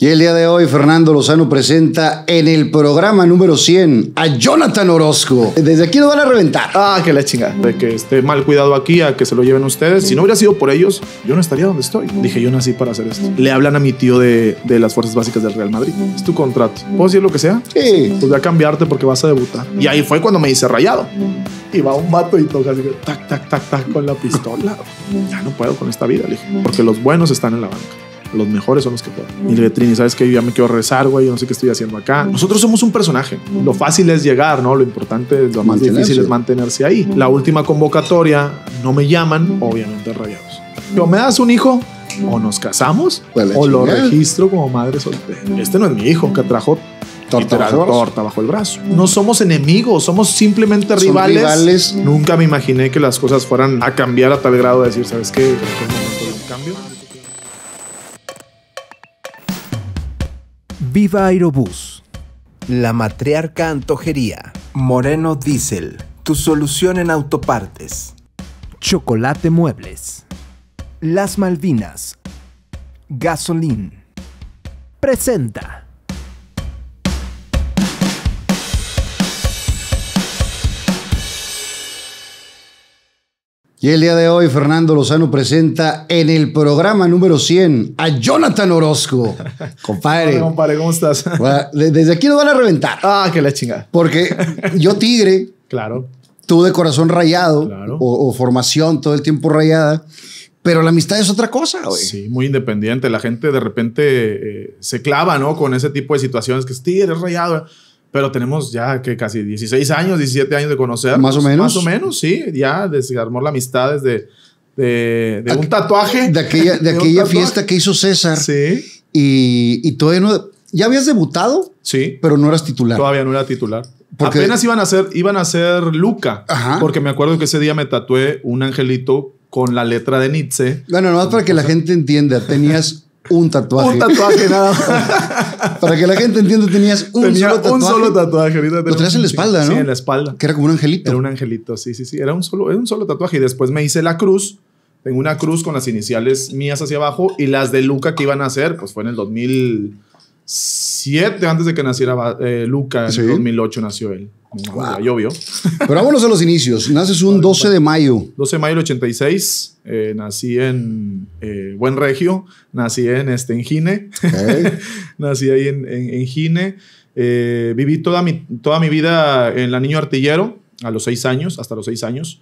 Y el día de hoy, Fernando Lozano presenta en el programa número 100 a Jonathan Orozco. Desde aquí lo van a reventar. Ah, que la chingada De que esté mal cuidado aquí, a que se lo lleven ustedes. Si no hubiera sido por ellos, yo no estaría donde estoy. Dije, yo nací para hacer esto. Mm. Le hablan a mi tío de, las fuerzas básicas del Real Madrid. Mm. Es tu contrato. ¿Puedo decir lo que sea? Sí. Pues voy a cambiarte porque vas a debutar. Mm. Y ahí fue cuando me hice rayado. Y va un mato y toca así, tac, tac, tac, tac, con la pistola. ya no puedo con esta vida, le dije. Porque los buenos están en la banca los mejores son los que pueden Y le Trini, ¿sabes que Yo ya me quiero rezar, güey, yo no sé qué estoy haciendo acá. Nosotros somos un personaje. Lo fácil es llegar, ¿no? Lo importante, lo más difícil es mantenerse ahí. La última convocatoria, no me llaman, obviamente rayados. o ¿me das un hijo? O nos casamos, pues o lo registro como madre soltera. Este no es mi hijo, que trajo Torta, torta, bajo el brazo. No somos enemigos, somos simplemente rivales. Nunca me imaginé que las cosas fueran a cambiar a tal grado de decir, ¿sabes qué? ¿Es momento de un cambio? Viva Aerobús. La Matriarca Antojería. Moreno Diesel. Tu solución en autopartes. Chocolate Muebles. Las Malvinas. Gasolín. Presenta. Y el día de hoy, Fernando Lozano presenta en el programa número 100 a Jonathan Orozco. Compadre. compadre, ¿cómo estás? desde aquí lo van a reventar. Ah, qué la chingada. Porque yo tigre. claro. Tú de corazón rayado. O, formación todo el tiempo rayada. Pero la amistad es otra cosa, güey. Sí, muy independiente. La gente de repente eh, se clava, ¿no? Con ese tipo de situaciones que es tigre, es rayado. Pero tenemos ya que casi 16 años, 17 años de conocer. Más o menos. Más o menos, sí. Ya desarmó la amistad desde de, un tatuaje. De aquella, de aquella fiesta que hizo César. Sí. Y, y todavía no. ¿Ya habías debutado? Sí. Pero no eras titular. Todavía no era titular. Apenas iban a ser, iban a ser Luca. Ajá. Porque me acuerdo que ese día me tatué un angelito con la letra de Nietzsche. Bueno, nomás para que la gente entienda. Tenías un tatuaje. Un tatuaje nada Para que la gente entienda, tenías un solo tatuaje. un solo tatuaje. Lo tenías en la espalda, ¿no? Sí, en la espalda. Que era como un angelito. Era un angelito, sí, sí, sí. Era un solo, era un solo tatuaje. Y después me hice la cruz. Tengo una cruz con las iniciales mías hacia abajo y las de Luca que iban a hacer, pues fue en el 2000 siete antes de que naciera eh, Luca, en 2008 nació él. llovió. Pero vámonos a los inicios. Naces un 12 de mayo. 12 de mayo del 86. Eh, nací en eh, Buen Regio. Nací en, este, en Gine. nací ahí en, en, Gine. Eh, viví toda mi, toda mi vida en la Niño Artillero, a los seis años, hasta los seis años.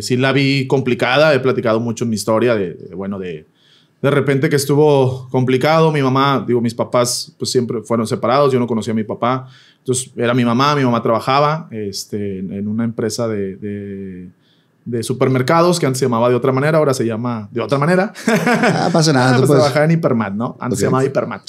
sí la vi complicada. He platicado mucho en mi historia de bueno, de de repente que estuvo complicado, mi mamá, digo, mis papás pues siempre fueron separados, yo no conocía a mi papá, entonces era mi mamá, mi mamá trabajaba este, en una empresa de, supermercados que antes se llamaba de otra manera, ahora se llama de otra manera. Ah, pasa nada. Pues. trabajaba en Hipermat, ¿no? Antes se llamaba Hipermat.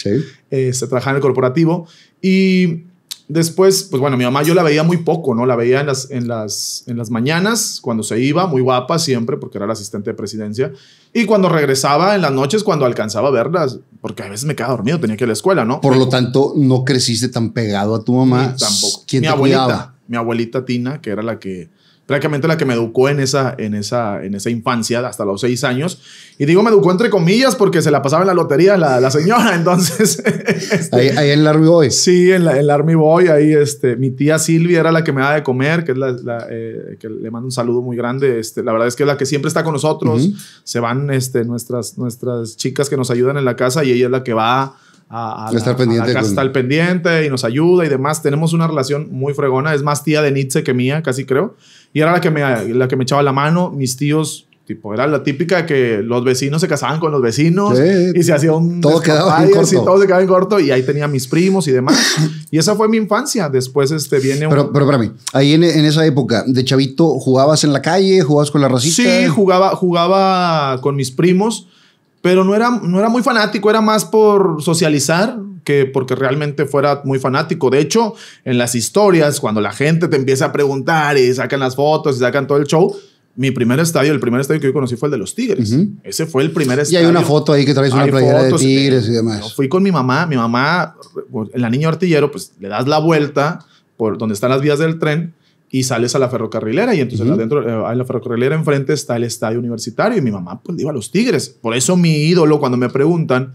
Eh, se trabajaba en el corporativo y Después, pues bueno, mi mamá yo la veía muy poco, ¿no? La veía en las, en las, en las mañanas, cuando se iba, muy guapa siempre, porque era la asistente de presidencia. Y cuando regresaba en las noches, cuando alcanzaba a verlas, porque a veces me quedaba dormido, tenía que ir a la escuela, ¿no? Por lo tanto, no creciste tan pegado a tu mamá. tampoco. mi abuelita, mi abuelita Tina, que era la que prácticamente la que me educó en esa, en esa, en esa infancia, hasta los seis años. Y digo, me educó entre comillas porque se la pasaba en la lotería la, la señora, entonces... Este, ahí, en el Army Boy. Sí, en, el Army Boy, ahí este, mi tía Silvia era la que me daba de comer, que, es eh, que le mando un saludo muy grande. Este, la verdad es que es la que siempre está con nosotros. Se van este, nuestras, nuestras chicas que nos ayudan en la casa y ella es la que va a, estar pendiente. A la está pendiente y nos ayuda y demás. Tenemos una relación muy fregona. Es más tía de Nietzsche que mía, casi creo. Y era la que me, la que me echaba la mano, mis tíos tipo era la típica que los vecinos se casaban con los vecinos y se hacía un todo quedaba en corto. y todo se quedaba en corto y ahí tenía mis primos y demás y esa fue mi infancia después este viene pero, un... pero para mí ahí en, en, esa época de chavito jugabas en la calle jugabas con la racista. sí jugaba jugaba con mis primos pero no era no era muy fanático era más por socializar que porque realmente fuera muy fanático. De hecho, en las historias, cuando la gente te empieza a preguntar y sacan las fotos y sacan todo el show, mi primer estadio, el primer estadio que yo conocí fue el de los Tigres. Ese fue el primer estadio. Y hay una foto ahí que traes una playera de Tigres y demás. fui con mi mamá, mi mamá, la niña artillero, pues le das la vuelta por donde están las vías del tren y sales a la ferrocarrilera y entonces adentro eh, la ferrocarrilera enfrente está el estadio universitario y mi mamá pues iba a los Tigres. Por eso mi ídolo cuando me preguntan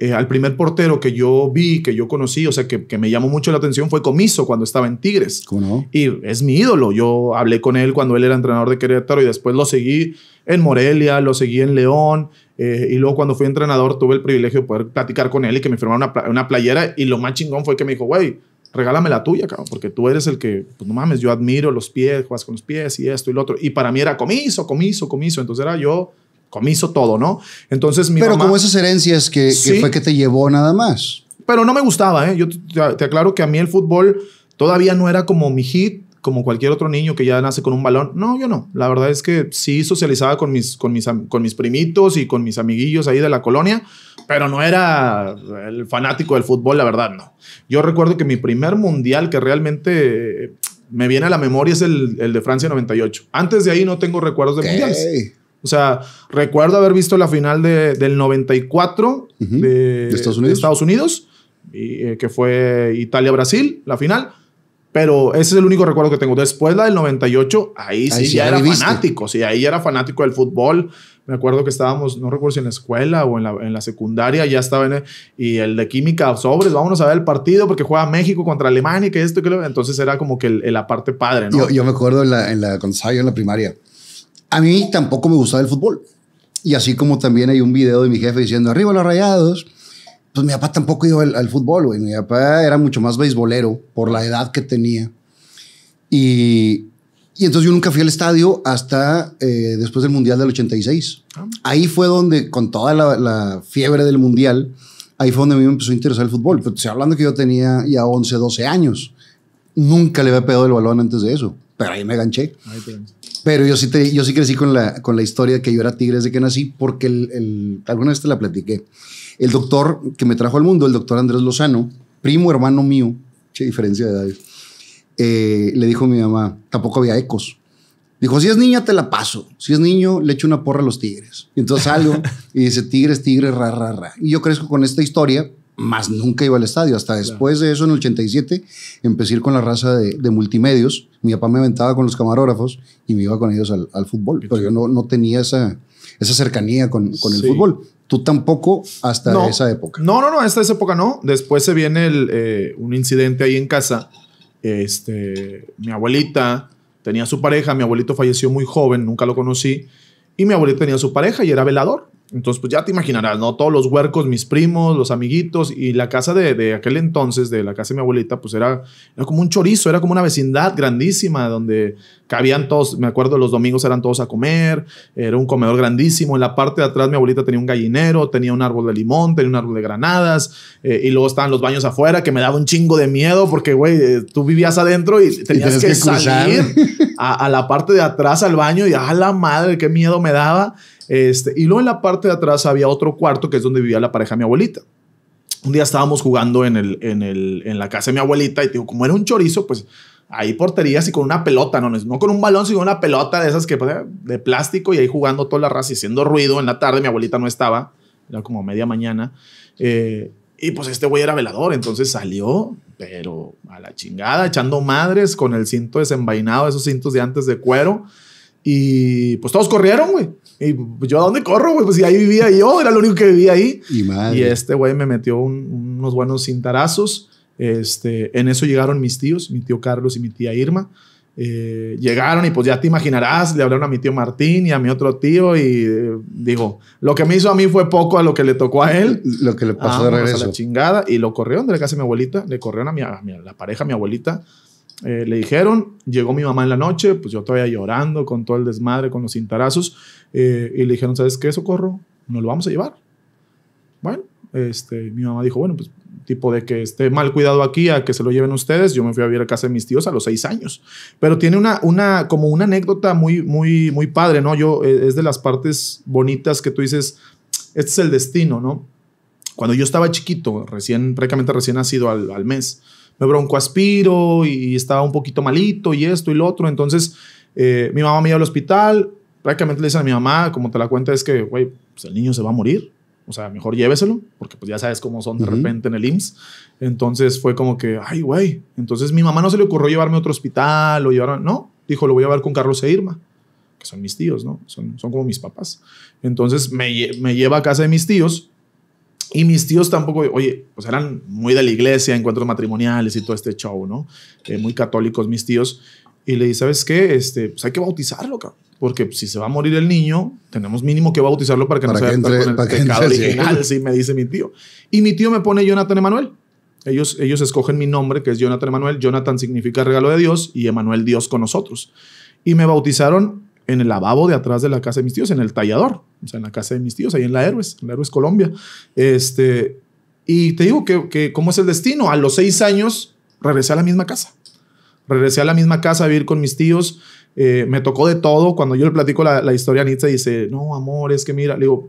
eh, al primer portero que yo vi, que yo conocí, o sea, que, me llamó mucho la atención fue Comiso cuando estaba en Tigres. ¿Cómo Y es mi ídolo. Yo hablé con él cuando él era entrenador de Querétaro y después lo seguí en Morelia, lo seguí en León. Eh, y luego cuando fui entrenador tuve el privilegio de poder platicar con él y que me firmara una, una playera. Y lo más chingón fue que me dijo, güey, regálame la tuya, cabrón, porque tú eres el que, pues no mames, yo admiro los pies, juegas con los pies y esto y lo otro. Y para mí era comiso, comiso, comiso. Entonces era yo comiso todo, ¿no? Entonces mi Pero como esas herencias que, fue que te llevó nada más. Pero no me gustaba, ¿eh? Yo te, aclaro que a mí el fútbol todavía no era como mi hit, como cualquier otro niño que ya nace con un balón. No, yo no. La verdad es que sí socializaba con mis, con mis, con mis primitos y con mis amiguillos ahí de la colonia, pero no era el fanático del fútbol, la verdad, no. Yo recuerdo que mi primer mundial que realmente me viene a la memoria es el, de Francia 98. Antes de ahí no tengo recuerdos de mundiales. O sea, recuerdo haber visto la final de, del 94 de, Estados Unidos? y, eh, que fue Italia-Brasil, la final. Pero ese es el único recuerdo que tengo. Después la del 98, ahí sí, ya, era fanático. Sí, ahí ya era fanático del fútbol. Me acuerdo que estábamos, no recuerdo si en la escuela o en la, en la secundaria, ya estaba en el, y el de química sobres, vámonos a ver el partido porque juega México contra Alemania y que esto, que entonces era como que la parte padre, ¿no? Yo, me acuerdo en la, en la, cuando estaba yo en la primaria, a mí tampoco me gustaba el fútbol. Y así como también hay un video de mi jefe diciendo, arriba los rayados, pues mi papá tampoco iba al, fútbol, güey. Mi papá era mucho más beisbolero por la edad que tenía. Y, entonces yo nunca fui al estadio hasta eh, después del Mundial del 86. Ah, ahí fue donde, con toda la, fiebre del Mundial, ahí fue donde a mí me empezó a interesar el fútbol. Pero estoy hablando que yo tenía ya 11, 12 años. Nunca le había pegado el balón antes de eso pero ahí me ganché. Pero yo sí, te, yo sí crecí con la, con la historia de que yo era tigre desde que nací, porque el, alguna vez te la platiqué. El doctor que me trajo al mundo, el doctor Andrés Lozano, primo hermano mío, che, diferencia de edad. Eh, le dijo a mi mamá, tampoco había ecos. Dijo, si es niña, te la paso. Si es niño, le echo una porra a los tigres. Y entonces salgo y dice, tigres, tigres, ra, ra, ra. Y yo crezco con esta historia más nunca iba al estadio. Hasta después de eso, en el 87, empecé ir con la raza de, de multimedios. Mi papá me aventaba con los camarógrafos y me iba con ellos al, fútbol. Pero yo no, no tenía esa, esa cercanía con, el fútbol. Tú tampoco hasta esa época. No, no, no, hasta esa época no. Después se viene eh, un incidente ahí en casa. Este, mi abuelita tenía su pareja, mi abuelito falleció muy joven, nunca lo conocí. Y mi abuelita tenía su pareja y era velador. Entonces, pues ya te imaginarás, ¿no? Todos los huercos, mis primos, los amiguitos y la casa de, de aquel entonces, de la casa de mi abuelita, pues era, era, como un chorizo, era como una vecindad grandísima donde cabían todos, me acuerdo, los domingos eran todos a comer, era un comedor grandísimo, en la parte de atrás mi abuelita tenía un gallinero, tenía un árbol de limón, tenía un árbol de granadas eh, y luego estaban los baños afuera que me daba un chingo de miedo porque, güey, eh, tú vivías adentro y tenías que, salir a, a la parte de atrás al baño y a ah, la madre, qué miedo me daba. Este, y luego en la parte de atrás había otro cuarto que es donde vivía la pareja de mi abuelita. Un día estábamos jugando en, el, en, el, en la casa de mi abuelita y digo, como era un chorizo, pues ahí porterías y con una pelota, no, no con un balón, sino una pelota de esas que pues, eh, de plástico y ahí jugando toda la raza y haciendo ruido en la tarde. Mi abuelita no estaba, era como media mañana. Eh, y pues este güey era velador, entonces salió, pero a la chingada, echando madres con el cinto desenvainado, esos cintos de antes de cuero. Y pues todos corrieron, güey. Y yo, ¿a dónde corro, güey? Pues si ahí vivía yo, era lo único que vivía ahí. Y, este güey me metió unos buenos cintarazos. Este, en eso llegaron mis tíos, mi tío Carlos y mi tía Irma. Eh, llegaron y pues ya te imaginarás, le hablaron a mi tío Martín y a mi otro tío y eh, digo, lo que me hizo a mí fue poco a lo que le tocó a él. Lo que le pasó de regreso. Ah, a la chingada y lo corrieron de la casa de mi abuelita, le corrieron a, mi, la pareja, a mi abuelita. Eh, le dijeron, llegó mi mamá en la noche, pues yo todavía llorando con todo el desmadre, con los cintarazos. Eh, y le dijeron, ¿sabes qué, Socorro? Nos lo vamos a llevar. Bueno, este, mi mamá dijo, bueno, pues tipo de que esté mal cuidado aquí, a que se lo lleven ustedes. Yo me fui a vivir a casa de mis tíos a los seis años. Pero tiene una, una como una anécdota muy, muy, muy padre, ¿no? Yo, eh, es de las partes bonitas que tú dices, este es el destino, ¿no? Cuando yo estaba chiquito, recién, prácticamente recién nacido al, mes, me bronco aspiro y estaba un poquito malito y esto y lo otro. Entonces, eh, mi mamá me llevó al hospital, prácticamente le dicen a mi mamá, como te la cuenta, es que, güey, pues el niño se va a morir. O sea, mejor lléveselo, porque pues ya sabes cómo son de repente en el IMSS. Entonces fue como que, ay, güey. Entonces mi mamá no se le ocurrió llevarme a otro hospital o llevarme, no. Dijo, lo voy a llevar con Carlos e Irma, que son mis tíos, ¿no? Son, son como mis papás. Entonces me, lleva a casa de mis tíos y mis tíos tampoco, oye, pues eran muy de la iglesia, encuentros matrimoniales y todo este show, ¿no? Eh, muy católicos mis tíos. Y le dije, ¿sabes qué? Este, pues hay que bautizarlo, cabrón porque si se va a morir el niño, tenemos mínimo que bautizarlo para que no se entre, para pecado original, me dice mi tío. Y mi tío me pone Jonathan Emanuel. Ellos, ellos escogen mi nombre, que es Jonathan Emanuel. Jonathan significa regalo de Dios y Emanuel Dios con nosotros. Y me bautizaron en el lavabo de atrás de la casa de mis tíos, en el tallador, o sea, en la casa de mis tíos, ahí en la Héroes, en la Héroes Colombia. Este, y te digo que, que, ¿cómo es el destino? A los seis años regresé a la misma casa. Regresé a la misma casa a vivir con mis tíos. Eh, me tocó de todo. Cuando yo le platico la, historia a dice, no, amor, es que mira, le digo,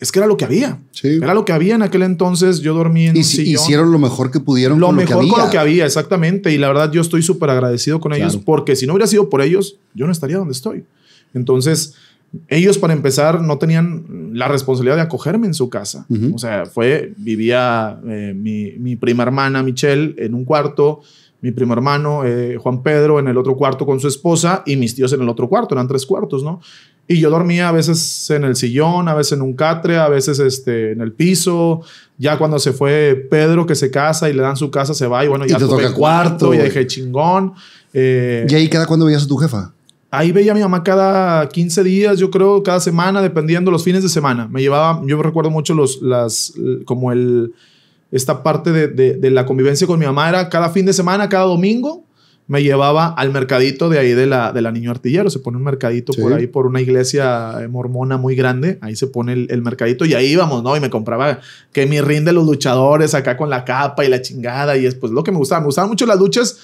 es que era lo que había. Era lo que había en aquel entonces. Yo dormí en y Hicieron lo mejor que pudieron lo mejor lo que había. lo que había, exactamente. Y la verdad, yo estoy súper agradecido con ellos porque si no hubiera sido por ellos, yo no estaría donde estoy. Entonces, ellos para empezar no tenían la responsabilidad de acogerme en su casa. O sea, fue, vivía eh, mi, mi prima hermana Michelle en un cuarto mi primo hermano, eh, Juan Pedro, en el otro cuarto con su esposa y mis tíos en el otro cuarto, eran tres cuartos, ¿no? Y yo dormía a veces en el sillón, a veces en un catre, a veces este, en el piso. Ya cuando se fue Pedro, que se casa y le dan su casa, se va y bueno, ya y te toca cuarto. Y dije, chingón. Eh. ¿Y ahí cada cuando veías a tu jefa? Ahí veía a mi mamá cada 15 días, yo creo, cada semana, dependiendo los fines de semana. Me llevaba, yo recuerdo mucho los, las, como el, esta parte de, la convivencia con mi mamá era cada fin de semana, cada domingo, me llevaba al mercadito de ahí de la, de la Niño Artillero. Se pone un mercadito por ahí, por una iglesia eh, mormona muy grande. Ahí se pone el, mercadito y ahí íbamos, ¿no? Y me compraba que mi rinde los luchadores acá con la capa y la chingada. Y es pues lo que me gustaba. Me gustaban mucho las luchas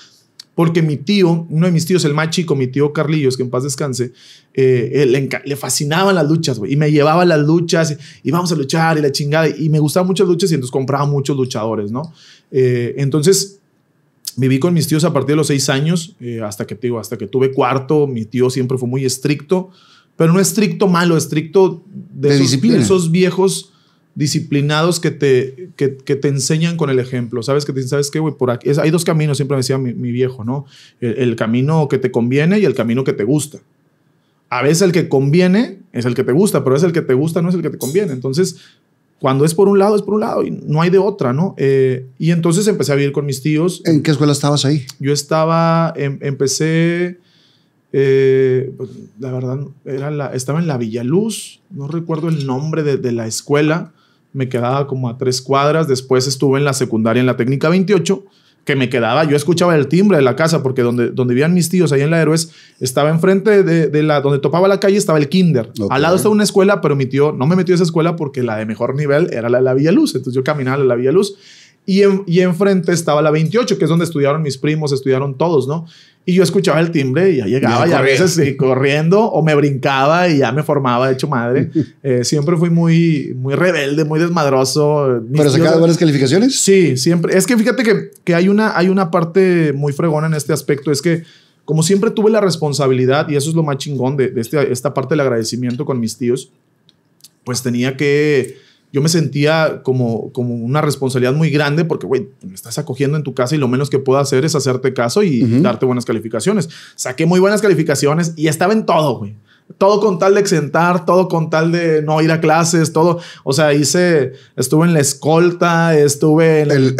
porque mi tío, uno de mis tíos, el más chico, mi tío Carlillos, que en paz descanse, eh, le, fascinaban las luchas, güey, y me llevaba las luchas, y vamos a luchar, y la chingada, y me gustaban muchas luchas, y entonces compraba muchos luchadores, ¿no? Eh, entonces, viví con mis tíos a partir de los seis años, eh, hasta que, digo, hasta que tuve cuarto, mi tío siempre fue muy estricto, pero no estricto malo, estricto de, disciplina. De esos viejos disciplinados que te, te enseñan con el ejemplo. Sabes que sabes que, güey, por aquí. hay dos caminos, siempre me decía mi, viejo, ¿no? El, camino que te conviene y el camino que te gusta. A veces el que conviene es el que te gusta, pero es el que te gusta, no es el que te conviene. Entonces, cuando es por un lado, es por un lado y no hay de otra, ¿no? Eh, y entonces empecé a vivir con mis tíos. ¿En qué escuela estabas ahí? Yo estaba, em, empecé. Eh, pues, la verdad, era la, estaba en la Villaluz, no recuerdo el nombre de la escuela, me quedaba como a tres cuadras. Después estuve en la secundaria en la técnica 28, que me quedaba, yo escuchaba el timbre de la casa, porque donde, donde vivían mis tíos, ahí en la Héroes, estaba enfrente de, la, donde topaba la calle, estaba el kinder. Al lado estaba una escuela, pero mi tío no me metió a esa escuela porque la de mejor nivel era la de la Villa Luz. Entonces yo caminaba a la Villa Luz y, enfrente estaba la 28, que es donde estudiaron mis primos, estudiaron todos, ¿no? Y yo escuchaba el timbre y ya llegaba y a veces corriendo o me brincaba y ya me formaba, de hecho madre. Eh, siempre fui muy, muy rebelde, muy desmadroso. ¿Pero sacaba buenas calificaciones? Sí, siempre. Es que fíjate que, hay, una, hay una parte muy fregona en este aspecto, es que como siempre tuve la responsabilidad, y eso es lo más chingón de, este, esta parte del agradecimiento con mis tíos, pues tenía que yo me sentía como, como una responsabilidad muy grande porque, güey, me estás acogiendo en tu casa y lo menos que puedo hacer es hacerte caso y darte buenas calificaciones. Saqué muy buenas calificaciones y estaba en todo, güey. Todo con tal de exentar, todo con tal de no ir a clases, todo. O sea, hice, estuve en la escolta, estuve en, el,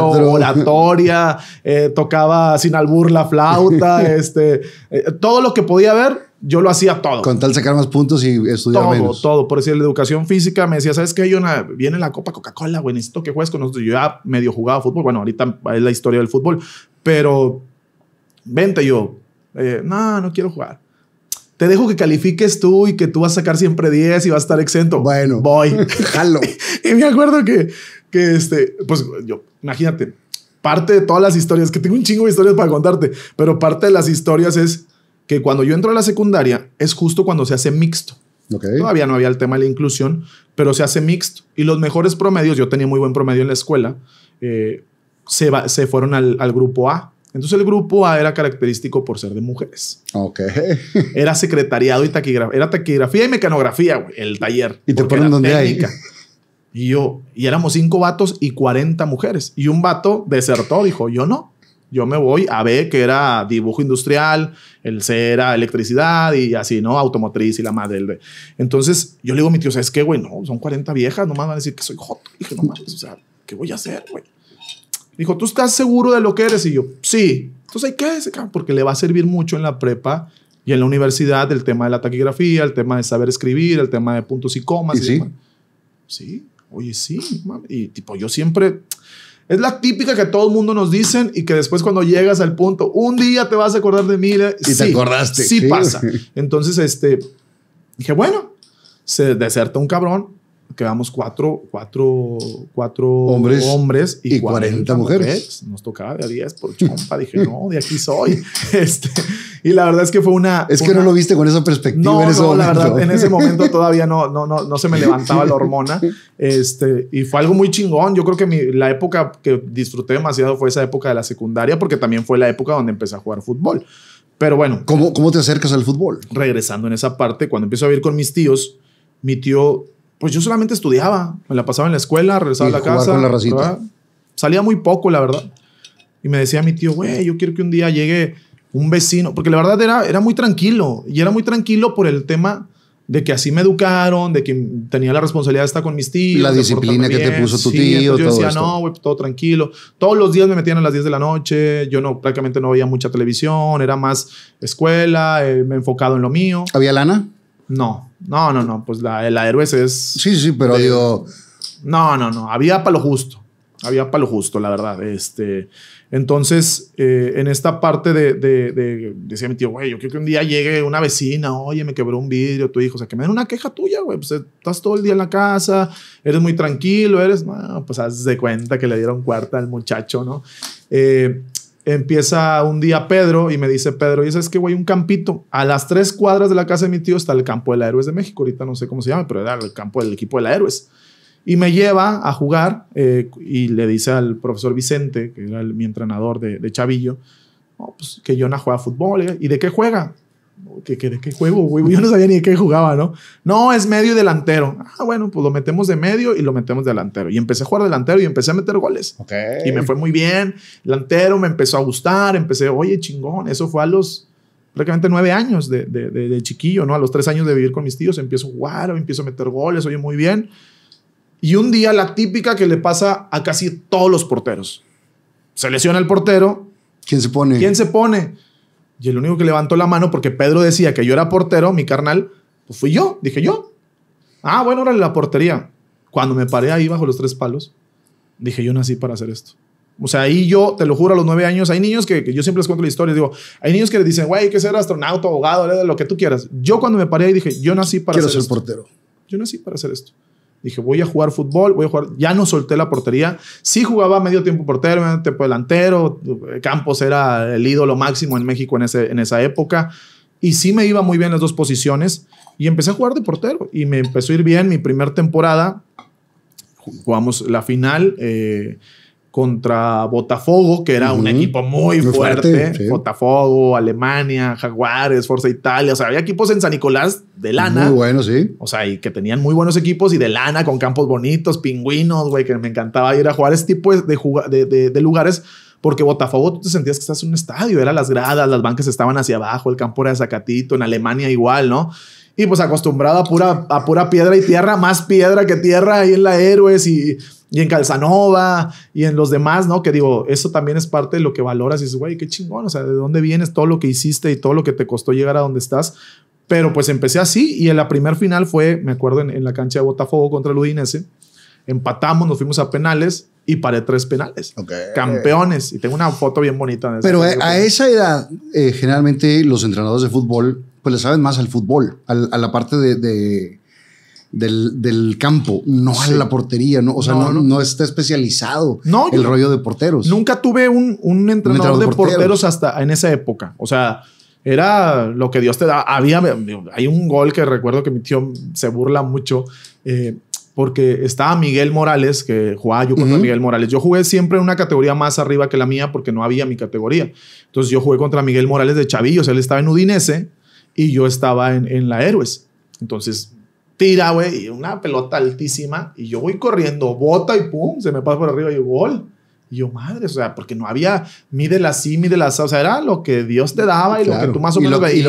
oratoria, eh, tocaba sin albur la flauta, este, eh, todo lo que podía ver yo lo hacía todo. Con tal sacar más puntos y estudiar todo, menos. Todo, Por decir, la educación física me decía, ¿sabes qué? hay una, viene la Copa Coca-Cola, güey, necesito que juegues con nosotros. Yo ya medio jugaba fútbol. Bueno, ahorita es la historia del fútbol. Pero, vente yo. Eh, no, no quiero jugar. Te dejo que califiques tú y que tú vas a sacar siempre 10 y vas a estar exento. Bueno. Voy. y me acuerdo que, que este, pues yo, imagínate, parte de todas las historias, que tengo un chingo de historias para contarte, pero parte de las historias es que cuando yo entro a la secundaria es justo cuando se hace mixto. Okay. Todavía no había el tema de la inclusión, pero se hace mixto. Y los mejores promedios, yo tenía muy buen promedio en la escuela, eh, se, se, fueron al, grupo A. Entonces el grupo A era característico por ser de mujeres. Era secretariado y taquigrafía. Era taquigrafía y mecanografía, el taller. Y te ponen donde Y yo, y éramos cinco vatos y 40 mujeres. Y un vato desertó, dijo, yo no. Yo me voy a B, que era dibujo industrial, el C era electricidad y así, ¿no? Automotriz y la madre del B. Entonces yo le digo a mi tío, es que güey? No, son 40 viejas, nomás van a decir que soy joto. Dije, no mames, o sea, ¿qué voy a hacer, güey? Dijo, ¿tú estás seguro de lo que eres? Y yo, sí. Entonces, ¿hay ¿qué ah, Porque le va a servir mucho en la prepa y en la universidad el tema de la taquigrafía, el tema de saber escribir, el tema de puntos y comas. ¿Y, sí? Sí, oye, sí. Mami. Y tipo, yo siempre es la típica que todo el mundo nos dicen y que después cuando llegas al punto, un día te vas a acordar de mí. Y te acordaste. Sí, pasa. Entonces, este, dije, bueno, se deserta un cabrón, Quedamos cuatro, cuatro, cuatro hombres, y, 40, mujeres. Nos tocaba de a 10 por chompa. Dije, no, de aquí soy. Este, y la verdad es que fue una. Es que no lo viste con esa perspectiva. No, en ese no, momento. la verdad, en ese momento todavía no, no, no, no se me levantaba la hormona. Este, y fue algo muy chingón. Yo creo que la época que disfruté demasiado fue esa época de la secundaria, porque también fue la época donde empecé a jugar fútbol. Pero bueno. ¿Cómo, cómo te acercas al fútbol? Regresando en esa parte, cuando empiezo a vivir con mis tíos, mi tío pues yo solamente estudiaba, me la pasaba en la escuela, regresaba a la casa. Salía muy poco, la verdad. Y me decía mi tío, güey, yo quiero que un día llegue un vecino, porque la verdad era, era muy tranquilo, y era muy tranquilo por el tema de que así me educaron, de que tenía la responsabilidad de estar con mis tíos. La disciplina que te puso tu tío. Todo yo decía, no, güey, todo tranquilo. Todos los días me metían a las 10 de la noche, yo no, prácticamente no veía mucha televisión, era más escuela, eh, me enfocado en lo mío. ¿Había lana? No, no, no, no. Pues la, la Héroes es. Sí, sí, pero digo. No, no, no. Había para lo justo. Había para lo justo, la verdad. Este, entonces, eh, en esta parte de, de, decía mi tío, güey, yo quiero que un día llegue una vecina, oye, me quebró un vidrio, tu hijo, o sea, que me den una queja tuya, güey, pues estás todo el día en la casa, eres muy tranquilo, eres, no, pues haz de cuenta que le dieron cuarta al muchacho, ¿no? Eh, Empieza un día Pedro y me dice Pedro, y es que güey, un campito. A las tres cuadras de la casa de mi tío está el campo de la Héroes de México. Ahorita no sé cómo se llama, pero era el campo del equipo de la Héroes. Y me lleva a jugar eh, y le dice al profesor Vicente, que era mi entrenador de, Chavillo, pues, que Jonah juega fútbol. Eh, ¿Y de qué juega? ¿qué, qué, juego, Yo no sabía ni de qué jugaba, ¿no? No, es medio y delantero. Ah, bueno, pues lo metemos de medio y lo metemos delantero. Y empecé a jugar delantero y empecé a meter goles. Okay. Y me fue muy bien. Delantero me empezó a gustar. Empecé, oye, chingón. Eso fue a los prácticamente nueve años de, chiquillo, ¿no? A los tres años de vivir con mis tíos. Empiezo a jugar, empiezo a meter goles, oye, muy bien. Y un día la típica que le pasa a casi todos los porteros. Se lesiona el portero. ¿Quién se pone? ¿Quién se pone? Y el único que levantó la mano porque Pedro decía que yo era portero, mi carnal, pues fui yo. Dije yo. Ah, bueno, órale, la portería. Cuando me paré ahí bajo los tres palos, dije yo nací para hacer esto. O sea, ahí yo, te lo juro, a los nueve años, hay niños que, yo siempre les cuento la historia, digo, hay niños que le dicen, güey, hay que ser astronauta, abogado, lo que tú quieras. Yo cuando me paré ahí dije, yo nací para ser portero. Yo nací para hacer esto. Dije, voy a jugar fútbol, voy a jugar. Ya no solté la portería. Sí jugaba medio tiempo portero, medio tiempo delantero. Campos era el ídolo máximo en México en, ese, en esa época. Y sí me iba muy bien las dos posiciones. Y empecé a jugar de portero. Y me empezó a ir bien mi primera temporada. Jugamos la final. Eh, contra Botafogo, que era un equipo muy, fuerte. Botafogo, Alemania, Jaguares, Forza Italia. O sea, había equipos en San Nicolás de lana. Muy buenos, sí. O sea, y que tenían muy buenos equipos y de lana, con campos bonitos, pingüinos, güey, que me encantaba ir a jugar ese tipo de, de, lugares. Porque Botafogo tú te sentías que estás en un estadio, eran las gradas, las bancas estaban hacia abajo, el campo era de Zacatito, en Alemania igual, ¿no? Y pues acostumbrado a pura, a pura piedra y tierra, más piedra que tierra ahí en la Héroes y y en Calzanova y en los demás, ¿no? Que digo, eso también es parte de lo que valoras y dices, güey, qué chingón, o sea, de dónde vienes, todo lo que hiciste y todo lo que te costó llegar a donde estás. Pero pues empecé así y en la primer final fue, me acuerdo, en, la cancha de Botafogo contra el Udinese. Empatamos, nos fuimos a penales y paré tres penales. Okay. Campeones. Y tengo una foto bien bonita. De Pero eh, a, esa edad, eh, generalmente los entrenadores de fútbol, pues le saben más al fútbol, a la parte de del, campo, no sí. la portería, ¿no? O sea, no, está especializado no, el rollo de porteros. Nunca tuve un, entrenador, de porteros. hasta en esa época. O sea, era lo que Dios te da. Había, hay un gol que recuerdo que mi tío se burla mucho. Eh, porque estaba Miguel Morales, que jugaba yo contra Miguel Morales. Yo jugué siempre en una categoría más arriba que la mía porque no había mi categoría. Entonces yo jugué contra Miguel Morales de Chavillos. Él estaba en Udinese y yo estaba en, en la Héroes. Entonces tira, güey, y una pelota altísima. Y yo voy corriendo, bota y pum, se me pasa por arriba y gol. Y yo, madre, o sea, porque no había, mídela así, mídela así. O sea, era lo que Dios te daba y lo que tú más o menos veías.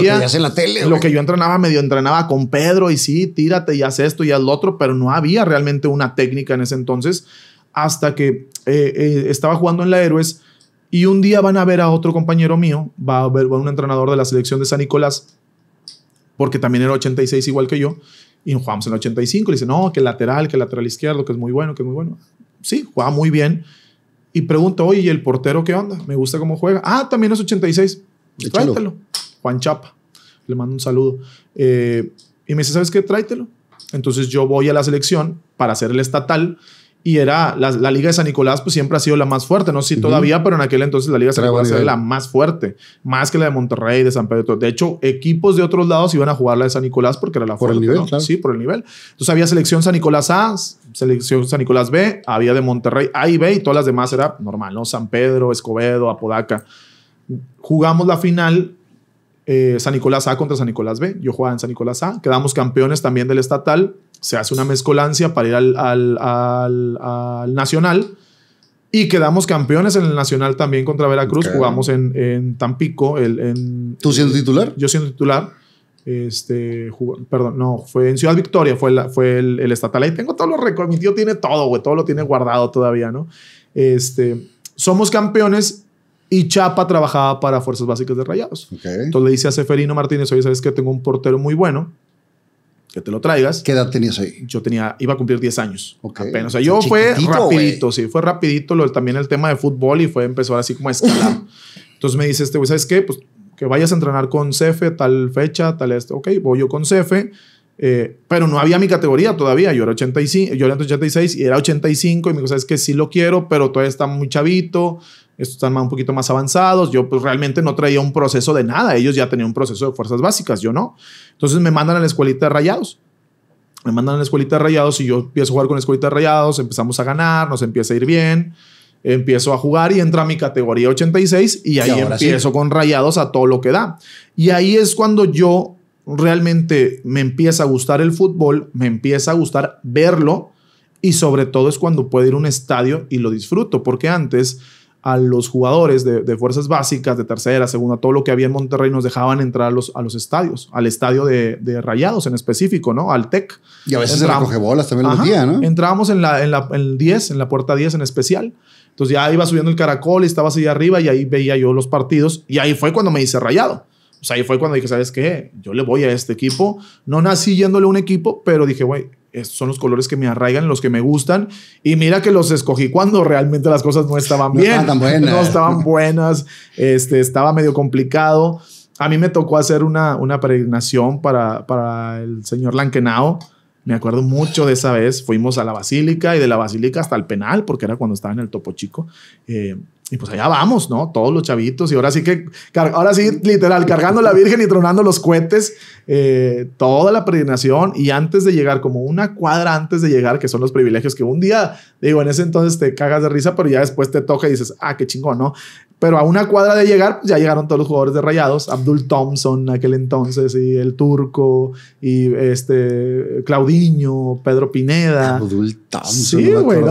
lo que yo entrenaba, medio entrenaba con Pedro y sí, tírate y haz esto y haz lo otro, pero no había realmente una técnica en ese entonces. Hasta que eh, eh, estaba jugando en la Héroes y un día van a ver a otro compañero mío, va a ver a un entrenador de la selección de San Nicolás, porque también era 86 igual que yo, y jugamos en el 85 dice le dice, no, que lateral, que lateral izquierdo, que es muy bueno, que es muy bueno. Sí, juega muy bien. Y pregunto, oye, ¿y el portero qué onda? Me gusta cómo juega. Ah, también es 86. Pues Juan Chapa. Le mando un saludo. Eh, y me dice, ¿sabes qué? Tráetelo. Entonces yo voy a la selección para hacer el estatal y era la, Liga de San Nicolás, pues siempre ha sido la más fuerte, no sé si todavía, pero en aquel entonces la Liga de San Nicolás era la más fuerte, más que la de Monterrey, de San Pedro. De hecho, equipos de otros lados iban a jugar la de San Nicolás porque era la fuerte. Por el nivel, Sí, por el nivel. Entonces había selección San Nicolás A, selección San Nicolás B, había de Monterrey A y B y todas las demás era normal, ¿no? San Pedro, Escobedo, Apodaca. Jugamos la final eh, San Nicolás A contra San Nicolás B. Yo jugaba en San Nicolás A. Quedamos campeones también del estatal se hace una mezcolancia para ir al, al, al, Nacional. Y quedamos campeones en el Nacional también contra Veracruz. Jugamos en, en Tampico. El, en, ¿Tú siendo eh, titular? Yo siendo titular. Este, perdón, no, fue en Ciudad Victoria, fue, la, fue el, estatal. Ahí tengo todos los récords. Mi tío tiene todo, güey. Todo lo tiene guardado todavía, ¿no? Este, somos campeones y Chapa trabajaba para Fuerzas Básicas de Rayados. Entonces le dice a Seferino Martínez, oye, ¿sabes que Tengo un portero muy bueno que te lo traigas. ¿Qué edad tenías ahí? Yo tenía, iba a cumplir 10 años. Ok. Apenas. O sea, yo fue rapidito, sí, fue rapidito lo, también el tema de fútbol y fue empezó así como a escalar. Entonces me dice este, güey, ¿sabes qué? Pues que vayas a entrenar con Cefe tal fecha, tal esto. Ok, voy yo con Cefe. Eh, pero no había mi categoría todavía. Yo era 85, yo era 86 y era 85 y me dijo, sabes que sí lo quiero, pero todavía está muy chavito estos están un poquito más avanzados, yo pues realmente no traía un proceso de nada, ellos ya tenían un proceso de fuerzas básicas, yo no. Entonces me mandan a la escuelita de rayados. Me mandan a la escuelita de rayados y yo empiezo a jugar con la escuelita de rayados, empezamos a ganar, nos empieza a ir bien, empiezo a jugar y entra a mi categoría 86 y ahí empiezo con rayados a todo lo que da. Y ahí es cuando yo realmente me empieza a gustar el fútbol, me empieza a gustar verlo y sobre todo es cuando puedo ir a un estadio y lo disfruto, porque antes a los jugadores de, fuerzas básicas, de tercera, segunda, todo lo que había en Monterrey, nos dejaban entrar a los, a los estadios, al estadio de, Rayados en específico, ¿no? Al TEC. Y a veces bolas también los ¿no? Entrábamos en la, en la en 10, en la puerta 10 en especial. Entonces ya iba subiendo el caracol y estaba ahí arriba y ahí veía yo los partidos y ahí fue cuando me hice Rayado. O sea, ahí fue cuando dije, ¿sabes qué? Yo le voy a este equipo. No nací yéndole un equipo, pero dije, güey, son los colores que me arraigan, los que me gustan. Y mira que los escogí cuando realmente las cosas no estaban bien. No estaban buenas. Este, estaba medio complicado. A mí me tocó hacer una, una peregrinación para, para el señor lanquenao Me acuerdo mucho de esa vez. Fuimos a la basílica y de la basílica hasta el penal, porque era cuando estaba en el Topo Chico. Eh, y pues allá vamos, ¿no? Todos los chavitos. Y ahora sí que, ahora sí, literal, cargando la Virgen y tronando los cohetes, eh, toda la peregrinación. Y antes de llegar, como una cuadra antes de llegar, que son los privilegios que un día, digo, en ese entonces te cagas de risa, pero ya después te toca y dices, ah, qué chingón, ¿no? Pero a una cuadra de llegar, pues, ya llegaron todos los jugadores de Rayados. Abdul Thompson aquel entonces, y el Turco, y este, Claudiño, Pedro Pineda. Abdul Thompson. Sí, güey.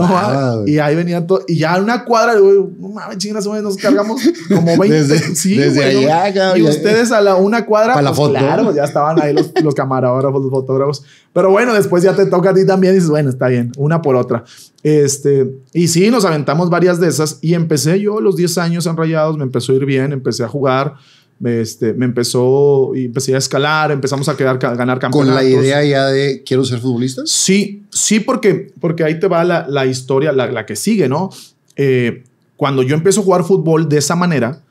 y ahí venían todos. Y ya a una cuadra, güey, no mames, chingas, nos cargamos como 20. desde, sí, allá, Y ustedes a la una cuadra. Para la pues, foto. Claro, ya estaban ahí los, camarógrafos, los fotógrafos. Pero bueno, después ya te toca a ti también y dices, bueno, está bien, una por otra. Este, y sí, nos aventamos varias de esas. Y empecé yo los 10 años en me empezó a ir bien, empecé a jugar, este, me empezó y empecé a escalar, empezamos a quedar, ganar campeonatos. ¿Con la idea ya de quiero ser futbolista? Sí, sí, porque, porque ahí te va la, la historia, la, que sigue, ¿no? Eh, cuando yo empecé a jugar fútbol de esa manera,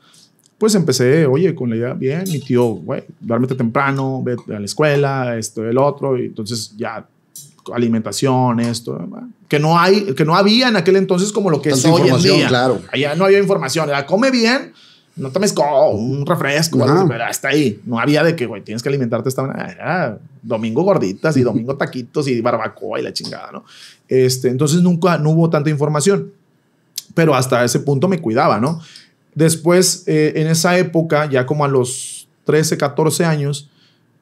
pues empecé, oye, con la idea, bien, mi tío, güey, duérmete temprano, ve a la escuela, esto, el otro, y entonces ya alimentación, esto, que no hay, que no había en aquel entonces como lo que es hoy en día. Claro. Allá no había información. Era come bien, no tomes oh, un refresco, no. hasta ahí. No había de que, güey, tienes que alimentarte esta manera. Domingo gorditas y domingo taquitos y barbacoa y la chingada, ¿no? Este, entonces nunca no hubo tanta información. Pero hasta ese punto me cuidaba, ¿no? Después, eh, en esa época, ya como a los 13, 14 años,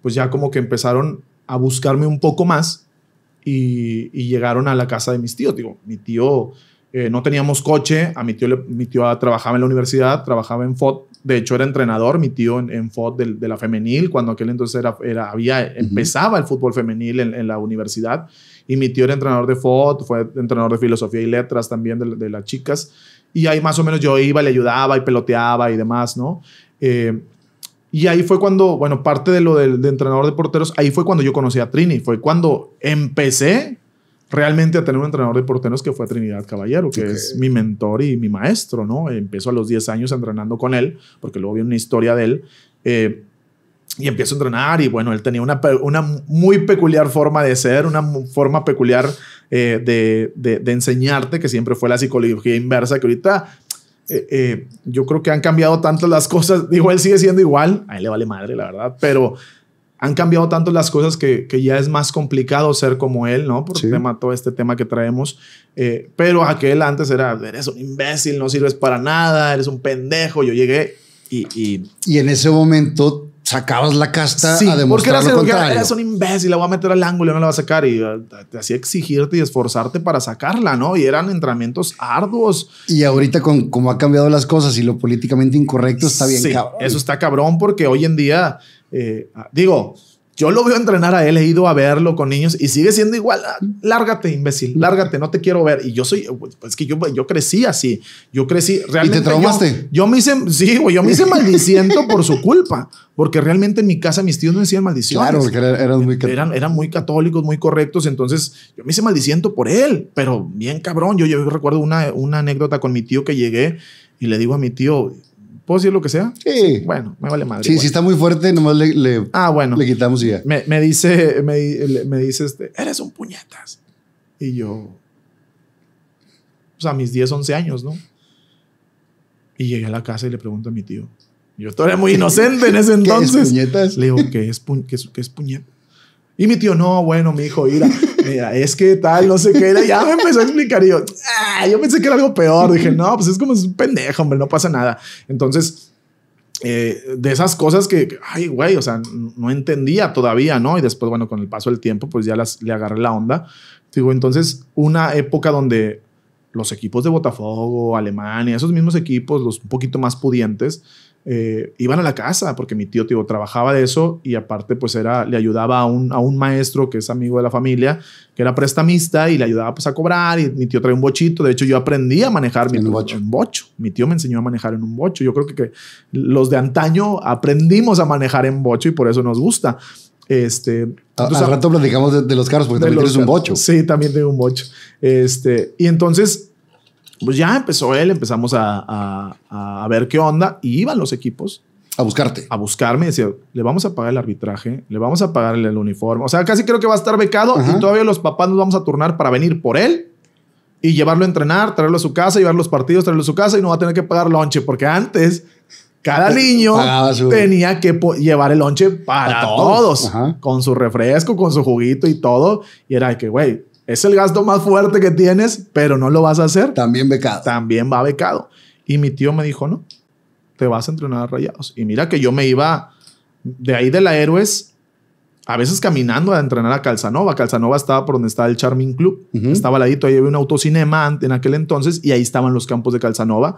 pues ya como que empezaron a buscarme un poco más y, llegaron a la casa de mis tíos. Digo, mi tío, eh, no teníamos coche, a mi tío, mi tío trabajaba en la universidad, trabajaba en FOD, de hecho era entrenador, mi tío en, en FOD de, la femenil, cuando aquel entonces era, había, empezaba el fútbol femenil en, la universidad, y mi tío era entrenador de FOD, fue entrenador de filosofía y letras también de, las chicas, y ahí más o menos yo iba, le ayudaba y peloteaba y demás, ¿no? Eh, y ahí fue cuando, bueno, parte de lo del entrenador de porteros, ahí fue cuando yo conocí a Trini. Fue cuando empecé realmente a tener un entrenador de porteros que fue Trinidad Caballero, que es mi mentor y mi maestro, ¿no? Empezó a los 10 años entrenando con él, porque luego vi una historia de él. Eh, y empiezo a entrenar y bueno, él tenía una, una muy peculiar forma de ser, una forma peculiar eh, de, de, enseñarte, que siempre fue la psicología inversa, que ahorita eh, eh, yo creo que han cambiado tantas las cosas. Digo, él sigue siendo igual, a él le vale madre, la verdad, pero han cambiado tanto las cosas que, que ya es más complicado ser como él, ¿no? Por tema, todo este tema que traemos. Eh, pero aquel antes era, eres un imbécil, no sirves para nada, eres un pendejo, yo llegué y... Y, y en ese momento sacabas la casta a demostrar porque lo contrario. Porque eras un imbécil, la voy a meter al ángulo, y no la va a sacar. Y ah, te hacía exigirte y esforzarte para sacarla, ¿no? Y eran entrenamientos arduos. Y ahorita, con cómo ha cambiado las cosas y lo políticamente incorrecto, está bien sí, Eso está cabrón porque hoy en día, eh, ah, digo, yo lo veo entrenar a él, he ido a verlo con niños y sigue siendo igual. Ah, lárgate, imbécil, lárgate, no te quiero ver. Y yo soy, pues, pues, es que yo, yo crecí así. Yo crecí realmente. ¿Y te traumaste? Yo, me hice, sí, yo me hice maldiciendo por su culpa. Porque realmente en mi casa mis tíos no decían maldiciones. Claro, porque eran muy, eran, eran muy católicos, muy correctos. Entonces yo me hice maldiciendo por él, pero bien cabrón. Yo, recuerdo una, una anécdota con mi tío que llegué y le digo a mi tío, ¿Puedo decir lo que sea? Sí. Bueno, me vale madre. Sí, si está muy fuerte, nomás le, ah, bueno. le quitamos ya. Me, dice, me, dice este, eres un puñetas. Y yo, o pues, sea, mis 10, 11 años, ¿no? Y llegué a la casa y le pregunto a mi tío. Yo todavía muy inocente en ese entonces. ¿Qué es puñetas? Le digo, ¿qué es, es, qué puñetas? Y mi tío, no, bueno, mi hijo, mira mira, es que tal, no sé qué Ya me empezó a explicar y yo, ah, yo pensé que era algo peor. Dije, no, pues es como es un pendejo, hombre, no pasa nada. Entonces, eh, de esas cosas que, ay, güey, o sea, no entendía todavía, ¿no? Y después, bueno, con el paso del tiempo, pues ya las, le agarré la onda. Digo, entonces, una época donde los equipos de Botafogo, Alemania, esos mismos equipos, los un poquito más pudientes, eh, iban a la casa, porque mi tío, tío, trabajaba de eso y aparte pues era, le ayudaba a un, a un maestro que es amigo de la familia, que era prestamista y le ayudaba pues a cobrar y mi tío traía un bochito, de hecho yo aprendí a manejar mi en un bocho, mi tío me enseñó a manejar en un bocho, yo creo que, los de antaño aprendimos a manejar en bocho y por eso nos gusta. Este, entonces, al rato platicamos de, los carros porque también tienes un bocho. Sí, también tengo un bocho. Este, y entonces pues ya empezó él, empezamos a, ver qué onda y iban los equipos. A buscarte. A buscarme. Decía, le vamos a pagar el arbitraje, le vamos a pagar el uniforme. O sea, casi creo que va a estar becado y todavía los papás nos vamos a turnar para venir por él y llevarlo a entrenar, traerlo a su casa, llevar los partidos, traerlo a su casa y no va a tener que pagar lonche porque antes cada niño tenía que llevar el lonche para, todos, todos con su refresco, con su juguito y todo. Y era que, güey, es el gasto más fuerte que tienes, pero no lo vas a hacer. También becado. También va becado. Y mi tío me dijo, no, te vas a entrenar a rayados. Y mira que yo me iba de ahí de la Héroes, a veces caminando a entrenar a Calzanova. Calzanova estaba por donde estaba el Charming Club. Estaba ladito, ahí había un autocinema en aquel entonces y ahí estaban los campos de Calzanova.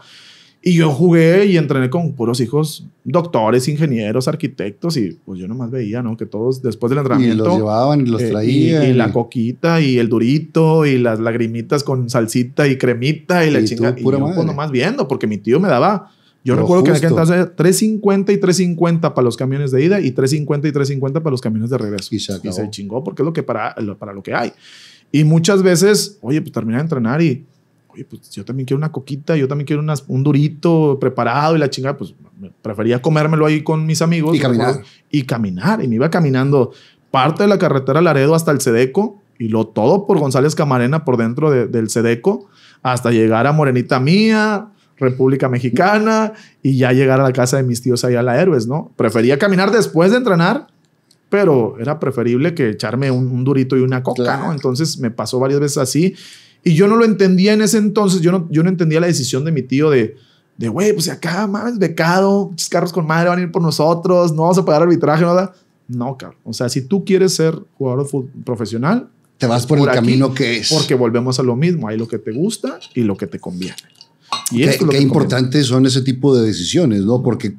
Y yo jugué y entrené con puros hijos, doctores, ingenieros, arquitectos, y pues yo nomás veía, ¿no? Que todos después del entrenamiento. Y los llevaban y los eh, traían. y, la coquita y el durito y las lagrimitas con salsita y cremita y, la chingada. Y yo pues, madre. nomás viendo, porque mi tío me daba. Yo recuerdo que en aquel 3.50 y 3.50 para los camiones de ida y 3.50 y 3.50 para los camiones de regreso. Y se, chingó porque es lo que para, para lo que hay. Y muchas veces, oye, pues terminé de entrenar y oye, pues yo también quiero una coquita, yo también quiero un durito preparado y la chingada, pues prefería comérmelo ahí con mis amigos. Y caminar. y caminar. Y me iba caminando parte de la carretera Laredo hasta el Sedeco y lo todo por González Camarena por dentro del Sedeco hasta llegar a Morenita Mía, República Mexicana y ya llegar a la casa de mis tíos allá a la Héroes, ¿no? Prefería caminar después de entrenar, pero era preferible que echarme un, durito y una coca, ¿no? Entonces me pasó varias veces así y yo no lo entendía en ese entonces, yo no, yo no entendía la decisión de mi tío de, de güey, pues acá, mames, becado, muchos carros con madre van a ir por nosotros, no vamos a pagar arbitraje, nada. No, cabrón. O sea, si tú quieres ser jugador profesional, te vas por, el camino que es. Porque volvemos a lo mismo, hay lo que te gusta y lo que te conviene. Y qué, lo importantes son ese tipo de decisiones, ¿no? Porque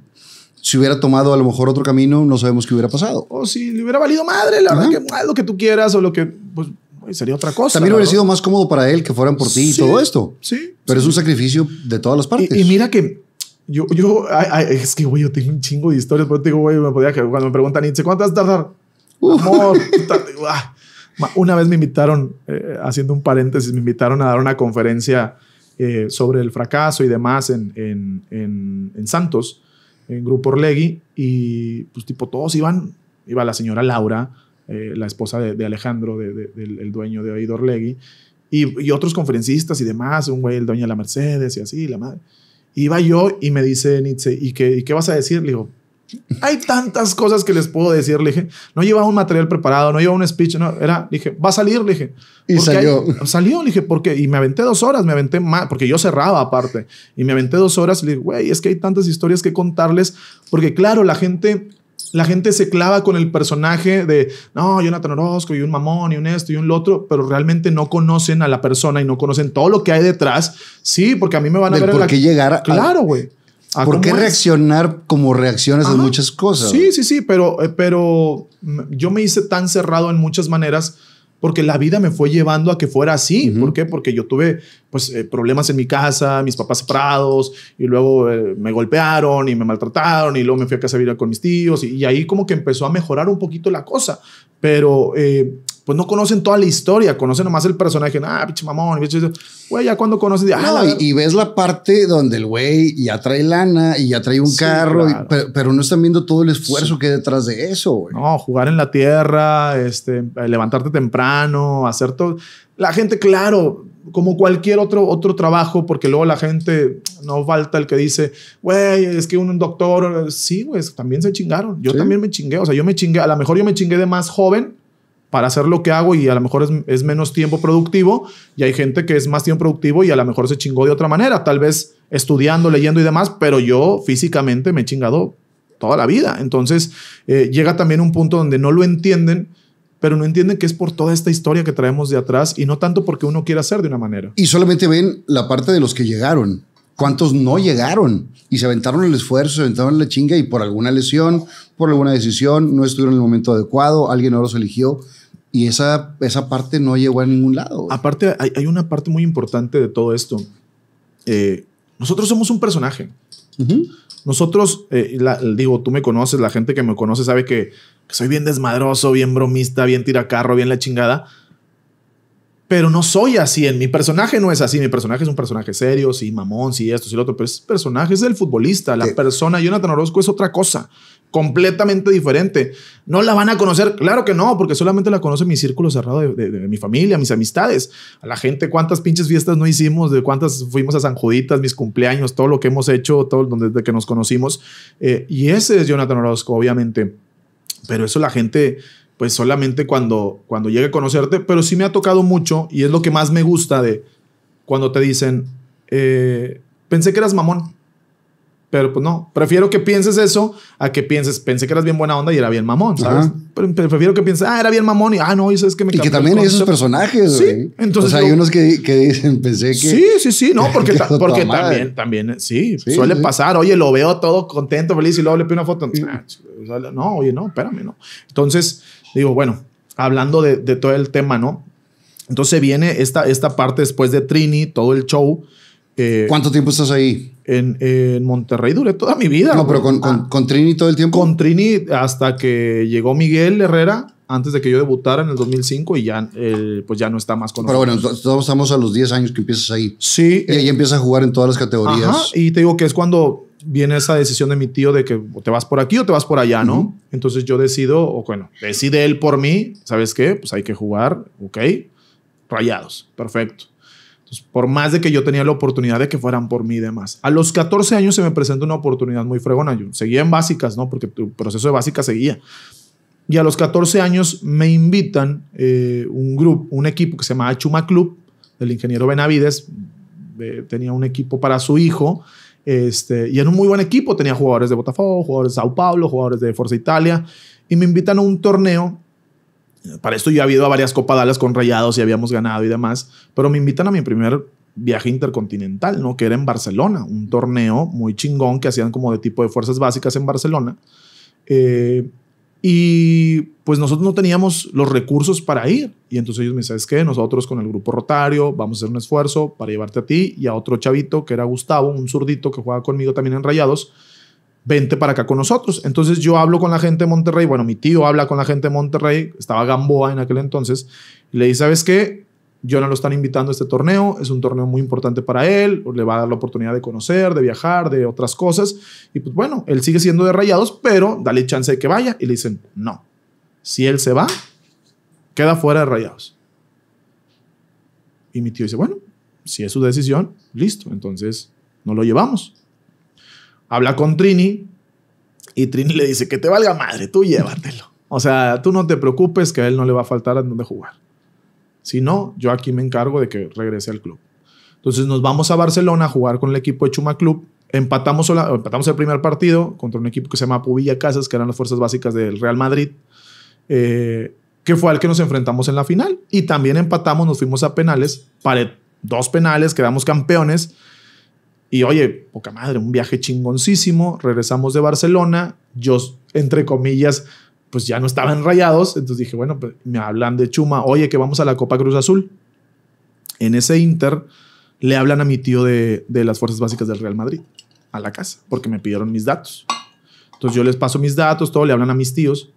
si hubiera tomado a lo mejor otro camino, no sabemos qué hubiera pasado. O si le hubiera valido madre, la verdad que lo que tú quieras o lo que, pues, sería otra cosa. También hubiera sido más cómodo para él que fueran por ti y todo esto. Sí. Pero es un sacrificio de todas las partes. Y, mira que yo, yo, es que, güey, yo tengo un chingo de historias, pero te digo, güey, me podía que cuando me preguntan, ¿cuánto vas a tardar? Ah. una vez me invitaron, eh, haciendo un paréntesis, me invitaron a dar una conferencia eh, sobre el fracaso y demás en, en, en, en Santos, en Grupo Orlegui, y pues tipo todos iban, iba la señora Laura, eh, la esposa de, Alejandro, del el dueño de Oído Legui. y, otros conferencistas y demás, un güey, el dueño de la Mercedes y así, la madre. Iba yo y me dice Nietzsche, ¿y qué, ¿y qué vas a decir? Le digo, hay tantas cosas que les puedo decir, le dije. No llevaba un material preparado, no llevaba un speech, no, era, dije, va a salir, le dije. Y salió. salió, le dije, porque, y me aventé dos horas, me aventé más, porque yo cerraba aparte, y me aventé dos horas, le dije, güey, es que hay tantas historias que contarles, porque claro, la gente la gente se clava con el personaje de, no, Jonathan Orozco y un mamón y un esto y un lo otro, pero realmente no conocen a la persona y no conocen todo lo que hay detrás. Sí, porque a mí me van a ver... ¿Por llegar Claro, güey. ¿Por qué reaccionar como reacciones de muchas cosas? Sí, sí, sí, pero, eh, pero mm, yo me hice tan cerrado en muchas maneras porque la vida me fue llevando a que fuera así. ¿Por qué? Porque yo tuve pues, eh, problemas en mi casa, mis papás separados, y luego eh, me golpearon y me maltrataron, y luego me fui a casa a vivir con mis tíos, y, ahí como que empezó a mejorar un poquito la cosa. Pero eh, pues no conocen toda la historia, conocen nomás el personaje, ah, pinche mamón, güey, ya cuando conoces, ah, y, ves la parte donde el güey ya trae lana y ya trae un carro, pero, no están viendo todo el esfuerzo que hay detrás de eso, güey. No, jugar en la tierra, este, levantarte temprano, hacer todo. La gente, claro, como cualquier otro, otro trabajo, porque luego la gente no falta el que dice, güey, es que un doctor, sí, güey, también se chingaron. Yo también me chingué, o sea, yo me chingué, a lo mejor yo me chingué de más joven para hacer lo que hago y a lo mejor es, menos tiempo productivo y hay gente que es más tiempo productivo y a lo mejor se chingó de otra manera, tal vez estudiando, leyendo y demás, pero yo físicamente me he chingado toda la vida. Entonces eh, llega también un punto donde no lo entienden, pero no entienden que es por toda esta historia que traemos de atrás y no tanto porque uno quiera hacer de una manera. Y solamente ven la parte de los que llegaron. ¿Cuántos no llegaron? Y se aventaron el esfuerzo, se aventaron la chinga y por alguna lesión, por alguna decisión, no estuvieron en el momento adecuado, alguien no los eligió y esa, esa parte no llegó a ningún lado. Aparte, hay, hay, una parte muy importante de todo esto. Eh, nosotros somos un personaje. Nosotros, eh, digo, tú me conoces, la gente que me conoce sabe que, soy bien desmadroso, bien bromista, bien tiracarro, bien la chingada. Pero no soy así. En mi personaje no es así. Mi personaje es un personaje serio, sí, mamón, sí, esto, sí, lo otro. Pero ese personaje es el futbolista. La persona Jonathan Orozco es otra cosa completamente diferente. No la van a conocer, claro que no, porque solamente la conoce mi círculo cerrado de, mi familia, mis amistades. A la gente, cuántas pinches fiestas no hicimos, de cuántas fuimos a San Juditas, mis cumpleaños, todo lo que hemos hecho, todo desde que nos conocimos. Eh, y ese es Jonathan Orozco, obviamente. Pero eso la gente, pues solamente cuando, cuando llegue a conocerte, pero sí me ha tocado mucho y es lo que más me gusta de cuando te dicen, eh, pensé que eras mamón. Pero pues no, prefiero que pienses eso a que pienses, pensé que eras bien buena onda y era bien mamón, ¿sabes? prefiero que pienses, ah, era bien mamón y ah, no, y sabes que me Y que también hay esos personajes, Sí, entonces. O sea, hay unos que, que, dicen, pensé que. Sí, sí, sí, no, porque, porque también, también, eh, sí, suele pasar. Oye, lo veo todo contento, feliz y luego le pido una foto. No, oye, no, espérame, no. Entonces, digo, bueno, hablando de, de todo el tema, ¿no? Entonces viene esta, esta parte después de Trini, todo el show. Eh, ¿Cuánto tiempo estás ahí? En, Monterrey duré toda mi vida. No, pero ah, con, Trini todo el tiempo. Con Trini hasta que llegó Miguel Herrera, antes de que yo debutara en el 2005 y ya, pues ya no está más con Pero bueno, estamos a los 10 años que empiezas ahí. Sí. Y ahí eh, empiezas a jugar en todas las categorías. y te digo que es cuando viene esa decisión de mi tío de que te vas por aquí o te vas por allá, ¿no? Entonces yo decido, o bueno, decide él por mí, ¿sabes qué? Pues hay que jugar, ok, rayados, perfecto por más de que yo tenía la oportunidad de que fueran por mí y demás. A los 14 años se me presenta una oportunidad muy fregona. Yo seguía en básicas, ¿no? Porque tu proceso de básicas seguía. Y a los 14 años me invitan eh, un grupo, un equipo que se llamaba Chuma Club, del ingeniero Benavides. Eh, tenía un equipo para su hijo. Este, y era un muy buen equipo. Tenía jugadores de Botafogo, jugadores de Sao Paulo, jugadores de Forza Italia. Y me invitan a un torneo para esto yo había ido a varias copadalas con rayados y habíamos ganado y demás, pero me invitan a mi primer viaje intercontinental, ¿no? Que era en Barcelona, un torneo muy chingón que hacían como de tipo de fuerzas básicas en Barcelona. Eh, y pues nosotros no teníamos los recursos para ir. Y entonces ellos me dicen, ¿sabes qué? Nosotros con el grupo Rotario vamos a hacer un esfuerzo para llevarte a ti y a otro chavito que era Gustavo, un zurdito que jugaba conmigo también en Rayados vente para acá con nosotros. Entonces yo hablo con la gente de Monterrey, bueno, mi tío habla con la gente de Monterrey, estaba Gamboa en aquel entonces, y le dice, ¿sabes qué? Yo no lo están invitando a este torneo, es un torneo muy importante para él, le va a dar la oportunidad de conocer, de viajar, de otras cosas, y pues bueno, él sigue siendo de rayados, pero dale chance de que vaya, y le dicen, no, si él se va, queda fuera de rayados. Y mi tío dice, bueno, si es su decisión, listo, entonces no lo llevamos habla con Trini y Trini le dice, que te valga madre, tú llévatelo. O sea, tú no te preocupes que a él no le va a faltar a donde jugar. Si no, yo aquí me encargo de que regrese al club. Entonces nos vamos a Barcelona a jugar con el equipo de Chuma Club. Empatamos, empatamos el primer partido contra un equipo que se llama Pubilla Casas, que eran las fuerzas básicas del Real Madrid, eh, que fue al que nos enfrentamos en la final. Y también empatamos, nos fuimos a penales, para dos penales, quedamos campeones y oye, poca madre, un viaje chingoncísimo. Regresamos de Barcelona. Yo, entre comillas, pues ya no estaban rayados. Entonces dije, bueno, pues, me hablan de Chuma. Oye, que vamos a la Copa Cruz Azul. En ese Inter le hablan a mi tío de, de las Fuerzas Básicas del Real Madrid, a la casa, porque me pidieron mis datos. Entonces yo les paso mis datos, todo, le hablan a mis tíos.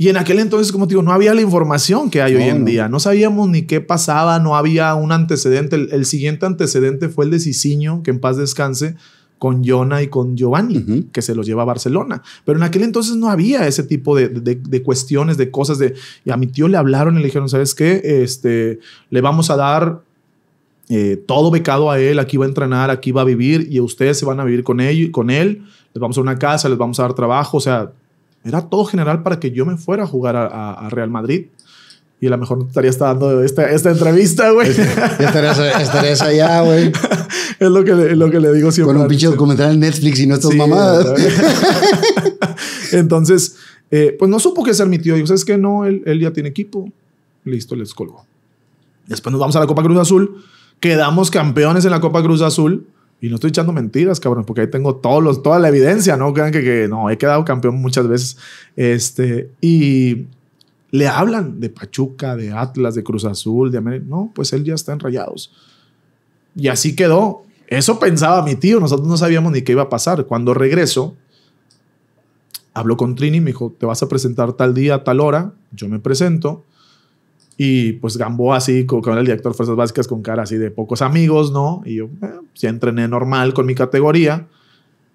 Y en aquel entonces, como te digo, no había la información que hay hoy en día. No sabíamos ni qué pasaba, no había un antecedente. El, siguiente antecedente fue el de Cicinho, que en paz descanse, con Jonah y con Giovanni, que se los lleva a Barcelona. Pero en aquel entonces no había ese tipo de, cuestiones, de cosas. De, y a mi tío le hablaron y le dijeron, ¿sabes qué? Este, le vamos a dar eh, todo becado a él, aquí va a entrenar, aquí va a vivir y ustedes se van a vivir con él, con él, les vamos a una casa, les vamos a dar trabajo, o sea, era todo general para que yo me fuera a jugar a, Real Madrid. Y a lo mejor no estaría dando esta, esta entrevista, güey. Estarías, estarías, allá, güey. es lo que, le, lo que le digo siempre. Con un pinche documental en Netflix y no estas mamadas. Entonces, eh, pues no supo qué ser mi tío. Digo, ¿sabes qué? No, él, él ya tiene equipo. Listo, les colgó. Después nos vamos a la Copa Cruz Azul. Quedamos campeones en la Copa Cruz Azul. Y no estoy echando mentiras, cabrón, porque ahí tengo todos los, toda la evidencia, ¿no? Crean que, no, he quedado campeón muchas veces. Este, y le hablan de Pachuca, de Atlas, de Cruz Azul, de América. No, pues él ya está en Rayados. Y así quedó. Eso pensaba mi tío. Nosotros no sabíamos ni qué iba a pasar. Cuando regreso, habló con Trini y me dijo, te vas a presentar tal día, tal hora. Yo me presento. Y pues gambó así, con el director de Fuerzas Básicas, con cara así de pocos amigos, ¿no? Y yo ah, ya entrené normal con mi categoría.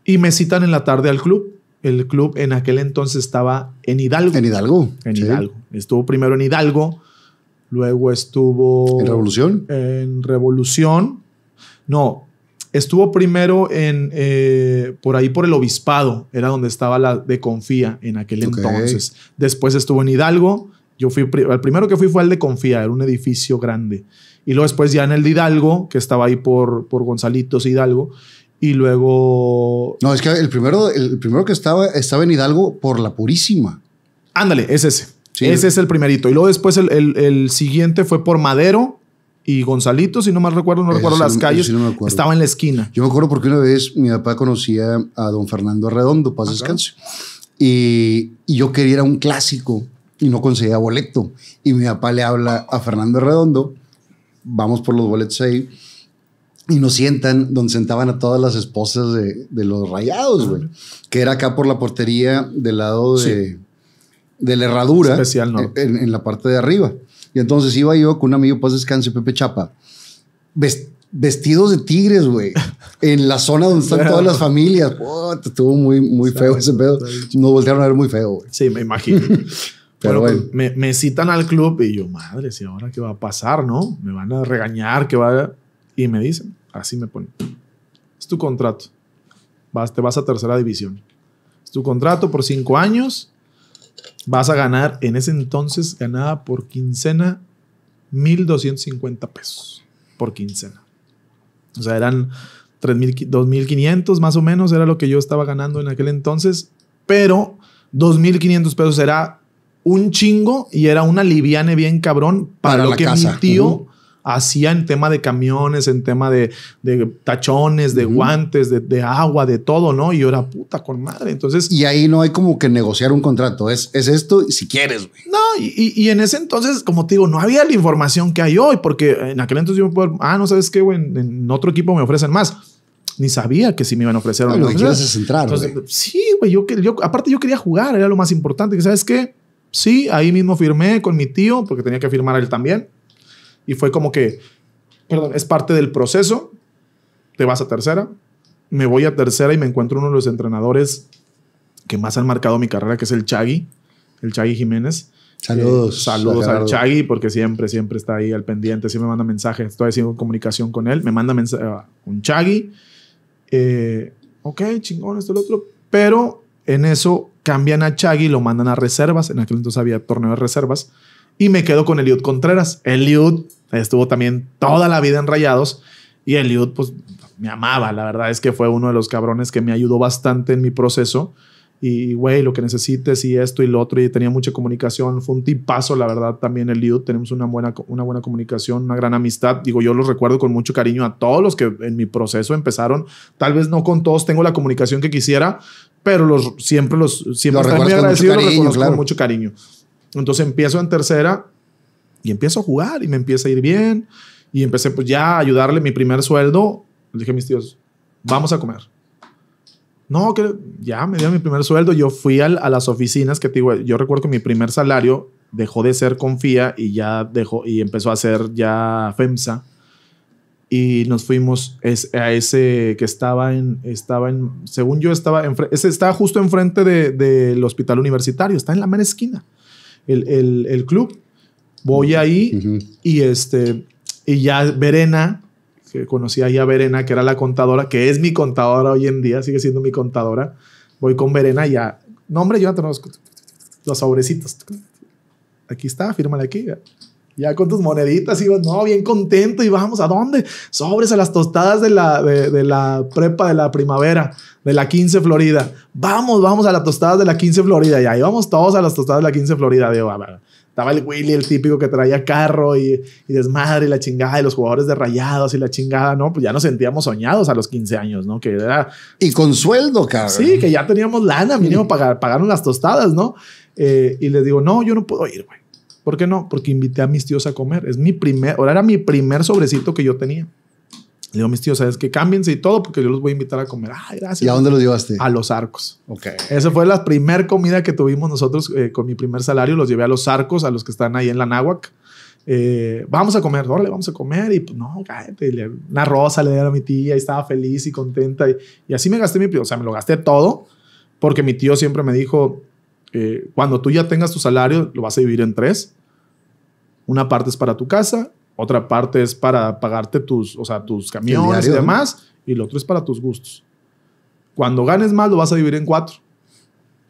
Y me citan en la tarde al club. El club en aquel entonces estaba en Hidalgo. En Hidalgo. En Hidalgo. Estuvo primero en Hidalgo, luego estuvo... ¿En Revolución? En Revolución. No, estuvo primero en, eh, por ahí por el Obispado, era donde estaba la de Confía en aquel entonces. Después estuvo en Hidalgo yo fui, el primero que fui fue el de Confía, era un edificio grande. Y luego después ya en el de Hidalgo, que estaba ahí por, por Gonzalitos e Hidalgo. Y luego... No, es que el primero, el primero que estaba, estaba en Hidalgo por la Purísima. Ándale, es ese. Ese es el primerito. Y luego después el, siguiente fue por Madero, y Gonzalitos si no mal recuerdo, no recuerdo las calles, estaba en la esquina. Yo me acuerdo porque una vez mi papá conocía a don Fernando Redondo paz descanse descanso. Y, yo quería, un clásico, y no conseguía boleto. Y mi papá le habla a Fernando Redondo, vamos por los boletos ahí, y nos sientan donde sentaban a todas las esposas de, de los rayados, güey, que era acá por la portería del lado de, de la herradura, Especial, en, la parte de arriba. Y entonces iba yo con un amigo, paz descanse, Pepe Chapa, vestidos de tigres, güey, en la zona donde están todas las familias. estuvo muy, muy feo ese pedo. Nos voltearon a ver muy feo, Sí, me imagino. Pues, me, me, citan al club y yo, madre, si ahora qué va a pasar, ¿no? Me van a regañar, que va Y me dicen, así me ponen, es tu contrato, te vas a tercera división. Es tu contrato por cinco años, vas a ganar, en ese entonces ganaba por quincena 1.250 pesos por quincena. O sea, eran 2.500 más o menos, era lo que yo estaba ganando en aquel entonces, pero 2.500 pesos era un chingo y era una liviane bien cabrón para, lo que mi tío hacía en tema de camiones, en tema de, tachones, de guantes, de, agua, de todo, ¿no? Y yo era puta con madre. Entonces. Y ahí no hay como que negociar un contrato. Es, es esto si quieres, güey. No, y, y, en ese entonces, como te digo, no había la información que hay hoy, porque en aquel entonces yo me Ah, no sabes qué, güey, en, otro equipo me ofrecen más ni sabía que si me iban a ofrecer. lo Entonces, sí, güey, yo, yo, aparte yo quería jugar, era lo más importante. ¿Sabes qué? Sí, ahí mismo firmé con mi tío, porque tenía que firmar él también. Y fue como que, perdón, es parte del proceso. Te vas a tercera. Me voy a tercera y me encuentro uno de los entrenadores que más han marcado mi carrera, que es el Chagui, el Chagui Jiménez. Saludos. Eh, saludos al Chagui, porque siempre, siempre está ahí al pendiente, siempre me manda mensajes, todavía haciendo comunicación con él, me manda ah, un Chagui. Eh, ok, chingón, esto, el otro. Pero en eso cambian a Chagui, lo mandan a reservas, en aquel entonces había torneo de reservas, y me quedo con Eliud Contreras. Eliud estuvo también toda la vida en Rayados y Eliud pues me amaba, la verdad es que fue uno de los cabrones que me ayudó bastante en mi proceso y güey, lo que necesites y esto y lo otro, y tenía mucha comunicación, fue un tipazo, la verdad, también el Liu, tenemos una buena, una buena comunicación, una gran amistad, digo, yo los recuerdo con mucho cariño a todos los que en mi proceso empezaron, tal vez no con todos tengo la comunicación que quisiera, pero los, siempre los, siempre los muy reconozco con mucho cariño. Entonces empiezo en tercera y empiezo a jugar y me empieza a ir bien y empecé pues ya a ayudarle mi primer sueldo, le dije a mis tíos, vamos a comer no, que ya me dio mi primer sueldo. Yo fui a las oficinas que te digo, yo recuerdo que mi primer salario dejó de ser Confía y ya dejó y empezó a ser ya FEMSA. Y nos fuimos a ese que estaba en, estaba en, según yo estaba, en, ese estaba justo enfrente del hospital universitario, está en la mera esquina, el, club. Voy ahí y este, y ya Verena, que conocí ahí a Verena, que era la contadora, que es mi contadora hoy en día, sigue siendo mi contadora. Voy con Verena y ya. no hombre, los, los sobrecitos. Aquí está, fírmale aquí. Ya con tus moneditas ibas, no, bien contento y vamos a dónde? Sobres a las tostadas de la, de, la prepa de la primavera, de la 15 Florida. Vamos, vamos a las tostadas de la 15 Florida. Y ahí vamos todos a las tostadas de la 15 Florida. Digo, estaba el Willy, el típico que traía carro y, y, desmadre y la chingada, y los jugadores de rayados y la chingada, ¿no? Pues ya nos sentíamos soñados a los 15 años, ¿no? Que era. Y con sueldo, cabrón. Sí, que ya teníamos lana, mínimo pagar, pagaron las tostadas, ¿no? Eh, y les digo, no, yo no puedo ir, güey. ¿Por qué no? Porque invité a mis tíos a comer. Es mi primer, ahora era mi primer sobrecito que yo tenía. Le digo a mis tíos, ¿sabes que Cámbiense y todo porque yo los voy a invitar a comer. Ah, gracias. ¿Y a dónde los llevaste? A los arcos. Ok. Esa fue la primera comida que tuvimos nosotros eh, con mi primer salario. Los llevé a los arcos, a los que están ahí en la náhuac. Eh, vamos a comer, órale, vamos a comer. Y pues, no, cállate. una rosa le dieron a mi tía y estaba feliz y contenta. Y, así me gasté mi, o sea, me lo gasté todo porque mi tío siempre me dijo, eh, cuando tú ya tengas tu salario, lo vas a dividir en tres. Una parte es para tu casa, otra parte es para pagarte tus, o sea, tus camiones y demás. Y lo otro es para tus gustos. Cuando ganes más, lo vas a dividir en cuatro.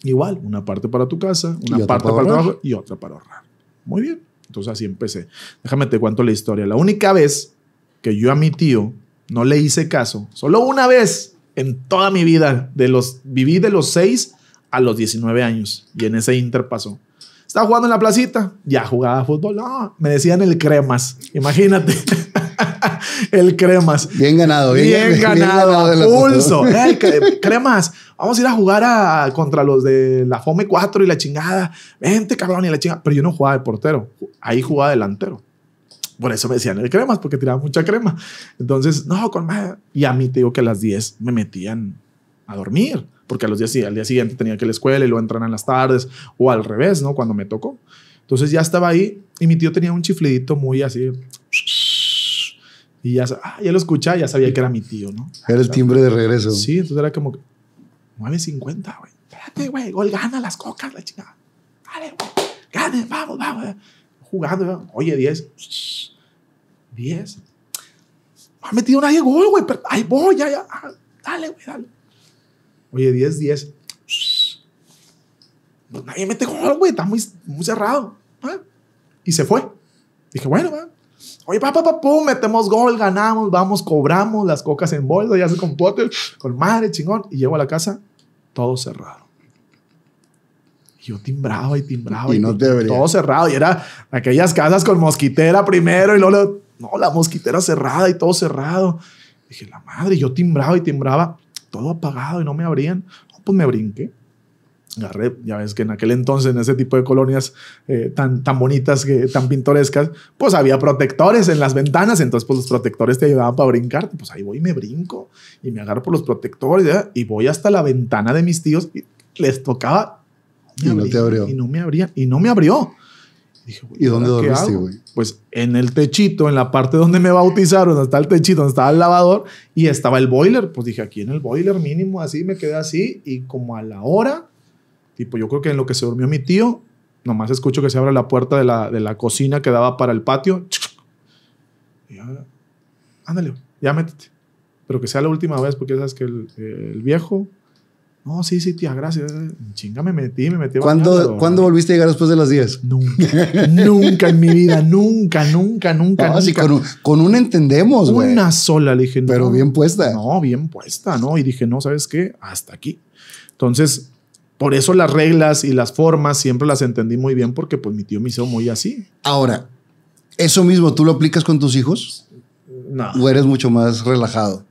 Igual, una parte para tu casa, una parte para, el trabajo y otra para ahorrar. Muy bien. Entonces así empecé. Déjame te cuento la historia. La única vez que yo a mi tío no le hice caso, solo una vez en toda mi vida, de los, viví de los seis a los 19 años y en ese interpaso. Estaba jugando en la placita, ya jugaba fútbol. No, me decían el cremas, imagínate. el cremas. Bien ganado, bien, ganado. Bien pulso. cremas, vamos a ir a jugar contra los de la Fome 4 y la chingada. Vente, cabrón, y la chingada. Pero yo no jugaba de portero, ahí jugaba delantero. Por eso me decían el cremas, porque tiraba mucha crema. Entonces, no, con más. Y a mí te digo que a las 10 me metían a dormir porque los al día siguiente tenía que ir a la escuela y luego entrar en las tardes, o al revés, ¿no? Cuando me tocó. Entonces ya estaba ahí y mi tío tenía un chiflidito muy así. Y ya, ah, ya lo escuchaba, ya sabía que era mi tío, ¿no? Era el timbre de regreso. Sí, entonces era como 9.50, güey. Espérate, güey, gol gana las cocas, la chingada. Dale, güey, gane, vamos, vamos. Jugando, güey. oye, 10. 10. No ha metido nadie gol, güey, ¡Ay, ahí voy, ya, ya. Ah, dale, güey, dale. Oye, 10, 10. Pues, nadie mete gol, güey, está muy, muy cerrado. Y se fue. Dije, bueno, va. Oye, papá, papá, metemos gol, ganamos, vamos, cobramos las cocas en bolsa, ya se compote, con madre, chingón. Y llego a la casa, todo cerrado. Y yo timbraba y timbraba. Y, no te Todo cerrado. Y era aquellas casas con mosquitera primero y luego, no, la mosquitera cerrada y todo cerrado. Dije, la madre, yo timbraba y timbraba todo apagado y no me abrían. pues me brinqué. Agarré, ya ves que en aquel entonces, en ese tipo de colonias eh, tan, tan bonitas, que, tan pintorescas, pues había protectores en las ventanas, entonces pues los protectores te ayudaban para brincar pues ahí voy y me brinco y me agarro por los protectores y voy hasta la ventana de mis tíos y les tocaba. y, no te abrió. y no me abría, y no me abrió. ¿y dónde dormiste, güey? Pues en el techito, en la parte donde me bautizaron, donde está el techito, donde estaba el lavador y estaba el boiler. Pues dije, aquí en el boiler mínimo, así me quedé así y como a la hora, tipo, yo creo que en lo que se durmió mi tío, nomás escucho que se abre la puerta de la, de la cocina que daba para el patio. Y ahora, ándale, ya métete. Pero que sea la última vez porque ya sabes que el viejo no, sí, sí, tía, gracias. Chinga, me metí, me metí. ¿Cuándo, volviste a llegar después de las 10? Nunca, nunca en mi vida, nunca, nunca, nunca. Con, una entendemos, güey. Una sola, le dije. No, Pero bien puesta. No, bien puesta, ¿no? Y dije, no, ¿sabes qué? Hasta aquí. Entonces, por eso las reglas y las formas siempre las entendí muy bien porque pues mi tío me hizo muy así. Ahora, ¿eso mismo tú lo aplicas con tus hijos? No. ¿O eres mucho más relajado?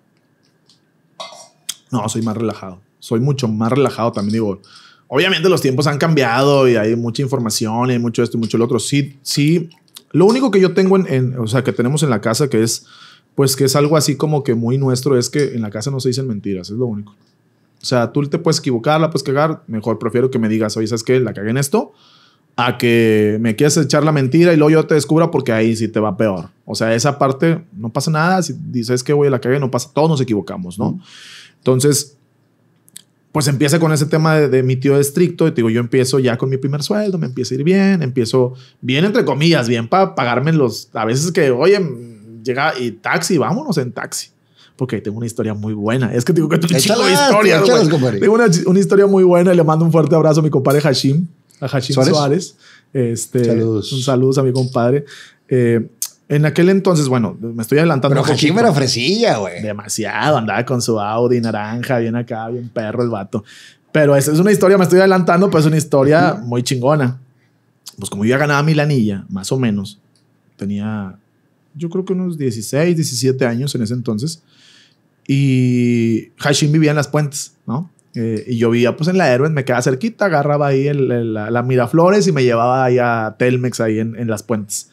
No, soy más relajado soy mucho más relajado también. Digo, obviamente los tiempos han cambiado y hay mucha información y mucho esto y mucho lo otro. Sí, sí. Lo único que yo tengo en, en, o sea, que tenemos en la casa que es, pues que es algo así como que muy nuestro es que en la casa no se dicen mentiras, es lo único. O sea, tú te puedes equivocar, la puedes cagar, mejor prefiero que me digas, oye, ¿sabes qué? La cagué en esto, a que me quieras echar la mentira y luego yo te descubra porque ahí sí te va peor. O sea, esa parte no pasa nada, si dices que, voy a la cagué, no pasa, todos nos equivocamos, ¿no? Entonces, pues empieza con ese tema de, mi tío estricto. Y te digo, yo empiezo ya con mi primer sueldo, me empieza a ir bien, empiezo bien, entre comillas, bien para pagarme los. A veces que, oye, llega y taxi, vámonos en taxi. Porque tengo una historia muy buena. Es que tengo que tener de historia tengo una, historia muy buena y le mando un fuerte abrazo a mi compadre Hashim, a Hashim Suárez. Este, saludos. Un saludo a mi compadre. Eh, en aquel entonces, bueno, me estoy adelantando. Pero Hashim era ofrecía güey. Demasiado, andaba con su Audi naranja, bien acá, bien perro el vato. Pero es, es una historia, me estoy adelantando, pues es una historia muy chingona. Pues como yo ya ganaba Milanilla más o menos, tenía yo creo que unos 16, 17 años en ese entonces. Y Hashim vivía en las puentes, ¿no? Eh, y yo vivía pues en la héroe me quedaba cerquita, agarraba ahí el, la, Miraflores y me llevaba ahí a Telmex, ahí en las puentes.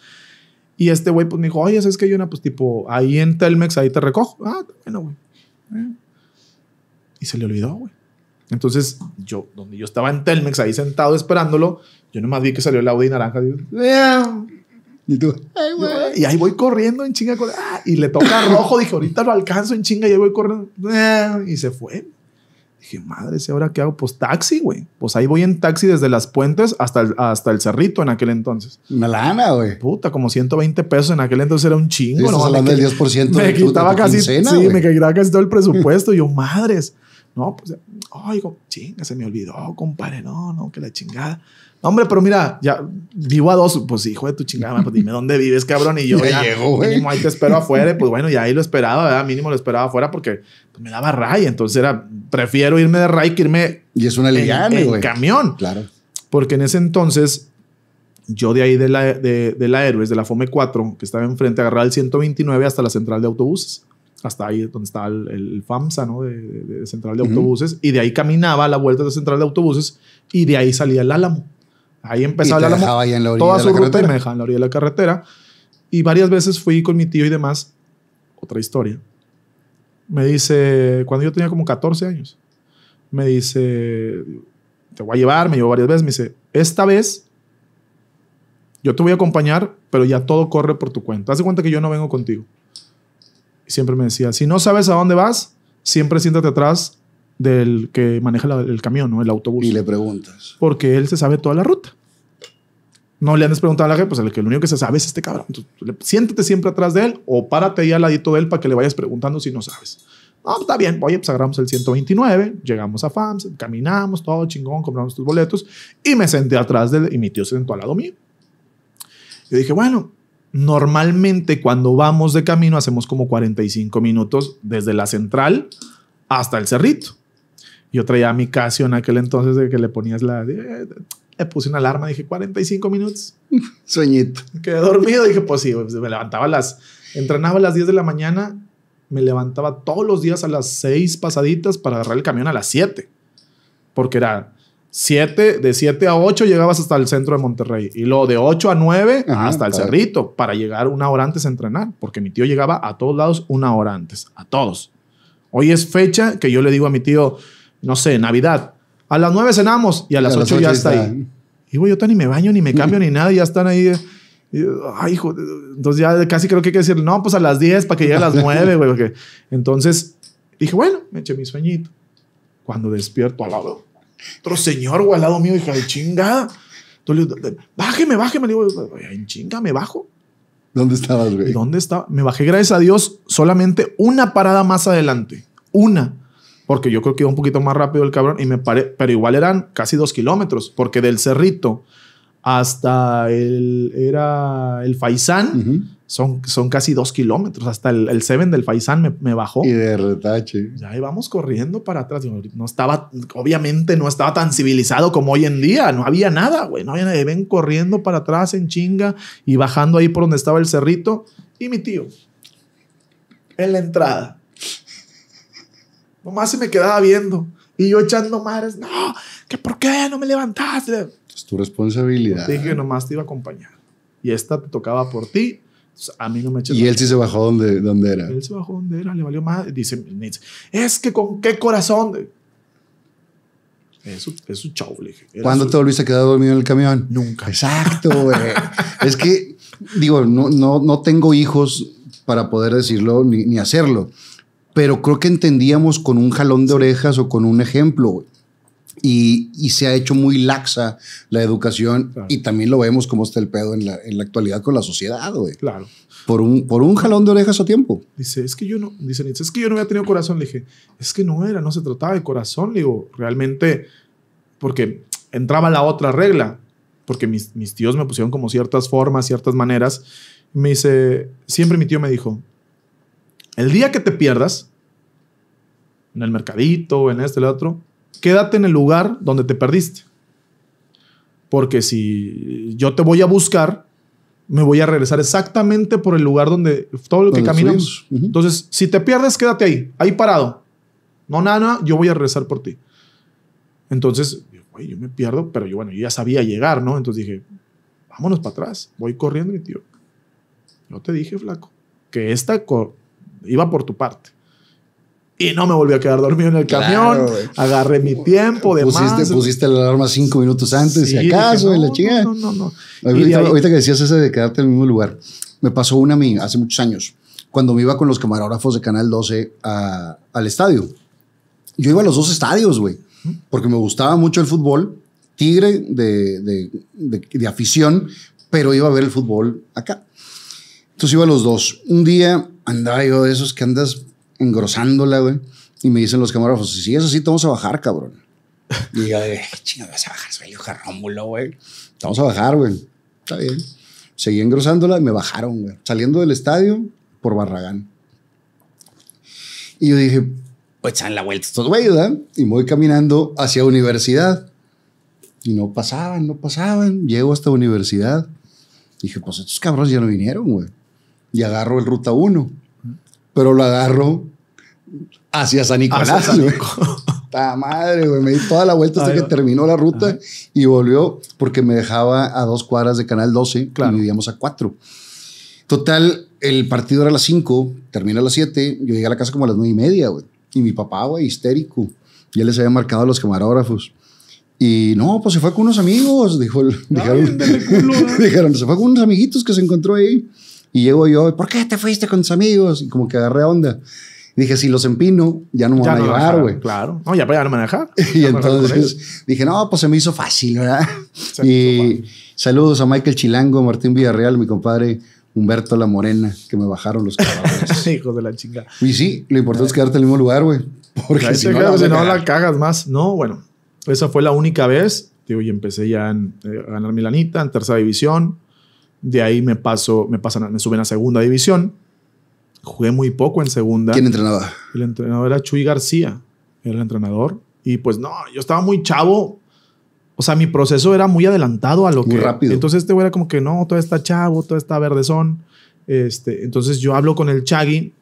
Y este güey pues me dijo, oye, ¿sabes que yo una? Pues tipo, ahí en Telmex, ahí te recojo. Ah, bueno, güey. Eh. Y se le olvidó, güey. Entonces, yo, donde yo estaba en Telmex, ahí sentado esperándolo, yo nomás vi que salió el Audi naranja. Eh". Y, tú, Y ahí voy corriendo en chinga. Ah", y le toca rojo. Dije, ahorita lo alcanzo en chinga y ahí voy corriendo. Eh", y se fue. Dije, madre, ¿y ahora qué hago? Pues taxi, güey. Pues ahí voy en taxi desde las puentes hasta el, hasta el cerrito en aquel entonces. Una lana, güey. Puta, como 120 pesos en aquel entonces era un chingo. no, hablando del 10% me de casi, Sí, me quitaba casi todo el presupuesto. yo, madres. No, pues, oigo, chinga, se me olvidó, compadre. No, no, que la chingada. Hombre, pero mira, ya vivo a dos. Pues hijo de tu chingada, pues dime dónde vives, cabrón. Y yo ya, Mínimo ahí te espero afuera. pues bueno, ya ahí lo esperaba, Mínimo lo esperaba afuera porque pues, me daba ray. Entonces era, prefiero irme de ray que irme. Y es una En, camión. Claro. Porque en ese entonces, yo de ahí de la, de, de la Héroes, de la FOME 4, que estaba enfrente, agarraba el 129 hasta la central de autobuses hasta ahí donde está el, FAMSA, ¿no? De, central de autobuses. Y de ahí caminaba a la vuelta de central de autobuses y de ahí salía el Álamo. Ahí empezó la su y orilla de la carretera. Y varias veces fui con mi tío y demás. Otra historia. Me dice, cuando yo tenía como 14 años, me dice, te voy a llevar, me llevó varias veces. Me dice, esta vez yo te voy a acompañar, pero ya todo corre por tu cuenta. Haz de cuenta que yo no vengo contigo. Y siempre me decía, si no sabes a dónde vas, siempre siéntate atrás del que maneja el camión, ¿no? El autobús. Y le preguntas. Porque él se sabe toda la ruta. No le andes preguntando a la gente, pues el, que, lo único que se sabe es este cabrón. siéntete siéntate siempre atrás de él o párate ahí al ladito de él para que le vayas preguntando si no sabes. No, pues, está bien, oye, pues agarramos el 129, llegamos a FAMS, caminamos, todo chingón, compramos tus boletos y me senté atrás de él y mi tío se sentó al lado mío. Yo dije, bueno, normalmente cuando vamos de camino hacemos como 45 minutos desde la central hasta el cerrito. Yo traía mi Casio en aquel entonces de que le ponías la... Le puse una alarma, dije 45 minutos. Sueñito. Quedé dormido, dije pues sí, pues, me levantaba a las... Entrenaba a las 10 de la mañana, me levantaba todos los días a las 6 pasaditas para agarrar el camión a las 7. Porque era 7, de 7 a 8 llegabas hasta el centro de Monterrey. Y luego de 8 a 9 hasta el Cerrito para llegar una hora antes a entrenar. Porque mi tío llegaba a todos lados una hora antes. A todos. Hoy es fecha que yo le digo a mi tío, no sé, Navidad. A las nueve cenamos y a las, ocho ya está, ahí. Y güey, yo ni me baño, ni me cambio, ni nada, ya están ahí. Eh, ay, hijo. Entonces ya casi creo que hay que decir, no, pues a las diez para que llegue a las nueve. güey. Entonces dije, bueno, me eché mi sueñito. Cuando despierto al lado, otro señor, güey, al lado mío, hija de chingada. Entonces le digo, bájeme, bájeme. Le digo, en chinga, me bajo. ¿Dónde estabas, güey? ¿Dónde estaba? Me bajé, gracias a Dios, solamente una parada más adelante. Una porque yo creo que iba un poquito más rápido el cabrón, y me pare, pero igual eran casi dos kilómetros, porque del cerrito hasta el, era el Faisán, son, son casi dos kilómetros, hasta el, el Seven del Faisán me, bajó. Y de retache. Ya íbamos corriendo para atrás, no estaba, obviamente no estaba tan civilizado como hoy en día, no había nada, güey, no había nada, ven corriendo para atrás en chinga y bajando ahí por donde estaba el cerrito, y mi tío, en la entrada Nomás se me quedaba viendo. Y yo echando madres, no, que por qué no me levantaste. Es tu responsabilidad. dije que nomás te iba a acompañar. Y esta te tocaba por ti. a mí no me eché. Y él sí se bajó donde, donde era. Él se bajó donde era, le valió más. Dice, es que con qué corazón. Eso, es chau, le dije. ¿Cuándo te volviste a dormido en el camión? Nunca. Exacto, güey. es que, digo, no, no, no tengo hijos para poder decirlo ni, ni hacerlo pero creo que entendíamos con un jalón de orejas o con un ejemplo. Y, y se ha hecho muy laxa la educación y también lo vemos como está el pedo en la, en la actualidad con la sociedad, güey. Claro. Por un, por un jalón de orejas a tiempo. Dice, es que yo no, dice es que yo no había tenido corazón. Le dije, es que no era, no se trataba de corazón. Le digo, realmente, porque entraba la otra regla, porque mis, mis tíos me pusieron como ciertas formas, ciertas maneras. Me dice, siempre mi tío me dijo, el día que te pierdas, en el mercadito, en este, el otro, quédate en el lugar donde te perdiste. Porque si yo te voy a buscar, me voy a regresar exactamente por el lugar donde todo lo que caminamos. Entonces, si te pierdes, quédate ahí, ahí parado. No, nada, yo voy a regresar por ti. Entonces, yo me pierdo, pero yo, bueno, yo ya sabía llegar, ¿no? Entonces dije, vámonos para atrás, voy corriendo, mi tío. Yo te dije, flaco, que esta, iba por tu parte. Y no me volví a quedar dormido en el camión. agarré mi tiempo de pusiste, más. Pusiste la alarma cinco minutos antes, y acaso, la chingada. Ahorita, que decías ese de quedarte en el mismo lugar, me pasó una a mí hace muchos años, cuando me iba con los camarógrafos de Canal 12 al estadio. Yo iba a los dos estadios, güey, porque me gustaba mucho el fútbol, tigre de, de, de afición, pero iba a ver el fútbol acá. Entonces iba a los dos. Un día andaba yo de esos que andas engrosándola, güey. Y me dicen los camarógrafos, si eso sí, te vamos a bajar, cabrón. Y yo, eh, chinga, vas a bajar, soy yo güey. Te vamos a bajar, güey. Está bien. Seguí engrosándola y me bajaron, güey. Saliendo del estadio por Barragán. Y yo dije, pues dan la vuelta estos güeyes, ¿verdad? Y voy caminando hacia universidad. Y no pasaban, no pasaban. Llego hasta universidad. Dije, pues estos cabros ya no vinieron, güey y agarro el ruta 1, pero lo agarro hacia San Nicolás. Está madre, güey. Me di toda la vuelta hasta que terminó la ruta y volvió porque me dejaba a dos cuadras de Canal 12 claro. y íbamos a cuatro. Total, el partido era a las 5, termina a las 7. Yo llegué a la casa como a las nueve y media, güey. Y mi papá, güey, histérico. Ya les había marcado a los camarógrafos. Y no, pues se fue con unos amigos, dijo. Ay, dijeron, se fue con unos amiguitos que se encontró ahí. Y llego yo, ¿por qué te fuiste con tus amigos? Y como que agarré onda. dije, si los empino, ya no me van a llevar, güey. Claro. No, ya, ya no me y entonces dije, no, pues se me hizo fácil, ¿verdad? y saludos a Michael Chilango, Martín Villarreal, mi compadre. Humberto La Morena, que me bajaron los caballos. Hijos de la chingada. Y sí, lo importante es quedarte en el mismo lugar, güey. Porque si, no, la no, la cagas más. No, bueno, esa fue la única vez. y empecé ya eh, a ganar Milanita en tercera división. De ahí me paso, me pasan, me suben a segunda división. Jugué muy poco en segunda. ¿Quién entrenaba? El entrenador era Chuy García, era el entrenador. Y pues no, yo estaba muy chavo. O sea, mi proceso era muy adelantado a lo muy que. rápido. Entonces este güey era como que no, todo está chavo, todo está verdezón. Este, entonces yo hablo con el Chagui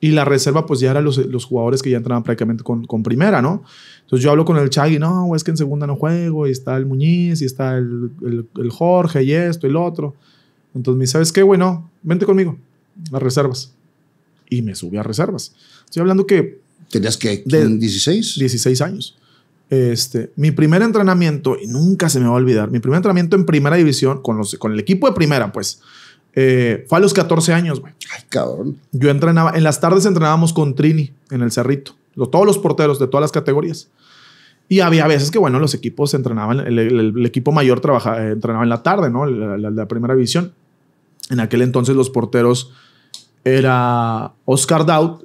y la reserva, pues ya eran los, los jugadores que ya entraban prácticamente con, con, primera, ¿no? Entonces yo hablo con el Chagui, no, es que en segunda no juego, y está el Muñiz, y está el, el, Jorge, y esto, y el otro. Entonces me dice, ¿sabes qué, güey? No, vente conmigo a reservas. Y me subí a reservas. Estoy hablando que... ¿Tenías que 16? 16 años. Este, mi primer entrenamiento, y nunca se me va a olvidar, mi primer entrenamiento en primera división con, los, con el equipo de primera, pues, eh, fue a los 14 años, güey. Ay, cabrón. Yo entrenaba, en las tardes entrenábamos con Trini en el Cerrito, todos los porteros de todas las categorías. Y había veces que, bueno, los equipos entrenaban, el, equipo mayor trabaja, eh, entrenaba en la tarde, ¿no? La, la primera división. En aquel entonces los porteros era Oscar Daut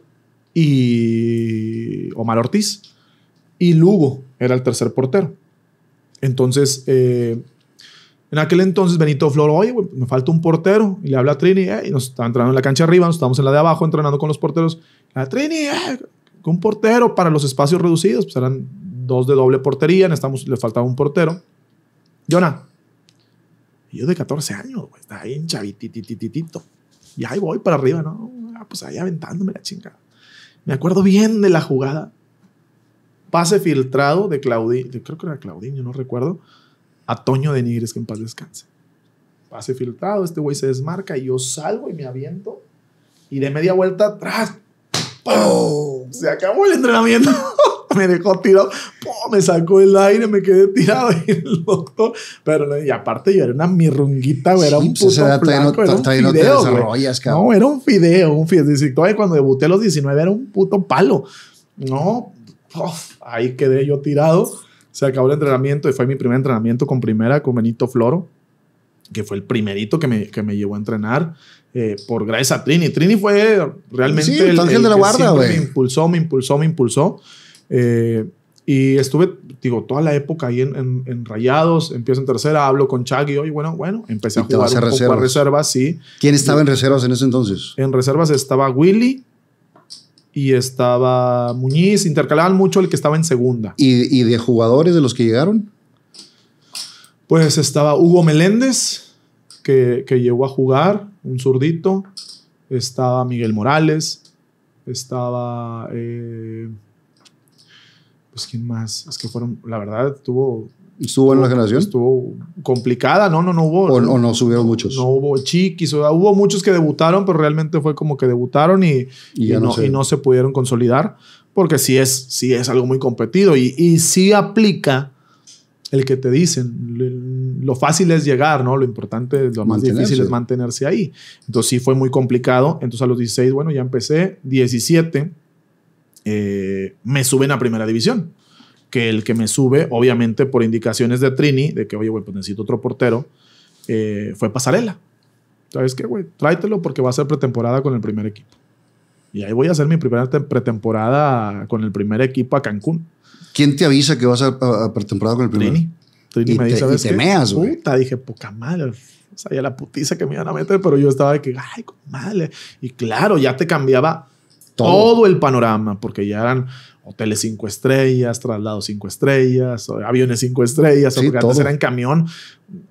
y Omar Ortiz. Y Lugo era el tercer portero. Entonces, eh, en aquel entonces Benito Floro, oye, me falta un portero. Y le habla a Trini, eh, y nos está entrenando en la cancha arriba, nos estamos en la de abajo entrenando con los porteros. Trini, con eh, un portero para los espacios reducidos, pues eran dos de doble portería, le faltaba un portero. Jonah, yo de 14 años, güey, en bien chavititititito. Y ahí voy para arriba, ¿no? Ah, pues ahí aventándome la chingada. Me acuerdo bien de la jugada. Pase filtrado de yo creo que era Claudinho, no recuerdo, a Toño de Nigres, que en paz descanse. Pase filtrado, este güey se desmarca y yo salgo y me aviento. Y de media vuelta atrás, ¡pum! Se acabó el entrenamiento. me dejó tirado, me sacó el aire, me quedé tirado y el doctor, pero y aparte yo era una mirrunguita, pues, era un puto era, un fideo, no, era un fideo, un fideo, cuando debuté a los 19 era un puto palo, no, ahí quedé yo tirado, se acabó el entrenamiento y fue mi primer entrenamiento con primera, con Benito Floro, que fue el primerito que me, que me llevó a entrenar. Eh, por gracias a Trini. Trini fue realmente el, el, de la guarda, me impulsó, me impulsó, me impulsó. Eh, y estuve, digo, toda la época ahí en, Rayados, empiezo en tercera, hablo con Chagui, y bueno, bueno, empecé a jugar reservas? poco sí. ¿Quién estaba en reservas en ese entonces? En reservas estaba Willy y estaba Muñiz, intercalaban mucho el que estaba en segunda. ¿Y, de jugadores de los que llegaron? Pues estaba Hugo Meléndez, que, llegó a jugar, un zurdito, estaba Miguel Morales, estaba... Eh, pues, quién más, es que fueron, la verdad, tuvo... ¿Y estuvo en la generación? Estuvo complicada, no, no, no hubo. O no, subieron muchos. No hubo chiquis, hubo muchos que debutaron, pero realmente fue como que debutaron y, y, no, se... pudieron consolidar, porque sí es, sí es algo muy competido y, y sí aplica el que te dicen. Lo fácil es llegar, ¿no? Lo importante, lo más difícil es mantenerse ahí. Entonces sí fue muy complicado. Entonces a los 16, bueno, ya empecé. 17, eh, me suben a primera división. Que el que me sube, obviamente por indicaciones de Trini, de que, oye, güey, pues necesito otro portero, eh, fue Pasarela. ¿Sabes qué, güey? Tráetelo porque va a ser pretemporada con el primer equipo. Y ahí voy a hacer mi primera pretemporada con el primer equipo a Cancún. ¿Quién te avisa que vas a, pretemporada con el primer Trini. Trini me te, ¿sabes meas, güey. Puta, dije, poca madre. O sea, la putiza que me iban a meter, pero yo estaba de que, ay, madre. Y claro, ya te cambiaba todo. el panorama, porque ya eran hoteles cinco estrellas, traslados cinco estrellas, aviones cinco estrellas, antes era en camión,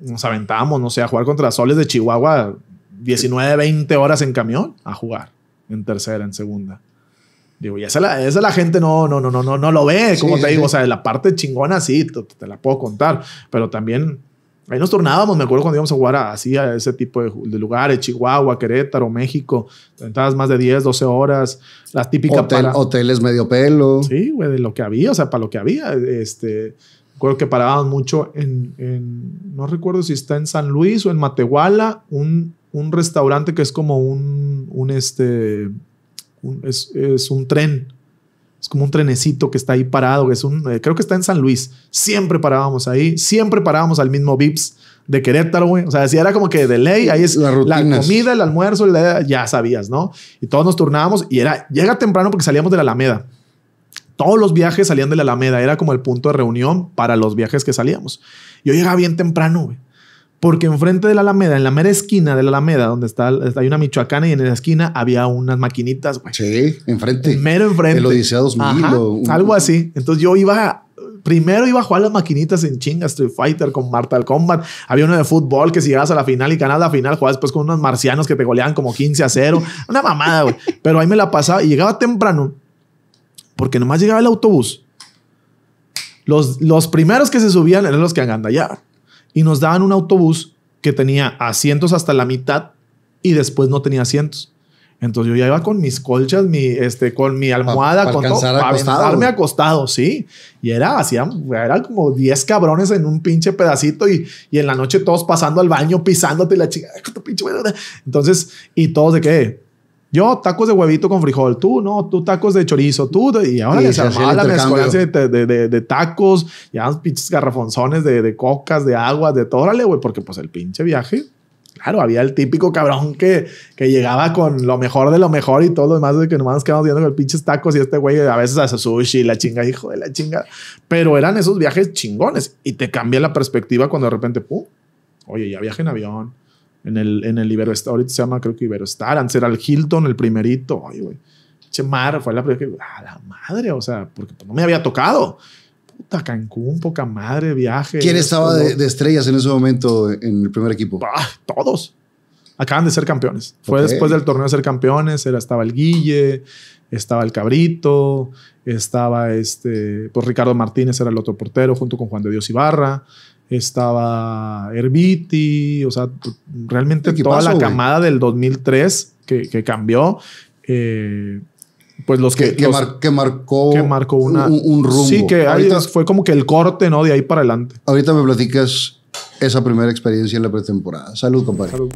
nos aventábamos, no sé, a jugar contra soles de Chihuahua 19, 20 horas en camión a jugar, en tercera, en segunda. Digo, y esa la, esa la gente no, no, no, no, no, no lo ve, como te digo, o sea, la parte chingona sí, te la puedo contar, pero también Ahí nos tornábamos, me acuerdo cuando íbamos a jugar así a ese tipo de, lugares, Chihuahua, Querétaro, México. Entrabas más de 10, 12 horas, las típicas Hoteles medio pelo. Sí, güey, de lo que había, o sea, para lo que había. Este, recuerdo que parábamos mucho en, no recuerdo si está en San Luis o en Matehuala, un, un restaurante que es como un, un este, es, es un tren es como un trenecito que está ahí parado, que es un, eh, creo que está en San Luis. Siempre parábamos ahí, siempre parábamos al mismo Vips de Querétaro, güey. O sea, si era como que de ley, ahí es la, comida, el almuerzo, ya sabías, ¿no? Y todos nos turnábamos y era, llega temprano porque salíamos de la Alameda. Todos los viajes salían de la Alameda, era como el punto de reunión para los viajes que salíamos. Yo llegaba bien temprano, güey porque enfrente de la Alameda, en la mera esquina de la Alameda, donde está, hay una michoacana y en la esquina había unas maquinitas, güey. Sí, enfrente. Mero enfrente. El Odisea 2000 o algo así. Entonces yo iba primero iba a jugar las maquinitas en chinga, Street Fighter con Mortal Kombat. Había uno de fútbol que si llegabas a la final y ganabas la final, jugabas después con unos marcianos que te goleaban como 15 a 0. Una mamada, güey. Pero ahí me la pasaba y llegaba temprano porque nomás llegaba el autobús. Los, los primeros que se subían eran los que andaban ya y nos daban un autobús que tenía asientos hasta la mitad y después no tenía asientos. Entonces yo ya iba con mis colchas, mi, este, con mi almohada, con para darme acostado, sí. Y era, como 10 cabrones en un pinche pedacito y, en la noche todos pasando al baño, pisándote la chica, pinche Entonces, y todos de qué, yo, tacos de huevito con frijol. Tú, no, tú tacos de chorizo. Tú, y ahora les armaba la de, tacos, ya pinches garrafonzones de, cocas, de agua de todo. Órale, güey, porque pues el pinche viaje. Claro, había el típico cabrón que, que llegaba con lo mejor de lo mejor y todo lo demás, de que nomás quedamos viendo con el pinches tacos y este güey a veces hace sushi, la chinga, hijo de la chinga. Pero eran esos viajes chingones y te cambia la perspectiva cuando de repente, pum, oye, ya viaje en avión, en el, en el ahorita se llama creo que Iberoestar, antes era el Hilton, el primerito. Ay, güey. Che, mar, fue la primera la madre, o sea, porque pues, no me había tocado. Puta, Cancún, poca madre, viaje. ¿Quién estaba de, estrellas en ese momento en el primer equipo? Ah, todos. Acaban de ser campeones. Fue después del torneo de ser campeones, era, estaba el Guille, estaba el Cabrito, estaba este, pues Ricardo Martínez era el otro portero junto con Juan de Dios Ibarra estaba Herbiti, o sea, realmente toda la camada del 2003 que, cambió. Eh, pues los que, que, marcó que marcó un, rumbo. Sí, que ahorita, fue como que el corte, ¿no? De ahí para adelante. Ahorita me platicas esa primera experiencia en la pretemporada. Salud, compadre. Salud.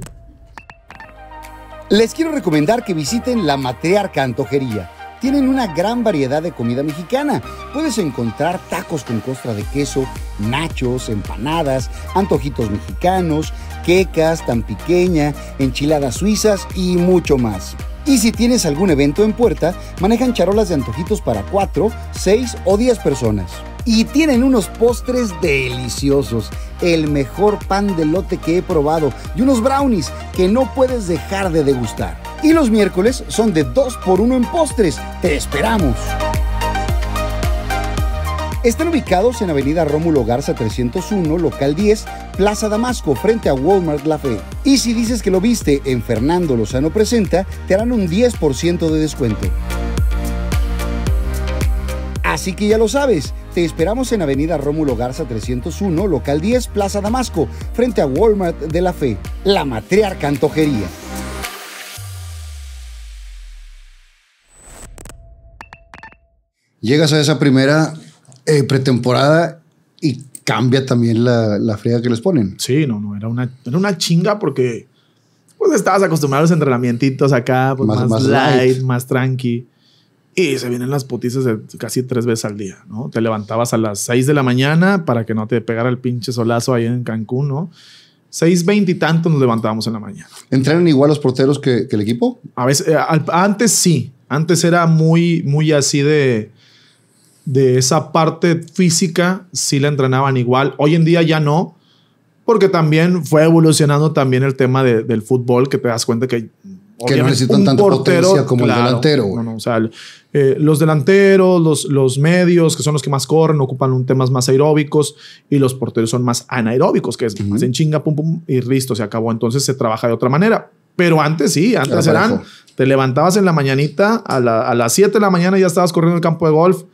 Les quiero recomendar que visiten la Matriarca Antojería tienen una gran variedad de comida mexicana. Puedes encontrar tacos con costra de queso, nachos, empanadas, antojitos mexicanos, quecas, tan pequeña, enchiladas suizas y mucho más. Y si tienes algún evento en puerta, manejan charolas de antojitos para 4, 6 o 10 personas. Y tienen unos postres deliciosos, el mejor pan de lote que he probado y unos brownies que no puedes dejar de degustar. Y los miércoles son de 2 por 1 en postres. Te esperamos. Están ubicados en Avenida Rómulo Garza 301, local 10, Plaza Damasco, frente a Walmart La Fe. Y si dices que lo viste en Fernando Lozano Presenta, te harán un 10% de descuento. Así que ya lo sabes, te esperamos en Avenida Rómulo Garza 301, local 10, Plaza Damasco, frente a Walmart de La Fe, la matriarca antojería. Llegas a esa primera eh, pretemporada y cambia también la, la que les ponen. Sí, no, no, era una, era una chinga porque pues estabas acostumbrado a los entrenamientos acá, pues, más, light, más tranqui. Y se vienen las putizas casi tres veces al día, ¿no? Te levantabas a las 6 de la mañana para que no te pegara el pinche solazo ahí en Cancún, ¿no? Seis, veinte y tanto nos levantábamos en la mañana. ¿Entrenan igual los porteros que, el equipo? A veces, eh, antes sí. Antes era muy, muy así de de esa parte física sí la entrenaban igual. Hoy en día ya no, porque también fue evolucionando también el tema del fútbol, que te das cuenta que... Que no necesitan tanta potencia como el delantero. o eh, los delanteros, los, los medios, que son los que más corren, ocupan un temas más aeróbicos y los porteros son más anaeróbicos, que es más chinga, pum, pum y listo, se acabó. Entonces se trabaja de otra manera. Pero antes sí, antes eran, te levantabas en la mañanita, a, a las 7 de la mañana ya estabas corriendo el campo de golf,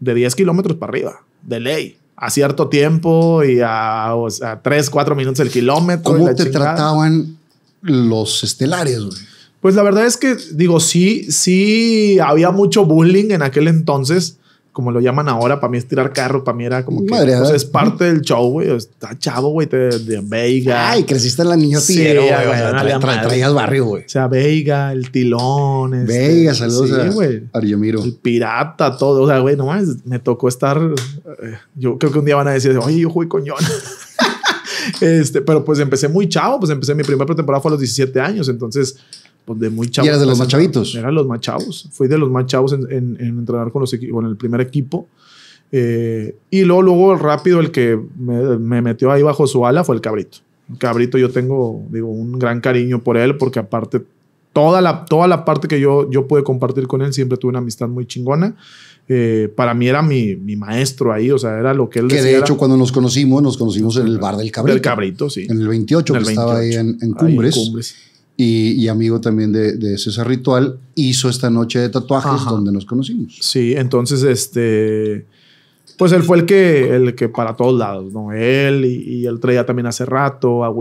de 10 kilómetros para arriba, de ley, a cierto tiempo y a, o 3, 4 minutos el kilómetro. ¿Cómo te trataban los estelares, Pues la verdad es que, digo, sí, sí había mucho bullying en aquel entonces como lo llaman ahora, para mí es tirar carro, para mí era como que Madre, pues, es parte del show, güey. Está chavo, güey, de, de, Veiga. Ay, creciste en la niña. sí, güey. traías barrio, güey. O sea, Veiga, el Tilón. Este, Veiga, saludos a El Pirata, todo. O sea, güey, nomás me tocó estar... Eh, yo creo que un día van a decir, oye, yo jugué coñón. este, pero pues empecé muy chavo, pues empecé mi primera pretemporada fue a los 17 años, entonces de muy chavos ¿Y de los machavitos? chavitos? Era los machavos Fui de los machavos en, entrenar con los con el primer equipo. Eh, y luego, luego, rápido, el que me, metió ahí bajo su ala fue el Cabrito. El Cabrito, yo tengo, digo, un gran cariño por él, porque aparte, toda la, toda la parte que yo, yo pude compartir con él, siempre tuve una amistad muy chingona. Eh, para mí era mi, mi, maestro ahí, o sea, era lo que él Que de hecho, cuando nos conocimos, nos conocimos en el bar del Cabrito. el Cabrito, sí. En el 28, que estaba ahí en, Cumbres. Ahí en Cumbres y, amigo también de, de, César Ritual, hizo esta noche de tatuajes donde nos conocimos. Sí, entonces este pues él fue el que, el que para todos lados, ¿no? Él y, el Treya también hace rato a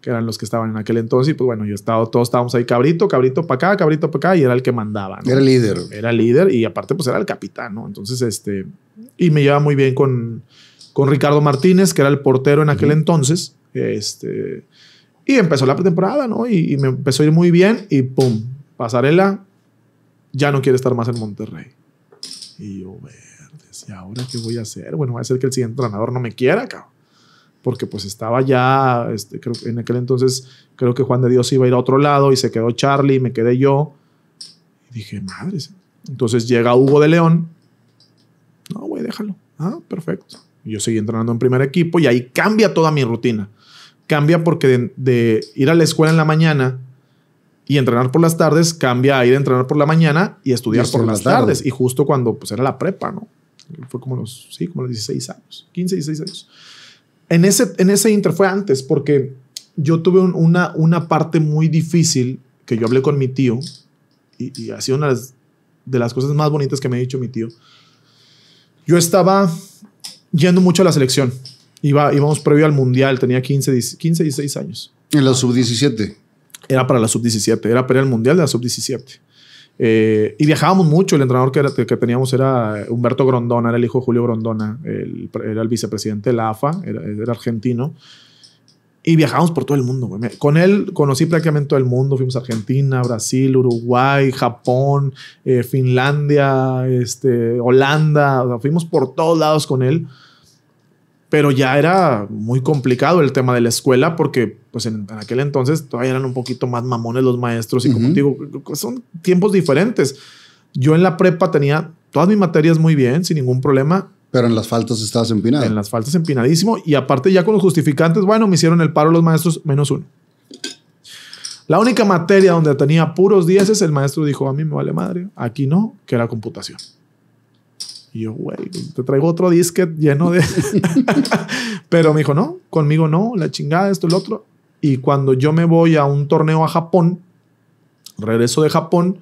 que eran los que estaban en aquel entonces, y pues bueno, yo estaba, todos estábamos ahí, cabrito, cabrito para acá, cabrito para acá, y era el que mandaba. Era el líder. Era líder y aparte pues era el capitán, ¿no? Entonces, este, y me llevaba muy bien con, con Ricardo Martínez, que era el portero en aquel entonces, este, y empezó la pretemporada, ¿no? Y, me empezó a ir muy bien y ¡pum! Pasarela ya no quiere estar más en Monterrey. Y yo, verdes, ¿y ahora qué voy a hacer? Bueno, va a ser que el siguiente entrenador no me quiera, cabrón. Porque pues estaba ya, este, creo, en aquel entonces creo que Juan de Dios iba a ir a otro lado y se quedó Charlie y me quedé yo. Y dije, madre Entonces llega Hugo de León. No, güey, déjalo. Ah, perfecto. Y yo seguí entrenando en primer equipo y ahí cambia toda mi rutina cambia porque de, ir a la escuela en la mañana y entrenar por las tardes cambia a ir a entrenar por la mañana y estudiar por las tardes. Y justo cuando pues era la prepa, ¿no? Fue como los, sí, como los 16 años, 15, 16 años. En ese, en ese inter fue antes porque yo tuve una, una parte muy difícil que yo hablé con mi tío y, y ha sido una de las cosas más bonitas que me ha dicho mi tío. Yo estaba yendo mucho a la selección Iba, íbamos previo al mundial, tenía 15, 15 16 años. ¿En la sub-17? Era para la sub-17, era para el mundial de la sub-17. Eh, y viajábamos mucho. El entrenador que, que, teníamos era Humberto Grondona, era el hijo de Julio Grondona, era el vicepresidente de la AFA, era, argentino. Y viajábamos por todo el mundo. Con él conocí prácticamente todo el mundo. Fuimos a Argentina, Brasil, Uruguay, Japón, eh, Finlandia, este, Holanda. fuimos por todos lados con él pero ya era muy complicado el tema de la escuela porque pues en, aquel entonces todavía eran un poquito más mamones los maestros y como digo, son tiempos diferentes. Yo en la prepa tenía todas mis materias muy bien, sin ningún problema. Pero en las faltas estabas empinado. En las faltas empinadísimo y aparte ya con los justificantes, bueno, me hicieron el paro los maestros menos uno. La única materia donde tenía puros dieces, el maestro dijo, a mí me vale madre, aquí no, que era computación. Y yo, güey, te traigo otro disquet lleno de... Pero me dijo, no, conmigo no, la chingada, esto, el otro. Y cuando yo me voy a un torneo a Japón, regreso de Japón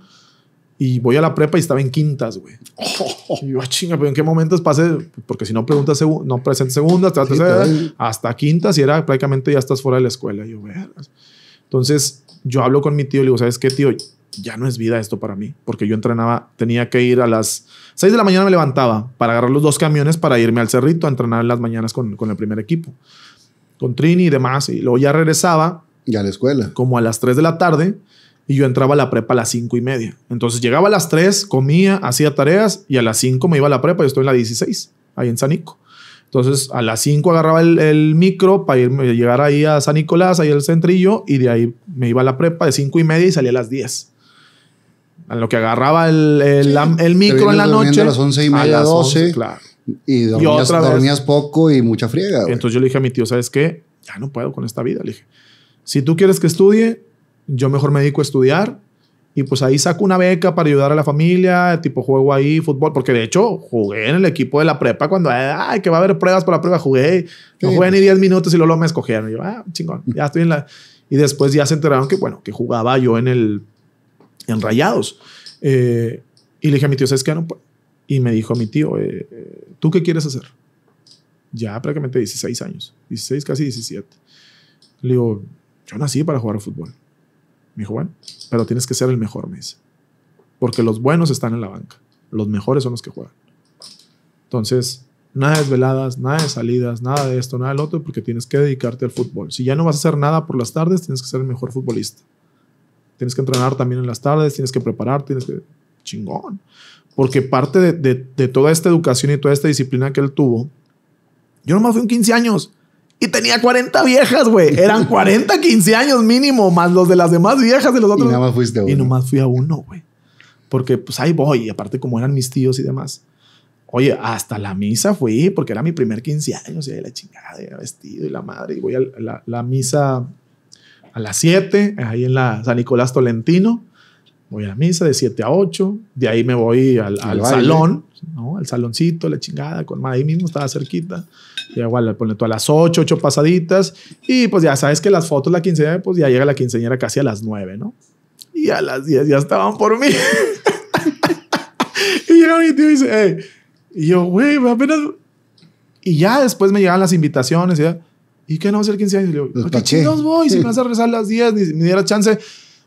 y voy a la prepa y estaba en quintas, güey. Oh. yo, ah, chinga, pero ¿en qué momentos pasé? Porque si no preguntas, segu no presentes segundas, hasta quintas y era prácticamente ya estás fuera de la escuela. yo, Entonces yo hablo con mi tío y le digo, ¿sabes qué, tío? ya no es vida esto para mí, porque yo entrenaba, tenía que ir a las 6 de la mañana, me levantaba para agarrar los dos camiones para irme al cerrito a entrenar en las mañanas con, el primer equipo, con Trini y demás, y luego ya regresaba. Y a la escuela. Como a las 3 de la tarde, y yo entraba a la prepa a las cinco y media. Entonces llegaba a las tres, comía, hacía tareas, y a las cinco me iba a la prepa, yo estoy en la 16, ahí en Sanico. Entonces, a las 5 agarraba el, micro para irme, llegar ahí a San Nicolás, ahí al centrillo, y de ahí me iba a la prepa de cinco y media y salía a las 10. En lo que agarraba el, micro en la noche. A las 11 y 12. claro. Y dormías, dormías poco y mucha friega. Entonces yo le dije a mi tío, ¿sabes qué? Ya no puedo con esta vida. Le dije, si tú quieres que estudie, yo mejor me dedico a estudiar. Y pues ahí saco una beca para ayudar a la familia, tipo juego ahí fútbol, porque de hecho jugué en el equipo de la prepa cuando, ay, que va a haber pruebas para la prueba, jugué, no jugué ni 10 pues. minutos y luego me escogieron. Y yo, ah, chingón, ya estoy en la... Y después ya se enteraron que, bueno, que jugaba yo en el enrayados. Eh, y le dije a mi tío, ¿sabes qué? y me dijo a mi tío, eh, eh, ¿tú qué quieres hacer? Ya prácticamente 16 años, 16, casi 17. Le digo, yo nací para jugar al fútbol. Me dijo, bueno, pero tienes que ser el mejor, me dice. Porque los buenos están en la banca. Los mejores son los que juegan. Entonces, nada de veladas, nada de salidas, nada de esto, nada del otro, porque tienes que dedicarte al fútbol. Si ya no vas a hacer nada por las tardes, tienes que ser el mejor futbolista. Tienes que entrenar también en las tardes, tienes que preparar, tienes que... Chingón. Porque parte de, toda esta educación y toda esta disciplina que él tuvo, yo nomás fui un 15 años. Y tenía 40 viejas, güey. Eran 40, 15 años mínimo, más los de las demás viejas de los otros. Y fuiste uno. Y nomás fui a uno, güey. Porque pues ahí voy. Y aparte, como eran mis tíos y demás. Oye, hasta la misa fui, porque era mi primer 15 años. Y ahí la chingada, y vestido y la madre. Y voy a la, la misa a las 7, ahí en la San Nicolás Tolentino. Voy a la misa de 7 a 8, de ahí me voy al, salón, ¿no? al saloncito, la chingada, con ahí mismo estaba cerquita. Y igual le tú a las 8, 8 pasaditas. Y pues ya sabes que las fotos, la quinceañera, pues ya llega la quinceañera casi a las 9, ¿no? Y a las 10 ya estaban por mí. y llega mi tío y dice, Y yo, güey, apenas. Y ya después me llegan las invitaciones y ya ¿y qué no va a ser 15 años? Y le digo, pues, ¿a qué chingados voy? Si me vas a rezar las 10, ni me diera chance.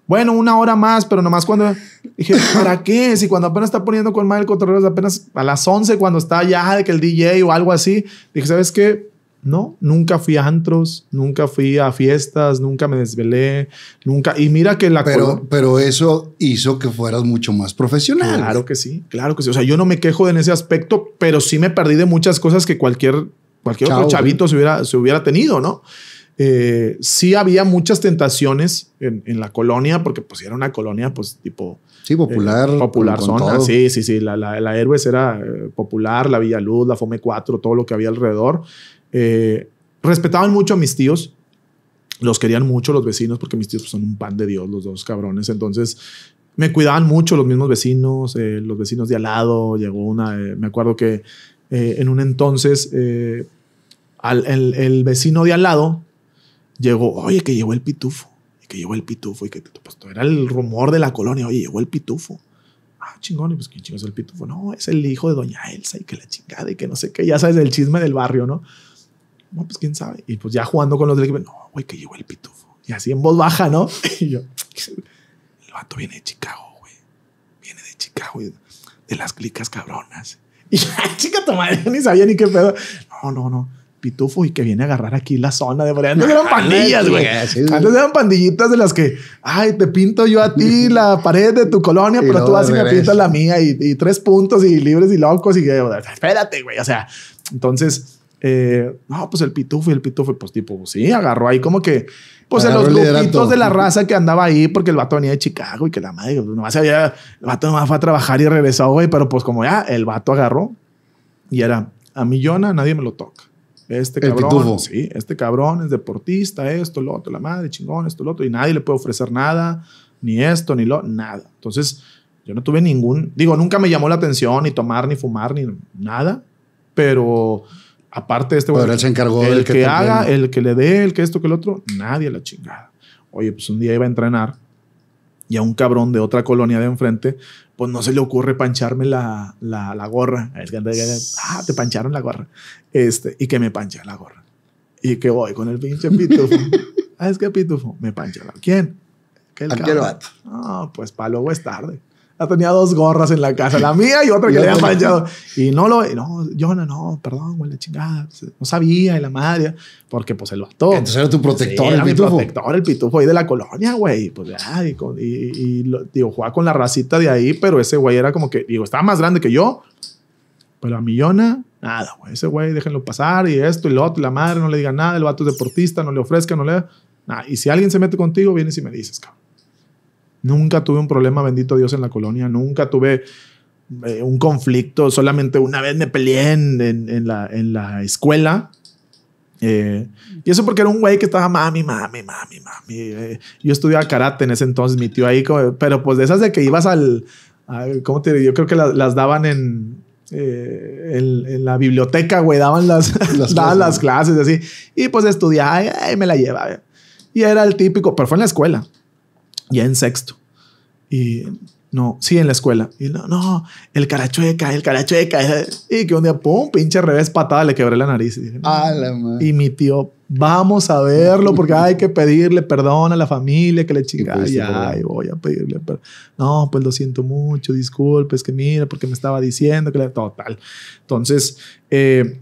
Bueno, una hora más, pero nomás cuando... Dije, ¿para qué? Si cuando apenas está poniendo con mal es apenas a las 11, cuando está ya de que el DJ o algo así. Dije, ¿sabes qué? No, nunca fui a antros, nunca fui a fiestas, nunca me desvelé, nunca. Y mira que la. Pero, pero eso hizo que fueras mucho más profesional. Claro que sí, claro que sí. O sea, yo no me quejo en ese aspecto, pero sí me perdí de muchas cosas que cualquier cualquier otro chavito se hubiera, se hubiera tenido, ¿no? Eh, sí había muchas tentaciones en, la colonia, porque pues era una colonia pues tipo... Sí, popular. Eh, popular zona, sí, sí, sí. La, la, la era eh, popular, la Villaluz, la Fome 4, todo lo que había alrededor. respetaban mucho a mis tíos. Los querían mucho los vecinos porque mis tíos pues, son un pan de Dios, los dos cabrones. Entonces, me cuidaban mucho los mismos vecinos, los vecinos de al lado. Llegó una, me acuerdo que en un entonces, el, vecino de al lado llegó, oye, que llegó el pitufo, y que llegó el pitufo, y que pues, era el rumor de la colonia, oye, llegó el pitufo. Ah, chingón, y pues quién chingón es el pitufo. No, es el hijo de doña Elsa y que la chingada y que no sé qué, ya sabes, el chisme del barrio, ¿no? No, pues quién sabe. Y pues ya jugando con los del equipo, no, güey, que llegó el pitufo. Y así en voz baja, ¿no? Y yo, el vato viene de Chicago, güey. Viene de Chicago, de las clicas cabronas. Y ah, chica, tu ni sabía ni qué pedo. No, no, no pitufo y que viene a agarrar aquí la zona de Morelia Antes eran pandillas, güey. Antes eran pandillitas de las que, ay, te pinto yo a ti la pared de tu colonia, pero tú vas y me pintas la mía y, tres puntos y libres y locos y espérate, güey. O sea, entonces, eh, no, pues el pitufo y el pitufo, pues tipo, sí, agarró ahí como que, pues en los grupitos de la raza que andaba ahí, porque el vato venía de Chicago y que la madre, pues, nomás había, el vato nomás fue a trabajar y regresó, güey, pero pues como ya, el vato agarró y era, a millona nadie me lo toca. Este cabrón, este cabrón es deportista, esto, lo otro, la madre, chingón, esto, lo otro, y nadie le puede ofrecer nada, ni esto, ni lo, nada. Entonces, yo no tuve ningún, digo, nunca me llamó la atención ni tomar, ni fumar, ni nada, pero aparte este... Pero él se encargó el del que, haga, el que le dé, el que esto, que el otro, nadie la chingada. Oye, pues un día iba a entrenar y a un cabrón de otra colonia de enfrente, pues no se le ocurre pancharme la, la, la gorra. Es que, ah, te pancharon la gorra. Este, y que me pancha la gorra. Y que voy con el pinche pitufo. ah, es que pitufo, me pancha la. ¿Quién? lo cabrón. no pues para luego es tarde tenía ah, pues, dos gorras en la casa, la mía y otra que le había manchado. Y no lo, no, yo no, no, perdón, güey, la chingada. No sabía, y la madre, porque pues el ató Entonces era tu protector, el era Mi protector, el pitufo ahí de la colonia, güey. Pues ya, y, digo, jugaba con la racita de ahí, pero ese güey era como que, digo, estaba más grande que yo, pero a Millona, nada, güey, ese güey, déjenlo pasar y esto y lo otro, y la madre, no le diga nada, el vato es deportista, no le ofrezca, no le. Nada. Y si alguien se mete contigo, vienes y me dices, cabrón. Nunca tuve un problema, bendito Dios, en la colonia. Nunca tuve eh, un conflicto. Solamente una vez me peleé en, la, escuela. Eh, y eso porque era un güey que estaba mami, mami, mami, mami. Eh, yo estudiaba karate en ese entonces, mi tío ahí, pero pues de esas de que ibas al. ¿Cómo te digo? Yo creo que las, daban en, en, la biblioteca, güey, daban las, clases, las así. Y pues estudiaba y, me la llevaba. Y era el típico, pero fue en la escuela ya en sexto. Y no, sí, en la escuela. Y no, no, el carachueca, el carachueca. Y que un día, pum, pinche revés, patada, le quebré la nariz. Y, y mi tío, vamos a verlo porque hay que pedirle perdón a la familia que le chingada. Ya, voy a pedirle perdón. No, pues lo siento mucho, disculpe, es que mira, porque me estaba diciendo que le. Total. Entonces, eh,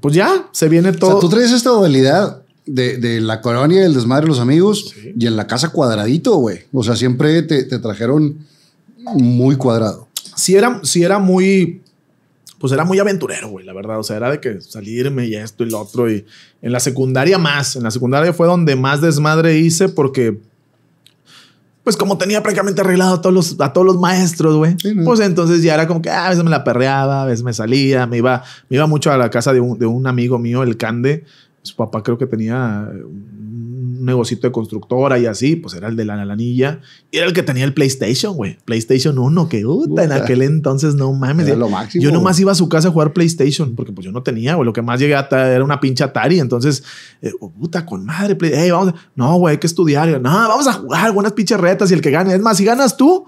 pues ya, se viene todo. O sea, tú traes esta dualidad de, la colonia del desmadre de los amigos y en la casa cuadradito, güey. O sea, siempre te, trajeron muy cuadrado. Sí era, era muy, pues era muy aventurero, güey, la verdad. O sea, era de que salirme y esto y lo otro. Y en la secundaria más. En la secundaria fue donde más desmadre hice porque pues como tenía prácticamente arreglado a todos los, a todos los maestros, güey. Pues entonces ya era como que ah, a veces me la perreaba, a veces me salía, me iba, me iba mucho a la casa de de un amigo mío, el Cande, su papá creo que tenía un negocito de constructora y así, pues era el de la lanilla. Y era el que tenía el PlayStation, güey. PlayStation 1, que puta, en aquel entonces no mames. lo yo nomás iba a su casa a jugar PlayStation, porque pues yo no tenía, güey. Lo que más llegué a era una pincha Atari. Entonces, eh, puta, con madre, No, güey, hay que estudiar. no, vamos a jugar buenas pinches retas y el que gane. Es más, si ganas tú,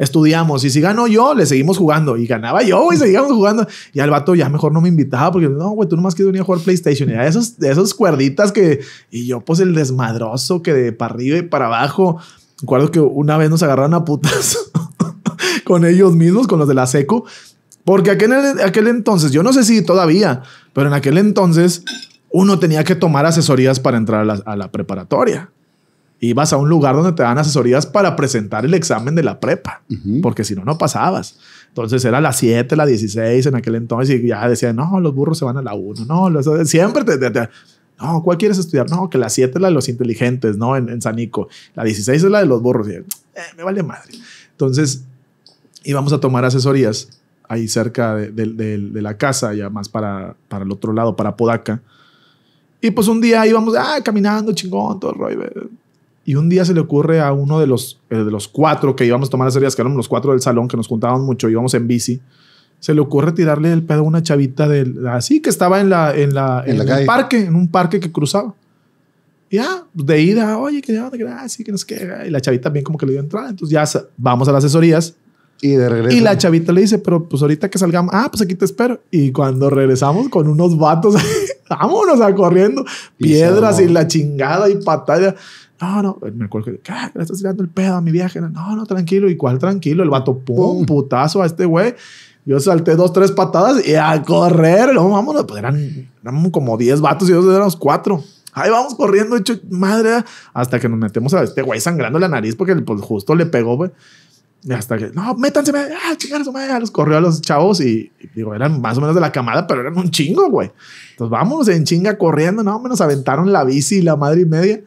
estudiamos. Y si gano yo, le seguimos jugando. Y ganaba yo, y seguíamos jugando. Y al vato ya mejor no me invitaba porque, no, güey, tú nomás quieres venir a jugar PlayStation. Y a esos, de esos cuerditas que. Y yo, pues el desmadroso que de para arriba y para abajo. Recuerdo que una vez nos agarraron a putas con ellos mismos, con los de la SECO. Porque aquel, aquel entonces, yo no sé si todavía, pero en aquel entonces uno tenía que tomar asesorías para entrar a la preparatoria ibas a un lugar donde te dan asesorías para presentar el examen de la prepa, porque si no, no pasabas. Entonces era las 7, la 16 en aquel entonces y ya decían, no, los burros se van a la 1, no, siempre te, te, no, ¿cuál quieres estudiar? No, que la 7 es la de los inteligentes, ¿no? En, Sanico, la 16 es la de los burros, y, eh, me vale madre. Entonces íbamos a tomar asesorías ahí cerca de, la casa, ya más para, para el otro lado, para Podaca. Y pues un día íbamos ah, caminando, chingón, todo el rollo. Eh, y un día se le ocurre a uno de los, eh, de los cuatro que íbamos a tomar las que éramos los cuatro del salón, que nos juntábamos mucho, íbamos en bici, se le ocurre tirarle el pedo a una chavita del, así que estaba en la, en la, en, el parque, en un parque que cruzaba. ya, pues, de ida, oye, que de gracias, que nos queda. Y la chavita también como que le dio entrada. Entonces ya vamos a las asesorías. Y de regreso. Y la chavita le dice, pero pues ahorita que salgamos, ah, pues aquí te espero. Y cuando regresamos con unos vatos, vámonos a corriendo, piedras y, la chingada y patada. No, no, me acuerdo que, Le estás tirando el pedo a mi viaje. No, no, tranquilo. ¿Y cuál tranquilo? El vato, pum, putazo a este güey. Yo salté dos, tres patadas y a correr. No, vámonos. Pues eran, eran como diez vatos y nosotros éramos cuatro. Ahí vamos corriendo, hecho madre, hasta que nos metemos a este güey sangrando la nariz porque pues, justo le pegó, güey. Hasta que, no, métanse, ah, chingar madre. Los corrió a los chavos y, digo, eran más o menos de la camada, pero eran un chingo, güey. Entonces vamos en chinga corriendo, no, me aventaron la bici y la madre y media.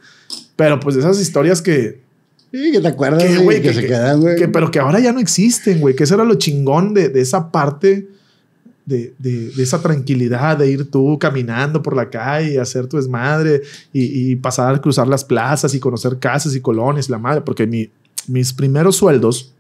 Pero pues esas historias que. Sí, que te acuerdas, que, güey, que, se quedan, güey. pero que ahora ya no existen, güey. Que eso era lo chingón de, esa parte. De, esa tranquilidad de ir tú caminando por la calle, hacer tu desmadre y, y pasar, cruzar las plazas y conocer casas y colonias, la madre, porque mi, mis primeros sueldos,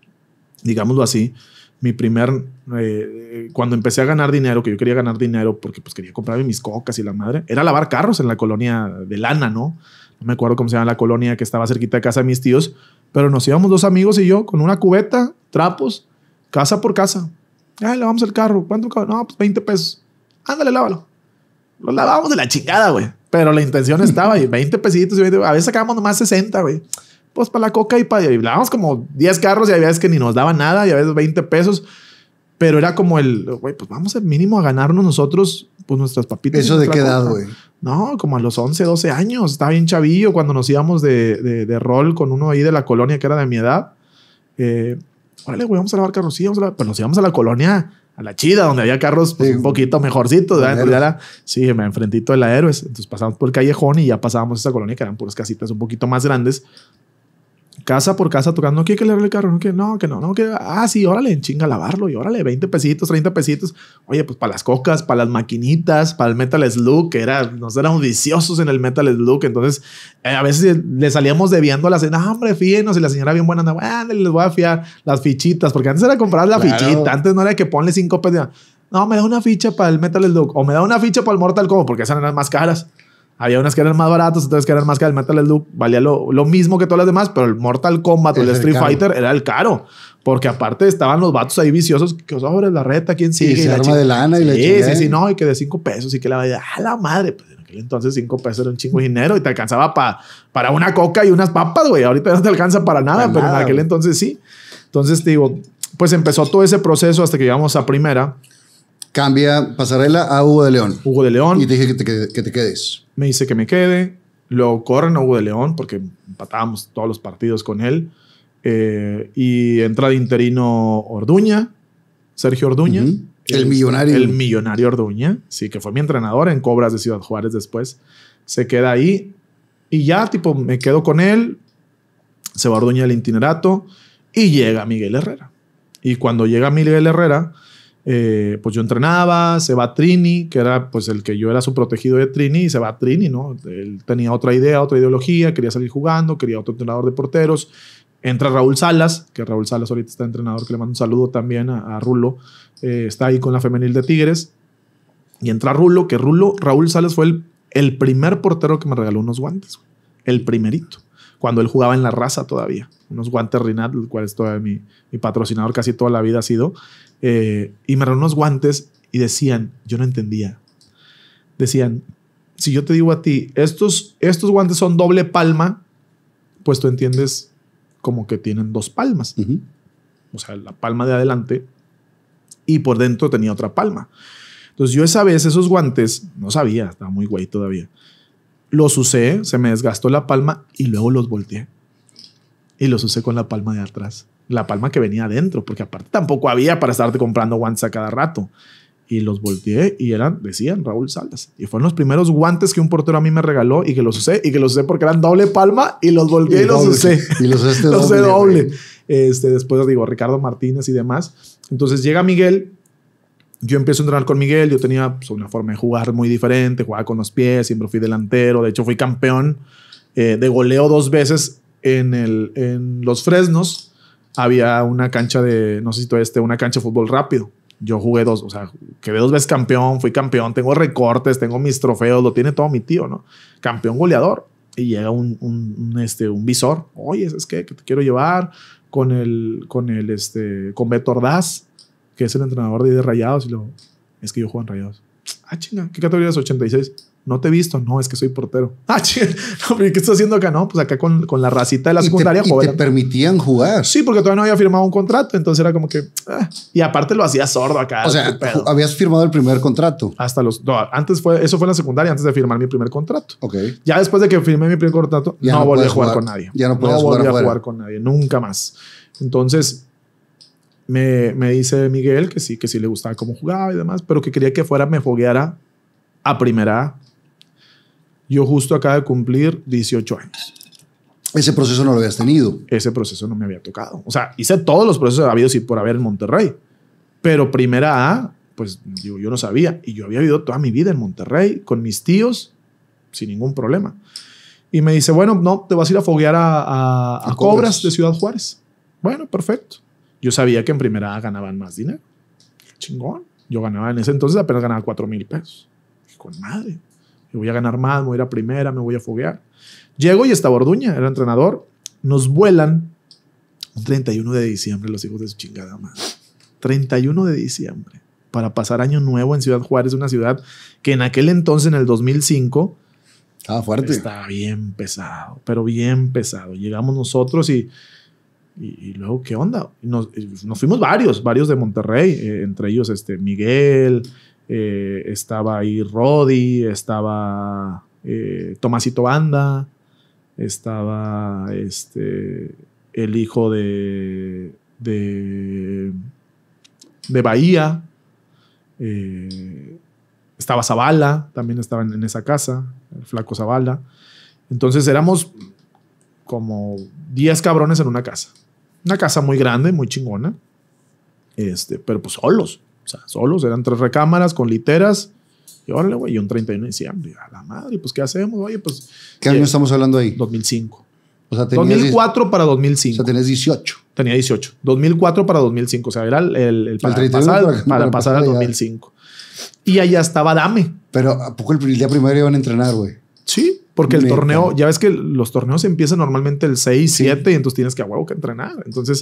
digámoslo así, mi primer, eh, cuando empecé a ganar dinero, que yo quería ganar dinero porque pues quería comprarme mis cocas y la madre, era lavar carros en la colonia de lana, ¿no? me acuerdo cómo se llama la colonia que estaba cerquita de casa de mis tíos, pero nos íbamos dos amigos y yo con una cubeta, trapos, casa por casa. Ay, lavamos el carro. ¿Cuánto? No, pues 20 pesos. Ándale, lávalo. Lo lavamos de la chingada, güey. Pero la intención estaba y 20 pesitos y a veces sacábamos nomás 60, güey. Pues para la coca y para... Y lavábamos como 10 carros y había veces que ni nos daban nada y a veces 20 pesos. Pero era como el, güey, pues vamos al mínimo a ganarnos nosotros pues nuestras papitas. ¿Eso de qué edad, güey? No, como a los 11, 12 años. Estaba bien chavillo cuando nos íbamos de, rol con uno ahí de la colonia que era de mi edad. Eh, órale, güey, vamos a lavar Sí, vamos a lavar. Pero pues, nos íbamos a la colonia, a la chida, donde había carros pues, un poquito mejorcitos. Pues, sí, me enfrentito todo la Héroes. Entonces pasamos por el callejón y ya pasábamos a esa colonia que eran puras casitas un poquito más grandes casa por casa tocando, no quiere que le el carro, no que no, que no, no que, ah, sí, órale, chinga, lavarlo y órale, 20 pesitos, 30 pesitos. Oye, pues para las cocas, para las maquinitas, para el Metal Slug, que era, nos éramos viciosos en el Metal Slug, entonces eh, a veces le salíamos debiendo a la cena, ah, hombre, fíenos y la señora bien buena anda les voy a fiar las fichitas, porque antes era comprar la fichita, antes no era que ponle 5 pesos, no, me da una ficha para el Metal Slug, o me da una ficha para el Mortal Kombat, porque esas eran más caras. Había unas que eran más baratas, otras que eran más caras. El Metal Slug valía lo, mismo que todas las demás, pero el Mortal Kombat o el, Street Fighter era el caro. Porque aparte estaban los vatos ahí viciosos que os oh, abres la reta, quién sigue. Y se arma de lana y le Sí, sí, sí, no, y que de cinco pesos y que la vaya a ah, la madre. Pues en aquel entonces cinco pesos era un chingo de dinero y te alcanzaba para para una coca y unas papas, güey. Ahorita no te alcanza para nada, pero en aquel entonces sí. Entonces, digo, pues empezó todo ese proceso hasta que llegamos a primera. Cambia pasarela a Hugo de León. Hugo de León. Y te dije que que te quedes me dice que me quede, lo corren a Hugo de León porque empatábamos todos los partidos con él. Eh, y entra de interino Orduña, Sergio Orduña. el, millonario. El millonario Orduña, sí, que fue mi entrenador en Cobras de Ciudad Juárez después. Se queda ahí y ya, tipo, me quedo con él. Se va Orduña al itinerato y llega Miguel Herrera. Y cuando llega Miguel Herrera, eh, pues yo entrenaba, se va Trini, que era pues el que yo era su protegido de Trini, y se va Trini, ¿no? Él tenía otra idea, otra ideología, quería salir jugando, quería otro entrenador de porteros. Entra Raúl Salas, que Raúl Salas ahorita está entrenador, que le mando un saludo también a, Rulo, eh, está ahí con la femenil de Tigres. Y entra Rulo, que Rulo, Raúl Salas fue el, primer portero que me regaló unos guantes, el primerito cuando él jugaba en la raza todavía. Unos guantes Rinat, el cual es todo mi patrocinador casi toda la vida ha sido. Eh, y me unos guantes y decían, yo no entendía. Decían, si yo te digo a ti, estos, estos guantes son doble palma, pues tú entiendes como que tienen dos palmas. O sea, la palma de adelante y por dentro tenía otra palma. Entonces yo esa vez esos guantes, no sabía, estaba muy guay todavía. Los usé, se me desgastó la palma y luego los volteé. Y los usé con la palma de atrás la palma que venía adentro, porque aparte tampoco había para estarte comprando guantes a cada rato. Y los volteé y eran, decían Raúl saldas Y fueron los primeros guantes que un portero a mí me regaló y que los usé, y que los usé porque eran doble palma y los volteé y, los usé. Y los usé doble. Este, después digo, Ricardo Martínez y demás. Entonces llega Miguel, yo empiezo a entrenar con Miguel, yo tenía pues, una forma de jugar muy diferente, jugaba con los pies, siempre fui delantero, de hecho fui campeón eh, de goleo dos veces en, el, en los Fresnos había una cancha de, no sé si todo este, una cancha de fútbol rápido. Yo jugué dos, o sea, quedé dos veces campeón, fui campeón, tengo recortes, tengo mis trofeos, lo tiene todo mi tío, ¿no? Campeón goleador. Y llega un, este, un visor, oye, ¿sabes qué? Que te quiero llevar con el, con el, este, con Beto Ordaz, que es el entrenador de, de Rayados. Y luego, es que yo juego en Rayados. Ah, chinga, ¿qué categoría es? 86. No te he visto. No, es que soy portero. Ah, chido. ¿Qué estás haciendo acá? No, pues acá con, la racita de la secundaria. Y te, te permitían jugar. Sí, porque todavía no había firmado un contrato. Entonces era como que. Ah, y aparte lo hacía sordo acá. O sea, habías firmado el primer contrato. Hasta los. No, antes fue. Eso fue en la secundaria, antes de firmar mi primer contrato. Ok. Ya después de que firmé mi primer contrato, no, volví a jugar, con nadie. Ya no, no volví a jugar con nadie. Nunca más. Entonces. Me, me dice Miguel que sí, que sí le gustaba cómo jugaba y demás, pero que quería que fuera, me fogueara a primera yo justo acaba de cumplir 18 años. Ese proceso no lo habías tenido. Ese proceso no me había tocado. O sea, hice todos los procesos habidos y por haber en Monterrey. Pero primera A, pues digo, yo no sabía. Y yo había vivido toda mi vida en Monterrey con mis tíos sin ningún problema. Y me dice, bueno, no, te vas a ir a foguear a, cobras. de Ciudad Juárez. Bueno, perfecto. Yo sabía que en primera A ganaban más dinero. Chingón. Yo ganaba en ese entonces apenas ganaba 4 mil pesos. Y con madre voy a ganar más, me voy a ir a primera, me voy a foguear. Llego y está Borduña, era entrenador, nos vuelan un 31 de diciembre, los hijos de su chingada madre. 31 de diciembre, para pasar año nuevo en Ciudad Juárez, una ciudad que en aquel entonces, en el 2005, estaba fuerte. Estaba bien pesado, pero bien pesado. Llegamos nosotros y, y, luego, ¿qué onda? Nos, fuimos varios, varios de Monterrey, eh, entre ellos este, Miguel, eh, estaba ahí Roddy, estaba eh, Tomasito Banda, estaba este, el hijo de, de, de Bahía, eh, estaba Zabala, también estaba en, esa casa, el flaco Zabala Entonces éramos como 10 cabrones en una casa. Una casa muy grande, muy chingona. Este, pero pues solos. O sea, solos, eran tres recámaras con literas. Y órale, güey, un 31 de diciembre. A la madre, pues, ¿qué hacemos? Oye, pues. ¿Qué año estamos hablando ahí? 2005. O sea, 2004 para 2005. O sea, tenías 18. Tenía 18. 2004 para 2005. O sea, era el, el, para, pasar, al 2005. Y allá estaba Dame. Pero ¿a poco el, día primero iban a entrenar, güey? Sí, porque el torneo, ya ves que los torneos empiezan normalmente el 6, 7 y entonces tienes que a huevo que entrenar. Entonces,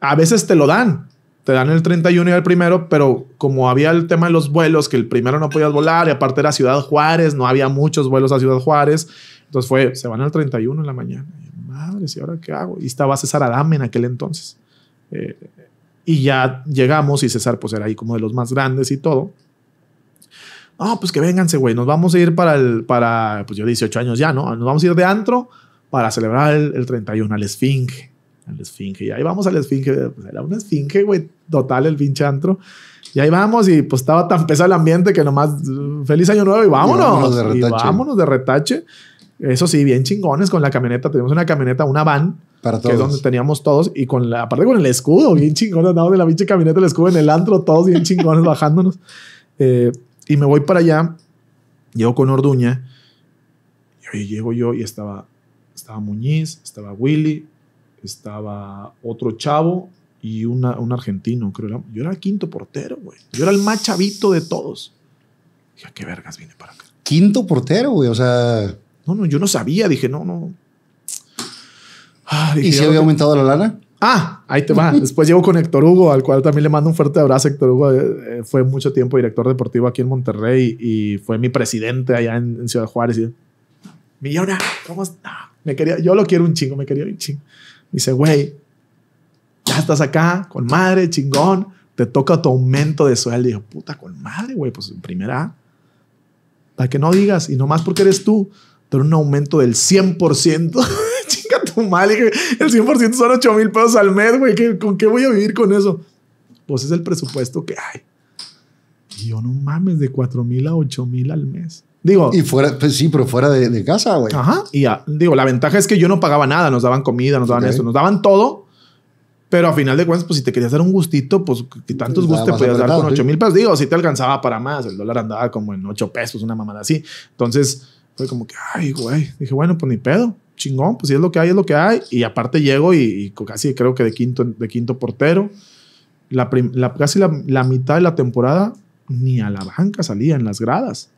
a veces te lo dan, te dan el 31 y el primero, pero como había el tema de los vuelos, que el primero no podías volar y aparte era Ciudad Juárez, no había muchos vuelos a Ciudad Juárez, entonces fue, se van al 31 en la mañana. Madre, ¿y ahora qué hago? Y estaba César Adame en aquel entonces. Eh, y ya llegamos y César pues era ahí como de los más grandes y todo. No, pues que vénganse, güey, nos vamos a ir para el, para, pues yo 18 años ya, ¿no? Nos vamos a ir de antro para celebrar el 31 al Esfinge al esfinge. Y ahí vamos al esfinge. Pues, era una esfinge, güey, total el pinche antro. Y ahí vamos y pues estaba tan pesado el ambiente que nomás uh, feliz año nuevo y vámonos. Y vámonos de retache. Eso sí, bien chingones con la camioneta. Teníamos una camioneta, una van. Que es donde teníamos todos. Y con la, aparte con el escudo, bien chingones. Andamos de la pinche camioneta, el escudo en el antro, todos bien chingones bajándonos. Eh, y me voy para allá. Llego con Orduña. Y ahí llego yo y estaba, estaba Muñiz, estaba Willy, estaba otro chavo y un argentino, creo. Yo era el quinto portero, güey. Yo era el más chavito de todos. Dije, ¿qué vergas vine para acá? Quinto portero, güey, o sea. No, no, yo no sabía. Dije, no, no. Ah, ¿Y si ah, había aumentado la lana? Ah, ahí te va. Después llevo con Héctor Hugo, al cual también le mando un fuerte abrazo. Héctor Hugo eh, eh, fue mucho tiempo director deportivo aquí en Monterrey y fue mi presidente allá en, Ciudad Juárez. Y, Millona, ¿cómo ah, Me quería, yo lo quiero un chingo, me quería un chingo. Dice, güey, ya estás acá, con madre, chingón, te toca tu aumento de sueldo. Dijo, puta, con madre, güey, pues primera Para que no digas, y nomás porque eres tú, pero un aumento del 100%. Chinga tu madre, el 100% son 8 mil pesos al mes, güey, ¿con qué voy a vivir con eso? Pues es el presupuesto que hay. Y yo, no mames, de 4 mil a 8 mil al mes. Digo. Y fuera, pues sí, pero fuera de, casa, güey. Ajá. Y digo, la ventaja es que yo no pagaba nada, nos daban comida, nos daban eso, nos daban todo. Pero a final de cuentas, pues si te querías dar un gustito, pues que tantos gustos te podías dar con 8 mil pesos. Digo, si te alcanzaba para más, el dólar andaba como en 8 pesos, una mamada así. Entonces, fue como que, ay, güey. Dije, bueno, pues ni pedo. Chingón, pues si es lo que hay, es lo que hay. Y aparte llego y, casi creo que de quinto, de quinto portero. La, casi la mitad de la temporada ni a la banca salía en las gradas.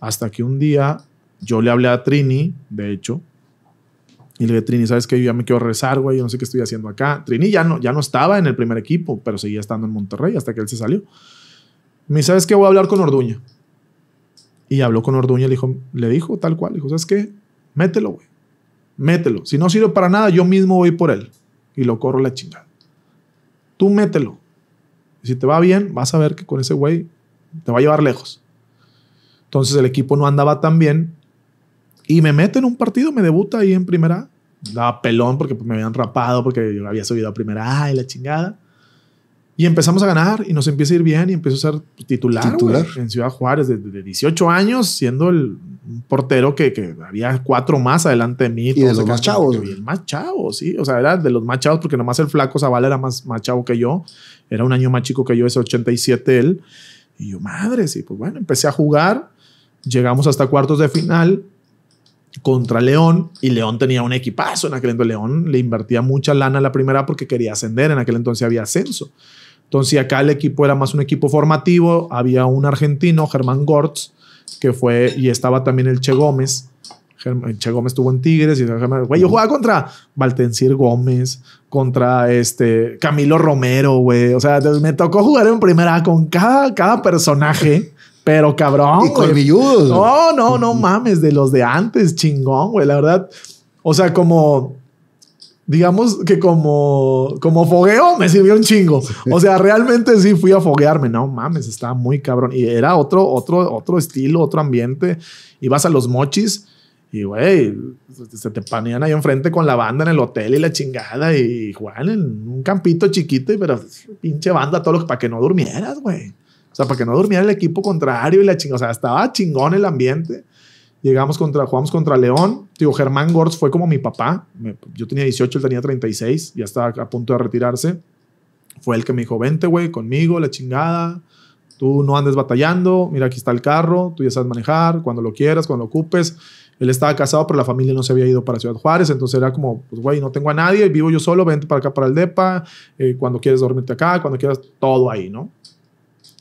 Hasta que un día yo le hablé a Trini, de hecho, y le dije, Trini, ¿sabes qué? Yo ya me quiero rezar, güey, yo no sé qué estoy haciendo acá. Trini ya no, ya no estaba en el primer equipo, pero seguía estando en Monterrey hasta que él se salió. Me dice, ¿sabes qué? Voy a hablar con Orduña. Y habló con Orduña, le dijo, le dijo tal cual, le dijo, ¿sabes qué? Mételo, güey. Mételo. Si no sirve para nada, yo mismo voy por él. Y lo corro la chingada. Tú mételo. Si te va bien, vas a ver que con ese güey te va a llevar lejos. Entonces el equipo no andaba tan bien y me mete en un partido, me debuta ahí en primera. Daba pelón porque pues, me habían rapado, porque yo había subido a primera A y la chingada. Y empezamos a ganar y nos empieza a ir bien y empiezo a ser titular, en Ciudad Juárez desde de 18 años, siendo el portero que, que, había cuatro más adelante de mí. Y de los más chavos. Y el más chavo, sí. O sea, era de los más chavos porque nomás el flaco Zavala era más, más chavo que yo. Era un año más chico que yo, ese 87 él. Y yo, madre, sí. Pues bueno, empecé a jugar Llegamos hasta cuartos de final contra León y León tenía un equipazo en aquel entonces. León le invertía mucha lana a la primera porque quería ascender, en aquel entonces había ascenso. Entonces acá el equipo era más un equipo formativo, había un argentino, Germán Gortz, que fue, y estaba también el Che Gómez. che Gómez estuvo en Tigres y yo jugaba contra Valtencir Gómez, contra este Camilo Romero, güey. O sea, me tocó jugar en primera con cada, cada personaje pero cabrón. Y No, no, no mames, de los de antes, chingón, güey. La verdad, o sea, como digamos que como, como fogueo me sirvió un chingo. O sea, realmente sí fui a foguearme. No mames, estaba muy cabrón. Y era otro, otro, otro estilo, otro ambiente. Ibas a los mochis y, güey, se te panean ahí enfrente con la banda en el hotel y la chingada. Y Juan en un campito chiquito, y pero pinche banda, todo lo para que no durmieras, güey sea, para que no durmiera el equipo contrario y la chingada. O sea, estaba chingón el ambiente. Llegamos contra, jugamos contra León. Tío, Germán Gortz fue como mi papá. Yo tenía 18, él tenía 36, ya estaba a punto de retirarse. Fue el que me dijo, vente, güey, conmigo, la chingada. Tú no andes batallando, mira, aquí está el carro, tú ya sabes manejar, cuando lo quieras, cuando lo ocupes. Él estaba casado, pero la familia no se había ido para Ciudad Juárez, entonces era como, pues, güey, no tengo a nadie, vivo yo solo, vente para acá, para el DEPA, eh, cuando quieres dormirte acá, cuando quieras, todo ahí, ¿no?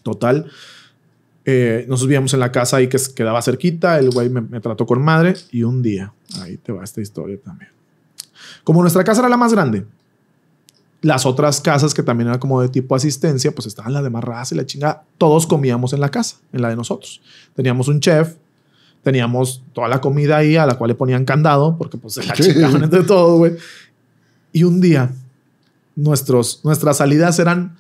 Total. Eh, nos vivíamos en la casa ahí que quedaba cerquita, el güey me, trató con madre y un día, ahí te va esta historia también. Como nuestra casa era la más grande, las otras casas que también era como de tipo asistencia, pues estaban las de más y la chingada. Todos comíamos en la casa, en la de nosotros. Teníamos un chef, teníamos toda la comida ahí a la cual le ponían candado porque pues se la chingaban entre todo, güey. Y un día nuestros, nuestras salidas eran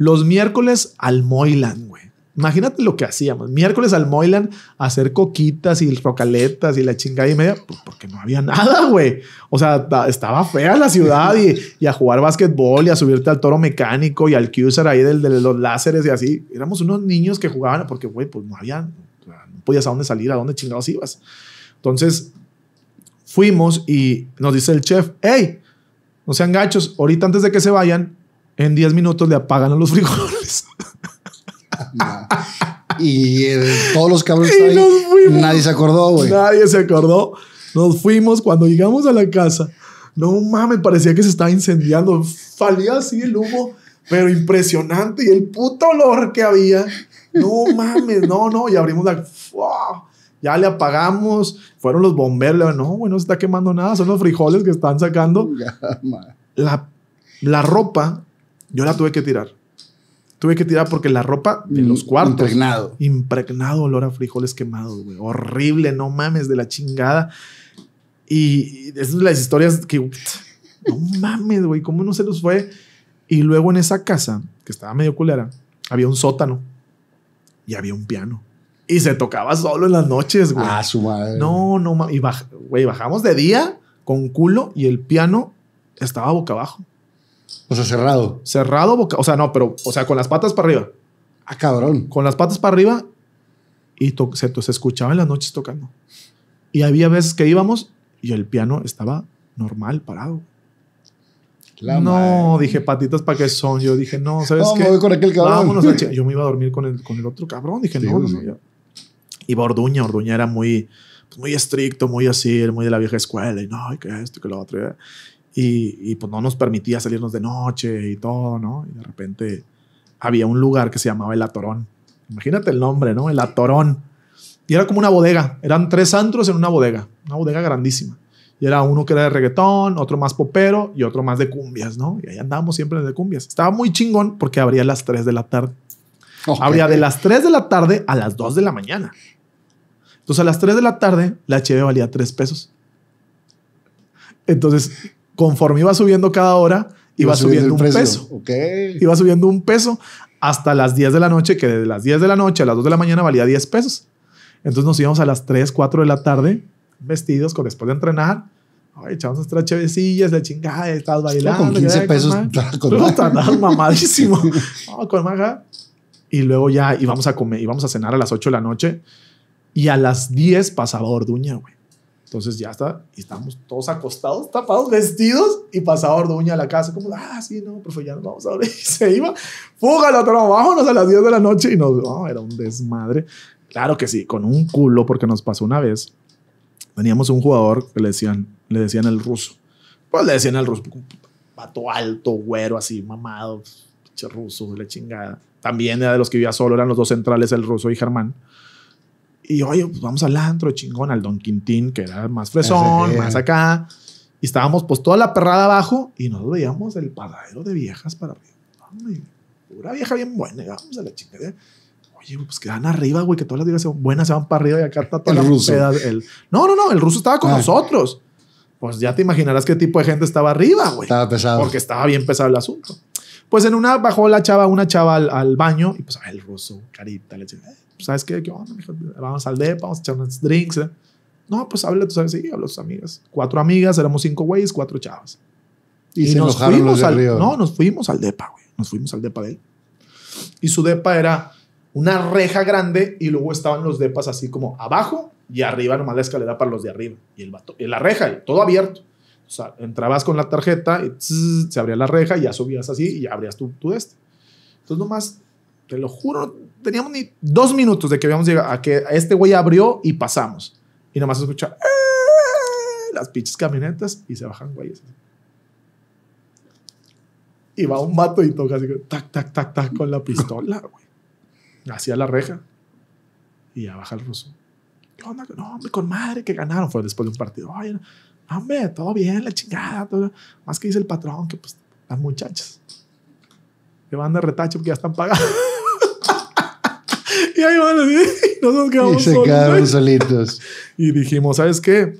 los miércoles al Moylan, güey. Imagínate lo que hacíamos. Miércoles al a hacer coquitas y rocaletas y la chingada y media, pues, porque no había nada, güey. O sea, estaba fea la ciudad y, a jugar básquetbol y a subirte al toro mecánico y al cuser ahí del, de los láseres y así. Éramos unos niños que jugaban porque, güey, pues no había, no podías a dónde salir, a dónde chingados ibas. Entonces, fuimos y nos dice el chef, hey, no sean gachos, ahorita antes de que se vayan, en 10 minutos le apagan a los frijoles. Y eh, todos los cabros ahí, nadie se acordó, güey. Nadie se acordó. Nos fuimos cuando llegamos a la casa. No mames, parecía que se estaba incendiando. Salía así el humo, pero impresionante. Y el puto olor que había. No mames, no, no. Y abrimos la. Ya le apagamos. Fueron los bomberos. No, güey, no se está quemando nada. Son los frijoles que están sacando. la, la ropa yo la tuve que tirar. Tuve que tirar porque la ropa de los mm, cuartos. Impregnado. Impregnado olor a frijoles quemados, güey. Horrible, no mames, de la chingada. Y esas las historias que. No mames, güey, ¿cómo no se los fue? Y luego en esa casa, que estaba medio culera, había un sótano y había un piano. Y se tocaba solo en las noches, güey. Ah, su madre. No, no, y bajamos de día con culo y el piano estaba boca abajo. O sea, cerrado. Cerrado, o sea, no, pero, o sea, con las patas para arriba. Ah, cabrón. Con las patas para arriba y se, escuchaba en las noches tocando. Y había veces que íbamos y el piano estaba normal, parado. no, dije, patitas para qué son. Yo dije, no, ¿sabes no, qué? Me voy con aquel cabrón. Vámonos a Yo me iba a dormir con el, con el otro cabrón. Dije, no, no, no. Iba Orduña. Orduña era muy, pues, muy estricto, muy así, muy de la vieja escuela. Y no, que esto, que lo otro. Y, pues no nos permitía salirnos de noche y todo, ¿no? Y de repente había un lugar que se llamaba El Atorón. Imagínate el nombre, ¿no? El Atorón. Y era como una bodega. Eran tres antros en una bodega. Una bodega grandísima. Y era uno que era de reggaetón, otro más popero y otro más de cumbias, ¿no? Y ahí andábamos siempre de cumbias. Estaba muy chingón porque abría a las 3 de la tarde. Abría de las 3 de la tarde a las 2 de la mañana. Entonces a las 3 de la tarde la cheve valía 3 pesos. Entonces conforme iba subiendo cada hora, iba, subiendo, un peso. Iba subiendo un peso hasta las 10 de la noche, que desde las 10 de la noche a las 2 de la mañana valía 10 pesos. Entonces nos íbamos a las 3, 4 de la tarde, vestidos, con después de entrenar. echamos nuestras chevecillas, la chingada, estabas bailando. con 15 pesos. Con mamadísimo. con Y luego ya íbamos a comer, íbamos a cenar a las 8 de la noche. Y a las 10 pasaba Orduña, güey. Entonces ya está, y estamos todos acostados, tapados, vestidos y pasaba Orduña a la casa como, ah, sí, no, profe, ya nos vamos a ver. Y se iba, fuga, a vámonos a las 10 de la noche y nos, oh, era un desmadre. Claro que sí, con un culo, porque nos pasó una vez. veníamos un jugador que le decían, le decían el ruso. Pues le decían el ruso, pato alto, güero, así, mamado, pinche ruso, la chingada. También era de los que vivía solo, eran los dos centrales, el ruso y Germán. Y oye, pues vamos al antro, chingón, al Don Quintín, que era más fresón, más acá. Y estábamos pues toda la perrada abajo y nos veíamos el paradero de viejas para arriba. Una vieja bien buena, vamos a la chingada. Oye, pues quedan arriba, güey, que todas las viejas buenas se van para arriba y acá está toda el ruso. el... No, no, no, el ruso estaba con ah. nosotros. Pues ya te imaginarás qué tipo de gente estaba arriba, güey. Estaba pesado. Porque estaba bien pesado el asunto. Pues en una bajó la chava, una chava al, baño y pues el ruso, carita, le eh, ¿sabes qué? Vamos al depa, vamos a echar drinks. ¿eh? No, pues habla, tú sabes, Sí, habla tus amigas. Cuatro amigas, éramos cinco güeyes, cuatro chavas. Y, nos fuimos al, No, nos fuimos al depa, güey. Nos fuimos al depa de él. Y su depa era una reja grande y luego estaban los depas así como abajo y arriba nomás la escalera para los de arriba. Y, el vato, y la reja, todo abierto. O sea, entrabas con la tarjeta se abría la reja y ya subías así y ya abrías tu, tu este. Entonces nomás, te lo juro, teníamos ni dos minutos de que habíamos llegado a que este güey abrió y pasamos. Y nomás escucha ah", las pinches camionetas y se bajan güeyes. Y va un mato y toca así, tac, tac, tac, tac, con la pistola, güey. Hacia la reja. Y ya baja el ruso. ¿Qué onda? No, hombre, con madre, que ganaron. Fue después de un partido. hombre, todo bien, la chingada. Más que dice el patrón que, pues, las muchachas. Que van de retacho porque ya están pagadas. Y ahí quedamos solitos. Y dijimos, ¿sabes qué?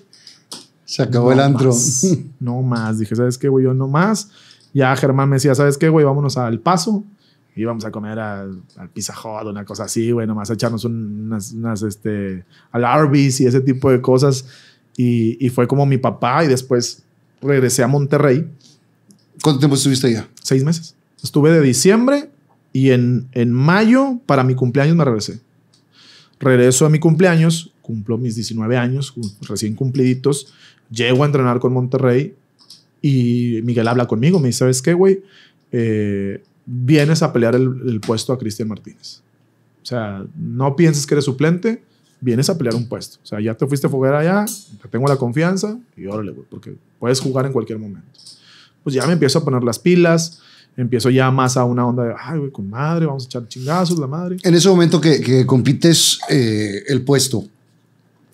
Se acabó el antro. No más. Dije, ¿sabes qué, güey? Yo no más. Ya Germán me decía, ¿sabes qué, güey? Vámonos al paso. íbamos a comer al, Pizza una cosa así, güey. Nomás a echarnos unas, este, al Arby's y ese tipo de cosas. Y, y fue como mi papá. Y después regresé a Monterrey. ¿Cuánto tiempo estuviste allá? Seis meses. Estuve de diciembre y en, mayo, para mi cumpleaños, me regresé. Regreso a mi cumpleaños, cumplo mis 19 años, recién cumpliditos. Llego a entrenar con Monterrey y Miguel habla conmigo. Me dice: ¿Sabes qué, güey? Eh, vienes a pelear el, puesto a Cristian Martínez. O sea, no pienses que eres suplente, vienes a pelear un puesto. O sea, ya te fuiste a jugar allá, te tengo la confianza y órale, güey, porque puedes jugar en cualquier momento. Pues ya me empiezo a poner las pilas, empiezo ya más a una onda de, ay, güey, con madre, vamos a echar chingazos, la madre. En ese momento que, compites eh, el puesto,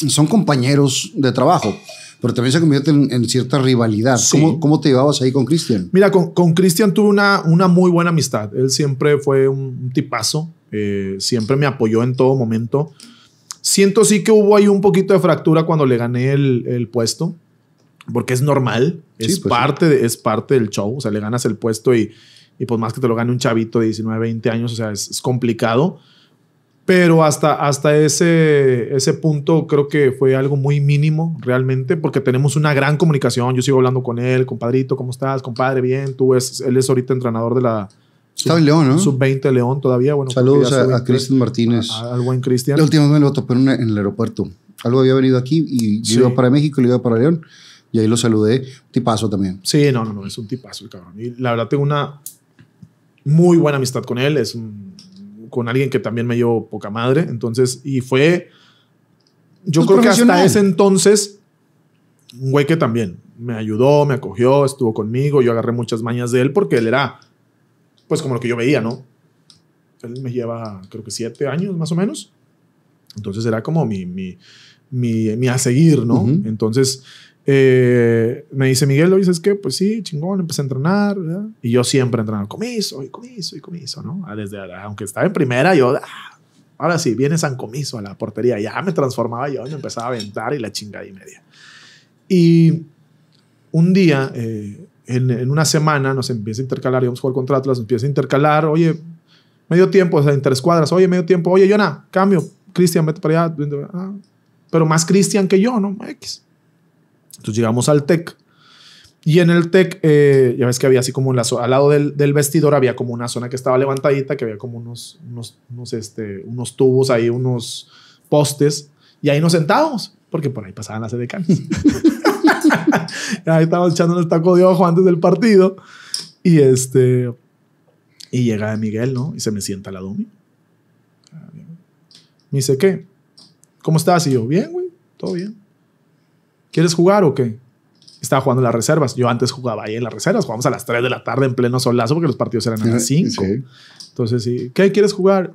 son compañeros de trabajo, pero también se convierte en, cierta rivalidad. ¿Cómo, te llevabas ahí con Cristian? Mira, con Cristian tuve una, una muy buena amistad. Él siempre fue un, tipazo, eh, siempre me apoyó en todo momento. Siento sí que hubo ahí un poquito de fractura cuando le gané el, el puesto porque es normal, es, pues parte es parte del show, o sea, le ganas el puesto y, y pues más que te lo gane un chavito de 19, 20 años, o sea, es, complicado, pero hasta, hasta ese, ese punto creo que fue algo muy mínimo realmente, porque tenemos una gran comunicación, yo sigo hablando con él, compadrito, ¿cómo estás? Compadre, bien, tú, es, él es ahorita entrenador de la, Sub, León, 20 León todavía. Bueno, Saludos a, Cristian Martínez. Algo en al Cristian. La última vez me lo topé en, el aeropuerto. Algo había venido aquí y iba para México y le iba para León. Y ahí lo saludé. Tipazo también. Sí, no, no, no, es un tipazo el cabrón. Y la verdad tengo una muy buena amistad con él. Es con alguien que también me dio poca madre. Entonces, y fue. Yo pues creo que hasta ese entonces, un güey que también me ayudó, me acogió, estuvo conmigo. Yo agarré muchas mañas de él porque él era, pues, como lo que yo veía, ¿no? Él me lleva, creo que siete años más o menos. Entonces era como mi, mi, mi, a seguir, ¿no? Entonces eh, me dice Miguel, ¿lo dices qué? Pues sí, chingón, empecé a entrenar. ¿verdad? Y yo siempre entrenaba comiso, y comiso, y comiso, ¿no? Ah, desde, aunque estaba en primera, yo, ah, ahora sí, viene San Comiso a la portería. Ya me transformaba yo, me empezaba a aventar y la chingada y media. Y un día, eh, en, una semana, nos empieza a intercalar, íbamos a jugar contra Atlas, nos empieza a intercalar, oye, medio tiempo, o sea, escuadras, oye, medio tiempo, oye, yo nada cambio, Cristian, vete para allá. Ah, pero más Cristian que yo, ¿no? X. Entonces llegamos al TEC. Y en el TEC, eh, ya ves que había así como en la, al lado del, vestidor había como una zona que estaba levantadita, que había como unos, unos, unos, este, unos tubos ahí, unos postes. Y ahí nos sentábamos, porque por ahí pasaban las edecanes. ahí estábamos echando el taco de ojo antes del partido. Y este... Y llega Miguel, ¿no? Y se me sienta la Domi ah, Me dice, ¿qué? ¿Cómo estás? Y yo, bien, güey, todo bien. ¿Quieres jugar o qué? Estaba jugando en las reservas. Yo antes jugaba ahí en las reservas. Jugábamos a las 3 de la tarde en pleno solazo porque los partidos eran a las 5. Entonces, sí, ¿qué quieres jugar?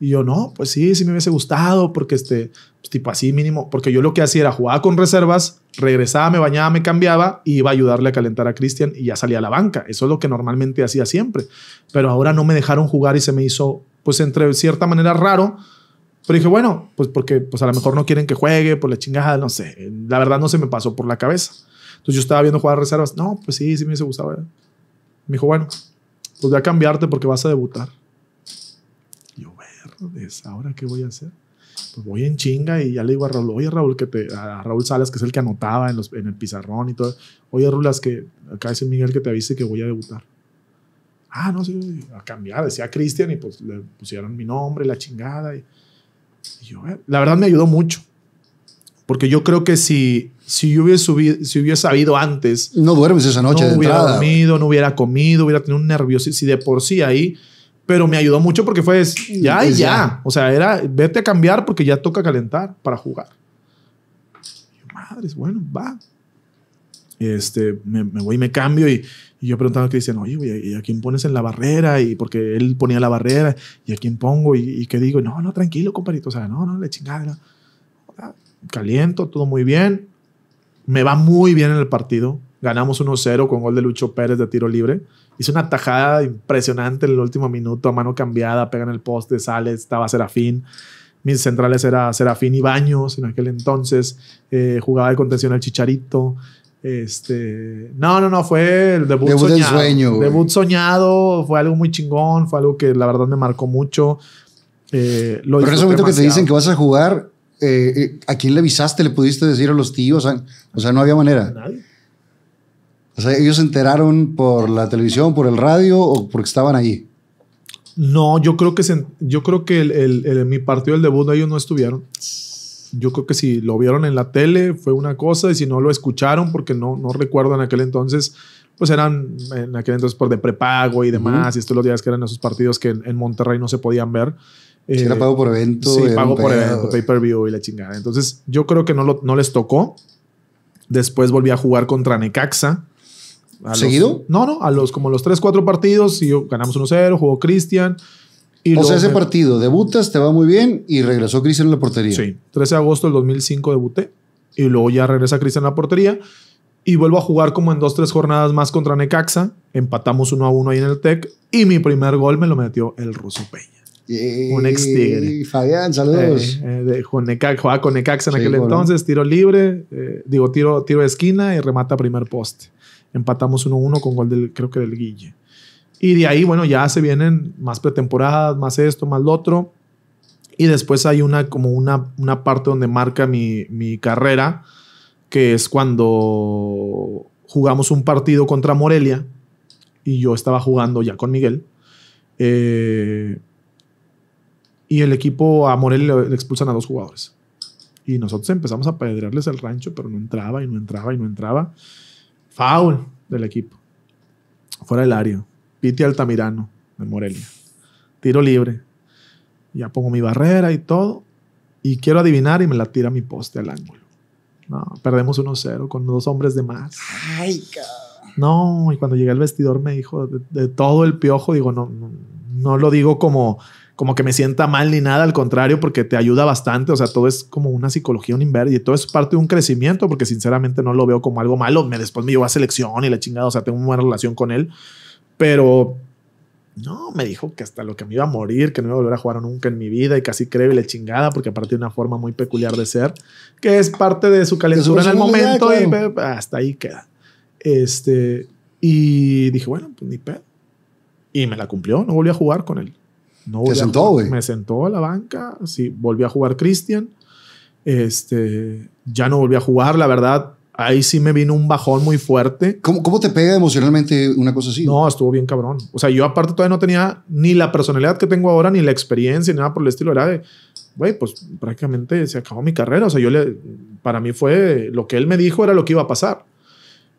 Y yo, no, pues sí, sí me hubiese gustado porque este, pues, tipo así mínimo, porque yo lo que hacía era jugar con reservas, regresaba, me bañaba, me cambiaba y iba a ayudarle a calentar a Cristian y ya salía a la banca. Eso es lo que normalmente hacía siempre. Pero ahora no me dejaron jugar y se me hizo, pues entre cierta manera raro, pero dije, bueno, pues porque pues a lo mejor no quieren que juegue, por la chingada, no sé. La verdad no se me pasó por la cabeza. Entonces yo estaba viendo jugar reservas. No, pues sí, sí me se gustaba eh". Me dijo, bueno, pues voy a cambiarte porque vas a debutar. yo, verdes, ¿ahora qué voy a hacer? Pues voy en chinga y ya le digo a Raúl, oye Raúl, que te, a Raúl Salas, que es el que anotaba en, los, en el pizarrón y todo. Oye Rulas, que acá dice Miguel que te avise que voy a debutar. Ah, no, sí, a cambiar, decía Cristian y pues le pusieron mi nombre, la chingada. Y, eh, la verdad me ayudó mucho. Porque yo creo que si, si yo hubiese, subido, si sabido antes. No duermes esa noche. No hubiera dormido, no hubiera comido, hubiera tenido un nerviosismo. de por sí ahí. Pero me ayudó mucho porque fue ya ya. O sea, era vete a cambiar porque ya toca calentar para jugar. bueno, va. Este, me, voy me cambio y y yo preguntaba que dicen oye, ¿y a quién pones en la barrera? Y porque él ponía la barrera, ¿y a quién pongo? ¿Y, y qué digo? No, no, tranquilo, compadrito. O sea, no, no, le chingada. Ah, caliento, todo muy bien. Me va muy bien en el partido. Ganamos 1-0 con gol de Lucho Pérez de tiro libre. Hice una tajada impresionante en el último minuto, a mano cambiada, pega en el poste, sale, estaba Serafín. Mis centrales era Serafín y Baños en aquel entonces. Eh, jugaba de contención al Chicharito. Este, no, no, no, fue el debut, debut soñado. Sueño, debut soñado, fue algo muy chingón, fue algo que la verdad me marcó mucho. Eh, lo Pero en ese momento que te dicen que vas a jugar, eh, eh, ¿a quién le avisaste? ¿Le pudiste decir a los tíos? Ah, o sea, no había manera. O sea, ellos se enteraron por la televisión, por el radio o porque estaban allí. No, yo creo que, se, yo creo que mi partido del debut ellos no estuvieron yo creo que si lo vieron en la tele fue una cosa y si no lo escucharon, porque no, no recuerdo en aquel entonces, pues eran en aquel entonces por pues, de prepago y demás, y estos los días que eran esos partidos que en, Monterrey no se podían ver. Si era eh, pago por evento. Sí, pago por evento, pay-per-view y la chingada. Entonces yo creo que no, lo, no les tocó. Después volví a jugar contra Necaxa. ¿Seguido? no, no, a los como los 3, 4 partidos y ganamos 1-0, jugó Cristian o sea, ese partido, debutas, te va muy bien y regresó Cristian a la portería. Sí, 13 de agosto del 2005 debuté y luego ya regresa Cristian a la portería y vuelvo a jugar como en dos, tres jornadas más contra Necaxa. Empatamos uno a uno ahí en el TEC y mi primer gol me lo metió el ruso Peña. un ex tigre. Fabián, saludos. Eh, eh, con Necaxa, en aquel entonces, tiro libre, eh, digo, tiro, tiro de esquina y remata primer poste. Empatamos 1-1 con gol del, creo que del Guille. Y de ahí, bueno, ya se vienen más pretemporadas, más esto, más lo otro. Y después hay una, como una, parte donde marca mi, carrera, que es cuando jugamos un partido contra Morelia y yo estaba jugando ya con Miguel. Eh, y el equipo a Morelia le, expulsan a dos jugadores. Y nosotros empezamos a pedrearles el rancho, pero no entraba y no entraba y no entraba. Foul del equipo. Fuera del área. Piti Altamirano, en Morelia. Tiro libre. Ya pongo mi barrera y todo. Y quiero adivinar y me la tira mi poste al ángulo. No, perdemos 1-0 con dos hombres de más. Ay, No, y cuando llegué al vestidor me dijo de, todo el piojo, digo, no, no, lo digo como, como que me sienta mal ni nada, al contrario, porque te ayuda bastante, o sea, todo es como una psicología, un inverno, y todo es parte de un crecimiento, porque sinceramente no lo veo como algo malo, me, después me llevó a selección y la chingada, o sea, tengo una buena relación con él, pero no, me dijo que hasta lo que me iba a morir, que no iba a volver a jugar nunca en mi vida y casi creo chingada, porque aparte de una forma muy peculiar de ser, que es parte de su calentura en el momento y hasta ahí queda. Este, y dije, bueno, pues, ni pedo. Y me la cumplió, no volví a jugar con él. No Me sentó a la banca, sí, volví a jugar cristian Este, ya no volví a jugar, la verdad ahí sí me vino un bajón muy fuerte. ¿Cómo, ¿Cómo te pega emocionalmente una cosa así? No, estuvo bien cabrón. O sea, yo aparte todavía no tenía ni la personalidad que tengo ahora, ni la experiencia, ni nada por el estilo. Era de, güey, pues prácticamente se acabó mi carrera. O sea, yo le, para mí fue, lo que él me dijo era lo que iba a pasar.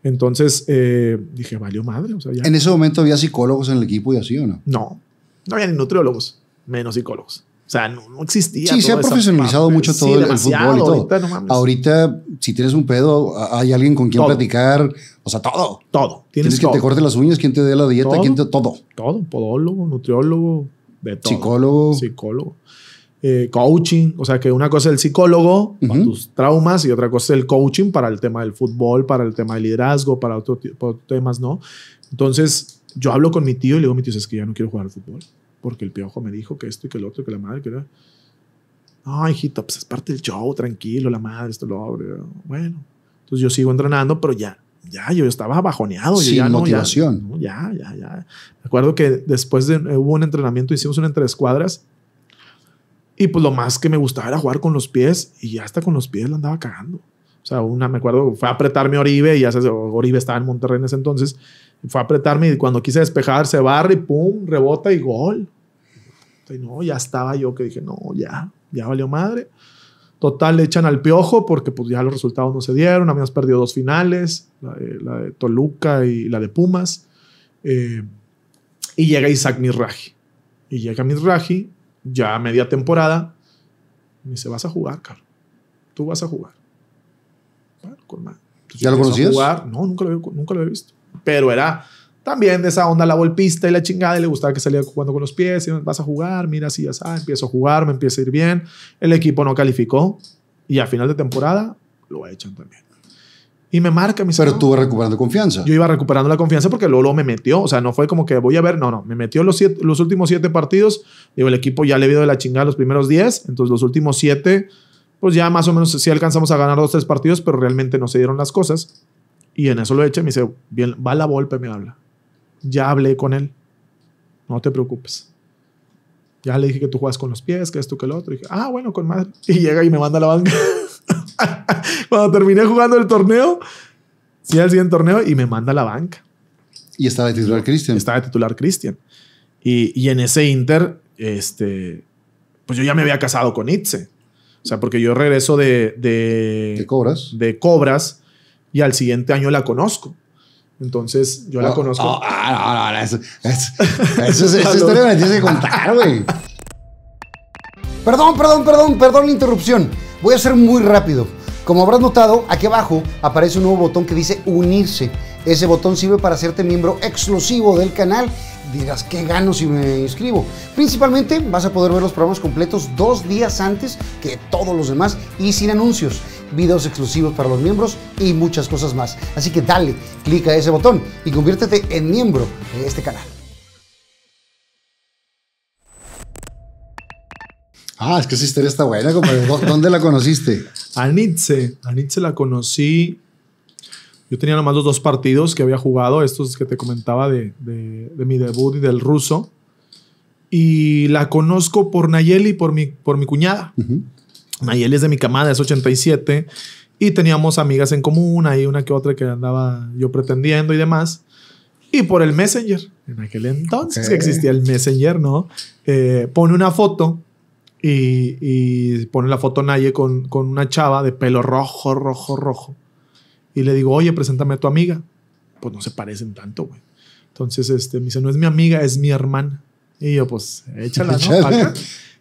Entonces eh, dije, valió madre. ¿En ese momento había psicólogos en el equipo y así o no? No, no había ni nutriólogos, menos psicólogos. O sea, no, existía. Sí, se ha profesionalizado mucho todo el, fútbol y todo. Ahorita, si tienes un pedo, hay alguien con quien platicar. O sea, todo. Todo. Tienes, que te corte las uñas, quien te dé la dieta, todo. Todo. Todo. Podólogo, nutriólogo, de todo. Psicólogo. Psicólogo. Eh, coaching. O sea, que una cosa es el psicólogo para tus traumas y otra cosa es el coaching para el tema del fútbol, para el tema del liderazgo, para otros temas, ¿no? Entonces, yo hablo con mi tío y le digo, mi tío, es que ya no quiero jugar al fútbol porque el piojo me dijo que esto y que el otro, que la madre, que era. No, hijito, pues es parte del show, tranquilo, la madre, esto lo abre. Bueno, entonces yo sigo entrenando, pero ya, ya, yo estaba bajoneado. Sin motivación. ya, ya, ya, ya, Me acuerdo que después de, hubo un entrenamiento, hicimos un entre escuadras. Y pues lo más que me gustaba era jugar con los pies y ya hasta con los pies lo andaba cagando. O sea, una, me acuerdo, fue a apretarme Oribe y ya Oribe estaba en Monterrey en ese entonces. Fue a apretarme y cuando quise despejar se barre y pum, rebota y gol. Y no, ya estaba yo que dije, no, ya, ya valió madre. Total, le echan al piojo porque pues ya los resultados no se dieron. Habíamos perdido dos finales, la de, Toluca y la de Pumas. Eh, y llega Isaac Miraji Y llega Miraji ya media temporada, Y dice, vas a jugar, Carlos. Tú vas a jugar. ¿Ya lo conocías? No, nunca lo, he nunca lo había visto. Pero era también de esa onda la golpista y la chingada, y le gustaba que saliera jugando con los pies, y vas a jugar, mira, si ya sabes, empiezo a jugar, me empieza a ir bien, el equipo no calificó, y a final de temporada lo echan también. Y me marca mi Pero tú recuperando confianza. Yo iba recuperando la confianza porque Lolo me metió. O sea, no fue como que voy a ver. No, no. Me metió los, últimos siete partidos. Digo, el equipo ya le vio de la chingada los primeros diez. Entonces, los últimos siete, pues ya más o menos sí alcanzamos a ganar dos, tres partidos, pero realmente no se dieron las cosas. Y en eso lo echa y me dice, bien, va la golpe, me habla ya hablé con él, no te preocupes. Ya le dije que tú juegas con los pies, que es tú que el otro. Y dije, ah, bueno, con madre. Y llega y me manda a la banca. Cuando terminé jugando el torneo, sí, al siguiente torneo y me manda a la banca. Y estaba de titular Cristian. Estaba de titular Cristian. Y, y, en ese Inter, este, pues yo ya me había casado con Itze. O sea, porque yo regreso de, de. cobras. De cobras. Y al siguiente año la conozco. Entonces, yo la oh, conozco. Oh, ah, no, no, eso, eso, esa historia me tienes que contar, güey. Perdón, perdón, perdón, perdón la interrupción. Voy a ser muy rápido. Como habrás notado, aquí abajo aparece un nuevo botón que dice unirse. Ese botón sirve para hacerte miembro exclusivo del canal. Dirás, ¿qué gano si me inscribo? Principalmente vas a poder ver los programas completos dos días antes que todos los demás y sin anuncios videos exclusivos para los miembros y muchas cosas más. Así que dale, clica ese botón y conviértete en miembro de este canal. Ah, es que esa historia está buena, compadre. ¿Dónde la conociste? A Nietzsche. la conocí. Yo tenía nomás los dos partidos que había jugado, estos que te comentaba de, mi debut y del ruso. Y la conozco por Nayeli, por mi, por mi cuñada. Nayeli es de mi camada, es 87. Y teníamos amigas en común, ahí una que otra que andaba yo pretendiendo y demás. Y por el Messenger, en aquel entonces que existía el Messenger, ¿no? Eh, pone una foto y, pone la foto Naye con, con una chava de pelo rojo, rojo, rojo. Y le digo, oye, preséntame a tu amiga. Pues no se parecen tanto, güey. Entonces, este, me dice, no es mi amiga, es mi hermana. Y yo, pues, échala, ¿no? Acá.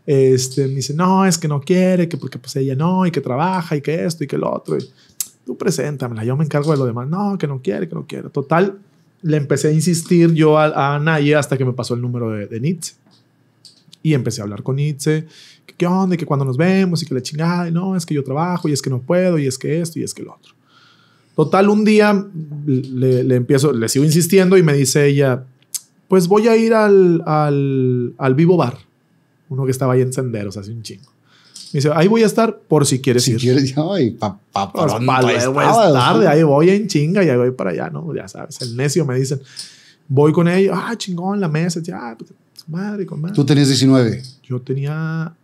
Este, me dice, no, es que no quiere, que porque pues ella no, y que trabaja, y que esto, y que lo otro. Y, Tú preséntamela, yo me encargo de lo demás. No, que no quiere, que no quiere. Total, le empecé a insistir yo a, a y hasta que me pasó el número de, de Nietzsche. Y empecé a hablar con Nietzsche, que qué onda, y que cuando nos vemos, y que la chingada, y no, es que yo trabajo, y es que no puedo, y es que esto, y es que lo otro. Total, un día le, empiezo, le sigo insistiendo y me dice ella, pues voy a ir al Vivo Bar. Uno que estaba ahí en senderos hace un chingo. Me dice, ahí voy a estar por si quieres ir. Si quieres, ay, papá, a la tarde, ahí voy en chinga y ahí voy para allá, ¿no? Ya sabes, el necio me dicen, voy con ellos, ah, chingón, la mesa, ya, ah, pues, madre, con madre. ¿Tú tenías 19? Yo tenía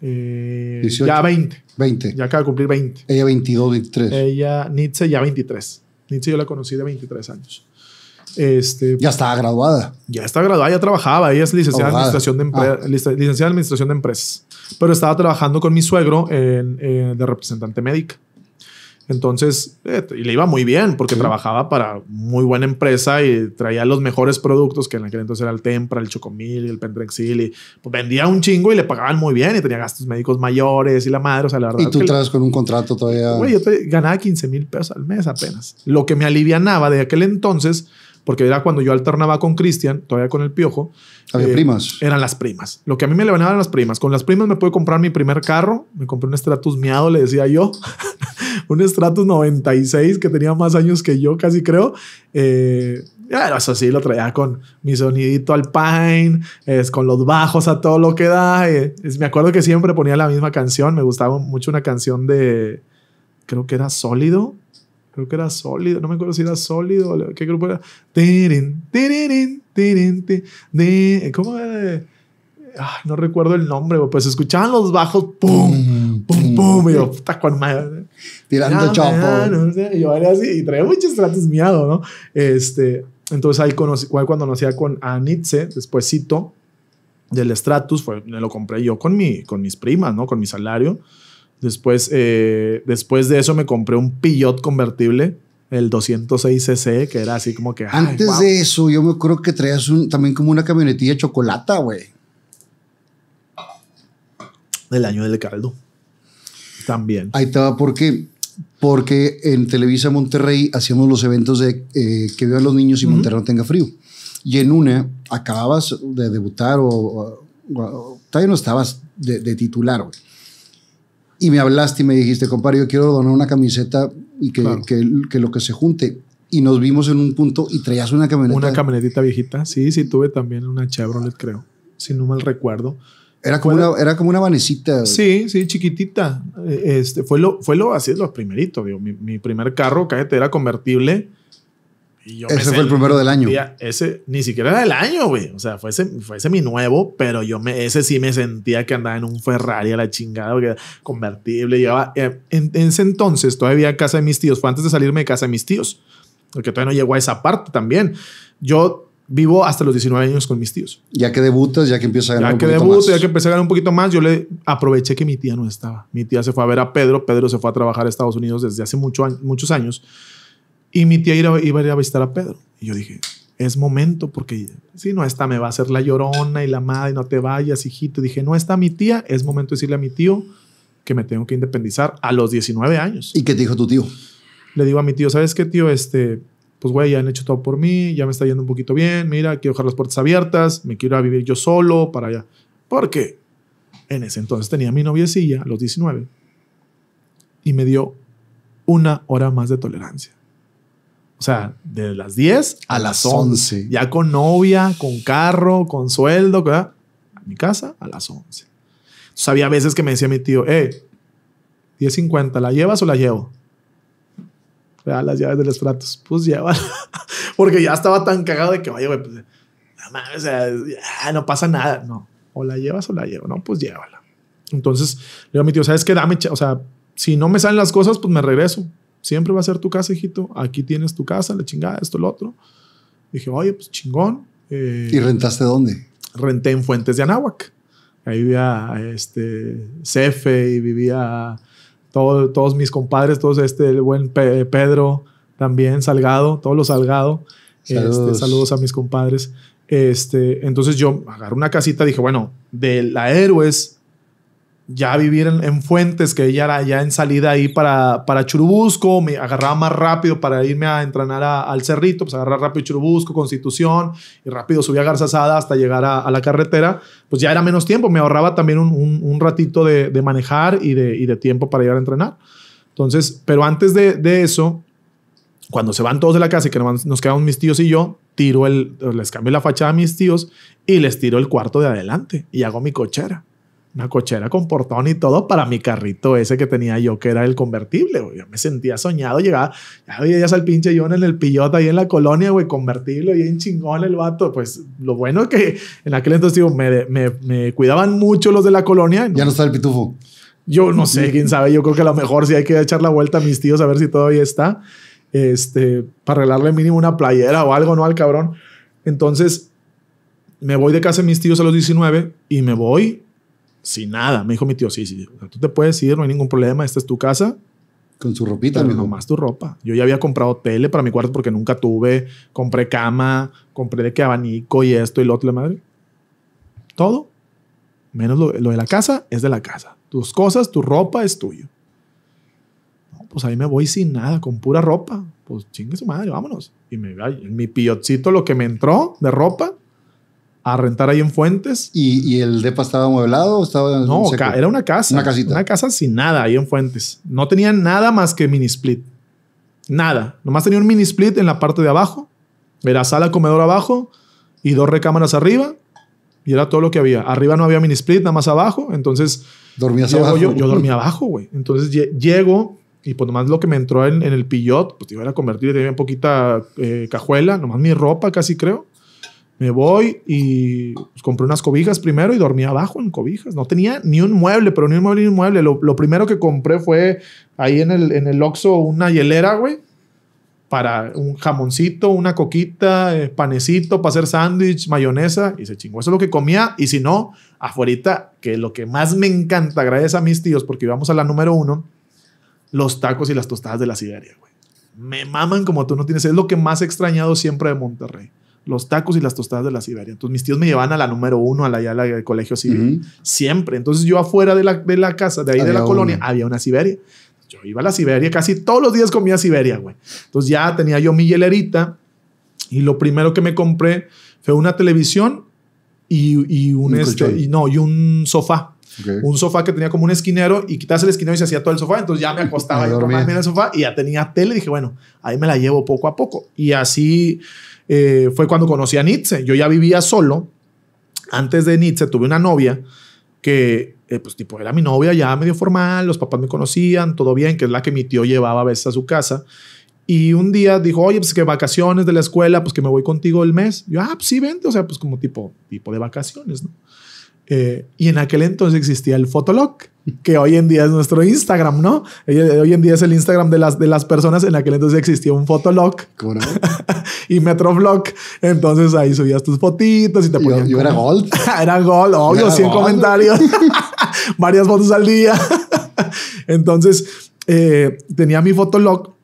eh, ya 20. 20. Ya acaba de cumplir 20. Ella 22, 23. Ella, Nietzsche, ya 23. Nietzsche yo la conocí de 23 años. Este, ya estaba graduada. Ya está graduada, ya trabajaba. Ella es licenciada, en administración, de ah. licenciada en administración de empresas. Pero estaba trabajando con mi suegro en, de representante médica. Entonces, eh, le iba muy bien porque trabajaba para muy buena empresa y traía los mejores productos que en aquel entonces era el Tempra, el Chocomil, el Pendrexil. Y pues vendía un chingo y le pagaban muy bien y tenía gastos médicos mayores y la madre. O sea, la verdad. Y tú traes con un contrato todavía. Güey, yo te... ganaba 15 mil pesos al mes apenas. Lo que me alivianaba de aquel entonces porque era cuando yo alternaba con Cristian, todavía con el piojo. Había eh, primas. Eran las primas. Lo que a mí me levantaban las primas. Con las primas me pude comprar mi primer carro. Me compré un Stratus miado, le decía yo. un Stratus 96 que tenía más años que yo, casi creo. Eh, eso sí, lo traía con mi sonidito alpine, es, con los bajos a todo lo que da. Eh, me acuerdo que siempre ponía la misma canción. Me gustaba mucho una canción de, creo que era Sólido, creo que era sólido, no me acuerdo si era sólido, qué grupo era. Eh, ¿Cómo era? no recuerdo el nombre, pues escuchaban los bajos, pum, pum, pum, y yo, puta cuán madre. Tirando chopo. Y yo era así, y traía muchos tratos miado, ¿no? Este, entonces ahí conocí, cuando conocía con Anitze, despuéscito del Stratus, fue, me lo compré yo con, mi, con mis primas, ¿no? Con mi salario. Después, eh, después de eso me compré un Pillot convertible, el 206cc, que era así como que... Antes de eso, yo me acuerdo que traías un, también como una camionetilla de chocolate, güey. Del año del caldo. También. Ahí estaba, ¿por qué? porque en Televisa Monterrey hacíamos los eventos de eh, que vean los niños y Monterrey no tenga frío. Y en una acababas de debutar o, todavía no estabas de, de titular, güey y me hablaste y me dijiste, compadre, yo quiero donar una camiseta y que, que, que, lo que se junte. Y nos vimos en un punto y traías una camioneta. Una camionetita viejita. Sí, sí, tuve también una Chevrolet, creo. Si no mal recuerdo. Era como, una, era como una vanecita. Sí, sí, chiquitita. E, este, fue, lo, fue lo así, los primeritos. Mi, mi primer carro, cállate, era convertible ese fue el primero del año. ese ni siquiera era del año, güey. O sea, fue ese, fue ese mi nuevo, pero yo me, ese sí me sentía que andaba en un Ferrari a la chingada, porque convertible. Llevaba, eh, en, ese entonces todavía a casa de mis tíos. Fue antes de salirme de casa de mis tíos, porque todavía no llegó a esa parte también. Yo vivo hasta los 19 años con mis tíos. Ya que debutas, ya que empiezas a ganar un que poquito más. Ya que empecé a ganar un poquito más, yo le aproveché que mi tía no estaba. Mi tía se fue a ver a Pedro. Pedro se fue a trabajar a Estados Unidos desde hace mucho, muchos años. Y mi tía iba, a ir a visitar a Pedro. Y yo dije, es momento porque si no está me va a hacer la llorona y la madre, no te vayas, hijito. dije, no está mi tía, es momento de decirle a mi tío que me tengo que independizar a los 19 años. ¿Y qué te dijo tu tío? Le digo a mi tío, ¿sabes qué, tío? Este, pues güey, ya han hecho todo por mí, ya me está yendo un poquito bien, mira, quiero dejar las puertas abiertas, me quiero a vivir yo solo para allá. Porque en ese entonces tenía mi noviecilla a los 19 y me dio una hora más de tolerancia. O sea, de las 10 a, las 11. Ya con novia, con carro, con sueldo, ¿verdad? A mi casa a las 11. Sabía había veces que me decía mi tío, eh, 10.50, ¿la llevas o la llevo? las llaves de los platos. Pues llévala. Porque ya estaba tan cagado de que, vaya, güey, pues, no pasa nada. No, o la llevas o la llevo. No, pues llévala. Entonces le digo a mi tío, ¿sabes qué? Dame, o sea, si no me salen las cosas, pues me regreso siempre va a ser tu casa, hijito, aquí tienes tu casa, la chingada, esto, lo otro. Dije, oye, pues chingón. Eh, ¿Y rentaste dónde? Renté en Fuentes de Anáhuac. Ahí vivía este, Cefe y vivía todos mis compadres, todos este, el buen Pedro también, Salgado, todos los Salgado. Este, saludos. saludos a mis compadres. Este, entonces yo agarré una casita, dije, bueno, de la Héroes ya vivir en, Fuentes, que ella era ya en salida ahí para, para Churubusco, me agarraba más rápido para irme a entrenar al Cerrito, pues agarrar rápido Churubusco, Constitución, y rápido subía a Garzasada hasta llegar a, la carretera, pues ya era menos tiempo, me ahorraba también un, ratito de, manejar y de, tiempo para ir a entrenar. Entonces, pero antes de, eso, cuando se van todos de la casa y que nos quedamos mis tíos y yo, tiro el, les cambio la fachada a mis tíos y les tiro el cuarto de adelante y hago mi cochera una cochera con portón y todo para mi carrito ese que tenía yo, que era el convertible, Yo me sentía soñado, llegaba, ya había al pinche John en el pillota ahí en la colonia, güey, convertible, en chingón el vato. Pues lo bueno es que en aquel entonces, digo, me, me, cuidaban mucho los de la colonia. Ya no está el pitufo. Yo no sé, quién sabe, yo creo que a lo mejor si sí hay que echar la vuelta a mis tíos a ver si todavía está, este, para arreglarle mínimo una playera o algo, ¿no? Al cabrón. Entonces, me voy de casa de mis tíos a los 19 y me voy sin nada. Me dijo mi tío, sí, sí, tú te puedes ir, no hay ningún problema, esta es tu casa. Con su ropita, no más tu ropa. Yo ya había comprado tele para mi cuarto porque nunca tuve. Compré cama, compré de qué abanico y esto y lo otro, madre. Todo. Menos lo, de la casa es de la casa. Tus cosas, tu ropa es tuyo. pues ahí me voy sin nada, con pura ropa. Pues chingue su madre, vámonos. Y me, mi pillotcito, lo que me entró de ropa, a rentar ahí en Fuentes. ¿Y, el depa estaba amueblado estaba No, era una casa. Una casita. Una casa sin nada ahí en Fuentes. No tenía nada más que mini split. Nada. Nomás tenía un mini split en la parte de abajo. Era sala, comedor abajo y dos recámaras arriba. Y era todo lo que había. Arriba no había mini split, nada más abajo. Entonces. ¿Dormías abajo? Yo, dormía abajo, güey. Entonces llego y pues nomás lo que me entró en, el pillot, pues iba a convertir, tenía poquita eh, cajuela, nomás mi ropa casi creo. Me voy y pues, compré unas cobijas primero y dormí abajo en cobijas. No tenía ni un mueble, pero ni un mueble ni un mueble. Lo, primero que compré fue ahí en el, en el Oxxo una hielera, güey. Para un jamoncito, una coquita, eh, panecito para hacer sándwich, mayonesa. Y se chingó. Eso es lo que comía. Y si no, afuera, que lo que más me encanta, gracias a mis tíos, porque íbamos a la número uno, los tacos y las tostadas de la sideria, güey. Me maman como tú no tienes. Es lo que más he extrañado siempre de Monterrey los tacos y las tostadas de la Siberia. Entonces mis tíos me llevaban a la número uno, a la, ya del colegio civil, siempre. Entonces yo afuera de la, de la casa, de ahí de la colonia, había una Siberia. Yo iba a la Siberia, casi todos los días comía Siberia, güey. Entonces ya tenía yo mi hielerita y lo primero que me compré fue una televisión y, un, este, no, y un sofá. Un sofá que tenía como un esquinero y quitas el esquinero y se hacía todo el sofá. Entonces ya me acostaba y en el sofá y ya tenía tele. Y dije, bueno, ahí me la llevo poco a poco. Y así eh, fue cuando conocí a Nietzsche. Yo ya vivía solo. Antes de Nietzsche tuve una novia que, eh, pues, tipo, era mi novia ya medio formal, los papás me conocían, todo bien, que es la que mi tío llevaba a veces a su casa. Y un día dijo, oye, pues que vacaciones de la escuela, pues que me voy contigo el mes. Yo, ah, pues sí, vente, o sea, pues como tipo, tipo de vacaciones, ¿no? Eh, y en aquel entonces existía el Fotolog, que hoy en día es nuestro Instagram, ¿no? Eh, hoy en día es el Instagram de las, de las personas. En aquel entonces existía un Fotolog y Metroflog. Entonces ahí subías tus fotitos y te ponían. Yo, era Gold. era Gold, obvio, 100 comentarios, varias fotos al día. entonces eh, tenía mi Fotolog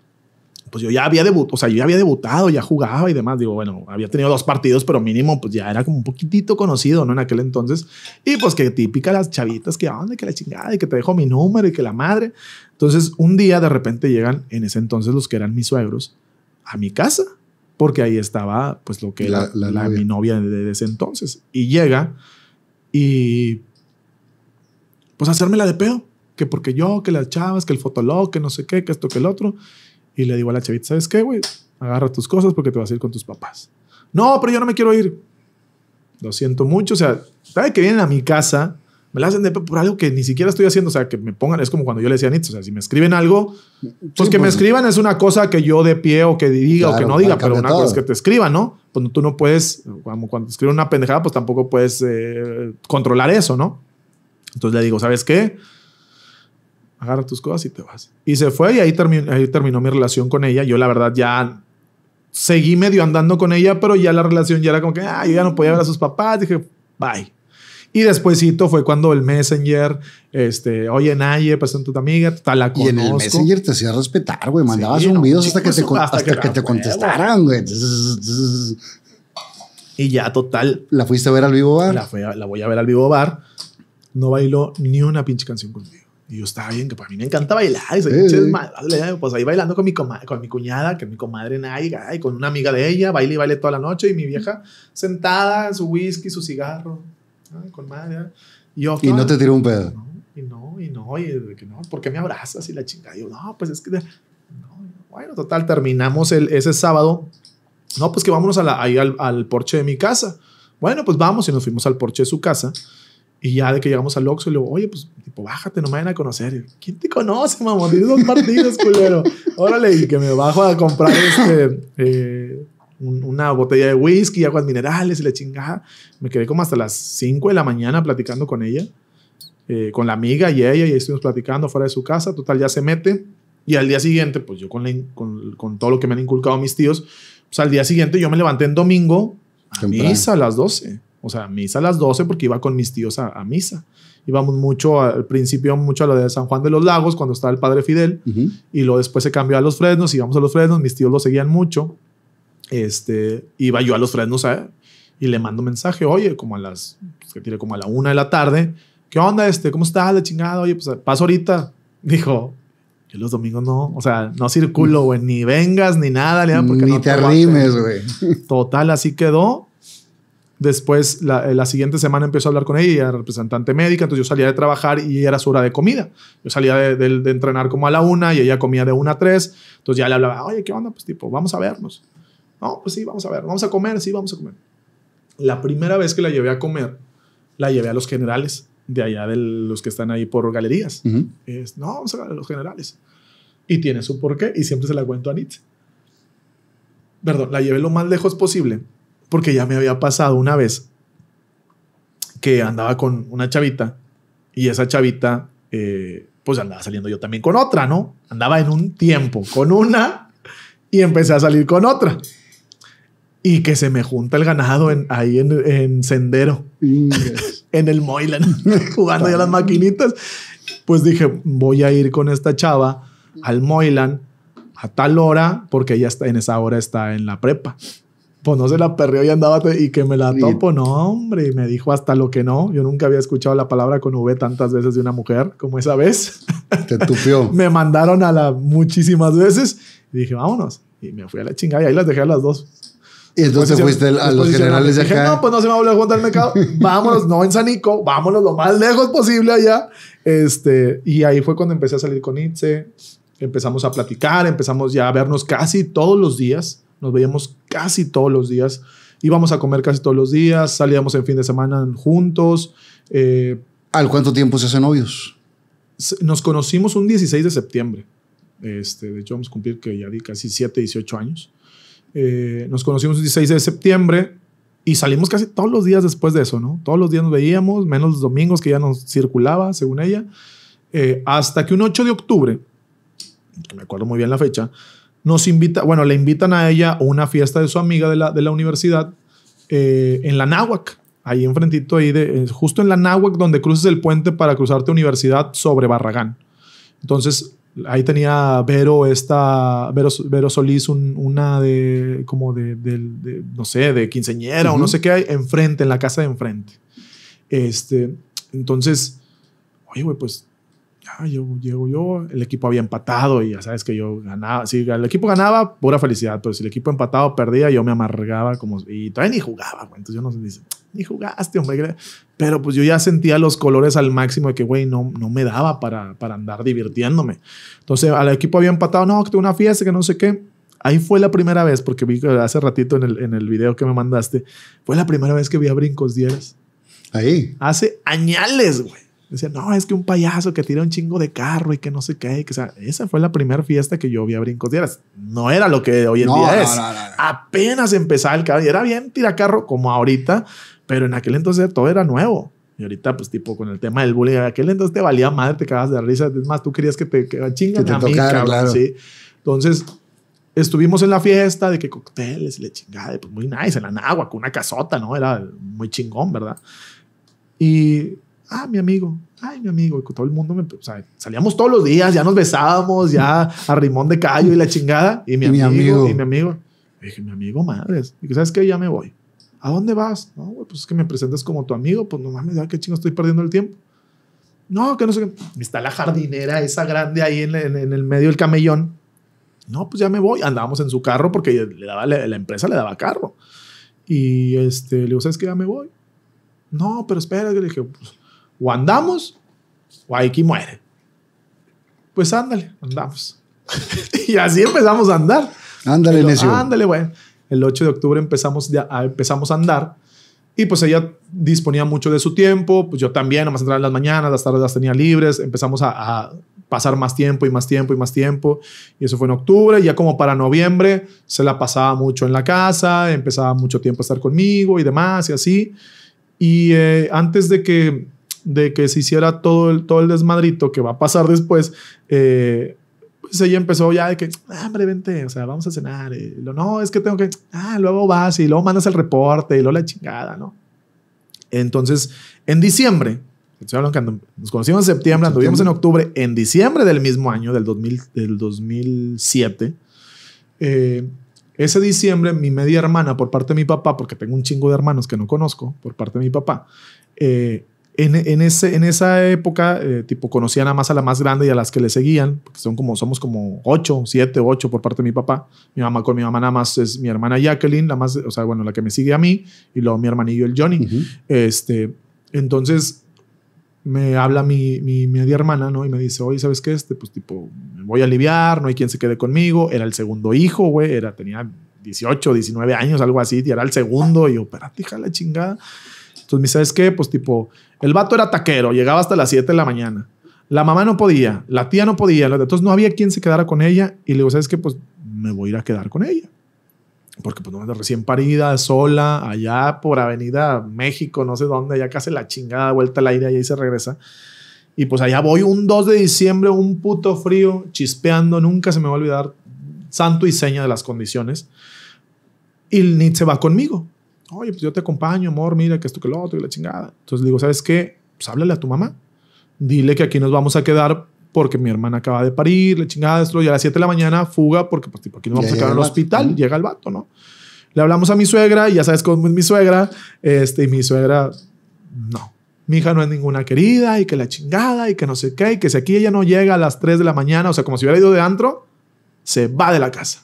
pues yo ya había debutado, o sea, yo ya había debutado, ya jugaba y demás. Digo, bueno, había tenido dos partidos, pero mínimo, pues ya era como un poquitito conocido, ¿no? En aquel entonces. Y pues que típica las chavitas que, de ah, que la chingada, y que te dejo mi número y que la madre. Entonces, un día de repente llegan, en ese entonces, los que eran mis suegros, a mi casa, porque ahí estaba, pues lo que era mi novia de, ese entonces. Y llega y, pues, hacerme la de pedo. Que porque yo, que las chavas, que el fotolog, que no sé qué, que esto, que el otro. Y le digo a la chavita, ¿sabes qué, güey? Agarra tus cosas porque te vas a ir con tus papás. No, pero yo no me quiero ir. Lo siento mucho. O sea, sabe que vienen a mi casa, me la hacen de por algo que ni siquiera estoy haciendo. O sea, que me pongan, es como cuando yo le decía a Nitz, o sea, si me escriben algo, pues que me pues. escriban es una cosa que yo de pie o que diga o que no diga, pero una cosa es que te escriban, ¿no? Cuando pues tú no puedes, cuando, cuando te escriben una pendejada, pues tampoco puedes eh, controlar eso, ¿no? Entonces le digo, ¿sabes qué? agarra tus cosas y te vas. Y se fue y ahí, ahí terminó mi relación con ella. Yo la verdad ya seguí medio andando con ella, pero ya la relación ya era como que, ah, ya no podía ver a sus papás. Dije, bye. Y despuésito fue cuando el Messenger, este, oye Naye, presento tu amiga, tal la Y en el Messenger te hacía respetar, güey, mandabas un no, hasta que pues, te, contestaran, güey. Y ya, total. ¿La fuiste a ver al vivo bar? La, la voy a ver al vivo bar. No bailó ni una pinche canción conmigo. Y yo estaba bien, que para mí me encanta bailar. Y ¿eh? Pues ahí bailando con mi, con mi cuñada, que mi comadre Naiga, y con una amiga de ella, baile y baile toda la noche. Y mi vieja sentada, su whisky, su cigarro, con madre. ¿eh? Y, yo, ¿Y no te tiró un pedo. No, y no, y no, y que no, ¿por qué me abrazas? Y la chingada. yo, no, pues es que. bueno, total, terminamos el, ese sábado. No, pues que vámonos a la, ahí al, al porche de mi casa. Bueno, pues vamos y nos fuimos al porche de su casa. Y ya de que llegamos al Oxxo le digo, oye, pues, tipo, bájate, no me vayan a conocer. ¿Quién te conoce, mamón? Tienes dos partidos, culero. Órale, y que me bajo a comprar este, eh, una botella de whisky, aguas minerales y la chingada. Me quedé como hasta las 5 de la mañana platicando con ella, eh, con la amiga y ella, y ahí estuvimos platicando fuera de su casa. Total, ya se mete. Y al día siguiente, pues yo con, con, todo lo que me han inculcado mis tíos, pues al día siguiente yo me levanté en domingo a misa a las 12. O sea, misa a las 12 porque iba con mis tíos a, misa. Íbamos mucho, al principio mucho a la de San Juan de los Lagos cuando estaba el padre Fidel. Y luego después se cambió a los Fresnos, íbamos a los Fresnos, mis tíos lo seguían mucho. Este, iba yo a los Fresnos eh y le mando mensaje, oye, como a las, que tiene como a la una de la tarde, ¿qué onda este? ¿Cómo estás? De chingada, oye, pues paso ahorita. Dijo, que los domingos no, o sea, no circulo, güey, ni vengas ni nada, le porque Ni no te arrimes, güey. Total, así quedó. Después, eh, la, siguiente semana empezó a hablar con ella, ella era representante médica, entonces yo salía de trabajar y era su hora de comida. Yo salía de, entrenar como a la una y ella comía de una a tres, entonces ya le hablaba, oye, ¿qué onda? Pues tipo, vamos a vernos. No, pues sí, vamos a ver, vamos a comer, sí, vamos a comer. La primera vez que la llevé a comer, la llevé a los generales de allá de los que están ahí por galerías. no, vamos a los generales. Y tiene su porqué y siempre se la cuento a nitz. Perdón, la llevé lo más lejos posible porque ya me había pasado una vez que andaba con una chavita y esa chavita, eh, pues andaba saliendo yo también con otra, ¿no? Andaba en un tiempo con una y empecé a salir con otra. Y que se me junta el ganado en, ahí en, sendero, en el Moilan jugando ya las maquinitas. Pues dije, voy a ir con esta chava al Moilan a tal hora, porque ella está en esa hora está en la prepa pues no se la perrió y andaba y que me la topo. No, hombre, y me dijo hasta lo que no. Yo nunca había escuchado la palabra con V tantas veces de una mujer como esa vez. Te tupió. me mandaron a la muchísimas veces. Y dije, vámonos. Y me fui a la chingada y ahí las dejé a las dos. Y entonces fuiste a los generales de acá. Dije, no, pues no se me va a volver el mercado. Vámonos, no en Sanico, vámonos lo más lejos posible allá. Este, y ahí fue cuando empecé a salir con Itze. Empezamos a platicar, empezamos ya a vernos casi todos los días. Nos veíamos casi todos los días. Íbamos a comer casi todos los días, salíamos en fin de semana juntos. Eh, ¿Al cuánto tiempo se hacen novios? Nos conocimos un 16 de septiembre. Este, de hecho, vamos a cumplir que ya di casi 7, 18 años. Eh, nos conocimos el 16 de septiembre y salimos casi todos los días después de eso, ¿no? Todos los días nos veíamos, menos los domingos que ya nos circulaba, según ella. Eh, hasta que un 8 de octubre, que me acuerdo muy bien la fecha, nos invita, bueno, le invitan a ella a una fiesta de su amiga de la, de la universidad eh, en la Náhuac, ahí enfrentito, ahí de, eh, justo en la Náhuac donde cruces el puente para cruzarte universidad sobre Barragán. Entonces, ahí tenía Vero, esta, Vero, Solís, una de, como de, no sé, de quinceñera o no sé qué, enfrente, en la casa de enfrente. Este, entonces, oye, güey, pues ya yo llego yo, el equipo había empatado y ya sabes que yo ganaba, si el equipo ganaba, pura felicidad, pero si el equipo empatado perdía, yo me amargaba como, y todavía ni jugaba, güey, entonces yo no sé, ni jugaste, hombre, pero pues yo ya sentía los colores al máximo de que, güey, no, no me daba para, para andar divirtiéndome. Entonces al equipo había empatado, no, que tengo una fiesta, que no sé qué. Ahí fue la primera vez, porque vi hace ratito en el, en el video que me mandaste, fue la primera vez que vi a Brincos Dieras. Ahí. Hace añales, güey. Decía, no, es que un payaso que tira un chingo de carro y que no se cae. que, esa fue la primera fiesta que yo vi a Brincos No era lo que hoy en día es. Apenas empezaba el carro era bien carro como ahorita, pero en aquel entonces todo era nuevo. Y ahorita, pues, tipo, con el tema del bullying, aquel entonces te valía madre, te cagabas de risa. Es más, tú querías que te chingara a mí, Entonces, estuvimos en la fiesta de que cócteles y le chingada, pues muy nice, en la nagua, con una casota, ¿no? Era muy chingón, ¿verdad? Y ah, mi amigo, ay, mi amigo, y todo el mundo, me, o sea, salíamos todos los días, ya nos besábamos, ya a rimón de callo y la chingada, y mi, amigo, y mi amigo. dije, mi amigo, madres, y que, ¿sabes qué? Ya me voy. ¿A dónde vas? No, pues es que me presentas como tu amigo, pues no mames, ya qué chingo estoy perdiendo el tiempo. No, que no sé qué. Está la jardinera esa grande ahí en, el medio del camellón. No, pues ya me voy. Andábamos en su carro porque le daba, la empresa le daba carro. Y este, le digo, ¿sabes qué? Ya me voy. No, pero espera. Le dije, pues, o andamos o aquí muere. Pues ándale, andamos. y así empezamos a andar. Ándale, Nesio. Ándale, güey. El 8 de octubre empezamos, ya a, ah, empezamos a andar y pues ella disponía mucho de su tiempo, pues yo también, nomás entraba en las mañanas, las tardes las tenía libres, empezamos a, pasar más tiempo y más tiempo y más tiempo. Y eso fue en octubre. Ya como para noviembre se la pasaba mucho en la casa, empezaba mucho tiempo a estar conmigo y demás y así. Y eh, antes de que de que se hiciera todo el, todo el desmadrito que va a pasar después, eh, pues ella empezó ya de que, ah, hombre, vente, o sea, vamos a cenar. no, es que tengo que, ah, luego vas y luego mandas el reporte y luego la chingada, ¿no? Entonces, en diciembre, nos conocimos en septiembre, anduvimos en octubre, en diciembre del mismo año, del, del 2007, eh, ese diciembre, mi media hermana, por parte de mi papá, porque tengo un chingo de hermanos que no conozco, por parte de mi papá, eh, en, ese, en esa época, eh, tipo, conocía nada más a la más grande y a las que le seguían, porque son como, somos como ocho, siete, ocho por parte de mi papá. Mi mamá con mi mamá nada más es mi hermana Jacqueline, la más, o sea, bueno, la que me sigue a mí, y luego mi hermanillo el Johnny. este, entonces, me habla mi, mi, media hermana, ¿no? Y me dice, oye, ¿sabes qué? Este, pues tipo, me voy a aliviar, no hay quien se quede conmigo. Era el segundo hijo, güey, era, tenía 18, 19 años, algo así, y era el segundo. Y yo, espérate, hija, la chingada. Entonces me ¿sabes qué? Pues tipo, el vato era taquero, llegaba hasta las 7 de la mañana. La mamá no podía, la tía no podía, entonces no había quien se quedara con ella. Y le digo, ¿sabes qué? Pues me voy a ir a quedar con ella. Porque pues no recién parida, sola, allá por Avenida México, no sé dónde, allá casi la chingada, vuelta al aire, y ahí se regresa. Y pues allá voy un 2 de diciembre, un puto frío, chispeando, nunca se me va a olvidar santo y seña de las condiciones. Y ni se va conmigo oye, pues yo te acompaño, amor, mira que esto que lo otro y la chingada. Entonces le digo, ¿sabes qué? Pues háblale a tu mamá. Dile que aquí nos vamos a quedar porque mi hermana acaba de parir, la chingada, esto, y a las 7 de la mañana fuga porque pues, tipo, aquí nos vamos a quedar en el hospital. Llega el vato, ¿no? Le hablamos a mi suegra y ya sabes cómo es mi suegra. Este, y mi suegra, no. Mi hija no es ninguna querida y que la chingada y que no sé qué y que si aquí ella no llega a las 3 de la mañana, o sea, como si hubiera ido de antro, se va de la casa.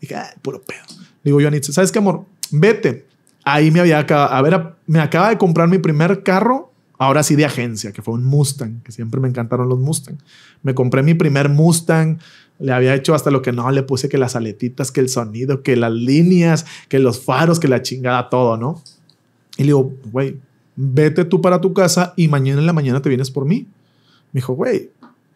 Y dije, ah, puro pedo. digo yo a Nietzsche, ¿sabes qué, amor? Vete. Ahí me había acabado, a ver, me acaba de comprar mi primer carro, ahora sí de agencia, que fue un Mustang, que siempre me encantaron los Mustang. Me compré mi primer Mustang, le había hecho hasta lo que no, le puse que las aletitas, que el sonido, que las líneas, que los faros, que la chingada, todo, ¿no? Y le digo, güey, vete tú para tu casa y mañana en la mañana te vienes por mí. Me dijo, güey,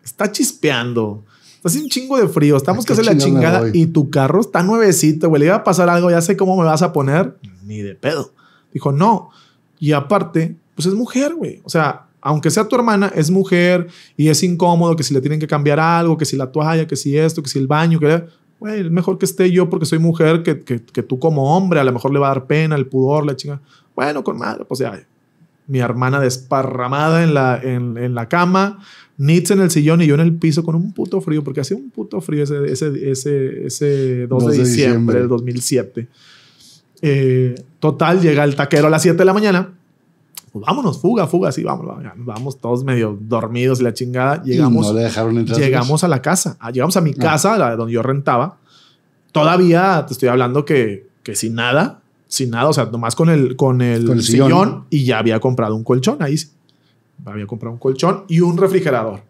está chispeando haciendo un chingo de frío, estamos que hacer la chingada y tu carro está nuevecito, güey. Le iba a pasar algo, ya sé cómo me vas a poner. Ni de pedo. Dijo, no. Y aparte, pues es mujer, güey. O sea, aunque sea tu hermana, es mujer y es incómodo que si le tienen que cambiar algo, que si la toalla, que si esto, que si el baño, que... Güey, es mejor que esté yo porque soy mujer que, tú como hombre. A lo mejor le va a dar pena, el pudor, la chingada. Bueno, con madre, pues ya. Mi hermana desparramada en la, en, en la cama Nitz en el sillón y yo en el piso con un puto frío, porque hacía un puto frío ese, ese, ese, ese 2, de, diciembre, del 2007. Eh, total, llega el taquero a las 7 de la mañana. Pues vámonos, fuga, fuga, sí, vamos, vamos todos medio dormidos y la chingada. Llegamos, no le llegamos a la casa, ah, llegamos a mi ah. casa, donde yo rentaba. Todavía te estoy hablando que, que sin nada, sin nada, o sea, nomás con el, con el, sillón, y ya había comprado un colchón ahí había comprado un colchón y un refrigerador.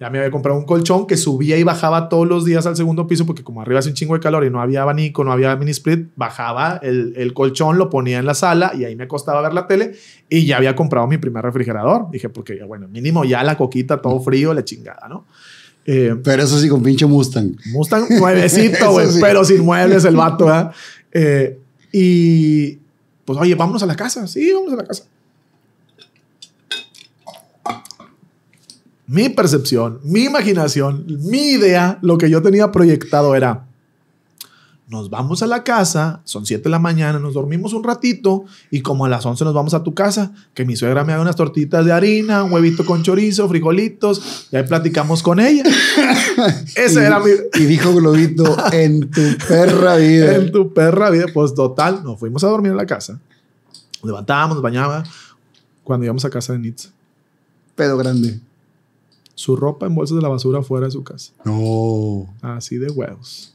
Ya me había comprado un colchón que subía y bajaba todos los días al segundo piso porque como arriba hace un chingo de calor y no había abanico, no había mini split, bajaba el, el colchón, lo ponía en la sala y ahí me acostaba a ver la tele y ya había comprado mi primer refrigerador. Dije, porque bueno, mínimo ya la coquita, todo frío, la chingada, ¿no? Eh, pero eso sí, con pinche Mustang. Mustang nuevecito, güey, pero sin muebles el vato, Eh, y pues, oye, vámonos a la casa. Sí, vamos a la casa. mi percepción, mi imaginación, mi idea, lo que yo tenía proyectado era, nos vamos a la casa, son 7 de la mañana, nos dormimos un ratito y como a las 11 nos vamos a tu casa, que mi suegra me haga unas tortitas de harina, un huevito con chorizo, frijolitos, y ahí platicamos con ella. Ese era mi... Y dijo Globito, en tu perra vida. en tu perra vida, pues total, nos fuimos a dormir en la casa. Nos levantábamos, bañábamos, cuando íbamos a casa de Nitz. Pedo grande su ropa en bolsas de la basura fuera de su casa. No. Así de huevos.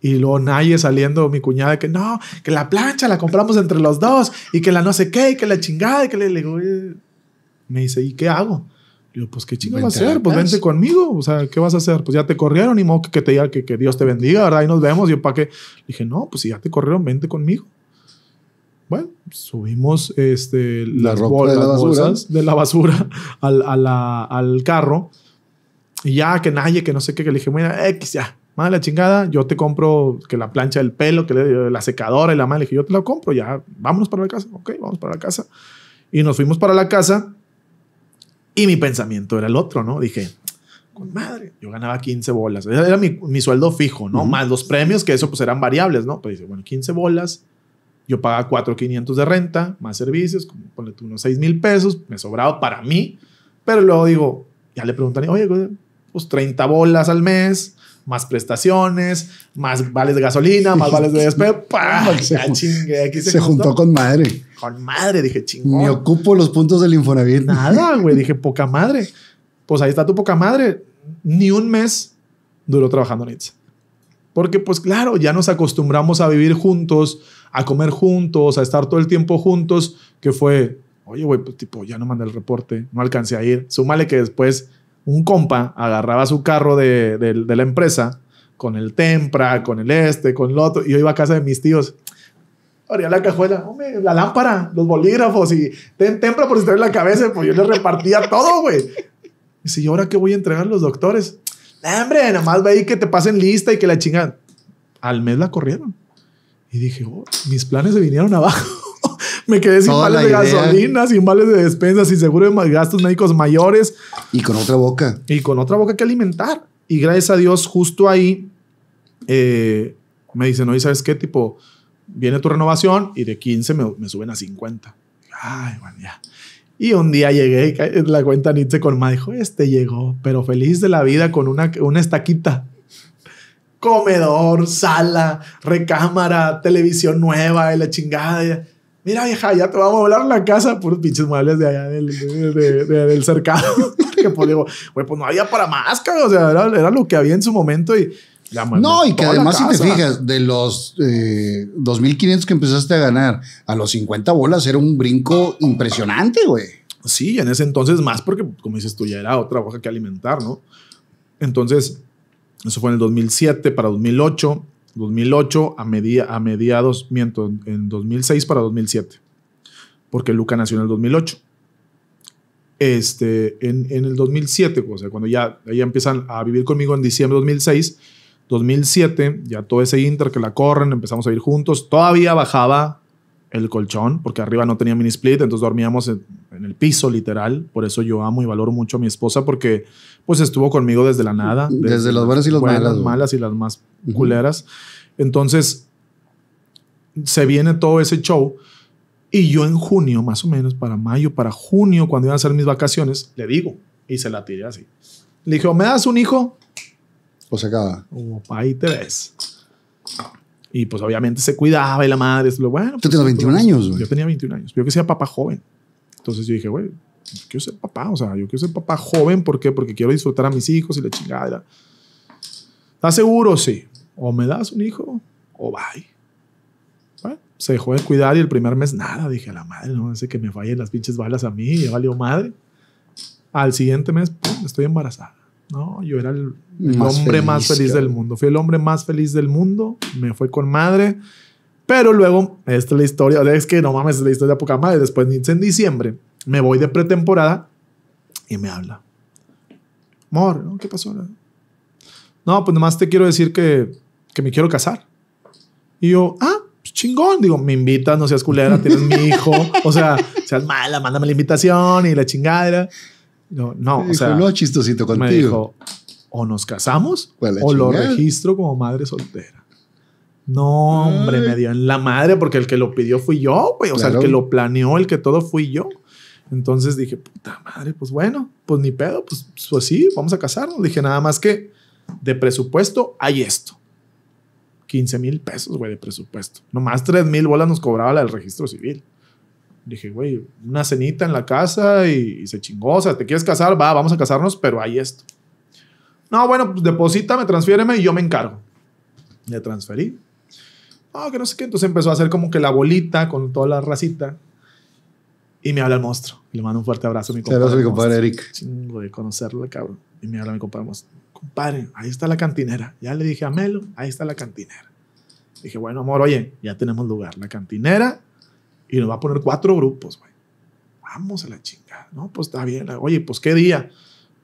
Y luego Naye saliendo, mi cuñada, que no, que la plancha la compramos entre los dos y que la no sé qué y que la chingada y que le, digo, me dice, ¿y qué hago? yo, pues qué chingada va a hacer, pues vente conmigo, o sea, ¿qué vas a hacer? Pues ya te corrieron y modo que, te diga que, que, Dios te bendiga, ¿verdad? Y nos vemos, yo para qué. Le dije, no, pues si ya te corrieron, vente conmigo bueno, subimos este, las, de la bolsas de la basura al, a la, al carro. Y ya, que nadie, que no sé qué, que le dije, mira, X, ya, madre la chingada, yo te compro que la plancha del pelo, que la secadora y la madre, le dije, yo te la compro, ya, vámonos para la casa. Ok, vamos para la casa. Y nos fuimos para la casa. Y mi pensamiento era el otro, ¿no? Dije, con madre, yo ganaba 15 bolas. Era mi, mi sueldo fijo, ¿no? Más los premios, que eso pues eran variables, ¿no? Pues dice, bueno, 15 bolas yo pagaba 4,500 de renta, más servicios, como ponle tú unos seis mil pesos, me sobraba para mí. Pero luego digo, ya le preguntan, oye, pues 30 bolas al mes, más prestaciones, más vales de gasolina, más vales de despensa. Se, chingue, se, se juntó con madre. Con madre, dije, chingón. Me ocupo los puntos del Infonavit. Nada, güey, dije, poca madre. Pues ahí está tu poca madre. Ni un mes duró trabajando en ITSA. Porque pues claro, ya nos acostumbramos a vivir juntos, a comer juntos, a estar todo el tiempo juntos, que fue, oye, güey, pues tipo, ya no mandé el reporte, no alcancé a ir. Súmale que después un compa agarraba su carro de, la empresa con el Tempra, con el este, con el otro, y yo iba a casa de mis tíos. Abría la cajuela, hombre, la lámpara, los bolígrafos y ten tempra por si en la cabeza, pues yo le repartía todo, güey. Y si ahora qué voy a entregar a los doctores, nah, hombre, más ve ahí que te pasen lista y que la chingan. Al mes la corrieron. Y dije, oh, mis planes se vinieron abajo. me quedé sin vales de gasolina, sin vales de despensas, sin seguro de gastos médicos mayores. Y con otra boca. Y con otra boca que alimentar. Y gracias a Dios, justo ahí eh, me dicen, oye, ¿sabes qué? Tipo, viene tu renovación y de 15 me, me suben a 50. Ay, bueno, ya. Y un día llegué la cuenta Nietzsche colma dijo, este llegó, pero feliz de la vida con una, una estaquita. Comedor, sala, recámara, televisión nueva y la chingada. Mira, vieja, ya te vamos a volar la casa. por pinches muebles de allá del, cercado. que pues digo, güey, pues no había para más, cabrón. O sea, era lo que había en su momento y no, y que además, si te fijas, de los 2.500 eh, que empezaste a ganar a los 50 bolas, era un brinco impresionante, güey. Sí, en ese entonces más porque, como dices tú, ya era otra hoja que alimentar, ¿no? Entonces, eso fue en el 2007 para 2008, 2008 a, media, a mediados, miento, en 2006 para 2007, porque Luca nació en el 2008. Este, en, el 2007, o sea, cuando ya, ya empiezan a vivir conmigo en diciembre de 2006, 2007, ya todo ese Inter que la corren, empezamos a ir juntos. Todavía bajaba el colchón, porque arriba no tenía mini split, entonces dormíamos en, el piso literal. Por eso yo amo y valoro mucho a mi esposa, porque pues estuvo conmigo desde la nada. Desde, los las buenas y las malas. Las malas y las más culeras. Entonces, se viene todo ese show. Y yo en junio, más o menos, para mayo, para junio, cuando iban a hacer mis vacaciones, le digo, y se la tiré así. Le dije, ¿me das un hijo? O sea, cada. Como ahí te ves. Y pues obviamente se cuidaba y la madre. bueno, Tú pues, tenías 21 años, Yo tenía 21 años. Yo que sea papá joven. Entonces yo dije, güey, yo quiero ser papá. O sea, yo quiero ser papá joven. ¿Por qué? Porque quiero disfrutar a mis hijos y la chingada. ¿Estás seguro? Sí. O me das un hijo o bye. se dejó de cuidar y el primer mes nada. Dije, a la madre, no sé que me fallen las pinches balas a mí. Ya valió madre. Al siguiente mes, estoy embarazada. No, yo era el, hombre más feliz del mundo. Fui el hombre más feliz del mundo. Me fue con madre. Pero luego, esta es la historia. Es que no mames, es la historia de poca madre. Después, en diciembre, me voy de pretemporada y me habla. Amor, ¿qué pasó? No, pues nomás te quiero decir que, que me quiero casar. Y yo, ah, pues chingón. Digo, me invitas, no seas culera, tienes mi hijo. O sea, seas mala, mándame la invitación y la chingadera no no, o sea, lo chistosito contigo. Me dijo, o nos casamos o lo registro como madre soltera. No, hombre, me dio en la madre porque el que lo pidió fui yo, güey. O sea, el que lo planeó, el que todo fui yo. Entonces dije, puta madre, pues bueno, pues ni pedo, pues, pues sí, vamos a casarnos. Dije, nada más que de presupuesto hay esto. 15 mil pesos, güey, de presupuesto. Nomás 3 mil bolas nos cobraba la del registro civil. Dije, güey, una cenita en la casa y, se chingó. O sea, ¿te quieres casar? Va, vamos a casarnos, pero hay esto. No, bueno, pues deposítame, transfiéreme y yo me encargo. Le transferí. No, que no sé qué. Entonces empezó a hacer como que la bolita con toda la racita. Y me habla el monstruo. Le mando un fuerte abrazo a mi compadre. mi compadre Eric. Chingo de conocerlo, cabrón. Y me habla mi compadre Compadre, ahí está la cantinera. Ya le dije a Melo, ahí está la cantinera. Dije, bueno, amor, oye, ya tenemos lugar. La cantinera y nos va a poner cuatro grupos, güey. Vamos a la chingada. No, pues está bien. Oye, pues qué día.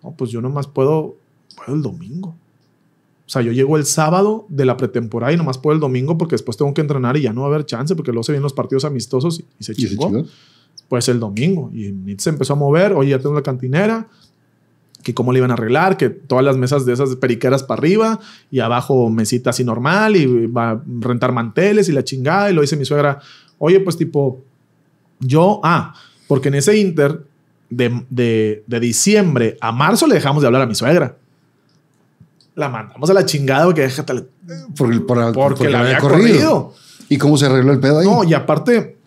No, pues yo nomás puedo, puedo el domingo. O sea, yo llego el sábado de la pretemporada y nomás puedo el domingo porque después tengo que entrenar y ya no va a haber chance porque luego se vienen los partidos amistosos y, se chingó. pues el domingo. Y se empezó a mover. Oye, ya tengo la cantinera. Que cómo le iban a arreglar, que todas las mesas de esas periqueras para arriba y abajo mesita así normal y va a rentar manteles y la chingada. Y lo dice mi suegra, Oye, pues tipo, yo, ah, porque en ese inter de, de, de diciembre a marzo le dejamos de hablar a mi suegra la mandamos a la chingada porque déjate por, porque, la había corrido. ¿Y cómo se arregló el pedo ahí? No, y aparte,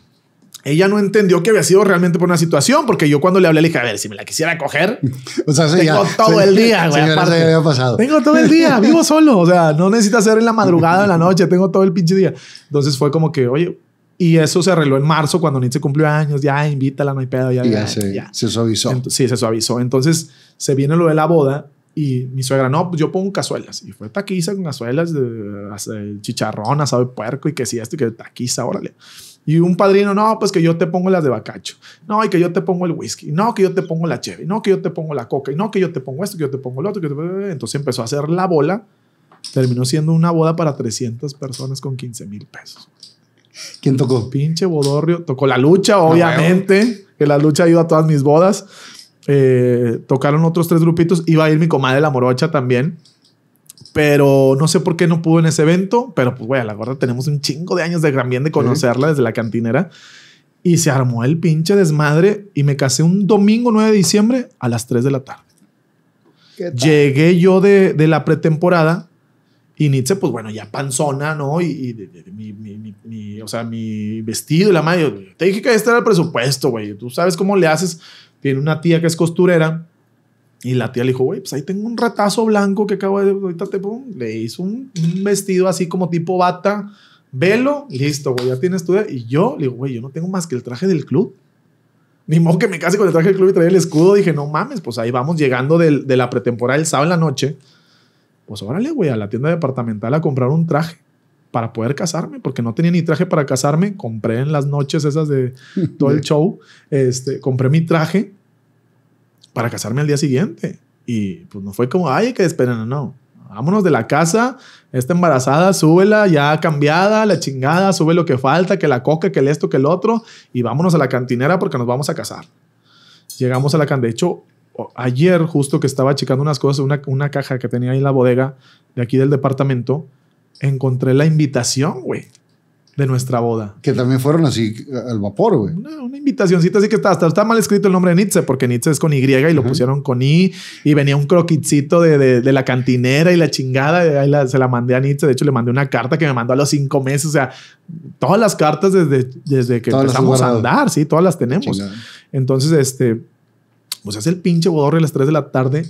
ella no entendió que había sido realmente por una situación, porque yo cuando le hablé le dije, a ver, si me la quisiera coger, o sea, tengo todo el día, güey. había pasado. Tengo todo el día, vivo solo, o sea, no necesita hacer en la madrugada, en la noche, tengo todo el pinche día. Entonces fue como que, oye, y eso se arregló en marzo cuando se cumplió años, ya invítala, no hay pedo, ya. se, suavizó. Entonces, sí, se suavizó. Entonces se viene lo de la boda y mi suegra, no, pues yo pongo cazuelas. Y fue taquiza con cazuelas, de, eh, chicharrón, asado de puerco y que si sí, esto y que taquiza, órale. Y un padrino, no, pues que yo te pongo las de bacacho. No, y que yo te pongo el whisky. No, que yo te pongo la cheve. No, que yo te pongo la coca. Y no, que yo te pongo esto, que yo te pongo el otro. Que Entonces empezó a hacer la bola. Terminó siendo una boda para 300 personas con 15 mil pesos. ¿Quién tocó? Pinche Bodorrio. Tocó La Lucha, ah, obviamente. que La Lucha ha ido a todas mis bodas. Eh, tocaron otros tres grupitos. Iba a ir mi comadre La Morocha también. Pero no sé por qué no pudo en ese evento. Pero pues, güey, a la gorda tenemos un chingo de años de gran bien de conocerla desde la cantinera. Y se armó el pinche desmadre. Y me casé un domingo 9 de diciembre a las 3 de la tarde. Llegué yo de, de la pretemporada y Nietzsche, pues bueno, ya panzona, ¿no? Y, mi, mi, mi, o sea, mi vestido y la madre. Te dije que este era el presupuesto, güey. Tú sabes cómo le haces. Tiene una tía que es costurera. Y la tía le dijo, güey, pues ahí tengo un ratazo blanco que acabo de... Ahorita te Le hizo un, vestido así como tipo bata. Velo, listo, güey, ya tienes tu... Y yo le digo, güey, yo no tengo más que el traje del club. Ni modo que me case con el traje del club y traía el escudo. Dije, no mames, pues ahí vamos llegando del, de la pretemporada el sábado en la noche. Pues órale, güey, a la tienda departamental a comprar un traje para poder casarme, porque no tenía ni traje para casarme. Compré en las noches esas de todo el show, este, compré mi traje para casarme al día siguiente. Y pues no fue como, ay, que esperen, no. Vámonos de la casa, está embarazada, súbela, ya cambiada, la chingada, sube lo que falta, que la coca, que el esto, que el otro, y vámonos a la cantinera porque nos vamos a casar. Llegamos a la can... De hecho, ayer justo que estaba checando unas cosas, una, una caja que tenía ahí en la bodega de aquí del departamento, encontré la invitación, güey de nuestra boda. Que también fueron así al vapor, güey. Una, invitacioncita así que está, está, mal escrito el nombre de Nietzsche, porque Nietzsche es con Y y lo pusieron con I y venía un croquitcito de, la cantinera y la chingada. ahí se la mandé a Nietzsche. De hecho, le mandé una carta que me mandó a los cinco meses. O sea, todas las cartas desde, desde que empezamos a andar, sí, todas las tenemos. Entonces, este, pues es el pinche bodorrio a las 3 de la tarde.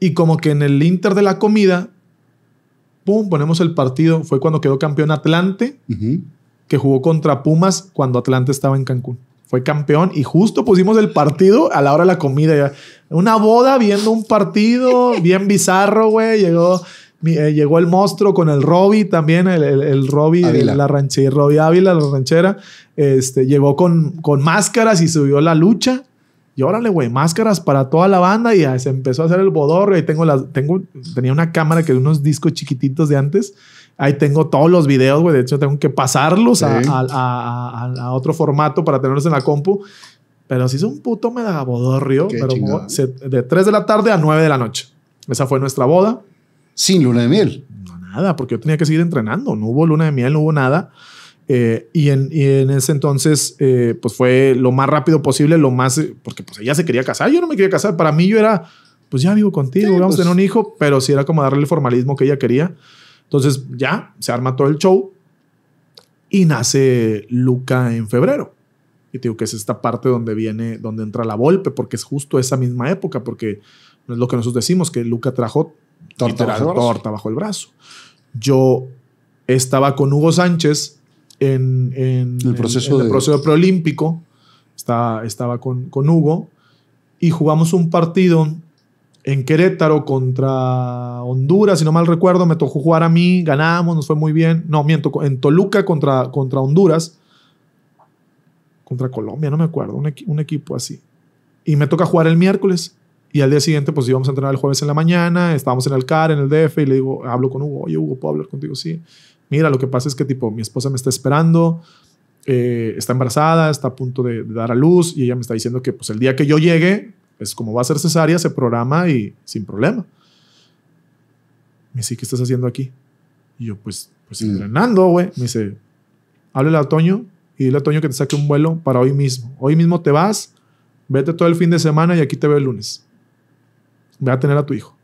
Y como que en el inter de la comida, pum, ponemos el partido. Fue cuando quedó campeón Atlante, que jugó contra Pumas cuando Atlante estaba en Cancún. Fue campeón y justo pusimos el partido a la hora de la comida. Una boda viendo un partido bien bizarro, güey. Llegó, eh, llegó el monstruo con el Robby también, el, el, el Ávila. la ranchera, Ávila, la ranchera. Este, llegó con, con máscaras y subió la lucha. Y órale, güey, máscaras para toda la banda. Y se empezó a hacer el bodorrio. Ahí tengo las, tengo, tenía una cámara que de unos discos chiquititos de antes. Ahí tengo todos los videos, güey. De hecho, tengo que pasarlos a, otro formato para tenerlos en la compu. Pero se es un puto megabodorrio. pero de 3 de la tarde a 9 de la noche. Esa fue nuestra boda. Sin luna de miel. No, nada, porque yo tenía que seguir entrenando. No hubo luna de miel, no hubo nada. Eh, y, en, en, ese entonces, eh, pues fue lo más rápido posible, lo más, eh, porque pues ella se quería casar, yo no me quería casar, para mí yo era, pues ya vivo contigo, vamos a pues. tener un hijo, pero sí era como darle el formalismo que ella quería. Entonces ya se arma todo el show y nace Luca en febrero. Y te digo que es esta parte donde viene, donde entra la golpe porque es justo esa misma época, porque es lo que nosotros decimos, que Luca trajo torta, bajo el brazo. Yo estaba con Hugo Sánchez en, el proceso, del proceso preolímpico, estaba, estaba con, con, Hugo, y jugamos un partido en Querétaro contra Honduras, si no mal recuerdo, me tocó jugar a mí, ganamos, nos fue muy bien, no, miento, en Toluca contra, contra Honduras, contra Colombia, no me acuerdo, un, un equipo así. Y me toca jugar el miércoles. Y al día siguiente, pues íbamos a entrenar el jueves en la mañana, estábamos en el CAR, en el DF, y le digo, hablo con Hugo, oye Hugo, ¿puedo hablar contigo? Sí mira, lo que pasa es que tipo, mi esposa me está esperando, eh, está embarazada, está a punto de, dar a luz y ella me está diciendo que pues el día que yo llegue, es como va a ser cesárea, se programa y sin problema. Me dice, ¿qué estás haciendo aquí? Y yo, pues, pues mm. entrenando, güey. Me dice, háblele a Toño y dile a Toño que te saque un vuelo para hoy mismo. Hoy mismo te vas, vete todo el fin de semana y aquí te veo el lunes. Voy a tener a tu hijo.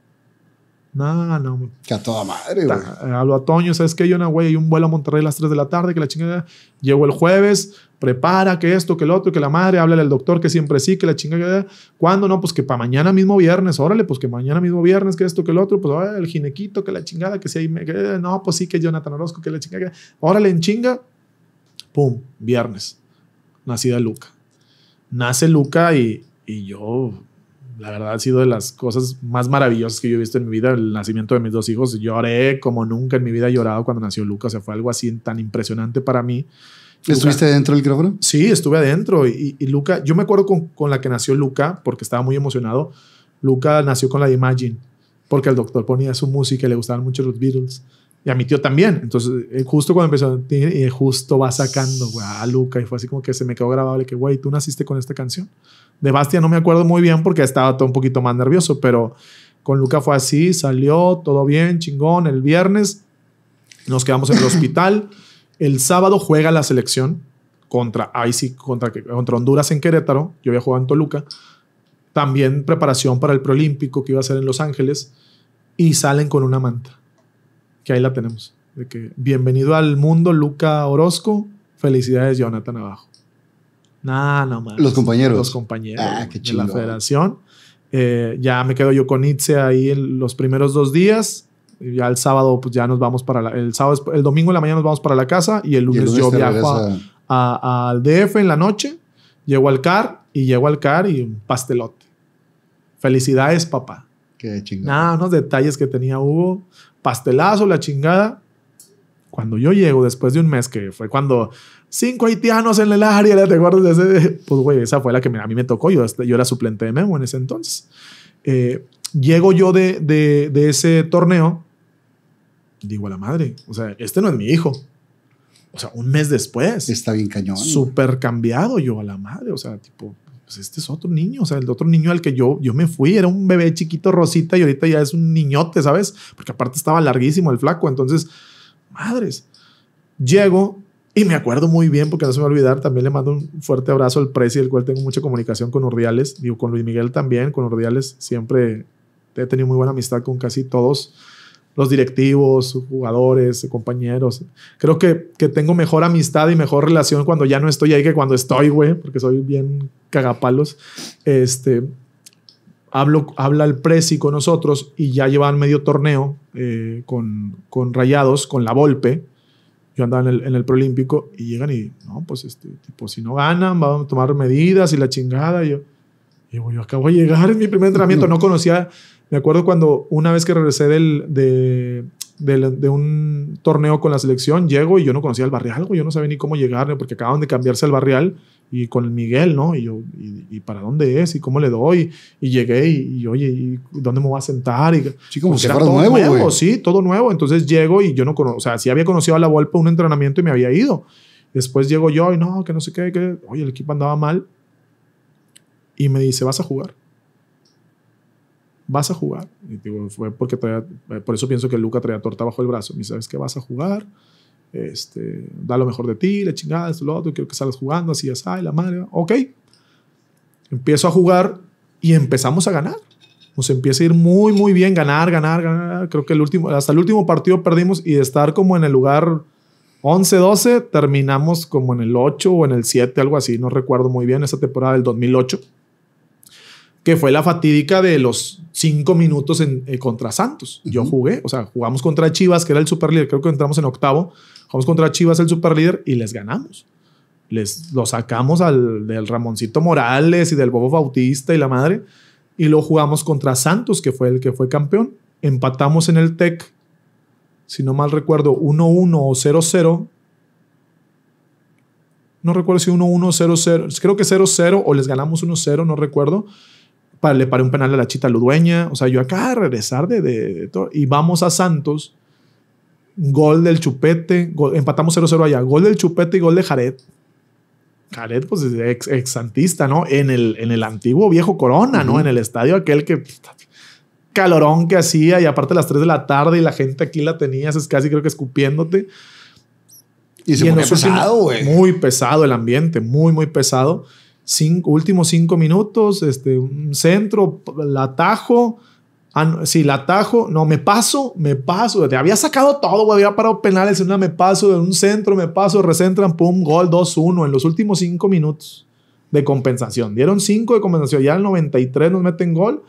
No, no. Que a toda madre, güey. Hablo a Toño, ¿sabes qué? Yo, una güey, hay un vuelo a Monterrey a las 3 de la tarde, que la chingada. Llego el jueves, prepara, que esto, que el otro, que la madre, háblale al doctor que siempre sí, que la chingada. ¿Cuándo? No, pues que para mañana mismo viernes, órale, pues que mañana mismo viernes, que esto, que el otro, pues ah, el ginequito, que la chingada, que si me quede no, pues sí, que Jonathan Orozco, que la chingada. Órale, en chinga. Pum, viernes. Nacida Luca. Nace Luca y, y yo la verdad ha sido de las cosas más maravillosas que yo he visto en mi vida, el nacimiento de mis dos hijos. Lloré como nunca en mi vida he llorado cuando nació Luca. o sea, fue algo así tan impresionante para mí. ¿Estuviste dentro del micrófono? Sí, estuve adentro. Y, Luca, yo me acuerdo con, la que nació Luca, porque estaba muy emocionado. Luca nació con la Imagine, porque el doctor ponía su música y le gustaban mucho los Beatles. Y a mi tío también. Entonces, eh, justo cuando empezó, justo va sacando a Luca. Y fue así como que se me quedó grabado que, güey, tú naciste con esta canción. De Bastia no me acuerdo muy bien porque estaba todo un poquito más nervioso, pero con Luca fue así, salió todo bien, chingón. El viernes nos quedamos en el hospital. El sábado juega la selección contra sí contra, contra Honduras en Querétaro. Yo había jugado en Toluca. También preparación para el preolímpico que iba a ser en Los Ángeles. Y salen con una manta. Que ahí la tenemos. De que bienvenido al mundo, Luca Orozco. Felicidades, Jonathan Abajo más. Los compañeros. Los compañeros ah, qué de la federación. Eh, ya me quedo yo con Itze ahí en los primeros dos días. Ya el sábado, pues ya nos vamos para la, el sábado, el domingo en la mañana nos vamos para la casa y el lunes, yo viajo al DF en la noche. Llego al CAR y llego al CAR y un pastelote. Felicidades, papá. Qué chingada. Nada, unos detalles que tenía Hugo. Pastelazo, la chingada. Cuando yo llego después de un mes, que fue cuando cinco haitianos en el área, ¿te acuerdas de ese? Pues, güey, esa fue la que a mí me tocó. Yo, este, yo era suplente de Memo en ese entonces. Eh, llego yo de, de, de, ese torneo, digo a la madre, o sea, este no es mi hijo. O sea, un mes después. Está bien cañón. Súper cambiado yo a la madre, o sea, tipo, pues este es otro niño, o sea, el otro niño al que yo, yo me fui, era un bebé chiquito rosita y ahorita ya es un niñote, ¿sabes? Porque aparte estaba larguísimo el flaco, entonces, madres. Llego, y me acuerdo muy bien, porque no se me va a olvidar, también le mando un fuerte abrazo al Prezi, del cual tengo mucha comunicación con Ordiales, y con Luis Miguel también, con Ordiales siempre he tenido muy buena amistad con casi todos los directivos, jugadores, compañeros. Creo que, que tengo mejor amistad y mejor relación cuando ya no estoy ahí que cuando estoy, güey, porque soy bien cagapalos. Este, hablo, habla el presi con nosotros y ya llevan medio torneo eh, con, con Rayados, con la Volpe yo andaba en el, en el Prolímpico y llegan y, no, pues este, tipo, si no ganan, van a tomar medidas y la chingada. Y yo, yo acabo de llegar en mi primer entrenamiento, no conocía, me acuerdo cuando una vez que regresé del, de, de un torneo con la selección, llego y yo no conocía el barrial, yo no sabía ni cómo llegar, porque acaban de cambiarse el barrial y con Miguel, ¿no? Y yo, y, para dónde es? ¿Y cómo le doy? Y llegué y, oye, ¿y dónde me voy a sentar? Y, sí, como si pues, fuera todo nuevo, sí, todo nuevo. Entonces llego y yo no conozco, o sea, sí había conocido a la volpa un entrenamiento y me había ido. Después llego yo y no, que no sé qué, que, oye, el equipo andaba mal. Y me dice, vas a jugar. Vas a jugar. Y digo, fue porque traía, por eso pienso que Luca traía torta bajo el brazo. Me dice, ¿sabes qué? Vas a jugar este, da lo mejor de ti, la chingada, lo otro, quiero que salgas jugando, así, así, la madre, ok. Empiezo a jugar y empezamos a ganar. Nos empieza a ir muy, muy bien, ganar, ganar, ganar. Creo que el último, hasta el último partido perdimos y de estar como en el lugar 11, 12, terminamos como en el 8 o en el 7, algo así, no recuerdo muy bien, esa temporada del 2008, que fue la fatídica de los 5 minutos en, eh, contra Santos. Yo jugué, o sea, jugamos contra Chivas, que era el Super League, creo que entramos en octavo. Jugamos contra Chivas, el superlíder, y les ganamos. Les, lo sacamos al, del Ramoncito Morales y del Bobo Bautista y la madre. Y lo jugamos contra Santos, que fue el que fue campeón. Empatamos en el TEC, si no mal recuerdo, 1-1 o 0-0. No recuerdo si 1-1 o 0-0. Creo que 0-0 o les ganamos 1-0, no recuerdo. le paré un penal a la chita Ludueña. O sea, yo acá a regresar de, de todo. Y vamos a Santos Gol del Chupete. empatamos 0-0 allá. Gol del Chupete y gol de Jared. Jared, pues ex, ex ¿no? En el, en el antiguo viejo Corona, ¿no? En el estadio aquel que calorón que hacía y aparte las 3 de la tarde y la gente aquí la tenías, es casi creo que escupiéndote. Y se y pesado, Muy pesado el ambiente, muy, muy pesado. últimos cinco minutos, este, un centro, la atajo Ah, si la atajo. No, me paso, me paso. Te había sacado todo, Había parado penales una, me paso, de un centro, me paso, recentran, pum, gol 2-1 en los últimos 5 minutos de compensación. Dieron 5 de compensación. Ya al el 93 nos meten gol.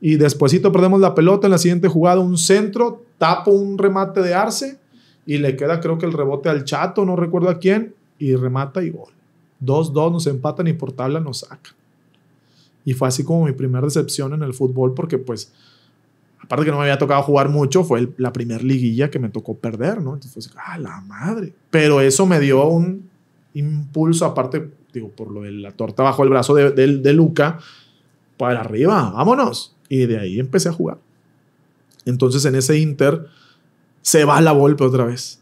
Y despuesito perdemos la pelota. En la siguiente jugada, un centro, tapo un remate de Arce. Y le queda, creo que el rebote al Chato, no recuerdo a quién. Y remata y gol. 2-2 nos empatan y por tabla nos saca Y fue así como mi primera decepción en el fútbol, porque pues aparte que no me había tocado jugar mucho, fue la primer liguilla que me tocó perder, ¿no? Entonces, ah, la madre. Pero eso me dio un impulso, aparte, digo, por lo de la torta bajo el brazo de, Luca, para arriba, vámonos. Y de ahí empecé a jugar. Entonces, en ese Inter, se va la golpe otra vez.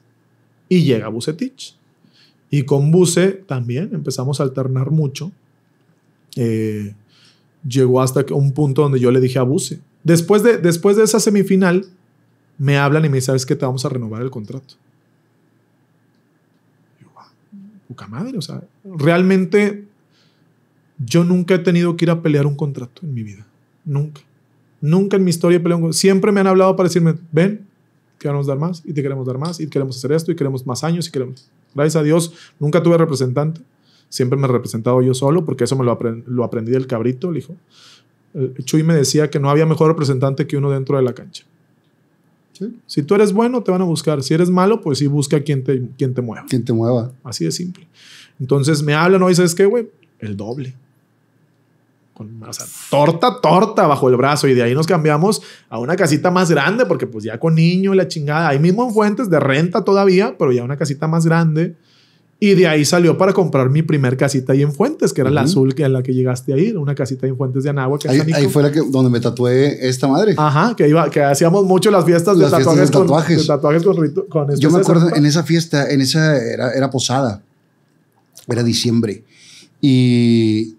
Y llega Bucetich. Y con Buce también empezamos a alternar mucho. Eh, llegó hasta un punto donde yo le dije a Buce, Después de, después de esa semifinal, me hablan y me dicen, ¿sabes qué? Te vamos a renovar el contrato. yo, ah, madre, o sea, realmente yo nunca he tenido que ir a pelear un contrato en mi vida. Nunca. Nunca en mi historia he peleado un contrato. Siempre me han hablado para decirme, ven, queremos dar más y te queremos dar más y queremos hacer esto y queremos más años y queremos... Gracias a Dios, nunca tuve representante. Siempre me he representado yo solo porque eso me lo aprendí del cabrito, el hijo. Eh, Chuy me decía que no había mejor representante que uno dentro de la cancha. Si tú eres bueno, te van a buscar. Si eres malo, pues sí busca quien te, quien te mueva. Quien te mueva. Así de simple. Entonces me hablan hoy, ¿sabes qué, güey? El doble. Con, o sea, torta, torta bajo el brazo. Y de ahí nos cambiamos a una casita más grande, porque pues ya con niño y la chingada. Ahí mismo en Fuentes de renta todavía, pero ya una casita más grande y de ahí salió para comprar mi primer casita ahí en Fuentes, que era la azul que, en la que llegaste a ir, una casita en Fuentes de Anáhuac. Ahí, fue donde me tatué esta madre. Ajá, que, iba, que hacíamos mucho las fiestas de tatuajes. Con, con, rito, este Yo me acuerdo en esa fiesta, en esa era, era posada, era diciembre. Y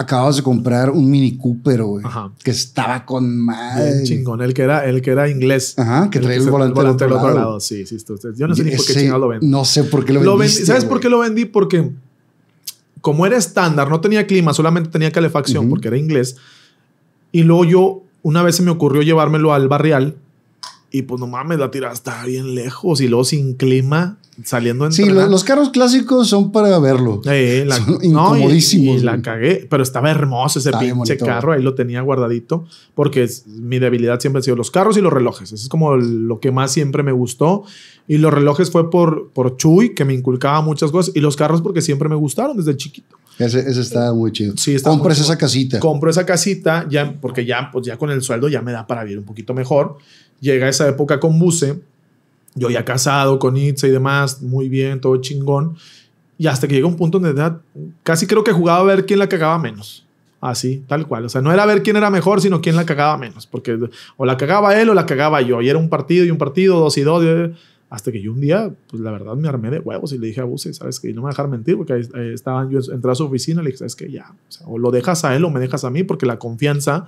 acababas de comprar un Mini Cooper, güey, que estaba con madre. chingón, el que era, el que era inglés. Ajá, que traía el, volante, del otro, lado. Sí, sí, yo no sé ni por qué chingado lo vendí. No sé por qué lo, vendí. ¿Sabes por qué lo vendí? Porque como era estándar, no tenía clima, solamente tenía calefacción porque era inglés. Y luego yo, una vez se me ocurrió llevármelo al barrial y pues no mames, la tirada está bien lejos y luego sin clima, saliendo en Sí, los, carros clásicos son para verlo. Eh, la, son Y, la cagué, pero estaba hermoso ese pinche carro, ahí lo tenía guardadito, porque mi debilidad siempre ha sido los carros y los relojes. Eso es como lo que más siempre me gustó. Y los relojes fue por, por Chuy, que me inculcaba muchas cosas, y los carros porque siempre me gustaron desde chiquito. Ese, está muy chido. Sí, está esa casita. Compro esa casita, ya, porque ya, pues ya con el sueldo ya me da para vivir un poquito mejor llega esa época con Buse, yo ya casado con Itza y demás, muy bien, todo chingón. Y hasta que llega un punto donde que casi creo que jugaba a ver quién la cagaba menos. Así, tal cual. O sea, no era ver quién era mejor, sino quién la cagaba menos. Porque o la cagaba él o la cagaba yo. Y era un partido y un partido, dos y dos. Hasta que yo un día, pues la verdad me armé de huevos y le dije a Buse, ¿sabes qué? Y no me voy a dejar mentir porque ahí yo entré a su oficina y le dije, ¿sabes qué? Ya, o lo dejas a él o me dejas a mí porque la confianza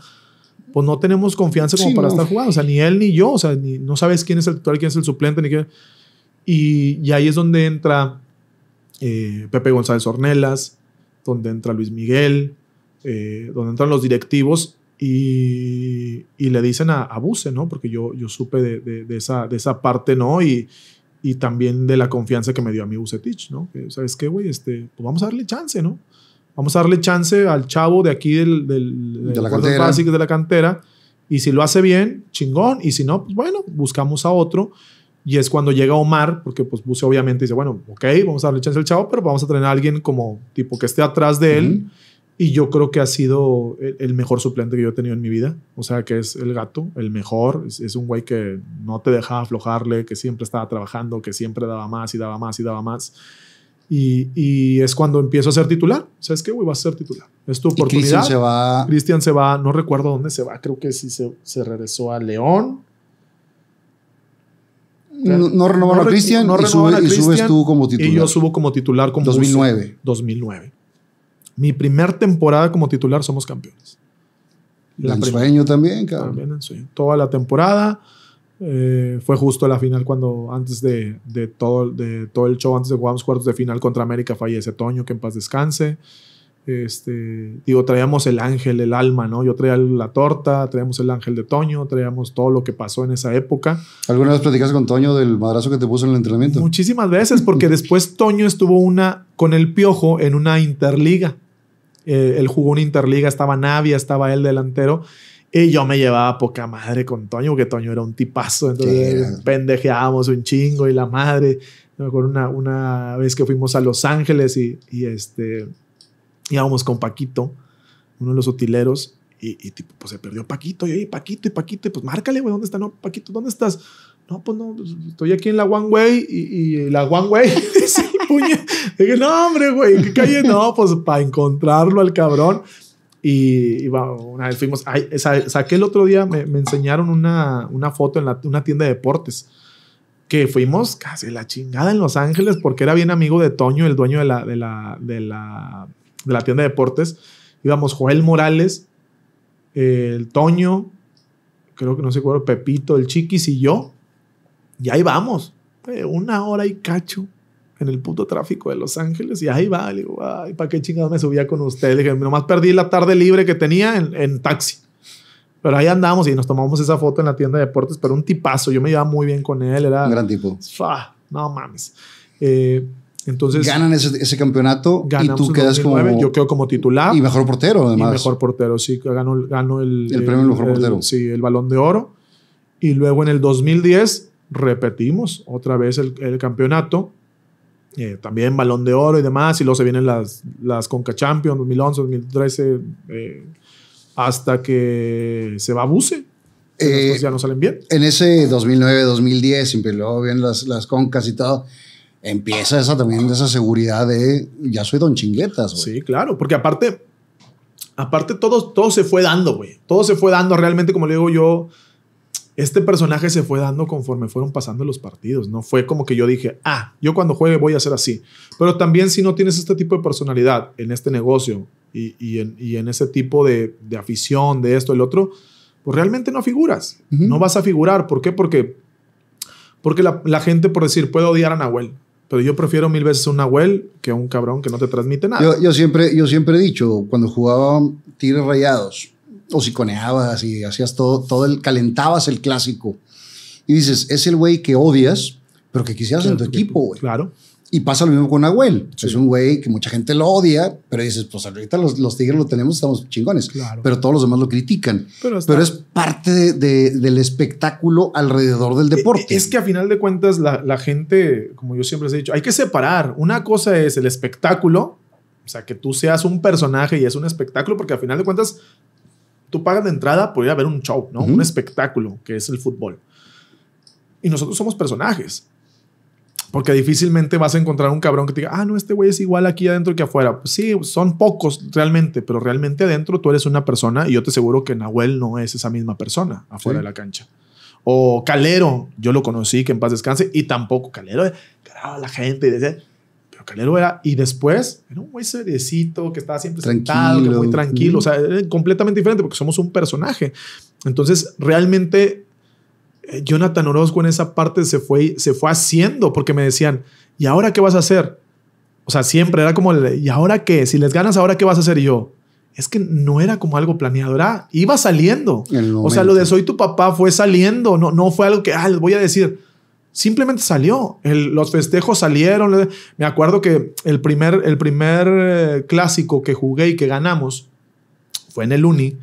pues no tenemos confianza como para estar jugando. O sea, ni él ni yo. O sea, no sabes quién es el titular, quién es el suplente, ni qué. Y, ahí es donde entra eh, Pepe González Ornelas, donde entra Luis Miguel, eh, donde entran los directivos y, le dicen a, abuse, ¿no? Porque yo, yo supe de, esa, de esa parte, ¿no? Y, y también de la confianza que me dio a mí Bucetich, ¿no? Que, ¿Sabes qué, güey? Este, pues vamos a darle chance, ¿no? vamos a darle chance al chavo de aquí del, de, la cantera. de la cantera. Y si lo hace bien, chingón. Y si no, pues bueno, buscamos a otro. Y es cuando llega Omar, porque pues Buse obviamente dice, bueno, ok, vamos a darle chance al chavo, pero vamos a tener a alguien como tipo que esté atrás de él. Y yo creo que ha sido el, mejor suplente que yo he tenido en mi vida. O sea, que es el gato, el mejor. Es, es un güey que no te dejaba aflojarle, que siempre estaba trabajando, que siempre daba más y daba más y daba más. Y, es cuando empiezo a ser titular. ¿Sabes qué, güey? a ser titular. Es tu oportunidad. Cristian se va. Cristian se va, no recuerdo dónde se va. Creo que sí se, regresó a León. No, renovó a Cristian y, subes tú como titular. Y yo subo como titular como 2009. 2009. Mi primer temporada como titular somos campeones. La en sueño también, cabrón. También en sueño. Toda la temporada. Eh, fue justo la final cuando antes de, todo, el show, antes de jugamos cuartos de final contra América, fallece Toño, que en paz descanse. Este, digo, traíamos el ángel, el alma, ¿no? Yo traía la torta, traíamos el ángel de Toño, traíamos todo lo que pasó en esa época. ¿Alguna vez platicaste con Toño del madrazo que te puso en el entrenamiento? Muchísimas veces, porque después Toño estuvo una con el piojo en una interliga. Eh, él jugó una interliga, estaba Navia, estaba él delantero. Y yo me llevaba poca madre con Toño, porque Toño era un tipazo, entonces pendejeábamos un chingo y la madre. Me acuerdo una, una vez que fuimos a Los Ángeles y, este, íbamos con Paquito, uno de los utileros, y, tipo, pues se perdió Paquito, y oye, Paquito, y Paquito, y pues márcale, güey, ¿dónde está? No, Paquito, ¿dónde estás? No, pues no, pues, estoy aquí en la One Way, y, y la One Way, sí, Dije, no, hombre, güey, ¿qué calle? No, pues para encontrarlo al cabrón. Y, una vez fuimos, saqué el otro día, me, enseñaron una, foto en la, una tienda de deportes, que fuimos casi la chingada en Los Ángeles, porque era bien amigo de Toño, el dueño de la, de la, de la, tienda de deportes. Íbamos Joel Morales, el Toño, creo que no se cuál, Pepito, el Chiquis y yo. Y ahí vamos, una hora y cacho en el puto tráfico de Los Ángeles y ahí va, digo, ay, ¿para qué chingados me subía con usted? Le dije, nomás perdí la tarde libre que tenía en, taxi. Pero ahí andamos y nos tomamos esa foto en la tienda de deportes, pero un tipazo, yo me llevaba muy bien con él, era... Un gran tipo. Ah, no mames. Eh, entonces... Ganan ese, ese campeonato y tú quedas como... Yo quedo como titular. Y mejor portero, además. mejor portero, sí, ganó gano el... El, premio el mejor portero. Sí, el balón de oro. Y luego en el 2010 repetimos otra vez el, el campeonato eh, también balón de oro y demás, y luego se vienen las, las Conca Champions 2011, 2013, eh, hasta que se va a Buse. ya no salen bien. En ese 2009, 2010, y pues luego bien las, las Concas y todo, empieza esa también esa seguridad de ya soy don chinguetas, Sí, claro, porque aparte, aparte todo, todo se fue dando, güey. Todo se fue dando realmente, como le digo yo este personaje se fue dando conforme fueron pasando los partidos. No fue como que yo dije, ah, yo cuando juegue voy a ser así. Pero también si no tienes este tipo de personalidad en este negocio y, en, y ese tipo de, afición, de esto, el otro, pues realmente no figuras. No vas a figurar. ¿Por qué? Porque, porque la, gente, por decir, puede odiar a Nahuel pero yo prefiero mil veces un Nahuel que un cabrón que no te transmite nada. Yo, siempre, yo siempre he dicho, cuando jugaba Tigres Rayados, hociconeabas y hacías todo, todo el, calentabas el clásico. Y dices, es el güey que odias, pero que quisieras en tu equipo, güey. Claro. Y pasa lo mismo con Agüel. Es un güey que mucha gente lo odia, pero dices, pues ahorita los, los tigres lo tenemos, estamos chingones. Claro. Pero todos los demás lo critican. Pero, es parte de, del espectáculo alrededor del e, e, deporte. Es que a final de cuentas la, la gente, como yo siempre les he dicho, hay que separar. Una cosa es el espectáculo, o sea, que tú seas un personaje y es un espectáculo, porque a final de cuentas tú pagas de entrada por ir a ver un show, ¿no? Un espectáculo que es el fútbol. Y nosotros somos personajes. Porque difícilmente vas a encontrar un cabrón que te diga, ah, no, este güey es igual aquí adentro que afuera. Pues sí, son pocos realmente, pero realmente adentro tú eres una persona y yo te aseguro que Nahuel no es esa misma persona afuera de la cancha. O Calero, yo lo conocí, que en paz descanse, y tampoco Calero, eh, la gente, y decía, Calero era, y después, era un güey seriecito que estaba siempre sentado, que muy tranquilo, o sea, era completamente diferente porque somos un personaje. Entonces, realmente, eh, Jonathan Orozco en esa parte se fue, se fue haciendo porque me decían, ¿y ahora qué vas a hacer? O sea, siempre era como, ¿y ahora qué? Si les ganas, ¿ahora qué vas a hacer? Y yo, es que no era como algo planeado, era, iba saliendo. O sea, lo de soy tu papá fue saliendo, no, no fue algo que, ah, les voy a decir simplemente salió. los festejos salieron. Me acuerdo que el primer, el primer eh, clásico que jugué y que ganamos fue en el Uni.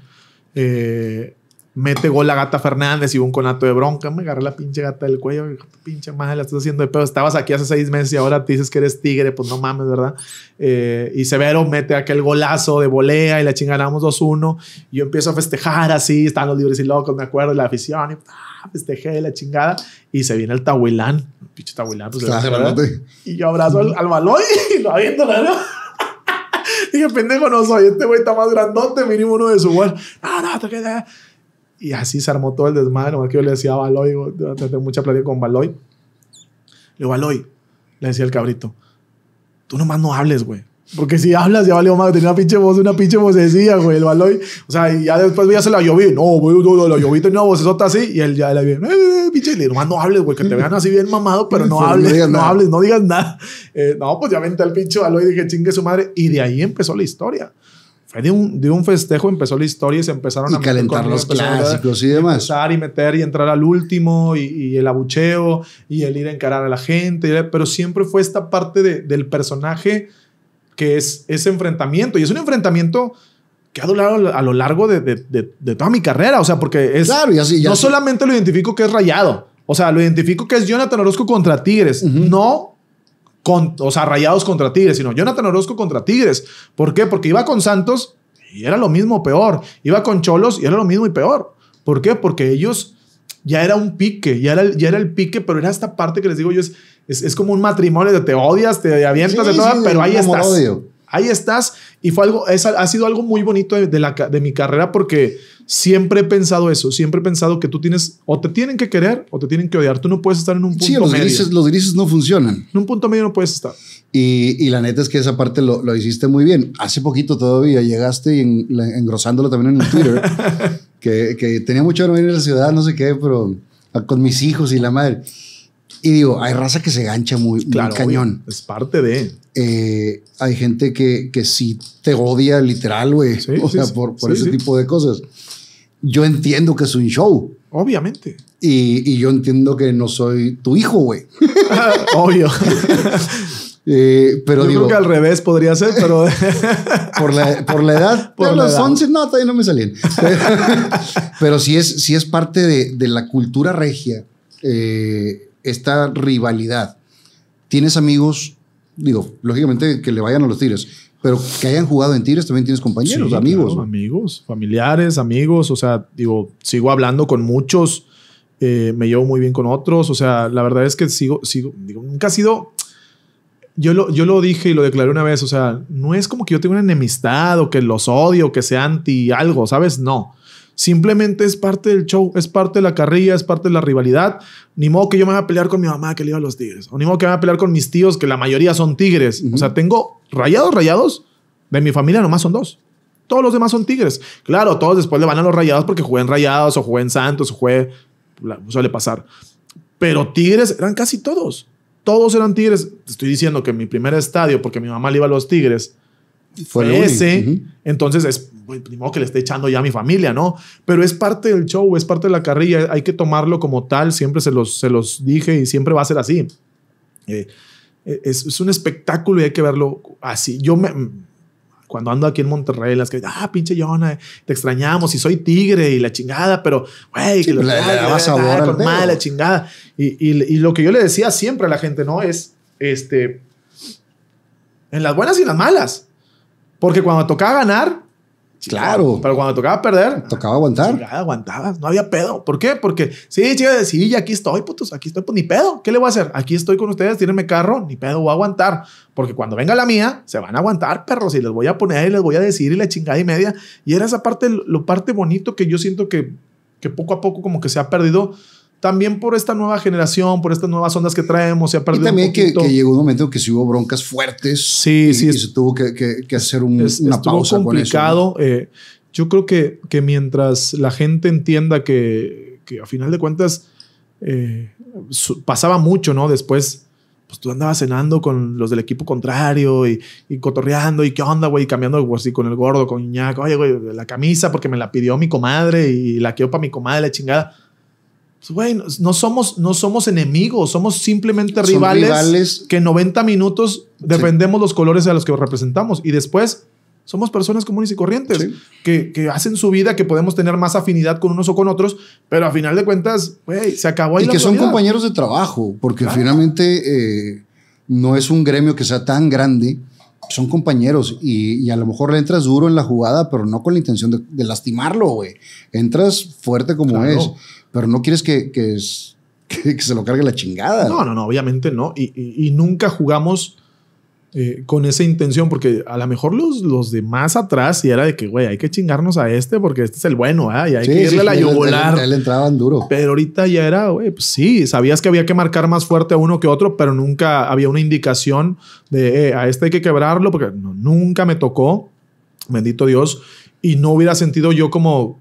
Eh, mete gol la gata Fernández y hubo un conato de bronca. Me agarré la pinche gata del cuello. Pinche madre, la estás haciendo de pedo. Estabas aquí hace seis meses y ahora te dices que eres tigre. Pues no mames, ¿verdad? Eh, y Severo mete aquel golazo de volea y la chinganamos 2-1. Yo empiezo a festejar así. Estaban los libres y locos, me acuerdo, la afición. Y, Festeje de la chingada. Y se viene el Tahuilán, pinche Tahuilán. Pues, y yo abrazo al, Baloy y lo aviento, Dije, pendejo no soy, este güey está más grandote, mínimo uno de su bol. No, no, queda Y así se armó todo el desmadre. Nomás que yo le decía a Baloy, durante mucha plática con Baloy. Le digo, Baloy, le decía el cabrito, tú nomás no hables, güey. Porque si hablas, ya valió más. Tenía una pinche voz, una pinche vocecilla, güey. El Baloy. O sea, y ya después voy a se la lloví. No, güey, no, la lloví tenía una vocesota así. Y él ya le vi. Eh, pinche, le más no hables, güey. Que te vean así bien mamado, pero no hables, no, hables, no digas nada. Eh, no, pues ya vente al pinche Baloy y dije, chingue su madre. Y de ahí empezó la historia. Fue de un, de un festejo, empezó la historia y se empezaron y a calentar los clásicos y demás. Empezar y meter y entrar al último y, y, el abucheo y el ir a encarar a la gente. Pero siempre fue esta parte de, del personaje que es ese enfrentamiento. Y es un enfrentamiento que ha durado a lo largo de, toda mi carrera. O sea, porque es. no solamente lo identifico que es rayado. O sea, lo identifico que es Jonathan Orozco contra Tigres. No. Con, o sea, rayados contra Tigres, sino Jonathan Orozco contra Tigres. ¿Por qué? Porque iba con Santos y era lo mismo peor. Iba con Cholos y era lo mismo y peor. ¿Por qué? Porque ellos ya era un pique, ya era, ya era el pique, pero era esta parte que les digo yo es es, como un matrimonio de te odias, te avientas de todo, pero ahí estás. Ahí estás. Y fue algo, es, ha sido algo muy bonito de, la, de mi carrera porque siempre he pensado eso. Siempre he pensado que tú tienes, o te tienen que querer o te tienen que odiar. Tú no puedes estar en un punto sí, los medio. Grises, los grises no funcionan. En un punto medio no puedes estar. Y, la neta es que esa parte lo, hiciste muy bien. Hace poquito todavía llegaste y engrosándolo también en el Twitter, que, que tenía mucho de venir a la ciudad, no sé qué, pero con mis hijos y la madre. Y digo, hay raza que se gancha muy, cañón. es parte de. Eh, hay gente que, que sí te odia literal, güey. o sea, por, por ese tipo de cosas. Yo entiendo que es un show. Obviamente. Y, y yo entiendo que no soy tu hijo, güey. Obvio. Eh, pero Yo digo, creo que al revés podría ser, pero por, la, por la edad, por los 11, no, todavía no me salían. pero, sí, es, sí es parte de, de la cultura regia. Eh, esta rivalidad? ¿Tienes amigos, digo, lógicamente que le vayan a los Tigres, pero que hayan jugado en Tigres también tienes compañeros, amigos? amigos, familiares, amigos, o sea, digo, sigo hablando con muchos, eh, me llevo muy bien con otros, o sea, la verdad es que sigo, sigo, digo, nunca ha sido... Yo lo, yo lo dije y lo declaré una vez, o sea, no es como que yo tenga una enemistad o que los odio, que sea anti algo, ¿sabes? No. Simplemente es parte del show, es parte de la carrilla, es parte de la rivalidad. Ni modo que yo me vaya a pelear con mi mamá que le iba a los tigres. O ni modo que me vaya a pelear con mis tíos que la mayoría son tigres. O sea, tengo rayados, rayados. De mi familia nomás son dos. Todos los demás son tigres. Claro, todos después le van a los rayados porque jugué rayados o jugué santos o jugué... Suele pasar. Pero tigres eran casi todos. Todos eran tigres. Te estoy diciendo que en mi primer estadio, porque mi mamá le iba a los tigres, fue ese. Entonces es, pues, ni que le esté echando ya a mi familia, ¿no? Pero es parte del show, es parte de la carrilla, hay que tomarlo como tal, siempre se los, se los dije y siempre va a ser así. Eh, eh, es, un espectáculo y hay que verlo así. Yo me... Mm, cuando ando aquí en Monterrey, las que, ah, pinche Yona, te extrañamos y soy tigre y la chingada, pero, güey, que chingada. Y, lo que yo le decía siempre a la gente, ¿no? Es, este, en las buenas y las malas porque cuando tocaba ganar, claro. Pero cuando tocaba perder, tocaba aguantar. aguantabas, no había pedo. ¿Por qué? Porque sí, chicas, sí, aquí estoy, putos, aquí estoy, pues ni pedo. ¿Qué le voy a hacer? Aquí estoy con ustedes, mi carro, ni pedo, voy a aguantar. Porque cuando venga la mía, se van a aguantar, perros, y les voy a poner y les voy a decir y la chingada y media. Y era esa parte, lo parte bonito que yo siento que, que poco a poco como que se ha perdido también por esta nueva generación, por estas nuevas ondas que traemos, se ha Y también que, llegó un momento que se hubo broncas fuertes. Sí, sí. se tuvo que, hacer un, una pausa. complicado. Eh, yo creo que, que mientras la gente entienda que, a final de cuentas eh, pasaba mucho, ¿no? Después, pues tú andabas cenando con los del equipo contrario y, cotorreando y qué onda, güey, cambiando así pues, con el gordo, con Iñaco, oye, güey, la camisa porque me la pidió mi comadre y la quedó para mi comadre, la chingada pues, güey, no somos, no somos enemigos, somos simplemente rivales, que 90 minutos defendemos los colores a los que representamos y después somos personas comunes y corrientes que, hacen su vida, que podemos tener más afinidad con unos o con otros, pero a final de cuentas, güey, se acabó ahí. Y que son compañeros de trabajo, porque finalmente eh, no es un gremio que sea tan grande son compañeros y, a lo mejor le entras duro en la jugada, pero no con la intención de, lastimarlo, güey. Entras fuerte como es, pero no quieres que, se lo cargue la chingada. No, no, no, obviamente no. y nunca jugamos eh, con esa intención, porque a lo mejor los, los de más atrás y era de que, güey, hay que chingarnos a este porque este es el bueno, ¿ah? Y hay que irle a la duro. Pero ahorita ya era, güey, pues sí, sabías que había que marcar más fuerte a uno que otro, pero nunca había una indicación de, eh, a este hay que quebrarlo, porque nunca me tocó, bendito Dios, y no hubiera sentido yo como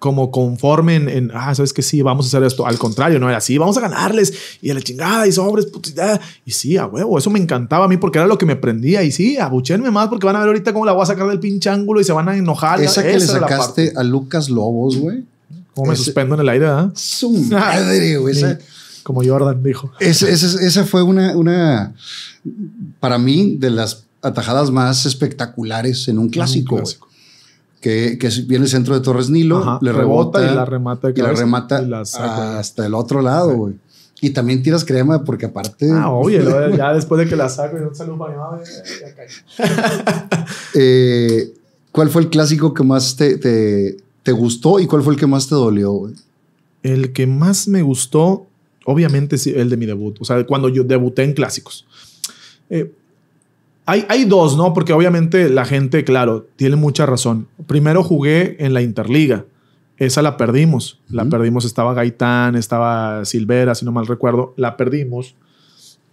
como conforme en, ah, sabes que sí, vamos a hacer esto. Al contrario, no era así, vamos a ganarles y a la chingada y sobres, puta Y sí, a huevo, eso me encantaba a mí porque era lo que me prendía. Y sí, abuchenme más porque van a ver ahorita cómo la voy a sacar del pinche ángulo y se van a enojar. Esa que le sacaste a Lucas Lobos, güey. Como me suspendo en el aire, ¿eh? Su madre, güey. como Jordan dijo. Esa, fue una, una, para mí, de las atajadas más espectaculares en un clásico. En un clásico que, viene el centro de Torres Nilo, le rebota, y la remata, y la remata hasta el otro lado, Y también tiras crema porque aparte... Ah, obvio, ya después de que la saco y un saludo para mi eh, ¿Cuál fue el clásico que más te, gustó y cuál fue el que más te dolió? El que más me gustó, obviamente, sí, el de mi debut. O sea, cuando yo debuté en clásicos. Eh, hay, dos, ¿no? Porque obviamente la gente, claro, tiene mucha razón. Primero jugué en la Interliga. Esa la perdimos. La perdimos. Estaba Gaitán, estaba Silvera, si no mal recuerdo. La perdimos.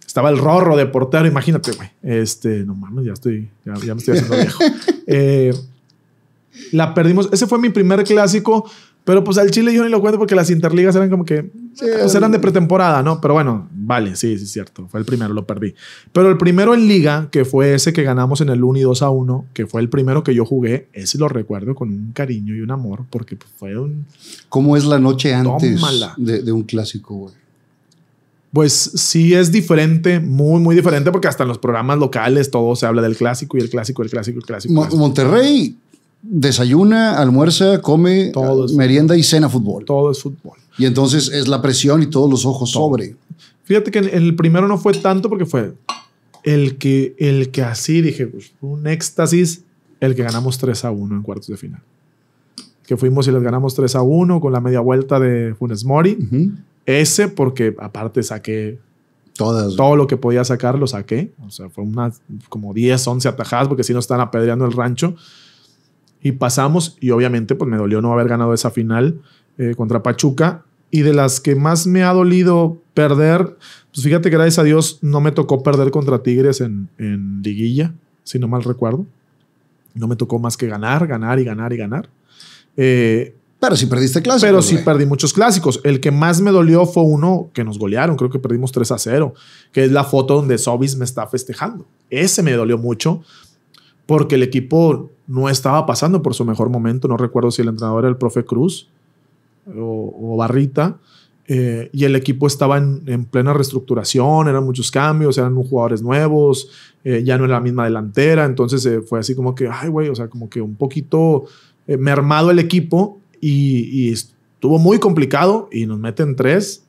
Estaba el rorro de portero, imagínate, güey. Este, no mames, ya estoy, ya, me estoy haciendo viejo. Eh, la perdimos. Ese fue mi primer clásico, pero pues al Chile yo ni lo cuento porque las interligas eran como que. Pues, eran de pretemporada, ¿no? Pero bueno, Vale, sí, sí, es cierto. Fue el primero, lo perdí. Pero el primero en liga, que fue ese que ganamos en el 1 y 2 a 1, que fue el primero que yo jugué, ese lo recuerdo con un cariño y un amor, porque pues, fue un... ¿Cómo es la noche antes de, un clásico, güey? Pues sí es diferente, muy, muy diferente, porque hasta en los programas locales todo se habla del clásico y el clásico, el clásico, el clásico. Monterrey desayuna, almuerza, come, merienda y cena fútbol. Todo es fútbol. Y entonces es la presión y todos los ojos sobre. Fíjate que el primero no fue tanto porque fue el que, el que así dije, pues, un éxtasis, el que ganamos 3 a 1 en cuartos de final. Que fuimos y les ganamos 3 a 1 con la media vuelta de Funes Mori. Ese porque aparte saqué Todas. Todo lo que podía sacar lo saqué. O sea, fue una, como 10, 11 atajadas porque si no están apedreando el rancho. Y pasamos y obviamente pues me dolió no haber ganado esa final eh, contra Pachuca. Y de las que más me ha dolido Perder, pues fíjate que gracias a Dios no me tocó perder contra Tigres en, liguilla, si no mal recuerdo. No me tocó más que ganar, ganar y ganar y ganar. Eh, pero sí perdiste clásicos. Pero sí perdí muchos clásicos. El que más me dolió fue uno que nos golearon. Creo que perdimos 3 a 0, que es la foto donde Sobis me está festejando. Ese me dolió mucho porque el equipo no estaba pasando por su mejor momento. No recuerdo si el entrenador era el profe Cruz o Barrita. Eh, y el equipo estaba en, plena reestructuración, eran muchos cambios, eran jugadores nuevos, eh, ya no era la misma delantera, entonces eh, fue así como que, ay, güey, o sea, como que un poquito mermado el equipo y, estuvo muy complicado y nos meten tres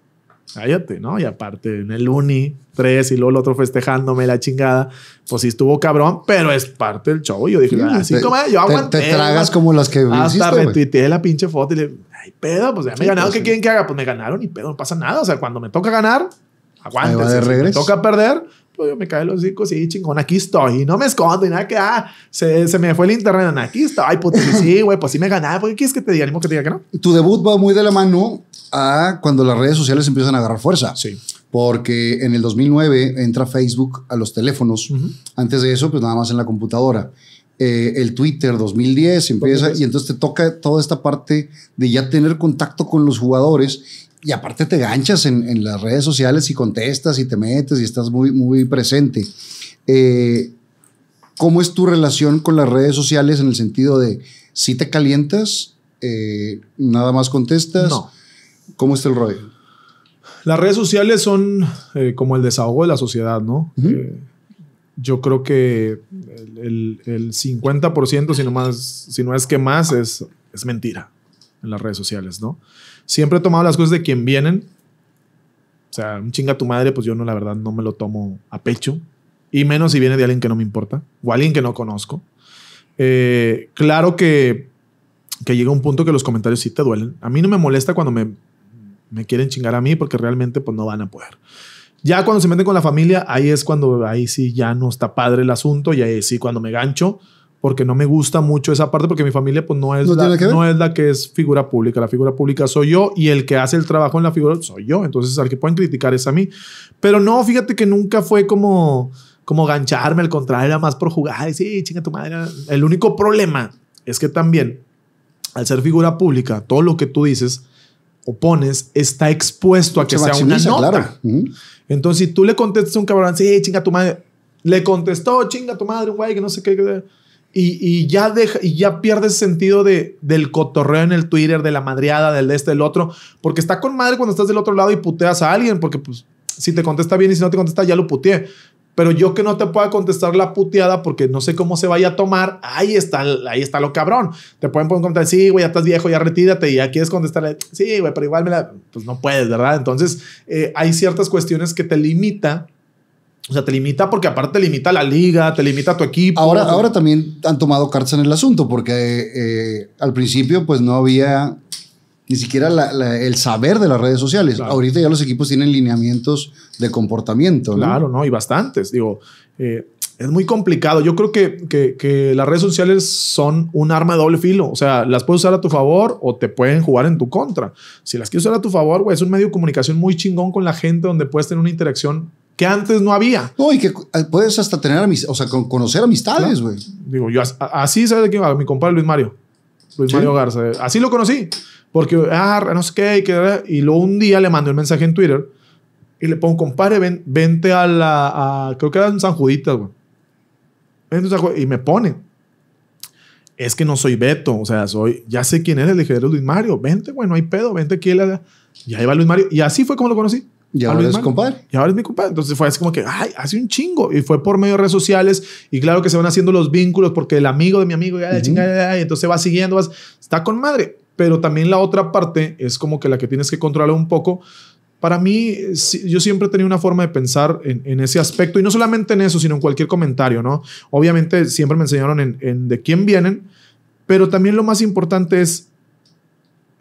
cállate, ¿no? Y aparte, en el uni, tres y luego el otro festejándome la chingada. Pues sí estuvo cabrón, pero es parte del show. yo dije, sí, así ah, como yo aguanté. Te, tragas como los que Hasta retuiteé la pinche foto y le ay, pedo, pues ya me sí, ganaron. Pues, ¿Qué quieren que haga? Pues me ganaron y pedo, no pasa nada. O sea, cuando me toca ganar, aguante. Si me toca perder, yo me cae los cinco, y chingón, aquí estoy. Y no me escondo y nada que, ah, se, se me fue el internet, aquí estoy. Ay, pues, pues sí, güey, pues sí me ganaba. porque quieres que te diga? Animo que te diga que no. Tu debut va muy de la mano a cuando las redes sociales empiezan a agarrar fuerza. Sí. Porque en el 2009 entra Facebook a los teléfonos. Antes de eso, pues nada más en la computadora. Eh, el Twitter 2010 empieza y entonces te toca toda esta parte de ya tener contacto con los jugadores y aparte te ganchas en, las redes sociales y contestas y te metes y estás muy, muy presente. Eh, ¿Cómo es tu relación con las redes sociales en el sentido de si te calientas, eh, nada más contestas? ¿Cómo está el rollo? Las redes sociales son eh, como el desahogo de la sociedad, ¿no? yo creo que el, 50%, si no, más, es que más, es mentira en las redes sociales, ¿no? Siempre he tomado las cosas de quien vienen. O sea, un chinga tu madre, pues yo no, la verdad, no me lo tomo a pecho. Y menos si viene de alguien que no me importa o alguien que no conozco. Eh, claro que, que llega un punto que los comentarios sí te duelen. A mí no me molesta cuando me, me quieren chingar a mí porque realmente pues no van a poder. Ya cuando se meten con la familia, ahí es cuando ahí sí ya no está padre el asunto y ahí sí cuando me gancho porque no me gusta mucho esa parte, porque mi familia pues no es, la, no es la que es figura pública. La figura pública soy yo y el que hace el trabajo en la figura soy yo. Entonces al que pueden criticar es a mí. Pero no, fíjate que nunca fue como, como gancharme, al contrario, era más por jugar. Y sí, chinga tu madre. El único problema es que también al ser figura pública, todo lo que tú dices o pones está expuesto a que sea una nota. Entonces si tú le contestas a un cabrón, sí, chinga tu madre, le contestó, chinga tu madre, un güey que no sé qué y, ya, deja, y ya pierdes sentido de, del cotorreo en el Twitter, de la madreada, del este, del otro, porque está con madre cuando estás del otro lado y puteas a alguien, porque pues si te contesta bien y si no te contesta ya lo puteé. Pero yo que no te pueda contestar la puteada porque no sé cómo se vaya a tomar, ahí está, ahí está lo cabrón. Te pueden poner contar, sí, güey, ya estás viejo, ya retírate y aquí quieres contestarle, sí, güey, pero igual me la, pues no puedes, ¿verdad? Entonces, eh, hay ciertas cuestiones que te limitan. O sea, te limita porque aparte te limita la liga, te limita tu equipo. Ahora, ahora también han tomado cartas en el asunto porque eh, al principio pues no había ni siquiera el saber de las redes sociales. Ahorita ya los equipos tienen lineamientos de comportamiento. Claro, no, y bastantes. Digo, eh, es muy complicado. Yo creo que, que, las redes sociales son un arma de doble filo. O sea, las puedes usar a tu favor o te pueden jugar en tu contra. Si las quieres usar a tu favor, güey, es un medio de comunicación muy chingón con la gente donde puedes tener una interacción que antes no había. No, y que eh, puedes hasta tener, o sea, conocer amistades, güey. Digo, yo así, ¿sabes de quién? va mi compadre Luis Mario. Luis Mario Garza. Así lo conocí. Porque, ah, no sé qué, y, luego un día le mandé un mensaje en Twitter y le pongo, compadre, ven, vente a la, creo que era en San Juditas, güey. Vente a Y me pone, es que no soy Beto, o sea, soy, ya sé quién es el dije, Luis Mario, vente, güey, no hay pedo, vente aquí. La, y ahí va Luis Mario. Y así fue como lo conocí. Y ahora es compadre. Y ahora es mi compadre. Entonces fue así como que, ay, hace un chingo. Y fue por medio de redes sociales. Y claro que se van haciendo los vínculos porque el amigo de mi amigo, ya, y entonces va siguiendo, está con madre. Pero también la otra parte es como que la que tienes que controlar un poco. Para mí, yo siempre he tenido una forma de pensar en, ese aspecto. Y no solamente en eso, sino en cualquier comentario, ¿no? Obviamente siempre me enseñaron en, en de quién vienen. Pero también lo más importante es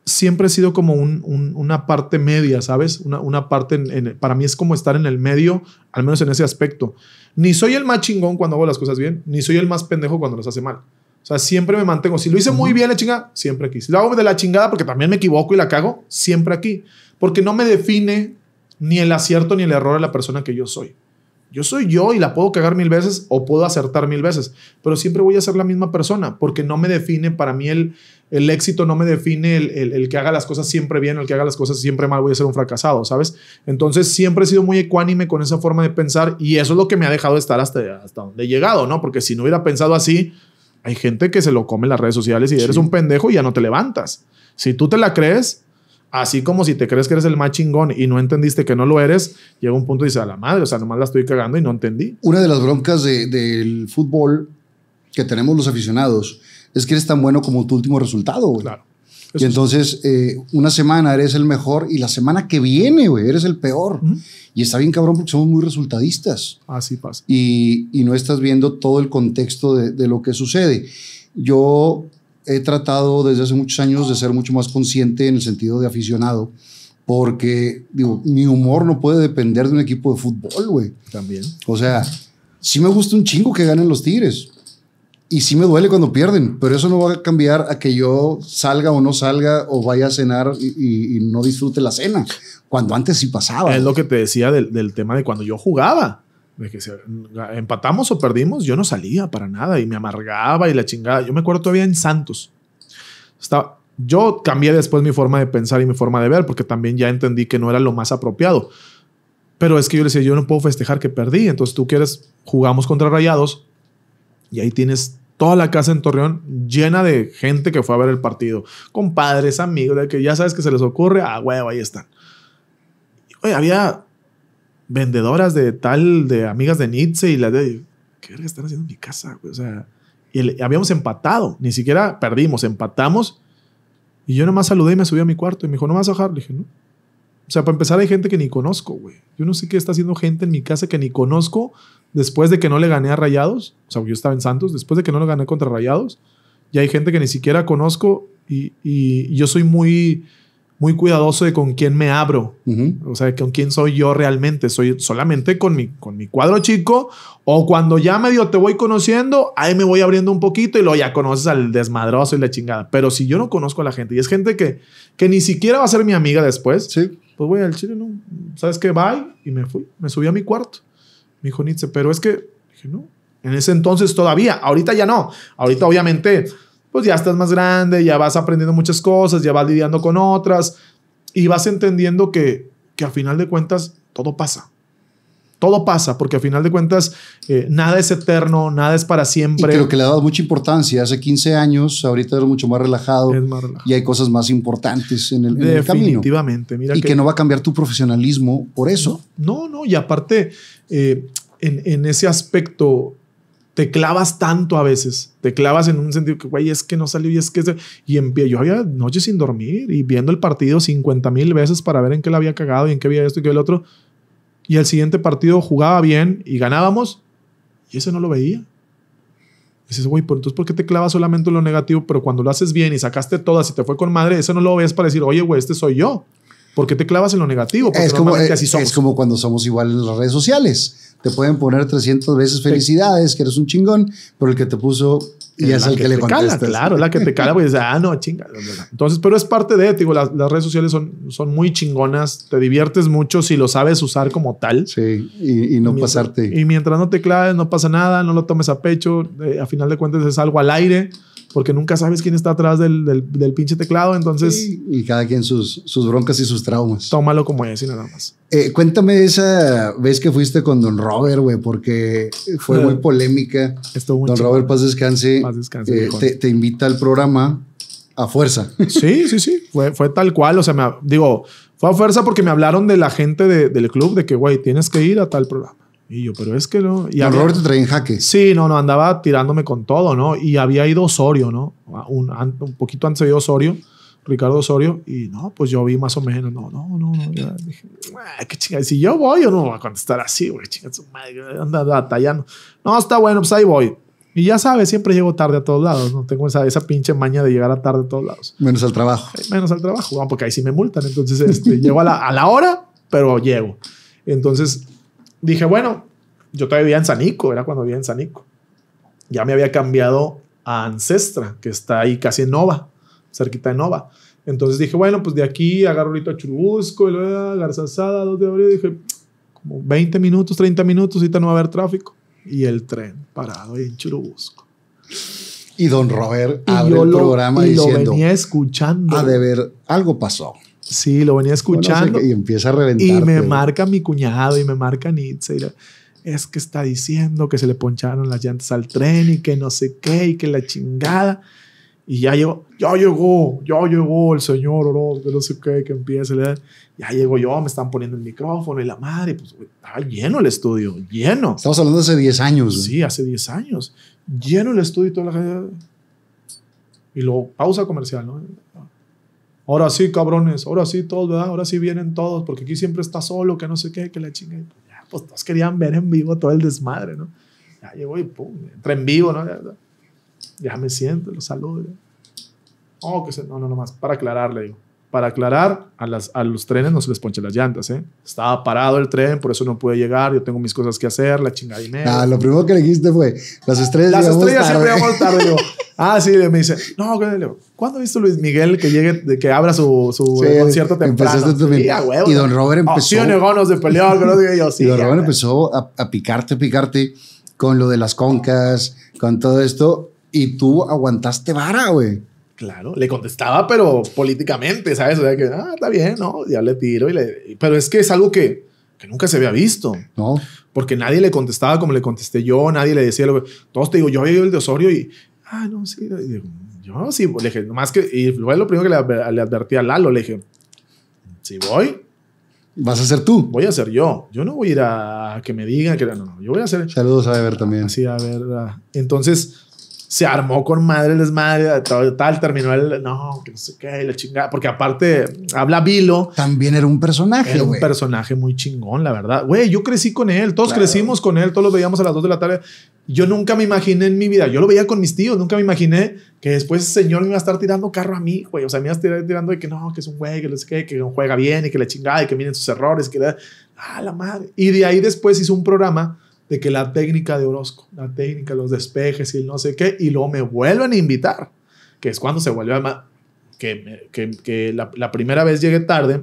siempre he sido como una parte media, ¿sabes? Una, parte, para mí es como estar en el medio, al menos en ese aspecto. Ni soy el más chingón cuando hago las cosas bien, ni soy el más pendejo cuando las hace mal. O sea, siempre me mantengo. Si lo hice muy bien, la chingada, siempre aquí. Si lo hago de la chingada, porque también me equivoco y la cago, siempre aquí. Porque no me define ni el acierto ni el error de la persona que yo soy. Yo soy yo y la puedo cagar mil veces o puedo acertar mil veces, pero siempre voy a ser la misma persona porque no me define, para mí el, el éxito no me define el, que haga las cosas siempre bien, el que haga las cosas siempre mal, voy a ser un fracasado, ¿sabes? Entonces siempre he sido muy ecuánime con esa forma de pensar y eso es lo que me ha dejado estar hasta, hasta donde he llegado, ¿no? Porque si no hubiera pensado así, hay gente que se lo come en las redes sociales y eres un pendejo y ya no te levantas. Si tú te la crees, Así como si te crees que eres el más chingón y no entendiste que no lo eres, llega un punto y dice a la madre, o sea, nomás la estoy cagando y no entendí. Una de las broncas del fútbol que tenemos los aficionados es que eres tan bueno como tu último resultado, güey. Claro. y entonces, eh, una semana eres el mejor y la semana que viene, güey, eres el peor. Y está bien cabrón porque somos muy resultadistas. Así pasa. Y, no estás viendo todo el contexto de lo que sucede. Yo he tratado desde hace muchos años de ser mucho más consciente en el sentido de aficionado, porque digo, mi humor no puede depender de un equipo de fútbol, güey. También. O sea, sí me gusta un chingo que ganen los Tigres. Y sí me duele cuando pierden, pero eso no va a cambiar a que yo salga o no salga o vaya a cenar y, no disfrute la cena, cuando antes sí pasaba. Es lo que te decía del tema de cuando yo jugaba de que se, empatamos o perdimos, yo no salía para nada y me amargaba y la chingada. Yo me acuerdo todavía en Santos. Estaba, yo cambié después mi forma de pensar y mi forma de ver porque también ya entendí que no era lo más apropiado. Pero es que yo le decía, yo no puedo festejar que perdí. Entonces tú quieres, jugamos contra Rayados y ahí tienes toda la casa en Torreón llena de gente que fue a ver el partido. Compadres, amigos, de que ya sabes que se les ocurre, ah, huevo, ahí están. Oye, había vendedoras de tal, de amigas de Nietzsche y la de... ¿Qué verga están haciendo en mi casa? O sea, y habíamos empatado, ni siquiera perdimos, empatamos. Y yo nomás saludé y me subí a mi cuarto y me dijo, ¿no vas a bajar? Le dije, no. O sea, para empezar hay gente que ni conozco, güey. Yo no sé qué está haciendo gente en mi casa que ni conozco después de que no le gané a Rayados. O sea, yo estaba en Santos, después de que no le gané contra Rayados. Y hay gente que ni siquiera conozco y yo soy muy muy cuidadoso de con quién me abro, o sea, con quién soy yo realmente, soy solamente con mi, con mi cuadro chico o cuando ya medio te voy conociendo, ahí me voy abriendo un poquito y luego ya conoces al desmadroso y la chingada, pero si yo no conozco a la gente y es gente que, que ni siquiera va a ser mi amiga después, sí. pues voy al chile, no, ¿sabes qué? Bye y me fui, me subí a mi cuarto, me dijo Nietzsche, pero es que, dije, no, en ese entonces todavía, ahorita ya no, ahorita obviamente pues ya estás más grande, ya vas aprendiendo muchas cosas, ya vas lidiando con otras y vas entendiendo que, que a final de cuentas todo pasa. Todo pasa, porque a final de cuentas eh, nada es eterno, nada es para siempre. Y creo que le ha dado mucha importancia. Hace 15 años, ahorita eres mucho más relajado, y hay cosas más importantes en el, camino. Definitivamente. Mira y que, no va a cambiar tu profesionalismo por eso. No, no, y aparte, eh, en, en, ese aspecto, te clavas tanto a veces, te clavas en un sentido que, güey, es que no salió y es que... Y yo había noches sin dormir y viendo el partido 50 mil veces para ver en qué le había cagado y en qué había esto y qué el otro. Y el siguiente partido jugaba bien y ganábamos y ese no lo veía. Y güey, entonces, ¿por qué te clavas solamente en lo negativo? Pero cuando lo haces bien y sacaste todas y te fue con madre, eso no lo ves para decir, oye, güey, este soy yo porque te clavas en lo negativo. Eh, es, como, cuando somos igual en las redes sociales. Te pueden poner 300 veces felicidades, que eres un chingón, pero el que te puso y es, el que, le contestas. Cala, claro, la que te cala, pues, ah, no, chinga. Entonces, pero es parte de, digo, las, redes sociales son, son muy chingonas, te diviertes mucho si lo sabes usar como tal. Sí, y, no pasarte. Y mientras no te claves, no pasa nada, no lo tomes a pecho, eh, a final de cuentas es algo al aire porque nunca sabes quién está atrás del, pinche teclado, entonces... y cada quien sus, broncas y sus traumas. Tómalo como es y nada más. Eh, cuéntame esa vez que fuiste con Don Robert, güey, porque fue muy polémica. Don Robert, paz descanse. Eh, te, invita al programa a fuerza. Sí, sí, sí. Fue, fue tal cual. O sea, me, digo, fue a fuerza porque me hablaron de la gente del club de que, güey, tienes que ir a tal programa. Y yo, pero es que no. Y no, te Roberto traía en jaque. Sí, no, no, andaba tirándome con todo, ¿no? Y había ido Osorio, ¿no? Un, un poquito antes de Osorio, Ricardo Osorio, y no, pues yo vi más o menos, no, no, no, no. Ah, qué chingada, si yo voy, o no voy a contestar así, güey, chingada, madre, anda batallando. No, está bueno, pues ahí voy. Y ya sabes, siempre llego tarde a todos lados, ¿no? Tengo esa, esa pinche maña de llegar a tarde a todos lados. Menos al trabajo. Menos al trabajo, porque ahí sí me multan, entonces este, llego a la, a la hora, pero llego. Entonces dije, bueno, yo todavía vivía en Sanico, era cuando vivía en Sanico. Ya me había cambiado a Ancestra, que está ahí casi en Nova, cerquita de Nova. Entonces dije, bueno, pues de aquí agarro ahorita a Churubusco, ah, a 2 de abril. Dije, como 20 minutos, 30 minutos, ahorita no va a haber tráfico. Y el tren parado ahí en Churubusco. Y don Robert abrió el programa y Lo venía escuchando. A ah, de ver, algo pasó. Sí, lo venía escuchando. y empieza a reventar. Y me marca mi cuñado y me marca Nietzsche. es que está diciendo que se le poncharon las llantas al tren y que no sé qué y que la chingada. Y ya llegó, ya llegó, ya llegó el señor Oroz, que no sé qué, que empieza. Ya llegó yo, me están poniendo el micrófono y la madre, pues estaba lleno el estudio, lleno. Estamos hablando hace 10 años. Sí, hace 10 años. Lleno el estudio y toda la gente. Y luego pausa comercial, ¿no? Ahora sí, cabrones, ahora sí todos, ¿verdad? Ahora sí vienen todos, porque aquí siempre está solo, que no sé qué, que la chingada. pues todos querían ver en vivo todo el desmadre, ¿no? Ya llegó y pum, entra en vivo, ¿no? Ya, me siento, los saludo. ¿no? Oh, que se, no, no, no para aclararle, digo. Para aclarar, a, las, a los trenes no se les ponche las llantas, ¿eh? Estaba parado el tren, por eso no pude llegar, yo tengo mis cosas que hacer, la chingadinería. Ah, lo primero que le dijiste fue, las estrellas Las estrellas tarde. siempre vamos tarde. ah, sí, me dice, no, ¿cuándo viste Luis Miguel que llegue, que abra su, su concierto temprano? Sí, y don Robert oh, empezó... Opciones, gonos de pelear, no yo, sí, Y don Robert empezó a, a picarte, picarte con lo de las concas, con todo esto, y tú aguantaste vara, güey. Claro, le contestaba, pero políticamente, ¿sabes? O sea, que, ah, está bien, ¿no? Ya le tiro. Y le... Pero es que es algo que, nunca se había visto. No. Porque nadie le contestaba como le contesté yo, nadie le decía lo que... Todos te digo, yo había ido el de Osorio y, ah, no, sí. yo sí, le dije, nomás que... Y fue lo primero que le, advertí a Lalo, le dije, si voy, Vas a ser tú. Voy a ser yo. Yo no voy a ir a que me digan que no, no. Yo voy a ser. Saludos a ver también. Sí, a ver. Entonces, se armó con madre les madre, tal, tal, terminó el, no, que no sé qué, la chingada, porque aparte habla Vilo. También era un personaje. Era un personaje muy chingón, la verdad. Güey, yo crecí con él, todos crecimos con él, todos lo veíamos a las 2 de la tarde. Yo nunca me imaginé en mi vida, yo lo veía con mis tíos, nunca me imaginé que después ese señor me iba a estar tirando carro a mí, güey. O sea, me iba a estar tirando de que no, que es un güey, que no sé qué, que juega bien y que le chingada y que miren sus errores, que le... Ah, la madre. Y de ahí después hizo un programa de que la técnica de Orozco, la técnica, los despejes y el no sé qué, y luego me vuelven a invitar, que es cuando se vuelve a... Que, que, la, primera vez llegué tarde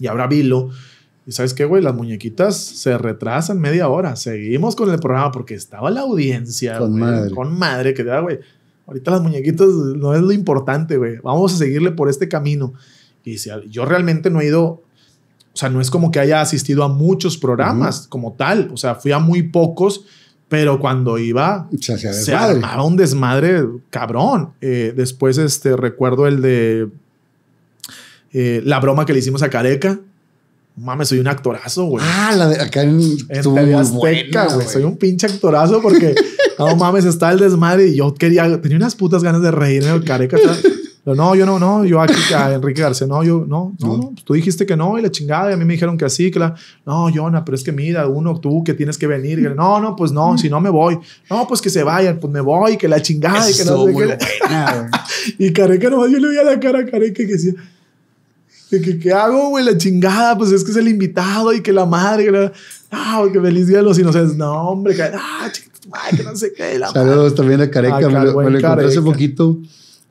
y habrá vilo. Y sabes qué, güey, las muñequitas se retrasan media hora. Seguimos con el programa porque estaba la audiencia. Con madre. Con madre, que da, güey. Ahorita las muñequitas no es lo importante, güey. Vamos a seguirle por este camino. Y si, yo realmente no he ido o sea, no es como que haya asistido a muchos programas como tal. O sea, fui a muy pocos, pero cuando iba, se, armaba un desmadre cabrón. Eh, después, este, recuerdo el de eh, la broma que le hicimos a Careca. Mames, soy un actorazo, güey. Ah, la de acá en, en Azteca, güey. Soy un pinche actorazo porque, no mames, está el desmadre y yo quería, tenía unas putas ganas de reírme, Careca. ¿sabes? no, yo no, no, yo aquí a Enrique García, no, yo, no, no, no, pues tú dijiste que no y la chingada, y a mí me dijeron que así, que la, no, Jonah, pero es que mira, uno, tú que tienes que venir, que, no, no, pues no, mm. si no me voy, no, pues que se vayan, pues me voy, que la chingada, y que no sé qué. y Careca nomás, yo le a la cara a Careca que decía, que, ¿qué hago, güey? La chingada, pues es que es el invitado y que la madre, que la... Ah, que feliz día de los inocentes. No, hombre, que... Ah, chingada, que no sé qué. La Saludos también a Careca, ah, me lo, me lo encontré hace poquito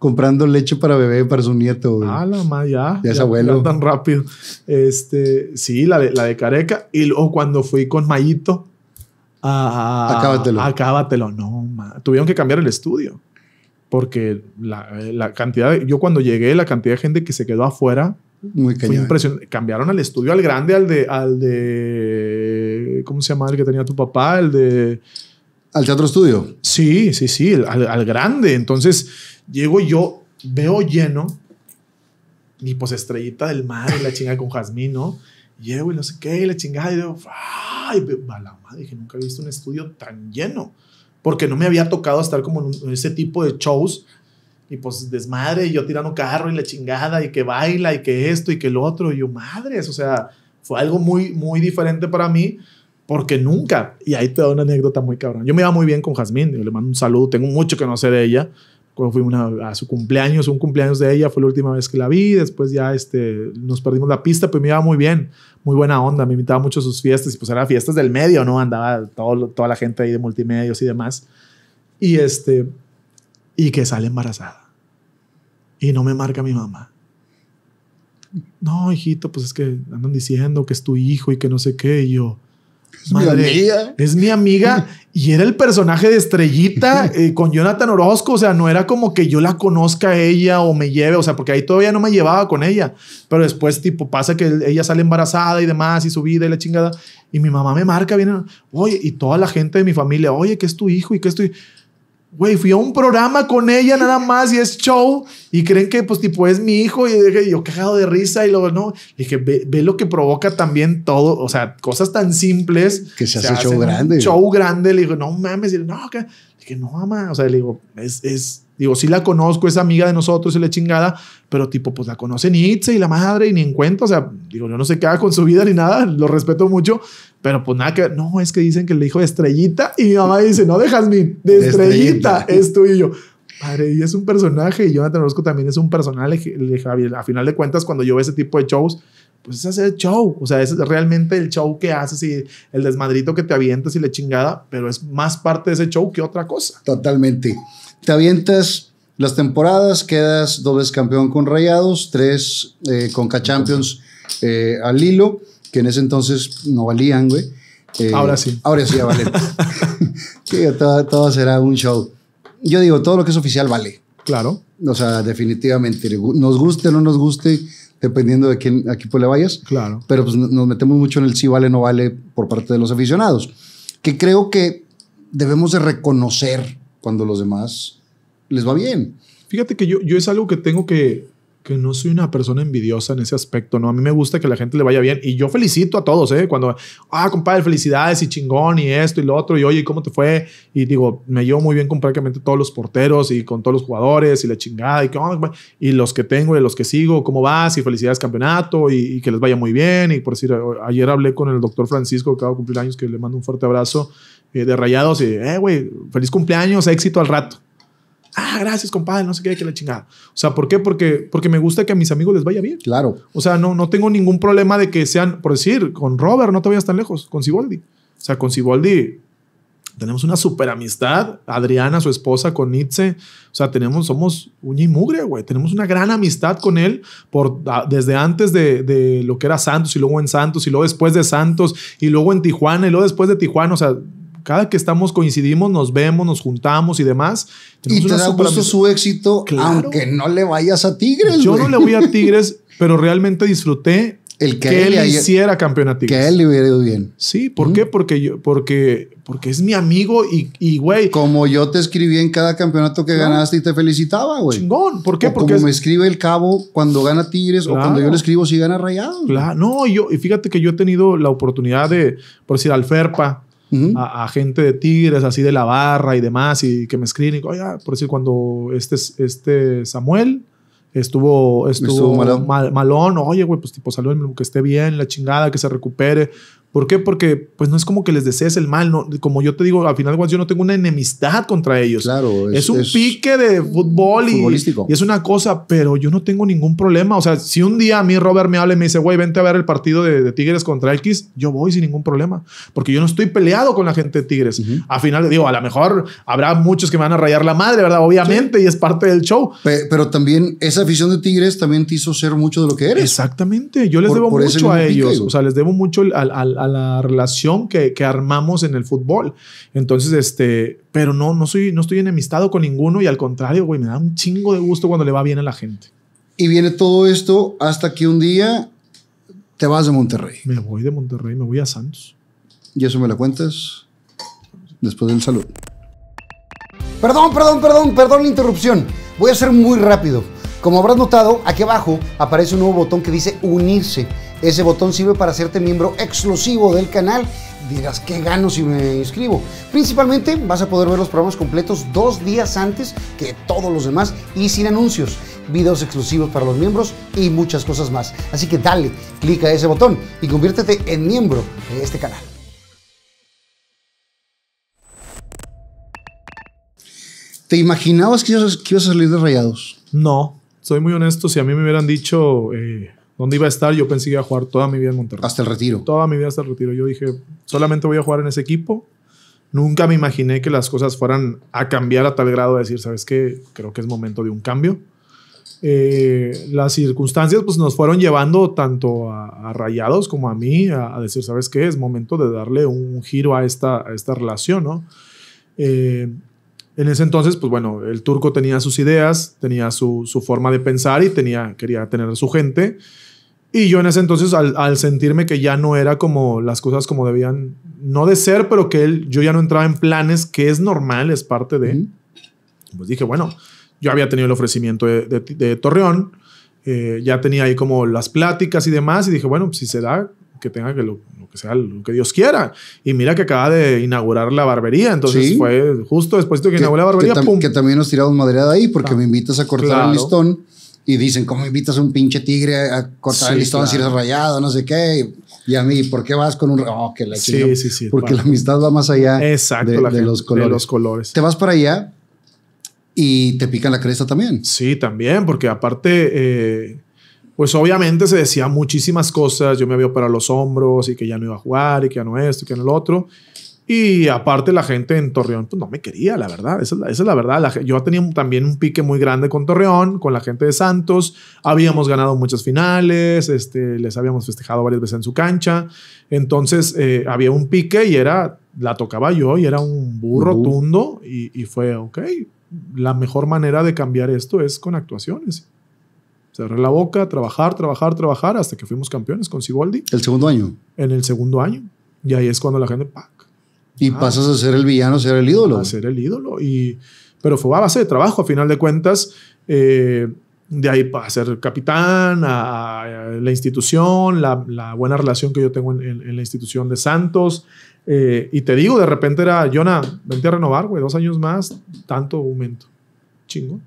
comprando leche para bebé, para su nieto. Ah, la madre, ya. Ya es abuelo. tan rápido. Este, sí, la de, la de Careca. Y luego cuando fui con Mayito. acábatelo. Acábatelo. No, ma. Tuvieron que cambiar el estudio. Porque la, cantidad Yo cuando llegué, la cantidad de gente que se quedó afuera. Muy fue impresionante. Cambiaron al estudio, al grande, al de, al de. ¿Cómo se llama el que tenía tu papá? El de. Al Teatro Estudio. Sí, sí, sí, al grande. Entonces Llego yo, veo lleno, y pues estrellita del mar y la chingada con jazmín, ¿no? Llego y no sé qué, y la chingada, y digo, ¡ay! A la madre, dije, nunca había visto un estudio tan lleno, porque no me había tocado estar como en, ese tipo de shows, y pues desmadre, y yo tirando carro y la chingada, y que baila, y que esto, y que lo otro, y yo, madres, o sea, fue algo muy, muy diferente para mí, porque nunca, y ahí te da una anécdota muy cabrón. Yo me iba muy bien con Jazmín, le mando un saludo, tengo mucho que no sé de ella, fuimos a, a, su cumpleaños, un cumpleaños de ella, fue la última vez que la vi, después ya este, nos perdimos la pista, pero pues me iba muy bien, muy buena onda, me invitaba mucho a sus fiestas y pues eran fiestas del medio, ¿no? Andaba toda la gente ahí de multimedios y demás. Y este, y que sale embarazada. Y no me marca mi mamá. No, hijito, pues es que andan diciendo que es tu hijo y que no sé qué. Y yo, es mi amiga. Es mi amiga y era el personaje de Estrellita eh, con Jonathan Orozco. O sea, no era como que yo la conozca a ella o me lleve, o sea, porque ahí todavía no me llevaba con ella. Pero después, tipo, pasa que ella sale embarazada y demás y su vida y la chingada. Y mi mamá me marca, viene, oye, y toda la gente de mi familia, oye, ¿qué es tu hijo? ¿Y qué es tu hijo y qué es tu güey, fui a un programa con ella nada más y es show. Y creen que, pues, tipo, es mi hijo. Y yo cagado de risa y luego, no. dije, ve, lo que provoca también todo. O sea, cosas tan simples. Que se hace show grande. Show grande. Le digo, no mames. Y le, no, dije, no, mamá. O sea, le digo, es, es, digo, sí la conozco, es amiga de nosotros y la chingada. Pero, tipo, pues la conoce ni Itze y la madre y ni en cuenta. O sea, digo, yo no sé qué haga con su vida ni nada. Lo respeto mucho. Pero pues nada que No, es que dicen que le dijo estrellita y mi mamá dice, no dejas Jazmín, de, estrellita, es tuyo. Y yo, padre, y es un personaje y Jonathan Orozco también es un personaje. a final de cuentas, cuando yo veo ese tipo de shows, pues es hacer show. O sea, es realmente el show que haces y el desmadrito que te avientas y la chingada, pero es más parte de ese show que otra cosa. Totalmente. Te avientas las temporadas, quedas dos veces campeón con Rayados, tres eh, con K-Champions eh, al hilo que en ese entonces no valían, güey. Eh, ahora sí. Ahora sí ya valen. todo, será un show. Yo digo, todo lo que es oficial vale. Claro. O sea, definitivamente. Nos guste o no nos guste, dependiendo de quién, a quién le vayas. Claro. Pero pues nos metemos mucho en el sí vale, no vale por parte de los aficionados. Que creo que debemos de reconocer cuando los demás les va bien. Fíjate que yo, yo es algo que tengo que, que no soy una persona envidiosa en ese aspecto, ¿no? A mí me gusta que la gente le vaya bien y yo felicito a todos, ¿eh? Cuando, ah, compadre, felicidades y chingón y esto y lo otro y oye, ¿cómo te fue? Y digo, me llevo muy bien con prácticamente todos los porteros y con todos los jugadores y la chingada y, y los que tengo y los que sigo, ¿cómo vas? Y felicidades campeonato y, que les vaya muy bien. Y por decir, ayer hablé con el doctor Francisco, que acaba de cumplir años, que le mando un fuerte abrazo eh, de rayados y, eh, güey, feliz cumpleaños, éxito al rato ah, gracias, compadre, no sé qué, que la chingada. O sea, ¿por qué? Porque, porque me gusta que a mis amigos les vaya bien. Claro. O sea, no, no tengo ningún problema de que sean, por decir, con Robert, no te vayas tan lejos, con Siboldi. O sea, con Siboldi tenemos una super amistad. Adriana, su esposa, con Nietzsche. O sea, tenemos, somos uña y mugre, güey. Tenemos una gran amistad con él por, desde antes de, de, lo que era Santos y luego en Santos y luego después de Santos y luego en Tijuana y luego después de Tijuana. O sea, cada que estamos, coincidimos, nos vemos, nos juntamos y demás. Y te da su éxito, claro. aunque no le vayas a Tigres. Yo no le voy a Tigres, pero realmente disfruté que, él, hiciera campeón a Que él le hubiera ido bien. Sí, ¿por qué? Porque, yo, porque, porque es mi amigo y, güey. como yo te escribí en cada campeonato que ganaste y te felicitaba, güey. Chingón, ¿por qué? porque como me escribe el cabo cuando gana Tigres o cuando yo le escribo si gana Rayado. Claro, no, yo, y fíjate que yo he tenido la oportunidad de, por decir, al Ferpa, a, gente de Tigres, así de la barra y demás, y que me escriben, y, oye por decir, cuando este, este Samuel estuvo, estuvo, malón. oye, güey, pues tipo, salud, que esté bien, la chingada, que se recupere. ¿Por qué? Porque pues no es como que les desees el mal. No, como yo te digo, al final yo no tengo una enemistad contra ellos. Claro. Es, un pique de fútbol y, es una cosa, pero yo no tengo ningún problema. O sea, si un día a mí Robert me habla y me dice, güey, vente a ver el partido de, Tigres contra X, yo voy sin ningún problema. Porque yo no estoy peleado con la gente de Tigres. Al final, digo, a lo mejor habrá muchos que me van a rayar la madre, ¿verdad? Obviamente, y es parte del show. pero también esa afición de Tigres también te hizo ser mucho de lo que eres. Exactamente. Yo les debo mucho a ellos. o sea, les debo mucho al la relación que, armamos en el fútbol. Entonces, este, pero no, no, soy, no estoy enemistado con ninguno y al contrario, güey, me da un chingo de gusto cuando le va bien a la gente. Y viene todo esto hasta que un día te vas de Monterrey. Me voy de Monterrey, me voy a Santos. Y eso me lo cuentas después del saludo. Perdón, perdón, perdón, perdón la interrupción. Voy a ser muy rápido. Como habrás notado, aquí abajo aparece un nuevo botón que dice unirse ese botón sirve para hacerte miembro exclusivo del canal. Dirás, ¿qué gano si me inscribo? Principalmente vas a poder ver los programas completos dos días antes que todos los demás y sin anuncios, videos exclusivos para los miembros y muchas cosas más. Así que dale, clica ese botón y conviértete en miembro de este canal. ¿Te imaginabas que ibas, a salir de Rayados? No, soy muy honesto. Si a mí me hubieran dicho eh, donde iba a estar, yo pensé que iba a jugar toda mi vida en Monterrey. Hasta el retiro. Toda mi vida hasta el retiro. Yo dije, solamente voy a jugar en ese equipo. Nunca me imaginé que las cosas fueran a cambiar a tal grado de decir, ¿sabes qué? Creo que es momento de un cambio. Eh, las circunstancias pues, nos fueron llevando tanto a, Rayados como a mí a, decir, ¿sabes qué? Es momento de darle un, giro a esta, esta relación, ¿no? Eh, en ese entonces, pues bueno, el turco tenía sus ideas, tenía su, forma de pensar y tenía, quería tener a su gente. Y yo en ese entonces, al, sentirme que ya no era como las cosas como debían, no de ser, pero que él, yo ya no entraba en planes, que es normal, es parte de, él pues dije, bueno, yo había tenido el ofrecimiento de, Torreón, eh, ya tenía ahí como las pláticas y demás, y dije, bueno, pues si se da, que tenga que lo, que sea, lo que Dios quiera. Y mira que acaba de inaugurar la barbería, entonces fue justo después de que, inauguró la barbería. Que, que también nos tiramos de ahí porque ah, me invitas a cortar el listón y dicen, ¿cómo invitas a un pinche tigre a cortar el listón si eres rayado, no sé qué? Y a mí, ¿por qué vas con un... Oh, que sí, sí, sí, Porque la amistad va más allá de, los colores. Te vas para allá y te pican la cresta también. Sí, también, porque aparte... Eh, pues obviamente se decían muchísimas cosas, yo me había operado los hombros y que ya no iba a jugar y que ya no esto y que no lo otro. Y aparte la gente en Torreón, pues, no me quería, la verdad, esa es la, verdad. yo tenía también un pique muy grande con Torreón, con la gente de Santos, habíamos ganado muchas finales, este, les habíamos festejado varias veces en su cancha, entonces eh, había un pique y era, la tocaba yo y era un burro tundo. y, fue, ok, la mejor manera de cambiar esto es con actuaciones Cerrar la boca, trabajar, trabajar, trabajar, hasta que fuimos campeones con Siboldi. ¿El segundo año? En el segundo año. Y ahí es cuando la gente, y ah. pasas a ser el villano, a ser el ídolo. A ser el ídolo. Y, pero fue a base de trabajo, a final de cuentas. Eh, de ahí a ser capitán, a, eh, la institución, la, buena relación que yo tengo en, la institución de Santos. Eh, y te digo, de repente era, Jonah, vente a renovar, güey, dos años más, tanto aumento. Chingo.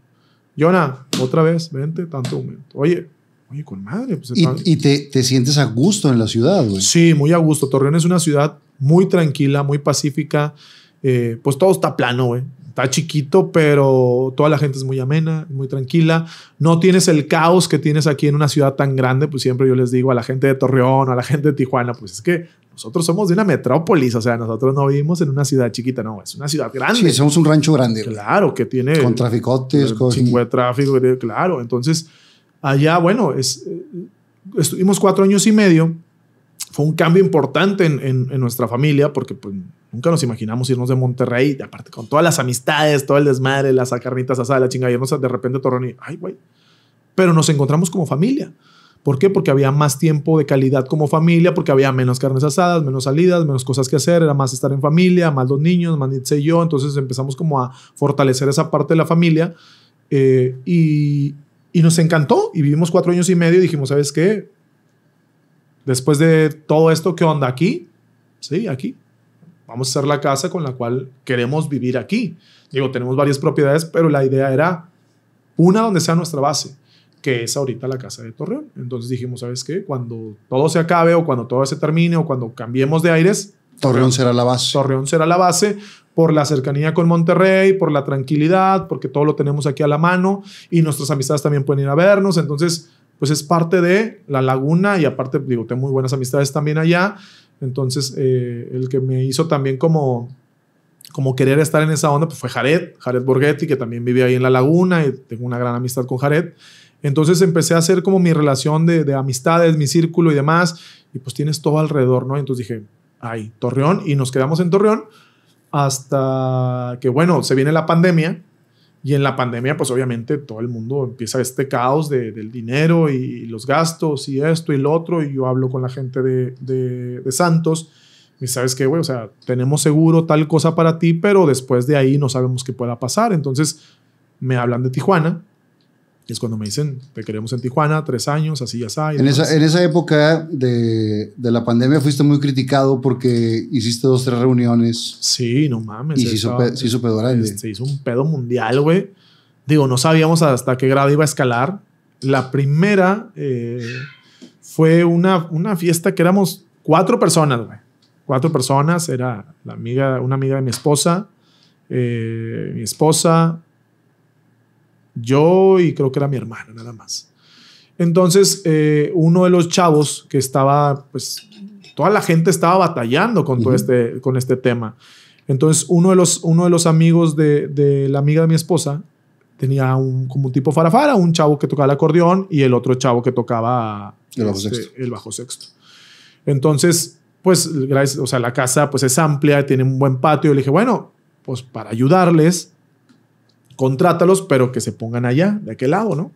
Jonah, otra vez, vente, tanto aumento. Oye, oye, con madre. Pues, y, y te, te, sientes a gusto en la ciudad, güey. Sí, muy a gusto. Torreón es una ciudad muy tranquila, muy pacífica. Eh, pues todo está plano, güey. Está chiquito, pero toda la gente es muy amena, muy tranquila. No tienes el caos que tienes aquí en una ciudad tan grande. Pues siempre yo les digo a la gente de Torreón, a la gente de Tijuana, pues es que nosotros somos de una metrópolis, o sea, nosotros no vivimos en una ciudad chiquita, no, es una ciudad grande. Sí, somos un rancho grande. Claro, que tiene... Con traficotes, con... sin de tráfico, claro. Entonces, allá, bueno, es, eh, estuvimos cuatro años y medio fue un cambio importante en, nuestra familia porque pues, nunca nos imaginamos irnos de Monterrey, aparte con todas las amistades, todo el desmadre, las carnitas asadas, la chingada, de repente Torrón ay, güey. Pero nos encontramos como familia. ¿Por qué? Porque había más tiempo de calidad como familia, porque había menos carnes asadas, menos salidas, menos cosas que hacer, era más estar en familia, más los niños, más Nietzsche y yo. Entonces empezamos como a fortalecer esa parte de la familia eh, y, y nos encantó. Y vivimos cuatro años y medio y dijimos, ¿sabes qué? Después de todo esto, que onda aquí? Sí, aquí. Vamos a ser la casa con la cual queremos vivir aquí. Digo, tenemos varias propiedades, pero la idea era una donde sea nuestra base, que es ahorita la casa de Torreón. Entonces dijimos, ¿sabes qué? Cuando todo se acabe o cuando todo se termine o cuando cambiemos de aires, Torreón será la base. Torreón será la base por la cercanía con Monterrey, por la tranquilidad, porque todo lo tenemos aquí a la mano y nuestras amistades también pueden ir a vernos. Entonces, pues es parte de la laguna y aparte, digo, tengo muy buenas amistades también allá. Entonces, eh, el que me hizo también como, como querer estar en esa onda, pues fue Jared, Jared Borgetti que también vive ahí en la laguna y tengo una gran amistad con Jared. Entonces empecé a hacer como mi relación de, de amistades, mi círculo y demás, y pues tienes todo alrededor, ¿no? Entonces dije, ay, Torreón, y nos quedamos en Torreón hasta que, bueno, se viene la pandemia y en la pandemia, pues obviamente todo el mundo empieza este caos de, del dinero y los gastos y esto y lo otro. Y yo hablo con la gente de, de, de Santos. Y sabes qué, güey, o sea, tenemos seguro tal cosa para ti, pero después de ahí no sabemos qué pueda pasar. Entonces me hablan de Tijuana es cuando me dicen, te queremos en Tijuana, tres años, así, ya En esa, en esa época de, de, la pandemia fuiste muy criticado porque hiciste dos, tres reuniones. Sí, no mames. Y se, hizo, pedo grande. Este, se hizo un pedo mundial, güey. Digo, no sabíamos hasta qué grado iba a escalar. La primera eh, fue una, una fiesta que éramos cuatro personas, güey. Cuatro personas, era la amiga, una amiga de mi esposa, eh, mi esposa, yo y creo que era mi hermana, nada más. Entonces, eh, uno de los chavos que estaba, pues, toda la gente estaba batallando con, todo este, con este tema. Entonces, uno de los, uno de los amigos de, la amiga de mi esposa tenía un, como un tipo farafara, un chavo que tocaba el acordeón y el otro chavo que tocaba el bajo, este, sexto. Entonces, pues, gracias, o sea, la casa pues es amplia, tiene un buen patio. Le dije, bueno, pues para ayudarles, contrátalos, pero que se pongan allá, de aquel lado, ¿no?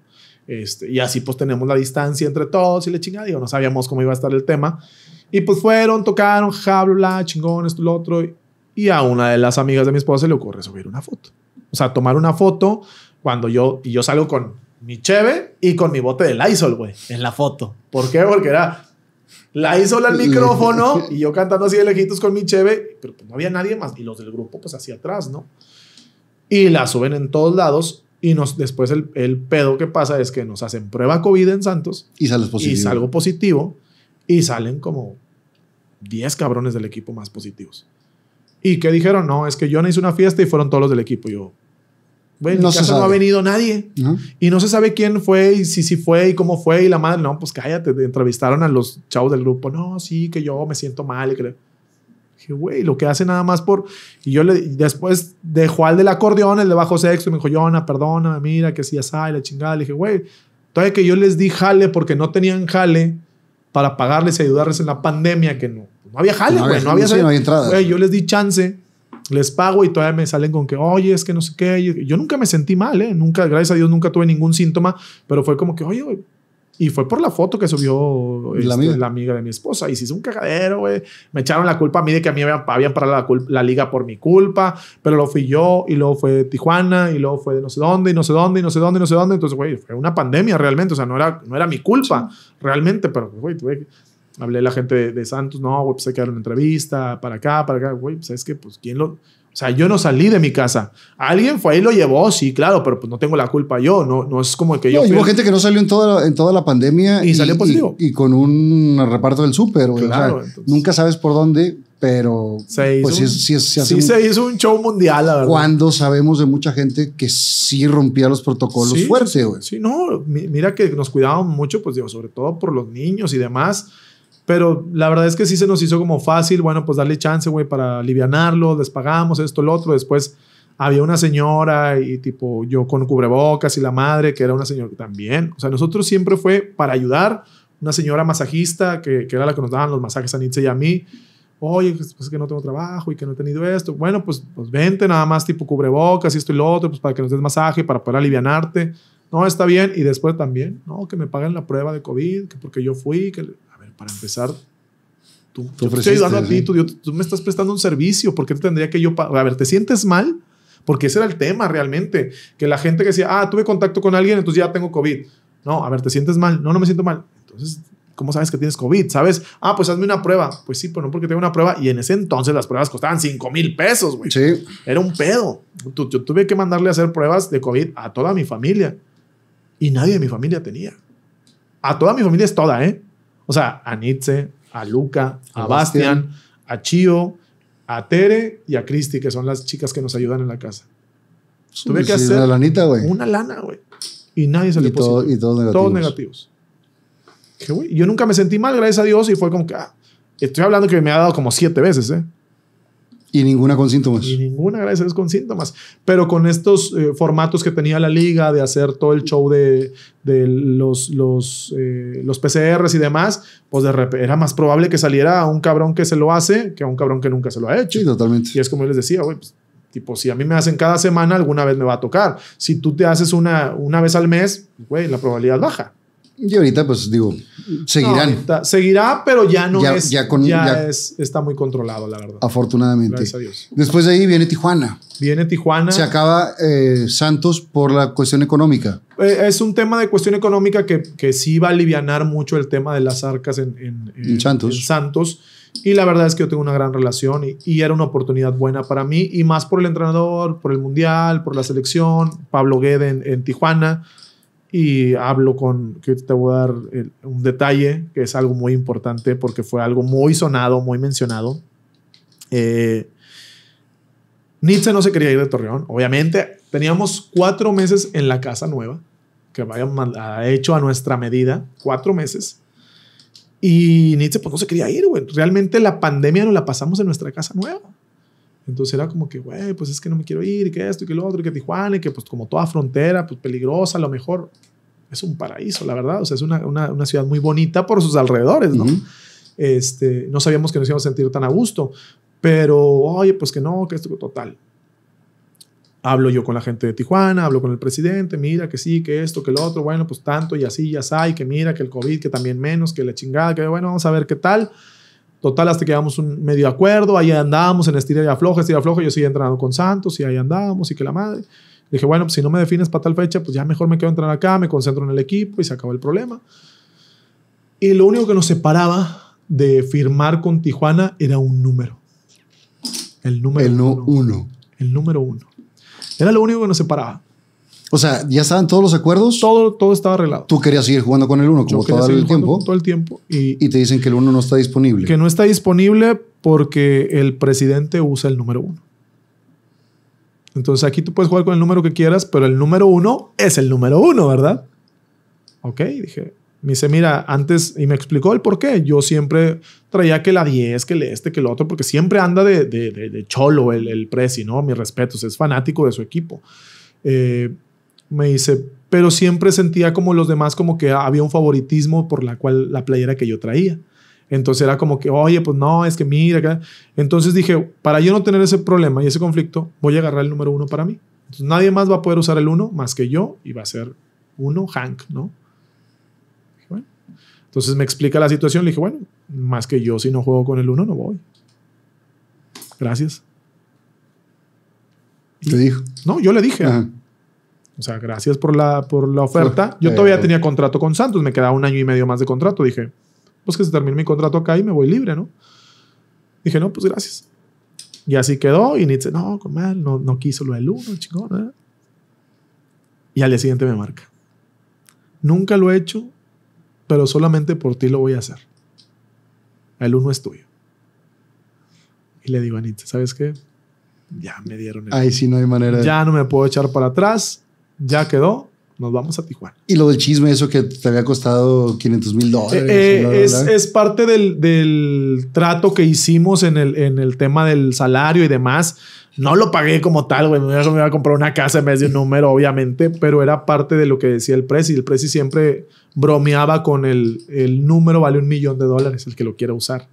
Este, y así pues tenemos la distancia entre todos y le chingada, digo, no sabíamos cómo iba a estar el tema. Y pues fueron, tocaron, ja, bla, chingón, esto, lo otro. Y a una de las amigas de mi esposa se le ocurre subir una foto. O sea, tomar una foto cuando yo, y yo salgo con mi cheve y con mi bote de isol, güey, en la foto. ¿Por qué? Porque era la Isol al micrófono y yo cantando así de lejitos con mi cheve, pero pues no había nadie más. Y los del grupo, pues hacia atrás, ¿no? y la suben en todos lados y nos, después el, pedo que pasa es que nos hacen prueba COVID en Santos y, sales positivo. y salgo positivo y salen como 10 cabrones del equipo más positivos. Y que dijeron, no, es que yo no hice una fiesta y fueron todos los del equipo. yo, bueno, no, casa no ha venido nadie. Y no se sabe quién fue y si, si fue y cómo fue y la madre. No, pues cállate, entrevistaron a los chavos del grupo. No, sí, que yo me siento mal. Y Dije, güey, lo que hace nada más por. Y yo le, después dejó al del acordeón, el de bajo sexto, y me dijo, Yona, perdona, mira, que si ya sabe, la chingada. Le dije, güey, todavía que yo les di jale porque no tenían jale para pagarles y ayudarles en la pandemia, que no, no había jale, güey, no, había, jale. güey, yo les di chance, les pago y todavía me salen con que, oye, es que no sé qué. Yo nunca me sentí mal, ¿eh? Nunca, gracias a Dios, nunca tuve ningún síntoma, pero fue como que, oye, güey, y fue por la foto que subió este, la, amiga? de mi esposa. Y se hizo un cagadero, güey. Me echaron la culpa a mí de que a mí habían, parado la, liga por mi culpa. Pero lo fui yo, y luego fue Tijuana, y luego fue de no sé dónde, y no sé dónde, y no sé dónde, y no sé dónde. Entonces, güey, fue una pandemia realmente. O sea, no era, no era mi culpa realmente, pero, güey, tuve Hablé a la gente de, Santos, no, güey, pues se quedaron en entrevista para acá, para acá, güey, pues es que, pues, ¿quién lo, o sea, yo no salí de mi casa. Alguien fue ahí lo llevó, sí, claro, pero pues no tengo la culpa yo. No, no es como que yo. No, hubo gente que no salió en toda, en toda la pandemia. Y, salió positivo. Y, con un reparto del súper. Claro, nunca sabes por dónde, pero. Se sí, se, hizo un show mundial, la verdad. Cuando sabemos de mucha gente que sí rompía los protocolos fuerte, güey. Sí, no, mira que nos cuidaban mucho, pues digo, sobre todo por los niños y demás. Pero la verdad es que sí se nos hizo como fácil, bueno, pues darle chance, güey, para alivianarlo, les esto, lo otro. Después había una señora y tipo yo con cubrebocas y la madre, que era una señora también. O sea, nosotros siempre fue para ayudar, una señora masajista, que, que era la que nos daban los masajes a Nietzsche y a mí. Oye, pues, pues es que no tengo trabajo y que no he tenido esto. Bueno, pues, pues vente nada más tipo cubrebocas y esto y lo otro, pues para que nos des masaje, para poder alivianarte. No, está bien. Y después también, no, que me paguen la prueba de COVID, que porque yo fui, que para empezar, tú, tú ayudando tú, me estás prestando un servicio, ¿por qué tendría que yo A ver, ¿te sientes mal? Porque ese era el tema realmente, que la gente que decía, ah, tuve contacto con alguien, entonces ya tengo COVID. No, a ver, ¿te sientes mal? No, no me siento mal. Entonces, ¿cómo sabes que tienes COVID? ¿Sabes? Ah, pues hazme una prueba. Pues sí, pero no porque tengo una prueba. Y en ese entonces las pruebas costaban 5 mil pesos, güey. Sí. Era un pedo. Yo tuve que mandarle a hacer pruebas de COVID a toda mi familia. Y nadie de mi familia tenía. A toda mi familia es toda, ¿eh? O sea, a Nietzsche, a Luca, a, Bastian, a Chio, a Tere y a Cristi, que son las chicas que nos ayudan en la casa. Tuve que hacer una, lana, güey. Y nadie se le puso. Y todos negativos. Todos negativos. yo nunca me sentí mal, gracias a Dios, y fue como que, ah, estoy hablando que me ha dado como siete veces, ¿eh? Y ninguna con síntomas. Y ninguna, gracias a con síntomas. Pero con estos eh, formatos que tenía la liga de hacer todo el show de, de los, los, eh, los PCRs y demás, pues era más probable que saliera a un cabrón que se lo hace que a un cabrón que nunca se lo ha hecho. Sí, totalmente. Y es como les decía, güey, pues, tipo, si a mí me hacen cada semana, alguna vez me va a tocar. Si tú te haces una, una vez al mes, güey, la probabilidad baja. Y ahorita, pues digo, seguirán. seguirá, pero ya no es. Ya, está muy controlado, la verdad. Afortunadamente. Gracias a Dios. Después de ahí viene Tijuana. Viene Tijuana. Se acaba eh, Santos por la cuestión económica. Eh, es un tema de cuestión económica que, que, sí va a alivianar mucho el tema de las arcas en, Santos. Y la verdad es que yo tengo una gran relación y, era una oportunidad buena para mí. Y más por el entrenador, por el mundial, por la selección, Pablo Guede en Tijuana y hablo con, que te voy a dar un detalle que es algo muy importante porque fue algo muy sonado, muy mencionado. Eh, Nietzsche no se quería ir de Torreón, obviamente. Teníamos cuatro meses en la casa nueva, que vaya hecho a nuestra medida, cuatro meses. Y Nietzsche pues, no se quería ir, güey. Realmente la pandemia no la pasamos en nuestra casa nueva. Entonces era como que, güey, pues es que no me quiero ir, y que esto, y que lo otro, y que Tijuana, y que pues como toda frontera, pues peligrosa, a lo mejor es un paraíso, la verdad. O sea, es una, una, ciudad muy bonita por sus alrededores, ¿no? este, no sabíamos que nos íbamos a sentir tan a gusto, pero, oye, pues que no, que esto, total. Hablo yo con la gente de Tijuana, hablo con el presidente, mira que sí, que esto, que lo otro, bueno, pues tanto y así, ya hay, que mira, que el COVID, que también menos, que la chingada, que bueno, vamos a ver qué tal. Total, hasta que llegamos un medio acuerdo, ahí andábamos en estira y afloja, estira y afloja, yo seguía entrenando con Santos y ahí andábamos y que la madre. dije, bueno, pues, si no me defines para tal fecha, pues ya mejor me quedo a entrar acá, me concentro en el equipo y se acaba el problema. Y lo único que nos separaba de firmar con Tijuana era un número. El número uno. El número uno. Era lo único que nos separaba. O sea, ¿ya estaban todos los acuerdos? Todo, todo estaba arreglado. Tú querías seguir jugando con el 1 como todo el tiempo. Todo el tiempo. Y, te dicen que el 1 no está disponible. Que no está disponible porque el presidente usa el número 1. Entonces aquí tú puedes jugar con el número que quieras, pero el número 1 es el número 1, ¿verdad? Ok, dije. Me dice, mira, antes, y me explicó el por qué. Yo siempre traía que la 10, que el este, que el otro, porque siempre anda de, de, cholo el, el ¿no? Mis respetos, es fanático de su equipo. Eh, me dice, pero siempre sentía como los demás como que había un favoritismo por la cual la playera que yo traía. Entonces era como que, oye, pues no, es que mira. Entonces dije, para yo no tener ese problema y ese conflicto, voy a agarrar el número uno para mí. Entonces nadie más va a poder usar el uno más que yo y va a ser uno, Hank, ¿no? Entonces me explica la situación. Le dije, bueno, más que yo, si no juego con el uno, no voy. Gracias. ¿Te dijo? No, yo le dije. Ajá. O sea, gracias por la, por la oferta. Yo eh, todavía eh. tenía contrato con Santos, me quedaba un año y medio más de contrato. Dije, pues que se termine mi contrato acá y me voy libre, ¿no? Dije, no, pues gracias. Y así quedó. Y Nietzsche, no, con mal, no, no quiso lo del uno, chingón. ¿eh? Y al día siguiente me marca. Nunca lo he hecho, pero solamente por ti lo voy a hacer. El uno es tuyo. Y le digo a Nietzsche, ¿sabes qué? Ya me dieron el. Ahí sí no hay manera. Ya no me puedo echar para atrás ya quedó, nos vamos a Tijuana. Y lo del chisme, eso que te había costado 500 mil dólares. Eh, eh, es, parte del, trato que hicimos en el, en el tema del salario y demás. No lo pagué como tal, güey. Me iba a comprar una casa en vez de un número, obviamente, pero era parte de lo que decía el Y El precio siempre bromeaba con el, el número, vale un millón de dólares, el que lo quiera usar.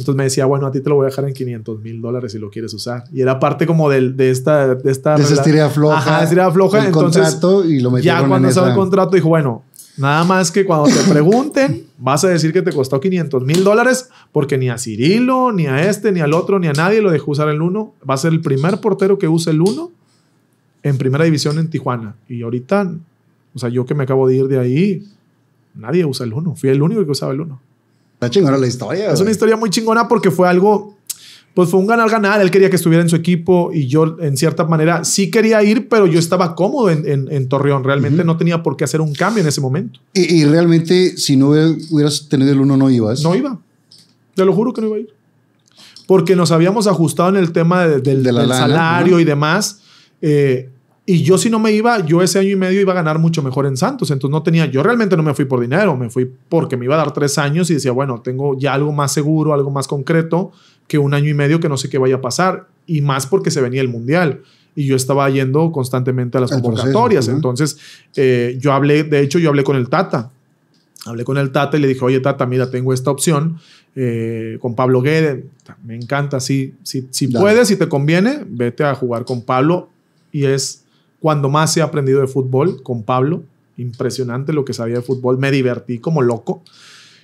Entonces me decía, bueno, a ti te lo voy a dejar en 500 mil dólares si lo quieres usar. Y era parte como de, de esta... De, esta de floja. Ajá, a floja. El contrato y lo ya cuando el contrato dijo, bueno, nada más que cuando te pregunten, vas a decir que te costó 500 mil dólares porque ni a Cirilo, ni a este, ni al otro, ni a nadie lo dejó usar el 1. Va a ser el primer portero que use el 1 en primera división en Tijuana. Y ahorita, o sea, yo que me acabo de ir de ahí, nadie usa el 1. Fui el único que usaba el 1. Está chingona la historia. Es una historia muy chingona porque fue algo, pues fue un ganar-ganar. Él quería que estuviera en su equipo y yo, en cierta manera, sí quería ir, pero yo estaba cómodo en, en, Torreón. Realmente no tenía por qué hacer un cambio en ese momento. Y, realmente, si no hubieras tenido el uno, no ibas. No iba. Te lo juro que no iba a ir. Porque nos habíamos ajustado en el tema del, salario y demás. Eh, y yo si no me iba, yo ese año y medio iba a ganar mucho mejor en Santos. Entonces no tenía, yo realmente no me fui por dinero, me fui porque me iba a dar tres años y decía, bueno, tengo ya algo más seguro, algo más concreto que un año y medio que no sé qué vaya a pasar. Y más porque se venía el Mundial y yo estaba yendo constantemente a las convocatorias. Entonces eh, yo hablé, de hecho yo hablé con el Tata. Hablé con el Tata y le dije, oye Tata, mira, tengo esta opción eh, con Pablo Guede. Me encanta, si, si, puedes, si te conviene, vete a jugar con Pablo. Y es cuando más he aprendido de fútbol con Pablo. Impresionante lo que sabía de fútbol. Me divertí como loco.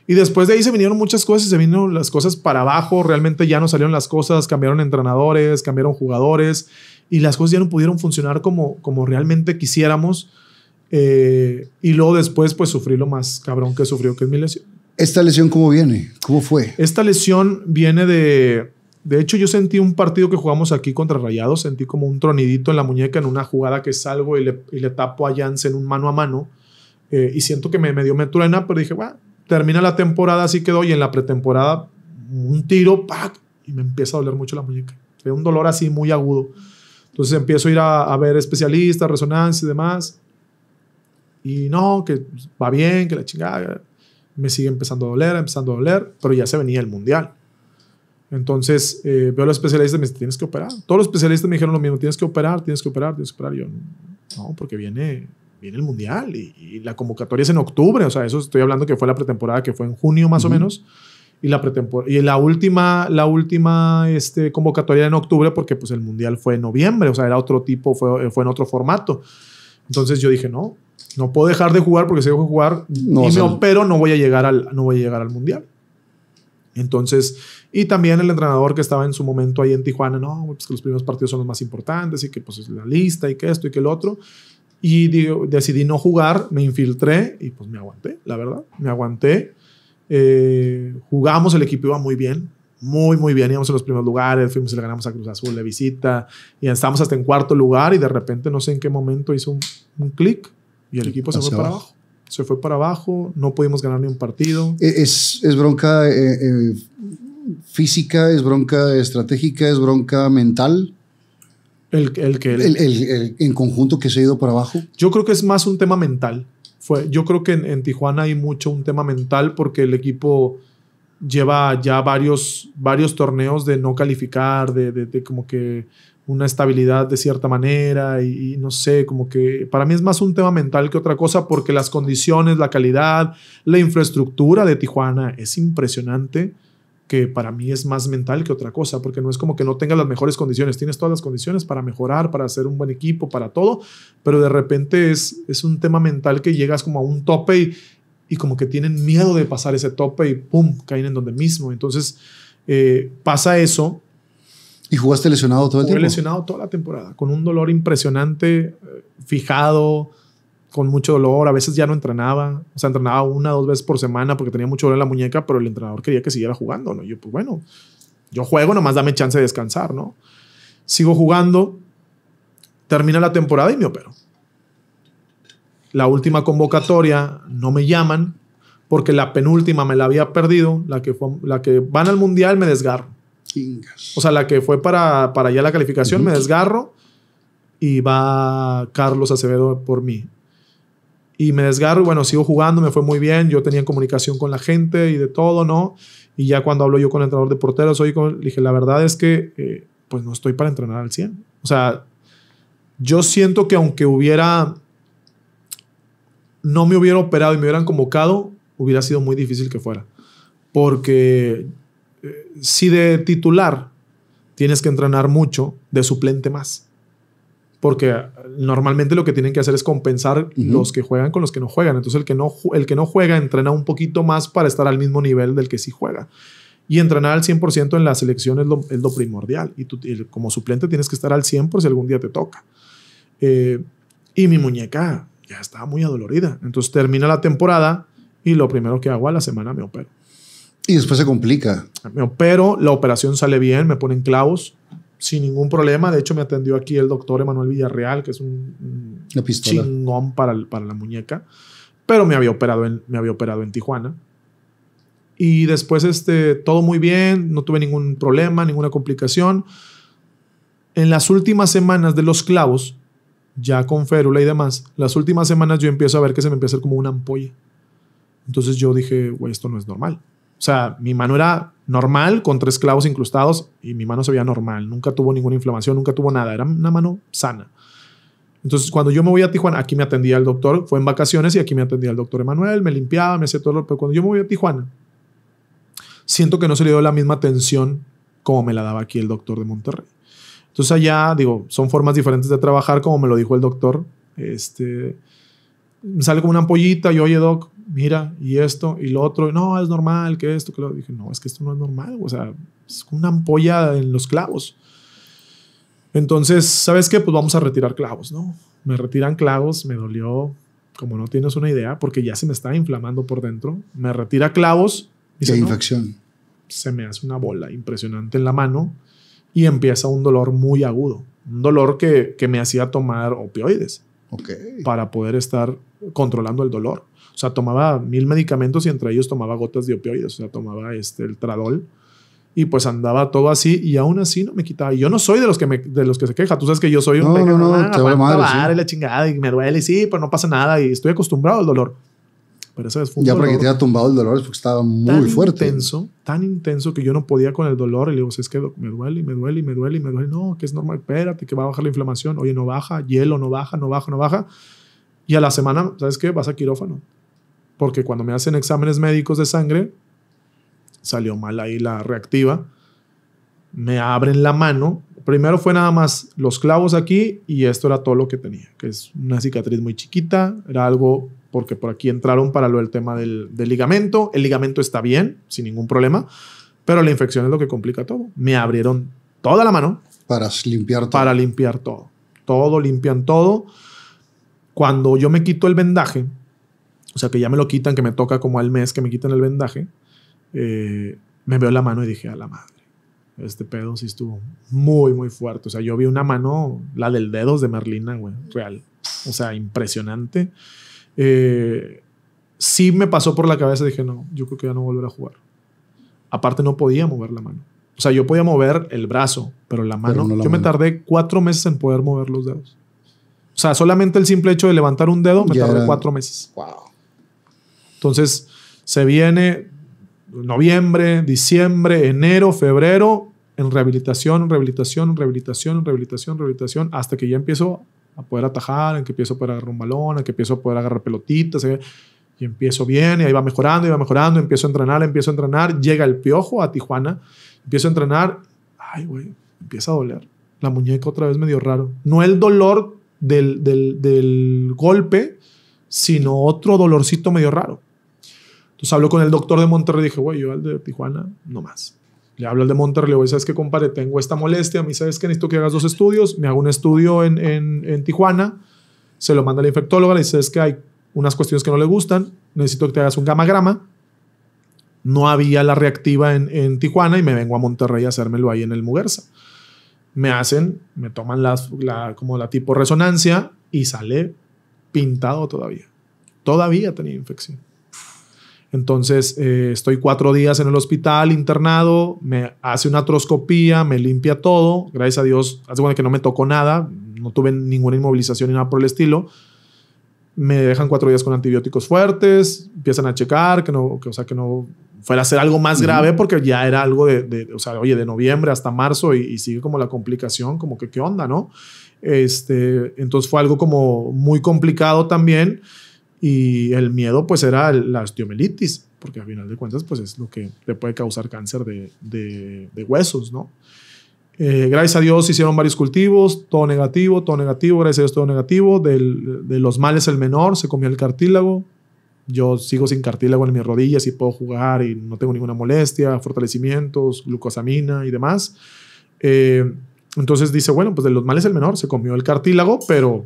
Y después de ahí se vinieron muchas cosas y se vinieron las cosas para abajo. Realmente ya no salieron las cosas, cambiaron entrenadores, cambiaron jugadores y las cosas ya no pudieron funcionar como, como realmente quisiéramos. Eh, y luego después, pues sufrí lo más cabrón que sufrió, que es mi lesión. ¿Esta lesión cómo viene? ¿Cómo fue? Esta lesión viene de, de hecho, yo sentí un partido que jugamos aquí contra Rayados, sentí como un tronidito en la muñeca en una jugada que salgo y le, tapo a Jansen un mano a mano. Eh, y siento que me medio me pero dije, bueno, termina la temporada, así quedó. Y en la pretemporada, un tiro, ¡pac! Y me empieza a doler mucho la muñeca. un dolor así muy agudo. Entonces empiezo a ir a, a ver especialistas, resonancia y demás. Y no, que va bien, que la chingada. Me sigue empezando a doler, empezando a doler, pero ya se venía el mundial. Entonces, eh, veo a los especialistas y me dicen, tienes que operar. Todos los especialistas me dijeron lo mismo, tienes que operar, tienes que operar, tienes que operar. yo, no, porque viene, viene el Mundial y, la convocatoria es en octubre. O sea, eso estoy hablando que fue la pretemporada, que fue en junio más o menos. Y la, pretemporada, y la última, la última este, convocatoria en octubre porque pues, el Mundial fue en noviembre. O sea, era otro tipo, eh, fue, en otro formato. Entonces yo dije, no, no puedo dejar de jugar porque si dejo jugar no, y me no voy a llegar al, no voy a llegar al Mundial. Entonces, y también el entrenador que estaba en su momento ahí en Tijuana, no, pues que los primeros partidos son los más importantes y que pues la lista y que esto y que el otro. Y decidí no jugar, me infiltré y pues me aguanté, la verdad, me aguanté. Eh, jugamos, el equipo iba muy bien, muy, muy bien, íbamos en los primeros lugares, fuimos y le ganamos a Cruz Azul de visita y estábamos hasta en cuarto lugar y de repente no sé en qué momento hizo un clic y el equipo se fue para abajo se fue para abajo, no pudimos ganar ni un partido. E-, es, es bronca eh, eh, física, es bronca estratégica, es bronca mental. El, el que... El, en conjunto que se ha ido para abajo. Yo creo que es más un tema mental. Fue, yo creo que en, Tijuana hay mucho un tema mental porque el equipo lleva ya varios, varios torneos de no calificar, de como que una estabilidad de cierta manera y, no sé, como que para mí es más un tema mental que otra cosa porque las condiciones, la calidad, la infraestructura de Tijuana es impresionante que para mí es más mental que otra cosa, porque no es como que no tengas las mejores condiciones, tienes todas las condiciones para mejorar, para hacer un buen equipo, para todo, pero de repente es, es un tema mental que llegas como a un tope y, como que tienen miedo de pasar ese tope y ¡pum! caen en donde mismo. Entonces eh, pasa eso ¿Y jugaste lesionado todo el tiempo. tiempo? lesionado toda la temporada, con un dolor impresionante, eh, fijado, con mucho dolor. A veces ya no entrenaba, o sea, entrenaba una o dos veces por semana porque tenía mucho dolor en la muñeca, pero el entrenador quería que siguiera jugando, ¿no? yo, pues bueno, yo juego, nomás dame chance de descansar, ¿no? Sigo jugando, termina la temporada y me opero. La última convocatoria no me llaman porque la penúltima me la había perdido, la que, fue, la que van al mundial me desgarro o sea, la que fue para, para allá la calificación, me desgarro y va Carlos Acevedo por mí. Y me desgarro y bueno, sigo jugando, me fue muy bien, yo tenía comunicación con la gente y de todo, ¿no? Y ya cuando hablo yo con el entrenador de porteros, hoy dije, la verdad es que eh, pues no estoy para entrenar al 100. O sea, yo siento que aunque hubiera, no me hubiera operado y me hubieran convocado, hubiera sido muy difícil que fuera. Porque si de titular tienes que entrenar mucho, de suplente más. Porque normalmente lo que tienen que hacer es compensar los que juegan con los que no juegan. Entonces el que no, el que no juega entrena un poquito más para estar al mismo nivel del que sí juega. Y entrenar al 100% en la selección es lo, primordial. Y como suplente tienes que estar al 100% por si algún día te toca. Eh, y mi muñeca ya estaba muy adolorida. Entonces termina la temporada y lo primero que hago a la semana me opero. Y después se complica. Pero la operación sale bien, me ponen clavos sin ningún problema. De hecho, me atendió aquí el doctor Emanuel Villarreal, que es un, chingón para, para la muñeca. Pero me había, operado en, me había operado en Tijuana. Y después, este, todo muy bien, no tuve ningún problema, ninguna complicación. En las últimas semanas de los clavos, ya con férula y demás, las últimas semanas yo empiezo a ver que se me empieza a hacer como una ampolla. Entonces yo dije, güey, esto no es normal. O sea, mi mano era normal con tres clavos incrustados y mi mano se veía normal. Nunca tuvo ninguna inflamación, nunca tuvo nada. Era una mano sana. Entonces, cuando yo me voy a Tijuana, aquí me atendía el doctor, fue en vacaciones y aquí me atendía el doctor Emanuel, me limpiaba, me hacía todo lo... Pero cuando yo me voy a Tijuana, siento que no se le dio la misma atención como me la daba aquí el doctor de Monterrey. Entonces allá, digo, son formas diferentes de trabajar, como me lo dijo el doctor. Este, me sale como una ampollita y, oye, doc, mira, y esto, y lo otro, no, es normal, que esto, que lo Dije, no, es que esto no es normal, o sea, es como una ampolla en los clavos. Entonces, ¿sabes qué? Pues vamos a retirar clavos, ¿no? Me retiran clavos, me dolió, como no tienes una idea, porque ya se me está inflamando por dentro. Me retira clavos. y se infección. se me hace una bola impresionante en la mano y empieza un dolor muy agudo. Un dolor que, me hacía tomar opioides. Para poder estar controlando el dolor. O sea, tomaba mil medicamentos y entre ellos tomaba gotas de opioides, o sea, tomaba este, el tradol. Y pues andaba todo así y aún así no me quitaba. yo no soy de los que, de los que se queja. Tú sabes que yo soy un... No, no, no, ah, te madre. la chingada y me duele y sí, pero pues, no pasa nada y estoy acostumbrado al dolor. Pero eso es Ya porque te había tumbado el dolor porque estaba muy tan fuerte. intenso, tan intenso que yo no podía con el dolor. Y le digo, es que me duele y me duele y me duele y me duele. No, que es normal, espérate, que va a bajar la inflamación. Oye, no baja, hielo, no baja, no baja, no baja. Y a la semana, ¿sabes qué? Vas a quirófano porque cuando me hacen exámenes médicos de sangre, salió mal ahí la reactiva, me abren la mano. Primero fue nada más los clavos aquí y esto era todo lo que tenía, que es una cicatriz muy chiquita, era algo porque por aquí entraron para lo del tema del, del ligamento, el ligamento está bien, sin ningún problema, pero la infección es lo que complica todo. Me abrieron toda la mano. Para limpiar todo. Para limpiar todo. Todo, limpian todo. Cuando yo me quito el vendaje, o sea, que ya me lo quitan, que me toca como al mes que me quitan el vendaje, eh, me veo la mano y dije, a la madre, este pedo sí estuvo muy, muy fuerte. O sea, yo vi una mano, la del dedos de Merlina, güey, real. O sea, impresionante. Eh, sí me pasó por la cabeza, dije, no, yo creo que ya no volver a jugar. Aparte, no podía mover la mano. O sea, yo podía mover el brazo, pero la mano. yo me tardé cuatro meses en poder mover los dedos. O sea, solamente el simple hecho de levantar un dedo me tardé cuatro meses. Wow. Entonces, se viene noviembre, diciembre, enero, febrero, en rehabilitación, rehabilitación, rehabilitación, rehabilitación, rehabilitación, hasta que ya empiezo a poder atajar, en que empiezo a poder agarrar un balón, en que empiezo a poder agarrar pelotitas, eh, y empiezo bien, y ahí va mejorando, y va mejorando, empiezo a entrenar, empiezo a entrenar, llega el piojo a Tijuana, empiezo a entrenar, ay, güey, empieza a doler. La muñeca otra vez medio raro. No el dolor del golpe, sino otro dolorcito medio raro. Entonces hablo con el doctor de Monterrey y dije, güey, yo al de Tijuana, no más. Le hablo al de Monterrey, le voy ¿sabes qué, compadre? Tengo esta molestia, a mí, ¿sabes qué? Necesito que hagas dos estudios. Me hago un estudio en, Tijuana, se lo manda a la infectóloga, le dice, es que hay unas cuestiones que no le gustan, necesito que te hagas un gamagrama. No había la reactiva en, Tijuana y me vengo a Monterrey a hacérmelo ahí en el Muguerza. Me hacen, me toman las, la, como la tipo resonancia y sale pintado todavía. Todavía tenía infección. Entonces, eh, estoy cuatro días en el hospital internado, me hace una atroscopía, me limpia todo. Gracias a Dios, hace bueno que no me tocó nada, no tuve ninguna inmovilización ni nada por el estilo. Me dejan cuatro días con antibióticos fuertes, empiezan a checar, que no, que, o sea, que no fuera a ser algo más grave, porque ya era algo de, o sea, oye, de noviembre hasta marzo y, y, sigue como la complicación, como que qué onda, ¿no? Este, entonces fue algo como muy complicado también. Y el miedo pues era la osteomelitis, porque a final de cuentas pues es lo que le puede causar cáncer de, huesos, ¿no? Eh, gracias a Dios hicieron varios cultivos, todo negativo, todo negativo, gracias a Dios todo negativo. de los males el menor, se comió el cartílago. Yo sigo sin cartílago en mis rodillas y puedo jugar y no tengo ninguna molestia, fortalecimientos, glucosamina y demás. Eh, entonces dice, bueno, pues de los males el menor, se comió el cartílago, pero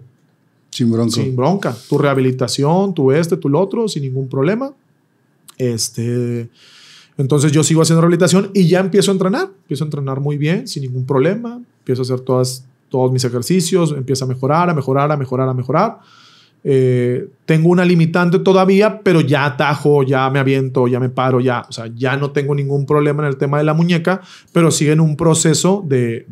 sin bronca. Sin bronca. Tu rehabilitación, tu este, tu el otro, sin ningún problema. Este, entonces yo sigo haciendo rehabilitación y ya empiezo a entrenar. Empiezo a entrenar muy bien, sin ningún problema. Empiezo a hacer todas, todos mis ejercicios, empiezo a mejorar, a mejorar, a mejorar, a mejorar. Eh, tengo una limitante todavía, pero ya atajo, ya me aviento, ya me paro, ya, o sea, ya no tengo ningún problema en el tema de la muñeca, pero sigue en un proceso de,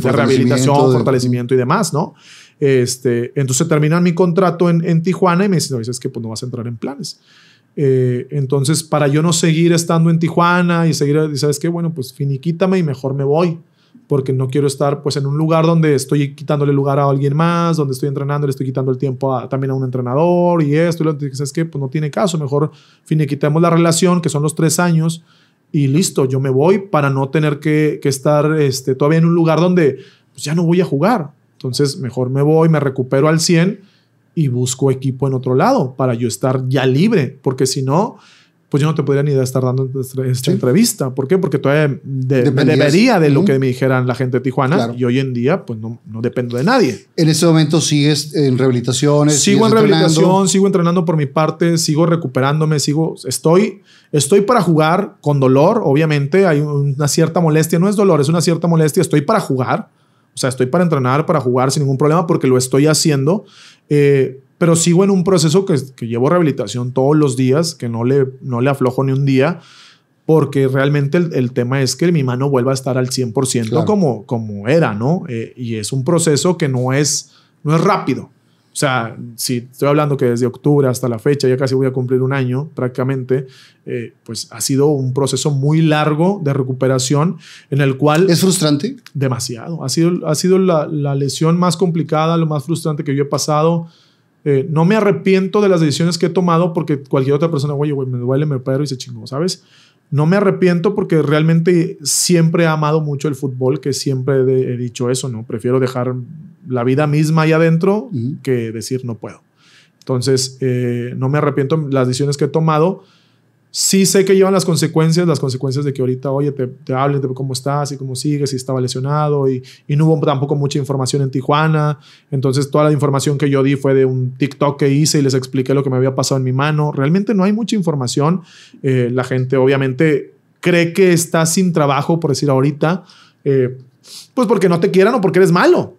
rehabilitación, fortalecimiento y demás, ¿no? Este, entonces terminan mi contrato en, Tijuana y me dicen, no, que pues no vas a entrar en planes. Eh, entonces, para yo no seguir estando en Tijuana y seguir, ¿sabes qué? Bueno, pues finiquítame y mejor me voy porque no quiero estar pues en un lugar donde estoy quitándole lugar a alguien más, donde estoy entrenando, le estoy quitando el tiempo también a un entrenador y esto, y lo que es que pues no tiene caso, mejor finiquitemos la relación, que son los tres años, y listo, yo me voy para no tener que, que estar este, todavía en un lugar donde pues, ya no voy a jugar. Entonces, mejor me voy, me recupero al 100 y busco equipo en otro lado para yo estar ya libre, porque si no, pues yo no te podría ni estar dando esta entrevista. ¿Por qué? Porque todavía de, debería de lo que me dijeran la gente de Tijuana y hoy en día pues no, no, dependo de nadie. En ese momento sigues en rehabilitaciones. Sigo en rehabilitación, sigo entrenando por mi parte, sigo recuperándome, sigo, estoy, estoy para jugar con dolor, obviamente hay una cierta molestia, no es dolor, es una cierta molestia, estoy para jugar, o sea, estoy para entrenar, para jugar sin ningún problema porque lo estoy haciendo. Eh, pero sigo en un proceso que, llevo rehabilitación todos los días, que no le, no le aflojo ni un día, porque realmente el, tema es que mi mano vuelva a estar al 100% como, como era, ¿no? Eh, y es un proceso que no es, no es rápido. O sea, si estoy hablando que desde octubre hasta la fecha, ya casi voy a cumplir un año prácticamente, eh, pues ha sido un proceso muy largo de recuperación en el cual... ¿Es frustrante? Demasiado. Ha sido, ha sido la, la lesión más complicada, lo más frustrante que yo he pasado. Eh, no me arrepiento de las decisiones que he tomado porque cualquier otra persona, güey, me duele, me paro y se chingó, ¿sabes? No me arrepiento porque realmente siempre he amado mucho el fútbol, que siempre he, dicho eso, ¿no? Prefiero dejar la vida misma ahí adentro que decir no puedo. Entonces, eh, no me arrepiento de las decisiones que he tomado sí sé que llevan las consecuencias, las consecuencias de que ahorita, oye, te, te hablen de cómo estás y cómo sigues, si estaba lesionado y, no hubo tampoco mucha información en Tijuana. Entonces, toda la información que yo di fue de un TikTok que hice y les expliqué lo que me había pasado en mi mano. Realmente no hay mucha información. Eh, la gente, obviamente, cree que está sin trabajo, por decir ahorita, eh, pues porque no te quieran o porque eres malo.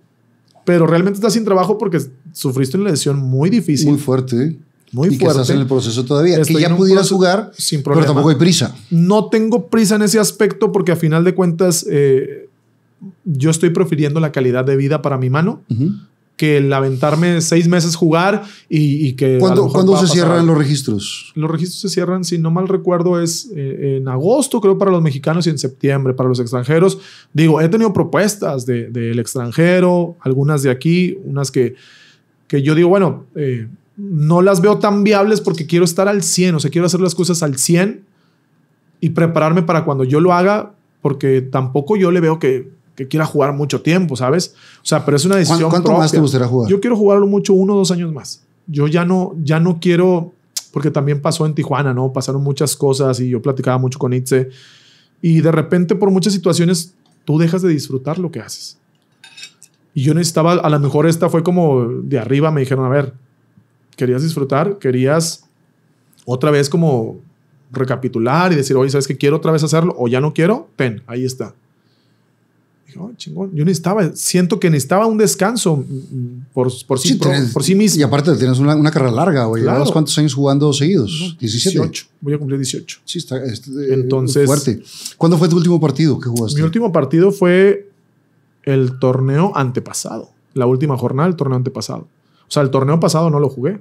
Pero realmente estás sin trabajo porque sufriste una lesión muy difícil. Muy fuerte. ¿eh? muy y fuerte. Y que el proceso todavía. que ya pudieras jugar, sin problema. pero tampoco hay prisa. No tengo prisa en ese aspecto porque a final de cuentas eh, yo estoy prefiriendo la calidad de vida para mi mano que el aventarme seis meses jugar y, que... ¿Cuándo, se cierran los registros? Los registros se cierran, si no mal recuerdo, es eh, en agosto creo para los mexicanos y en septiembre para los extranjeros. Digo, he tenido propuestas del de, extranjero, algunas de aquí, unas que, que yo digo, bueno... Eh, no las veo tan viables porque quiero estar al 100, o sea, quiero hacer las cosas al 100 y prepararme para cuando yo lo haga, porque tampoco yo le veo que, quiera jugar mucho tiempo, ¿sabes? O sea, pero es una decisión. ¿Cuánto más te gustaría jugar? Yo quiero jugarlo mucho uno o dos años más. Yo ya no, ya no quiero, porque también pasó en Tijuana, ¿no? Pasaron muchas cosas y yo platicaba mucho con Itze. Y de repente, por muchas situaciones, tú dejas de disfrutar lo que haces. Y yo necesitaba, a lo mejor esta fue como de arriba, me dijeron, a ver, querías disfrutar, querías otra vez como recapitular y decir, oye, ¿sabes que Quiero otra vez hacerlo o ya no quiero, ten, ahí está. Oh, chingón, yo necesitaba, siento que necesitaba un descanso mm, por, sí, por, sí mismo. Y aparte tienes una, carrera larga, güey. cuántos años jugando seguidos? 17. 18, voy a cumplir 18. Sí, está, este, eh, Entonces, fuerte. ¿Cuándo fue tu último partido que jugaste? Mi último partido fue el torneo antepasado, la última jornada del torneo antepasado. O sea, el torneo pasado no lo jugué.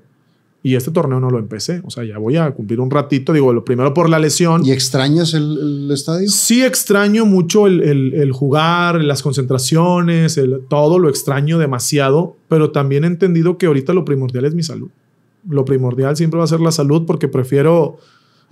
Y este torneo no lo empecé. O sea, ya voy a cumplir un ratito. Digo, lo primero por la lesión. ¿Y extrañas el, el estadio? Sí, extraño mucho el, jugar, las concentraciones, todo lo extraño demasiado. Pero también he entendido que ahorita lo primordial es mi salud. Lo primordial siempre va a ser la salud porque prefiero,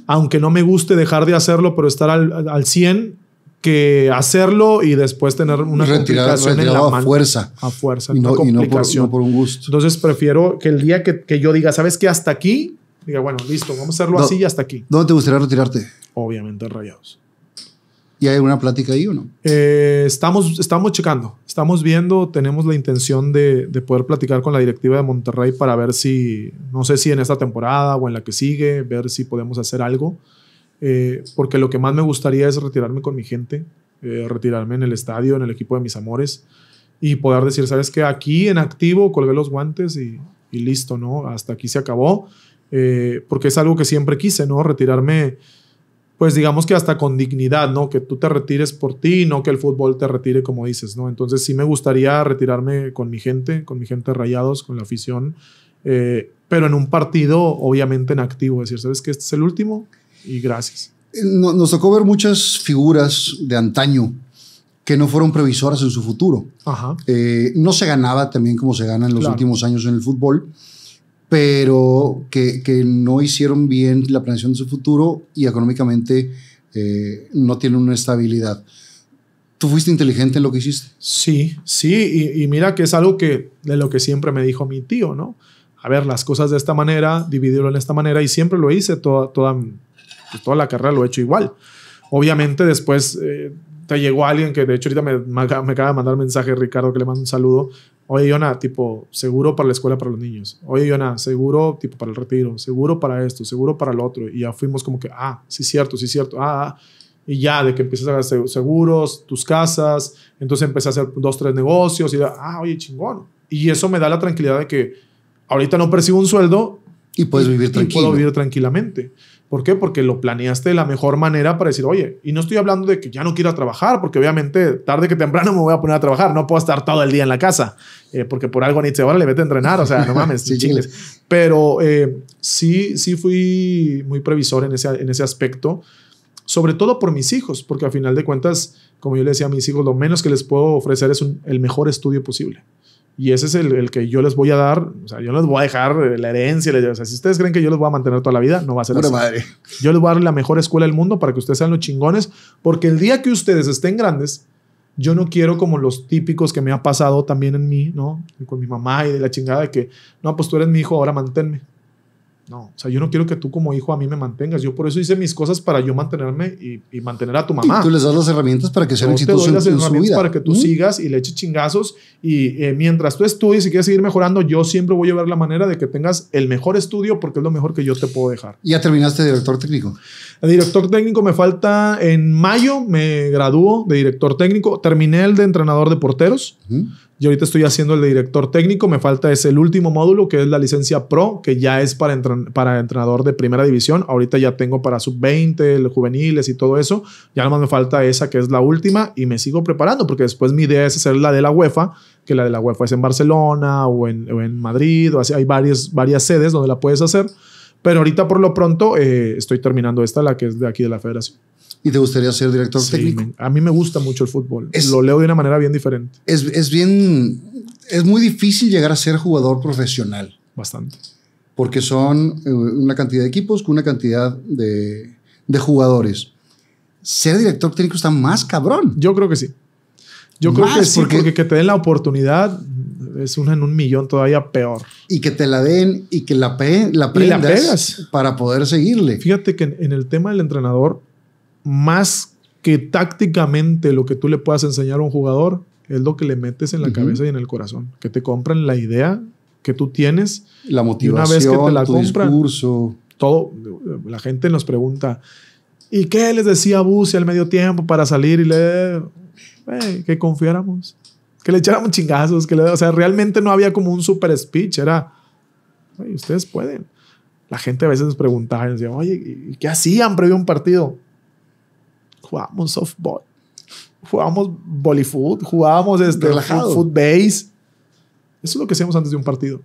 aunque no me guste dejar de hacerlo, pero estar al, al 100 que hacerlo y después tener una retirada, complicación en la a fuerza. A fuerza, y no, por, un gusto. Entonces prefiero que el día que, que yo diga, ¿sabes qué? Hasta aquí, diga, bueno, listo, vamos a hacerlo así y hasta aquí. ¿Dónde te gustaría retirarte? Obviamente Rayados. ¿Y hay alguna plática ahí o no? Eh, estamos, estamos checando, estamos viendo, tenemos la intención de, de, poder platicar con la directiva de Monterrey para ver si, no sé si en esta temporada o en la que sigue, ver si podemos hacer algo. Eh, porque lo que más me gustaría es retirarme con mi gente, eh, retirarme en el estadio, en el equipo de mis amores y poder decir, sabes que aquí en activo colgué los guantes y, listo, ¿no? Hasta aquí se acabó, eh, porque es algo que siempre quise, ¿no? Retirarme, pues digamos que hasta con dignidad, ¿no? Que tú te retires por ti, no que el fútbol te retire como dices, ¿no? Entonces sí me gustaría retirarme con mi gente, con mi gente rayados, con la afición, pero en un partido obviamente en activo, decir, sabes que este es el último, y gracias. Eh, nos tocó ver muchas figuras de antaño que no fueron previsoras en su futuro. Eh, no se ganaba también como se gana en los últimos años en el fútbol, pero que, no hicieron bien la planeación de su futuro y económicamente eh, no tienen una estabilidad. ¿Tú fuiste inteligente en lo que hiciste? Sí, sí, y, mira que es algo que de lo que siempre me dijo mi tío, ¿no? A ver, las cosas de esta manera, dividirlo en esta manera, y siempre lo hice toda, toda pues, toda la carrera lo he hecho igual. Obviamente después eh, te llegó alguien que de hecho ahorita me, me, acaba de mandar mensaje Ricardo que le mando un saludo. Oye, Yona, tipo, seguro para la escuela para los niños. Oye, Yona, seguro, tipo, para el retiro. Seguro para esto, seguro para lo otro. Y ya fuimos como que, ah, sí, cierto, sí, cierto. Ah, ah. Y ya, de que empiezas a hacer seguros, tus casas. Entonces empecé a hacer dos, tres negocios. Y ah, oye, chingón. Y eso me da la tranquilidad de que ahorita no percibo un sueldo. Y puedes vivir tranquilo. Y puedo vivir tranquilamente. ¿Por qué? Porque lo planeaste de la mejor manera para decir, oye, y no estoy hablando de que ya no quiero trabajar, porque obviamente tarde que temprano me voy a poner a trabajar, no puedo estar todo el día en la casa, eh, porque por algo ni te ahora le vete a entrenar, o sea, no mames, chingles. Pero eh, sí, sí fui muy previsor en ese, en ese aspecto, sobre todo por mis hijos, porque a final de cuentas, como yo le decía a mis hijos, lo menos que les puedo ofrecer es el mejor estudio posible. Y ese es el, que yo les voy a dar. O sea, yo les voy a dejar eh, la herencia. o sea, si ustedes creen que yo les voy a mantener toda la vida, no va a ser Yo les voy a dar la mejor escuela del mundo para que ustedes sean los chingones. Porque el día que ustedes estén grandes, yo no quiero como los típicos que me ha pasado también en mí, ¿no? con mi mamá y de la chingada de que, no, pues tú eres mi hijo, ahora manténme. No, o sea, yo no quiero que tú como hijo a mí me mantengas. Yo por eso hice mis cosas para yo mantenerme y, y mantener a tu mamá. Y tú les das las herramientas para que sean exitosos en su vida. para que tú ¿Mm? sigas y le eches chingazos. Y eh, mientras tú estudies y quieres seguir mejorando, yo siempre voy a ver la manera de que tengas el mejor estudio porque es lo mejor que yo te puedo dejar. ¿Ya terminaste de director técnico? El director técnico me falta en mayo, me graduó de director técnico. Terminé el de entrenador de porteros. ¿Mm? Yo ahorita estoy haciendo el de director técnico, me falta ese el último módulo que es la licencia pro, que ya es para, para entrenador de primera división. Ahorita ya tengo para sub-20, juveniles y todo eso. Ya nada más me falta esa que es la última y me sigo preparando porque después mi idea es hacer la de la UEFA, que la de la UEFA es en Barcelona o en, Madrid, o hay varias, varias sedes donde la puedes hacer. Pero ahorita por lo pronto eh, estoy terminando esta, la que es de aquí de la federación. ¿Y te gustaría ser director técnico? a mí me gusta mucho el fútbol. Lo leo de una manera bien diferente. Es, es, bien. Es muy difícil llegar a ser jugador profesional. Bastante. Porque son eh, una cantidad de equipos con una cantidad de, de jugadores. Ser director técnico está más cabrón. Yo creo que sí. Yo creo que sí, porque, que te den la oportunidad, es una en un millón todavía peor. Y que te la den y que la, pe para poder seguirle. Fíjate que en, el tema del entrenador, más que tácticamente lo que tú le puedas enseñar a un jugador, es lo que le metes en la cabeza y en el corazón. Que te compran la idea que tú tienes. La motivación, vez que te la compran, discurso. Todo, la gente nos pregunta, ¿y qué les decía Bussi al medio tiempo para salir y le... que confiáramos, que le echáramos chingazos, que le, o sea, realmente no había como un super speech, era, ustedes pueden. La gente a veces nos preguntaba, y decía, oye, ¿qué hacían previo a un partido? jugábamos softball, jugábamos volleyfoot, jugábamos este, Relajado. foot base. Eso es lo que hacíamos antes de un partido.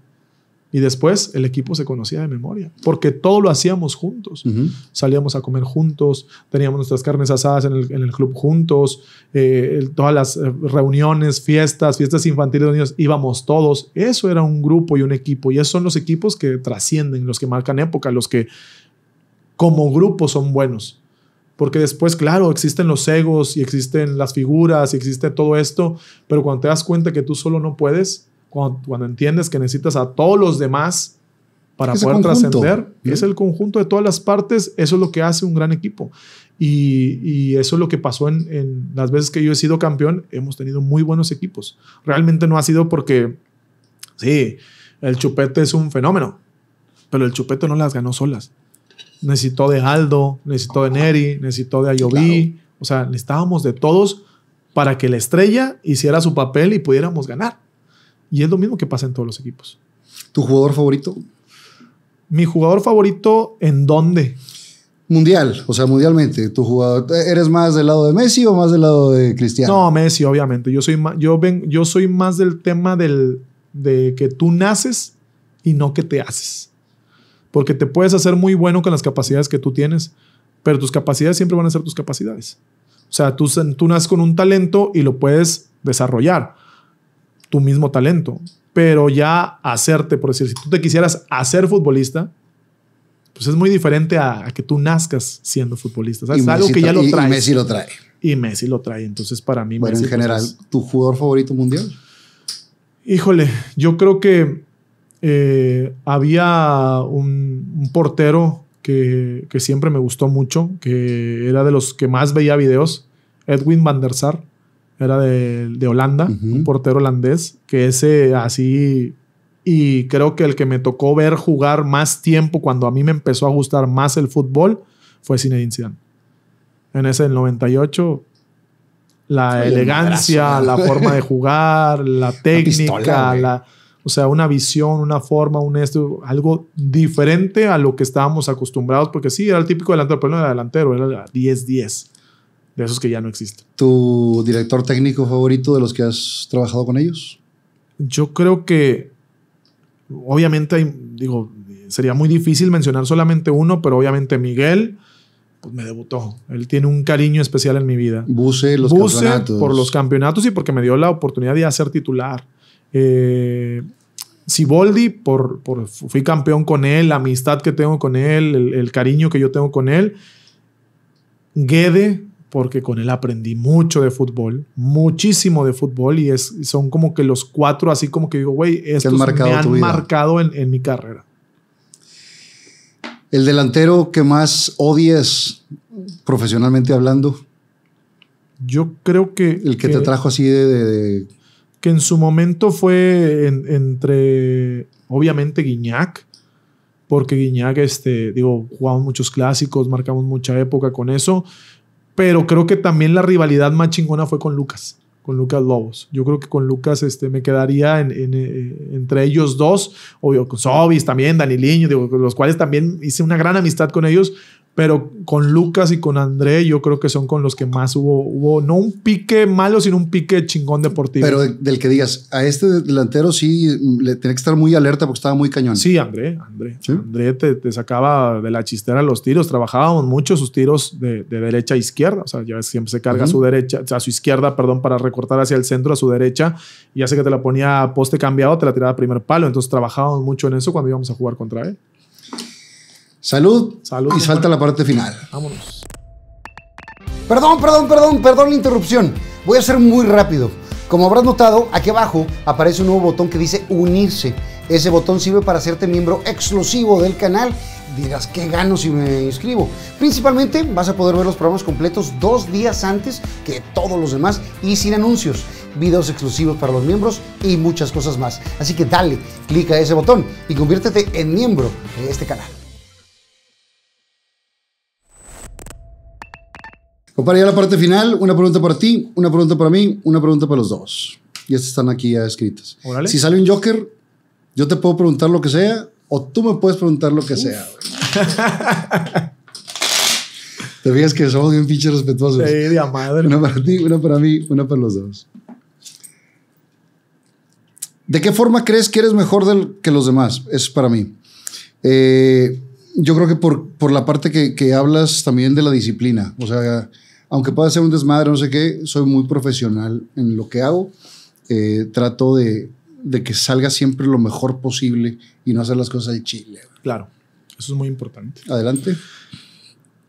Y después el equipo se conocía de memoria, porque todo lo hacíamos juntos. Salíamos a comer juntos, teníamos nuestras carnes asadas en el, en el club juntos, eh, todas las eh, reuniones, fiestas, fiestas infantiles de niños, íbamos todos. Eso era un grupo y un equipo, y esos son los equipos que trascienden, los que marcan época, los que como grupo son buenos. Porque después, claro, existen los egos y existen las figuras y existe todo esto, pero cuando te das cuenta que tú solo no puedes, cuando, entiendes que necesitas a todos los demás para poder trascender, es el conjunto de todas las partes, eso es lo que hace un gran equipo. Y, eso es lo que pasó en, en las veces que yo he sido campeón, hemos tenido muy buenos equipos. Realmente no ha sido porque, sí, el chupete es un fenómeno, pero el chupete no las ganó solas necesitó de Aldo, necesitó de Neri, necesitó de Ayoví. O sea, necesitábamos de todos para que la estrella hiciera su papel y pudiéramos ganar. Y es lo mismo que pasa en todos los equipos. ¿Tu jugador favorito? Mi jugador favorito, ¿en dónde? Mundial, o sea, mundialmente. ¿Tu jugador eres más del lado de Messi o más del lado de Cristiano? No, Messi, obviamente. Yo soy más, yo ven, yo soy más del tema del, de que tú naces y no que te haces. Porque te puedes hacer muy bueno con las capacidades que tú tienes, pero tus capacidades siempre van a ser tus capacidades. O sea, tú, naces con un talento y lo puedes desarrollar, tu mismo talento. Pero ya hacerte, por decir, si tú te quisieras hacer futbolista, pues es muy diferente a, que tú nazcas siendo futbolista. Es algo que ya lo trae. Y Messi lo trae. Y Messi lo trae. Entonces, para mí. Bueno, en general, ¿tu jugador favorito mundial? Híjole, yo creo que eh, había un, portero que, siempre me gustó mucho, que era de los que más veía videos, Edwin van der Sar, era de, Holanda, un portero holandés, que ese así, y creo que el que me tocó ver jugar más tiempo cuando a mí me empezó a gustar más el fútbol fue Zinedine Zidane. En ese del 98, la elegancia, la forma de jugar, la técnica, la o sea, una visión, una forma, un esto, algo diferente a lo que estábamos acostumbrados, porque sí, era el típico delantero, pero no era delantero, era 10-10, de esos que ya no existen. ¿Tu director técnico favorito de los que has trabajado con ellos? Yo creo que, obviamente, digo, sería muy difícil mencionar solamente uno, pero obviamente Miguel pues me debutó. Él tiene un cariño especial en mi vida. Buse los campeonatos. por los campeonatos y porque me dio la oportunidad de hacer titular. Eh, Siboldi, por, fui campeón con él, la amistad que tengo con él, el, cariño que yo tengo con él. Guede, porque con él aprendí mucho de fútbol, muchísimo de fútbol, y es, son como que los cuatro, así como que digo, güey, estos marcado me han marcado en, mi carrera. El delantero que más odies profesionalmente hablando. Yo creo que. El que, te trajo así de que en su momento fue entre, obviamente, Guiñac, porque Guiñac, este, digo, jugamos muchos clásicos, marcamos mucha época con eso, pero creo que también la rivalidad más chingona fue con Lucas, con Lucas Lobos. Yo creo que con Lucas este, me quedaría eh, entre ellos dos, obvio, con Sobis también, Daniliño, digo, los cuales también hice una gran amistad con ellos, pero con Lucas y con André yo creo que son con los que más hubo, no un pique malo, sino un pique chingón deportivo. Pero del que digas, a este delantero sí mm, le tenía que estar muy alerta porque estaba muy cañón. Sí, André, André. André te, sacaba de la chistera los tiros, trabajábamos mucho sus tiros de, derecha a izquierda, o sea, ya siempre se carga a su derecha, a su izquierda, perdón, para recortar hacia el centro, a su derecha, y hace que te la ponía poste cambiado, te la tiraba a primer palo, entonces trabajábamos mucho en eso cuando íbamos a jugar contra él. Salud. Salud. Y salta la parte final. Vámonos. Perdón, perdón, perdón, perdón la interrupción. Voy a ser muy rápido. Como habrás notado, aquí abajo aparece un nuevo botón que dice unirse. Ese botón sirve para hacerte miembro exclusivo del canal. Dirás, ¿qué gano si me inscribo? Principalmente vas a poder ver los programas completos dos días antes que todos los demás y sin anuncios, videos exclusivos para los miembros y muchas cosas más. Así que dale, clica ese botón y conviértete en miembro de este canal. Para ya la parte final, una pregunta para ti, una pregunta para mí, una pregunta para los dos. Y estas están aquí ya escritas. Si sale un Joker, yo te puedo preguntar lo que sea o tú me puedes preguntar lo que sea. te fijas que somos bien pinches respetuosos. Sí, madre. Una para ti, una para mí, una para los dos. ¿De qué forma crees que eres mejor del, que los demás? Es para mí. Eh, yo creo que por, por la parte que, hablas también de la disciplina, o sea, aunque pueda ser un desmadre, no sé qué, soy muy profesional en lo que hago, eh, trato de, que salga siempre lo mejor posible y no hacer las cosas de chile. Claro, eso es muy importante. Adelante.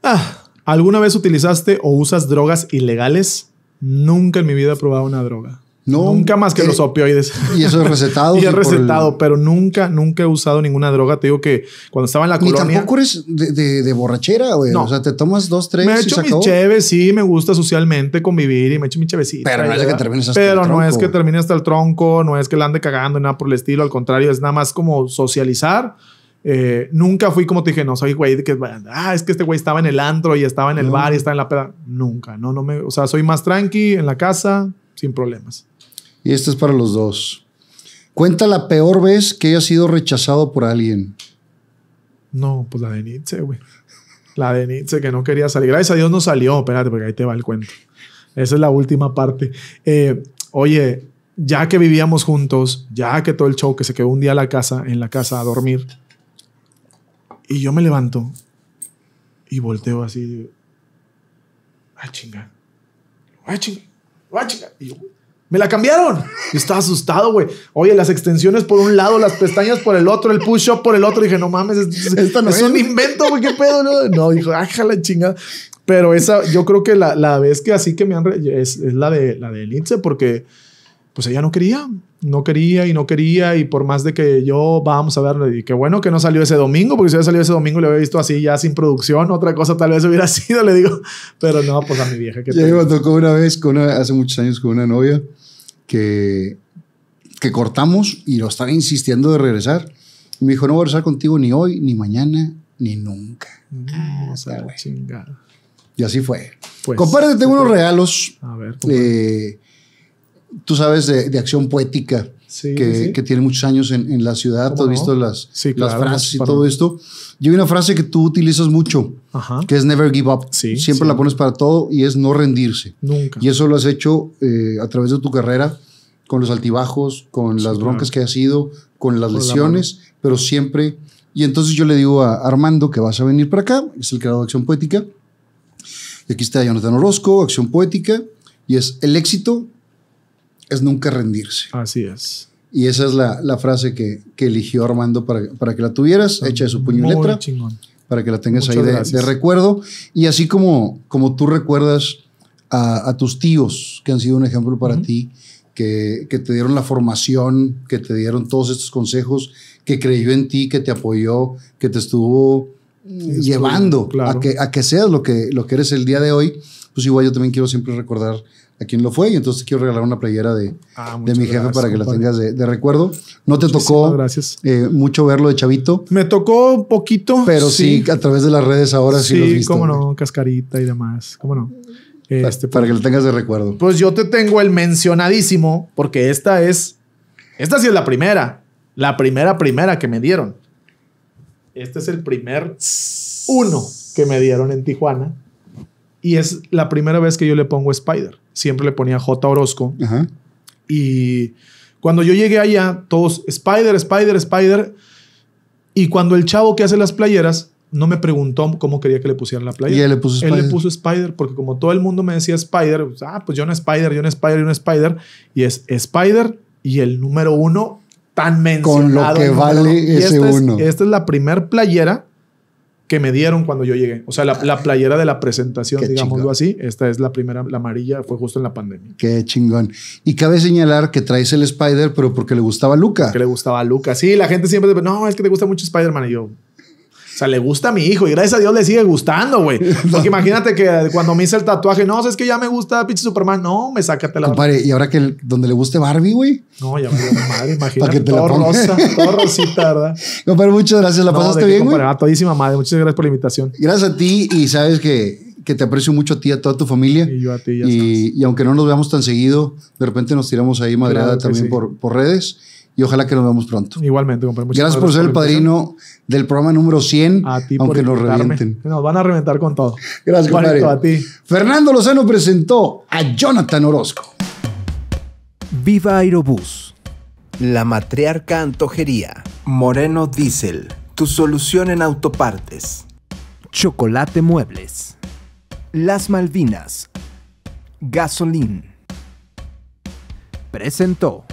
Ah, ¿Alguna vez utilizaste o usas drogas ilegales? Nunca en mi vida he probado una droga nunca más que los eh, opioides. Y eso es recetado. y es recetado, pero nunca, nunca he usado ninguna droga. Te digo que cuando estaba en la colonia. Ni tampoco eres de, borrachera, güey. O sea, te tomas dos, tres. Me he hecho mis sí, me gusta socialmente convivir y me he hecho mi chevecita. Pero no es que termines hasta el tronco. no es que termine hasta el tronco, no es que la ande cagando, nada por el estilo. Al contrario, es nada más como socializar. Eh, nunca fui como te dije, no soy güey que, ah, es que este güey estaba en el antro y estaba en el bar y estaba en la peda. Nunca, no, no me, o sea, soy más tranqui en la casa, sin problemas. Y esto es para los dos. Cuenta la peor vez que haya sido rechazado por alguien. No, pues la de Nietzsche, güey. La de Nietzsche que no quería salir. Gracias a Dios no salió. Espérate, porque ahí te va el cuento. Esa es la última parte. Eh, oye, ya que vivíamos juntos, ya que todo el show, que se quedó un día la casa, en la casa a dormir, y yo me levanto y volteo así. Ah, chinga. Ah, chinga. Ah, chinga. Y yo, me la cambiaron. Y estaba asustado, güey. Oye, las extensiones por un lado, las pestañas por el otro, el push-up por el otro. Dije, no mames, Esta no es, un invento, güey, qué pedo, ¿no? No, dijo, ájala, chingada. Pero esa, yo creo que la, la vez que así que me han... es, es, la de la de Lince porque pues ella no quería. No quería y no quería y por más de que yo, vamos a ver, y qué bueno que no salió ese domingo, porque si hubiera salido ese domingo le hubiera visto así ya sin producción, otra cosa tal vez hubiera sido, le digo, pero no, pues a mi vieja que... Ya me tocó una vez, con hace muchos años con una novia, que, cortamos y lo están insistiendo de regresar. Y me dijo, no voy a regresar contigo ni hoy, ni mañana, ni nunca. Ah, ah, y así fue. Pues, tengo unos regalos. A ver. Eh, tú sabes de, de acción poética que, tiene muchos años en, en la ciudad. Tú has visto las, las frases y todo esto. Yo vi una frase que tú utilizas mucho, que es never give up. Siempre la pones para todo y es no rendirse. Nunca. Y eso lo has hecho eh, a través de tu carrera, con los altibajos, con las broncas que has sido, con las lesiones, pero siempre. Y entonces yo le digo a Armando que vas a venir para acá, es el creador de Acción Poética. Y aquí está Jonathan Orozco, Acción Poética. Y es el éxito es nunca rendirse. Así es. Y esa es la, frase que, eligió Armando para, que la tuvieras, ah, hecha de su puño y letra. Para que la tengas ahí de, recuerdo. Y así como, como tú recuerdas a, tus tíos, que han sido un ejemplo para ti, que, te dieron la formación, que te dieron todos estos consejos, que creyó en ti, que te apoyó, que te estuvo llevando a, que, seas lo que, lo que eres el día de hoy, pues igual yo también quiero siempre recordar a quién lo fue. Y entonces quiero regalar una playera de, ah, de mi jefe para que la tengas de, recuerdo. No te tocó eh, mucho verlo de chavito. Me tocó un poquito. Pero sí, a través de las redes ahora sí, sí cómo no, cascarita y demás. Cómo no. para, este, para pues, que lo tengas de recuerdo. Pues yo te tengo el mencionadísimo, porque esta es. Esta sí es la primera. La primera, primera que me dieron. Este es el primer uno que me dieron en Tijuana. Y es la primera vez que yo le pongo Spider siempre le ponía J Orozco. Y cuando yo llegué allá, todos Spider, Spider, Spider. Y cuando el chavo que hace las playeras no me preguntó cómo quería que le pusieran la playera. Y él le puso Spider. Él le puso Spider porque como todo el mundo me decía Spider, pues, ah, pues, yo no Spider, yo no Spider, yo no Spider. Y es Spider y el número uno tan mencionado. Con lo que vale ese uno. esta es la primer playera que me dieron cuando yo llegué. O sea, la, playera de la presentación, digámoslo así. Esta es la primera, la amarilla, fue justo en la pandemia. Qué chingón. Y cabe señalar que traes el Spider, pero porque le gustaba a Luca. Que le gustaba a Luca. Sí, la gente siempre, no, es que te gusta mucho Spider-Man. Y yo, o sea, le gusta a mi hijo y gracias a Dios le sigue gustando, güey. Porque imagínate que cuando me hice el tatuaje, no, es que ya me gusta pinche Superman. No, me sácate la Compadre, y ahora que donde le guste Barbie, güey. No, ya me la madre, imagínate. Para que te todo la rosa, todo rosita, ¿verdad? Compadre, muchas gracias. ¿La pasaste bien, güey? A todísima madre. Muchas gracias por la invitación. Gracias a ti y sabes que que te aprecio mucho a ti, a toda tu familia. Y yo a ti, ya y, y aunque no nos veamos tan seguido, de repente nos tiramos ahí madreada también por, por redes y ojalá que nos veamos pronto. Igualmente, compadre. Gracias por ser el padrino del programa número 100, a aunque nos revienten. Nos van a reventar con todo. Gracias, compadre. A Fernando Lozano presentó a Jonathan Orozco. Viva Aerobús, la matriarca antojería, Moreno Diesel, tu solución en autopartes, Chocolate Muebles, Las Malvinas, Gasolín. Presentó.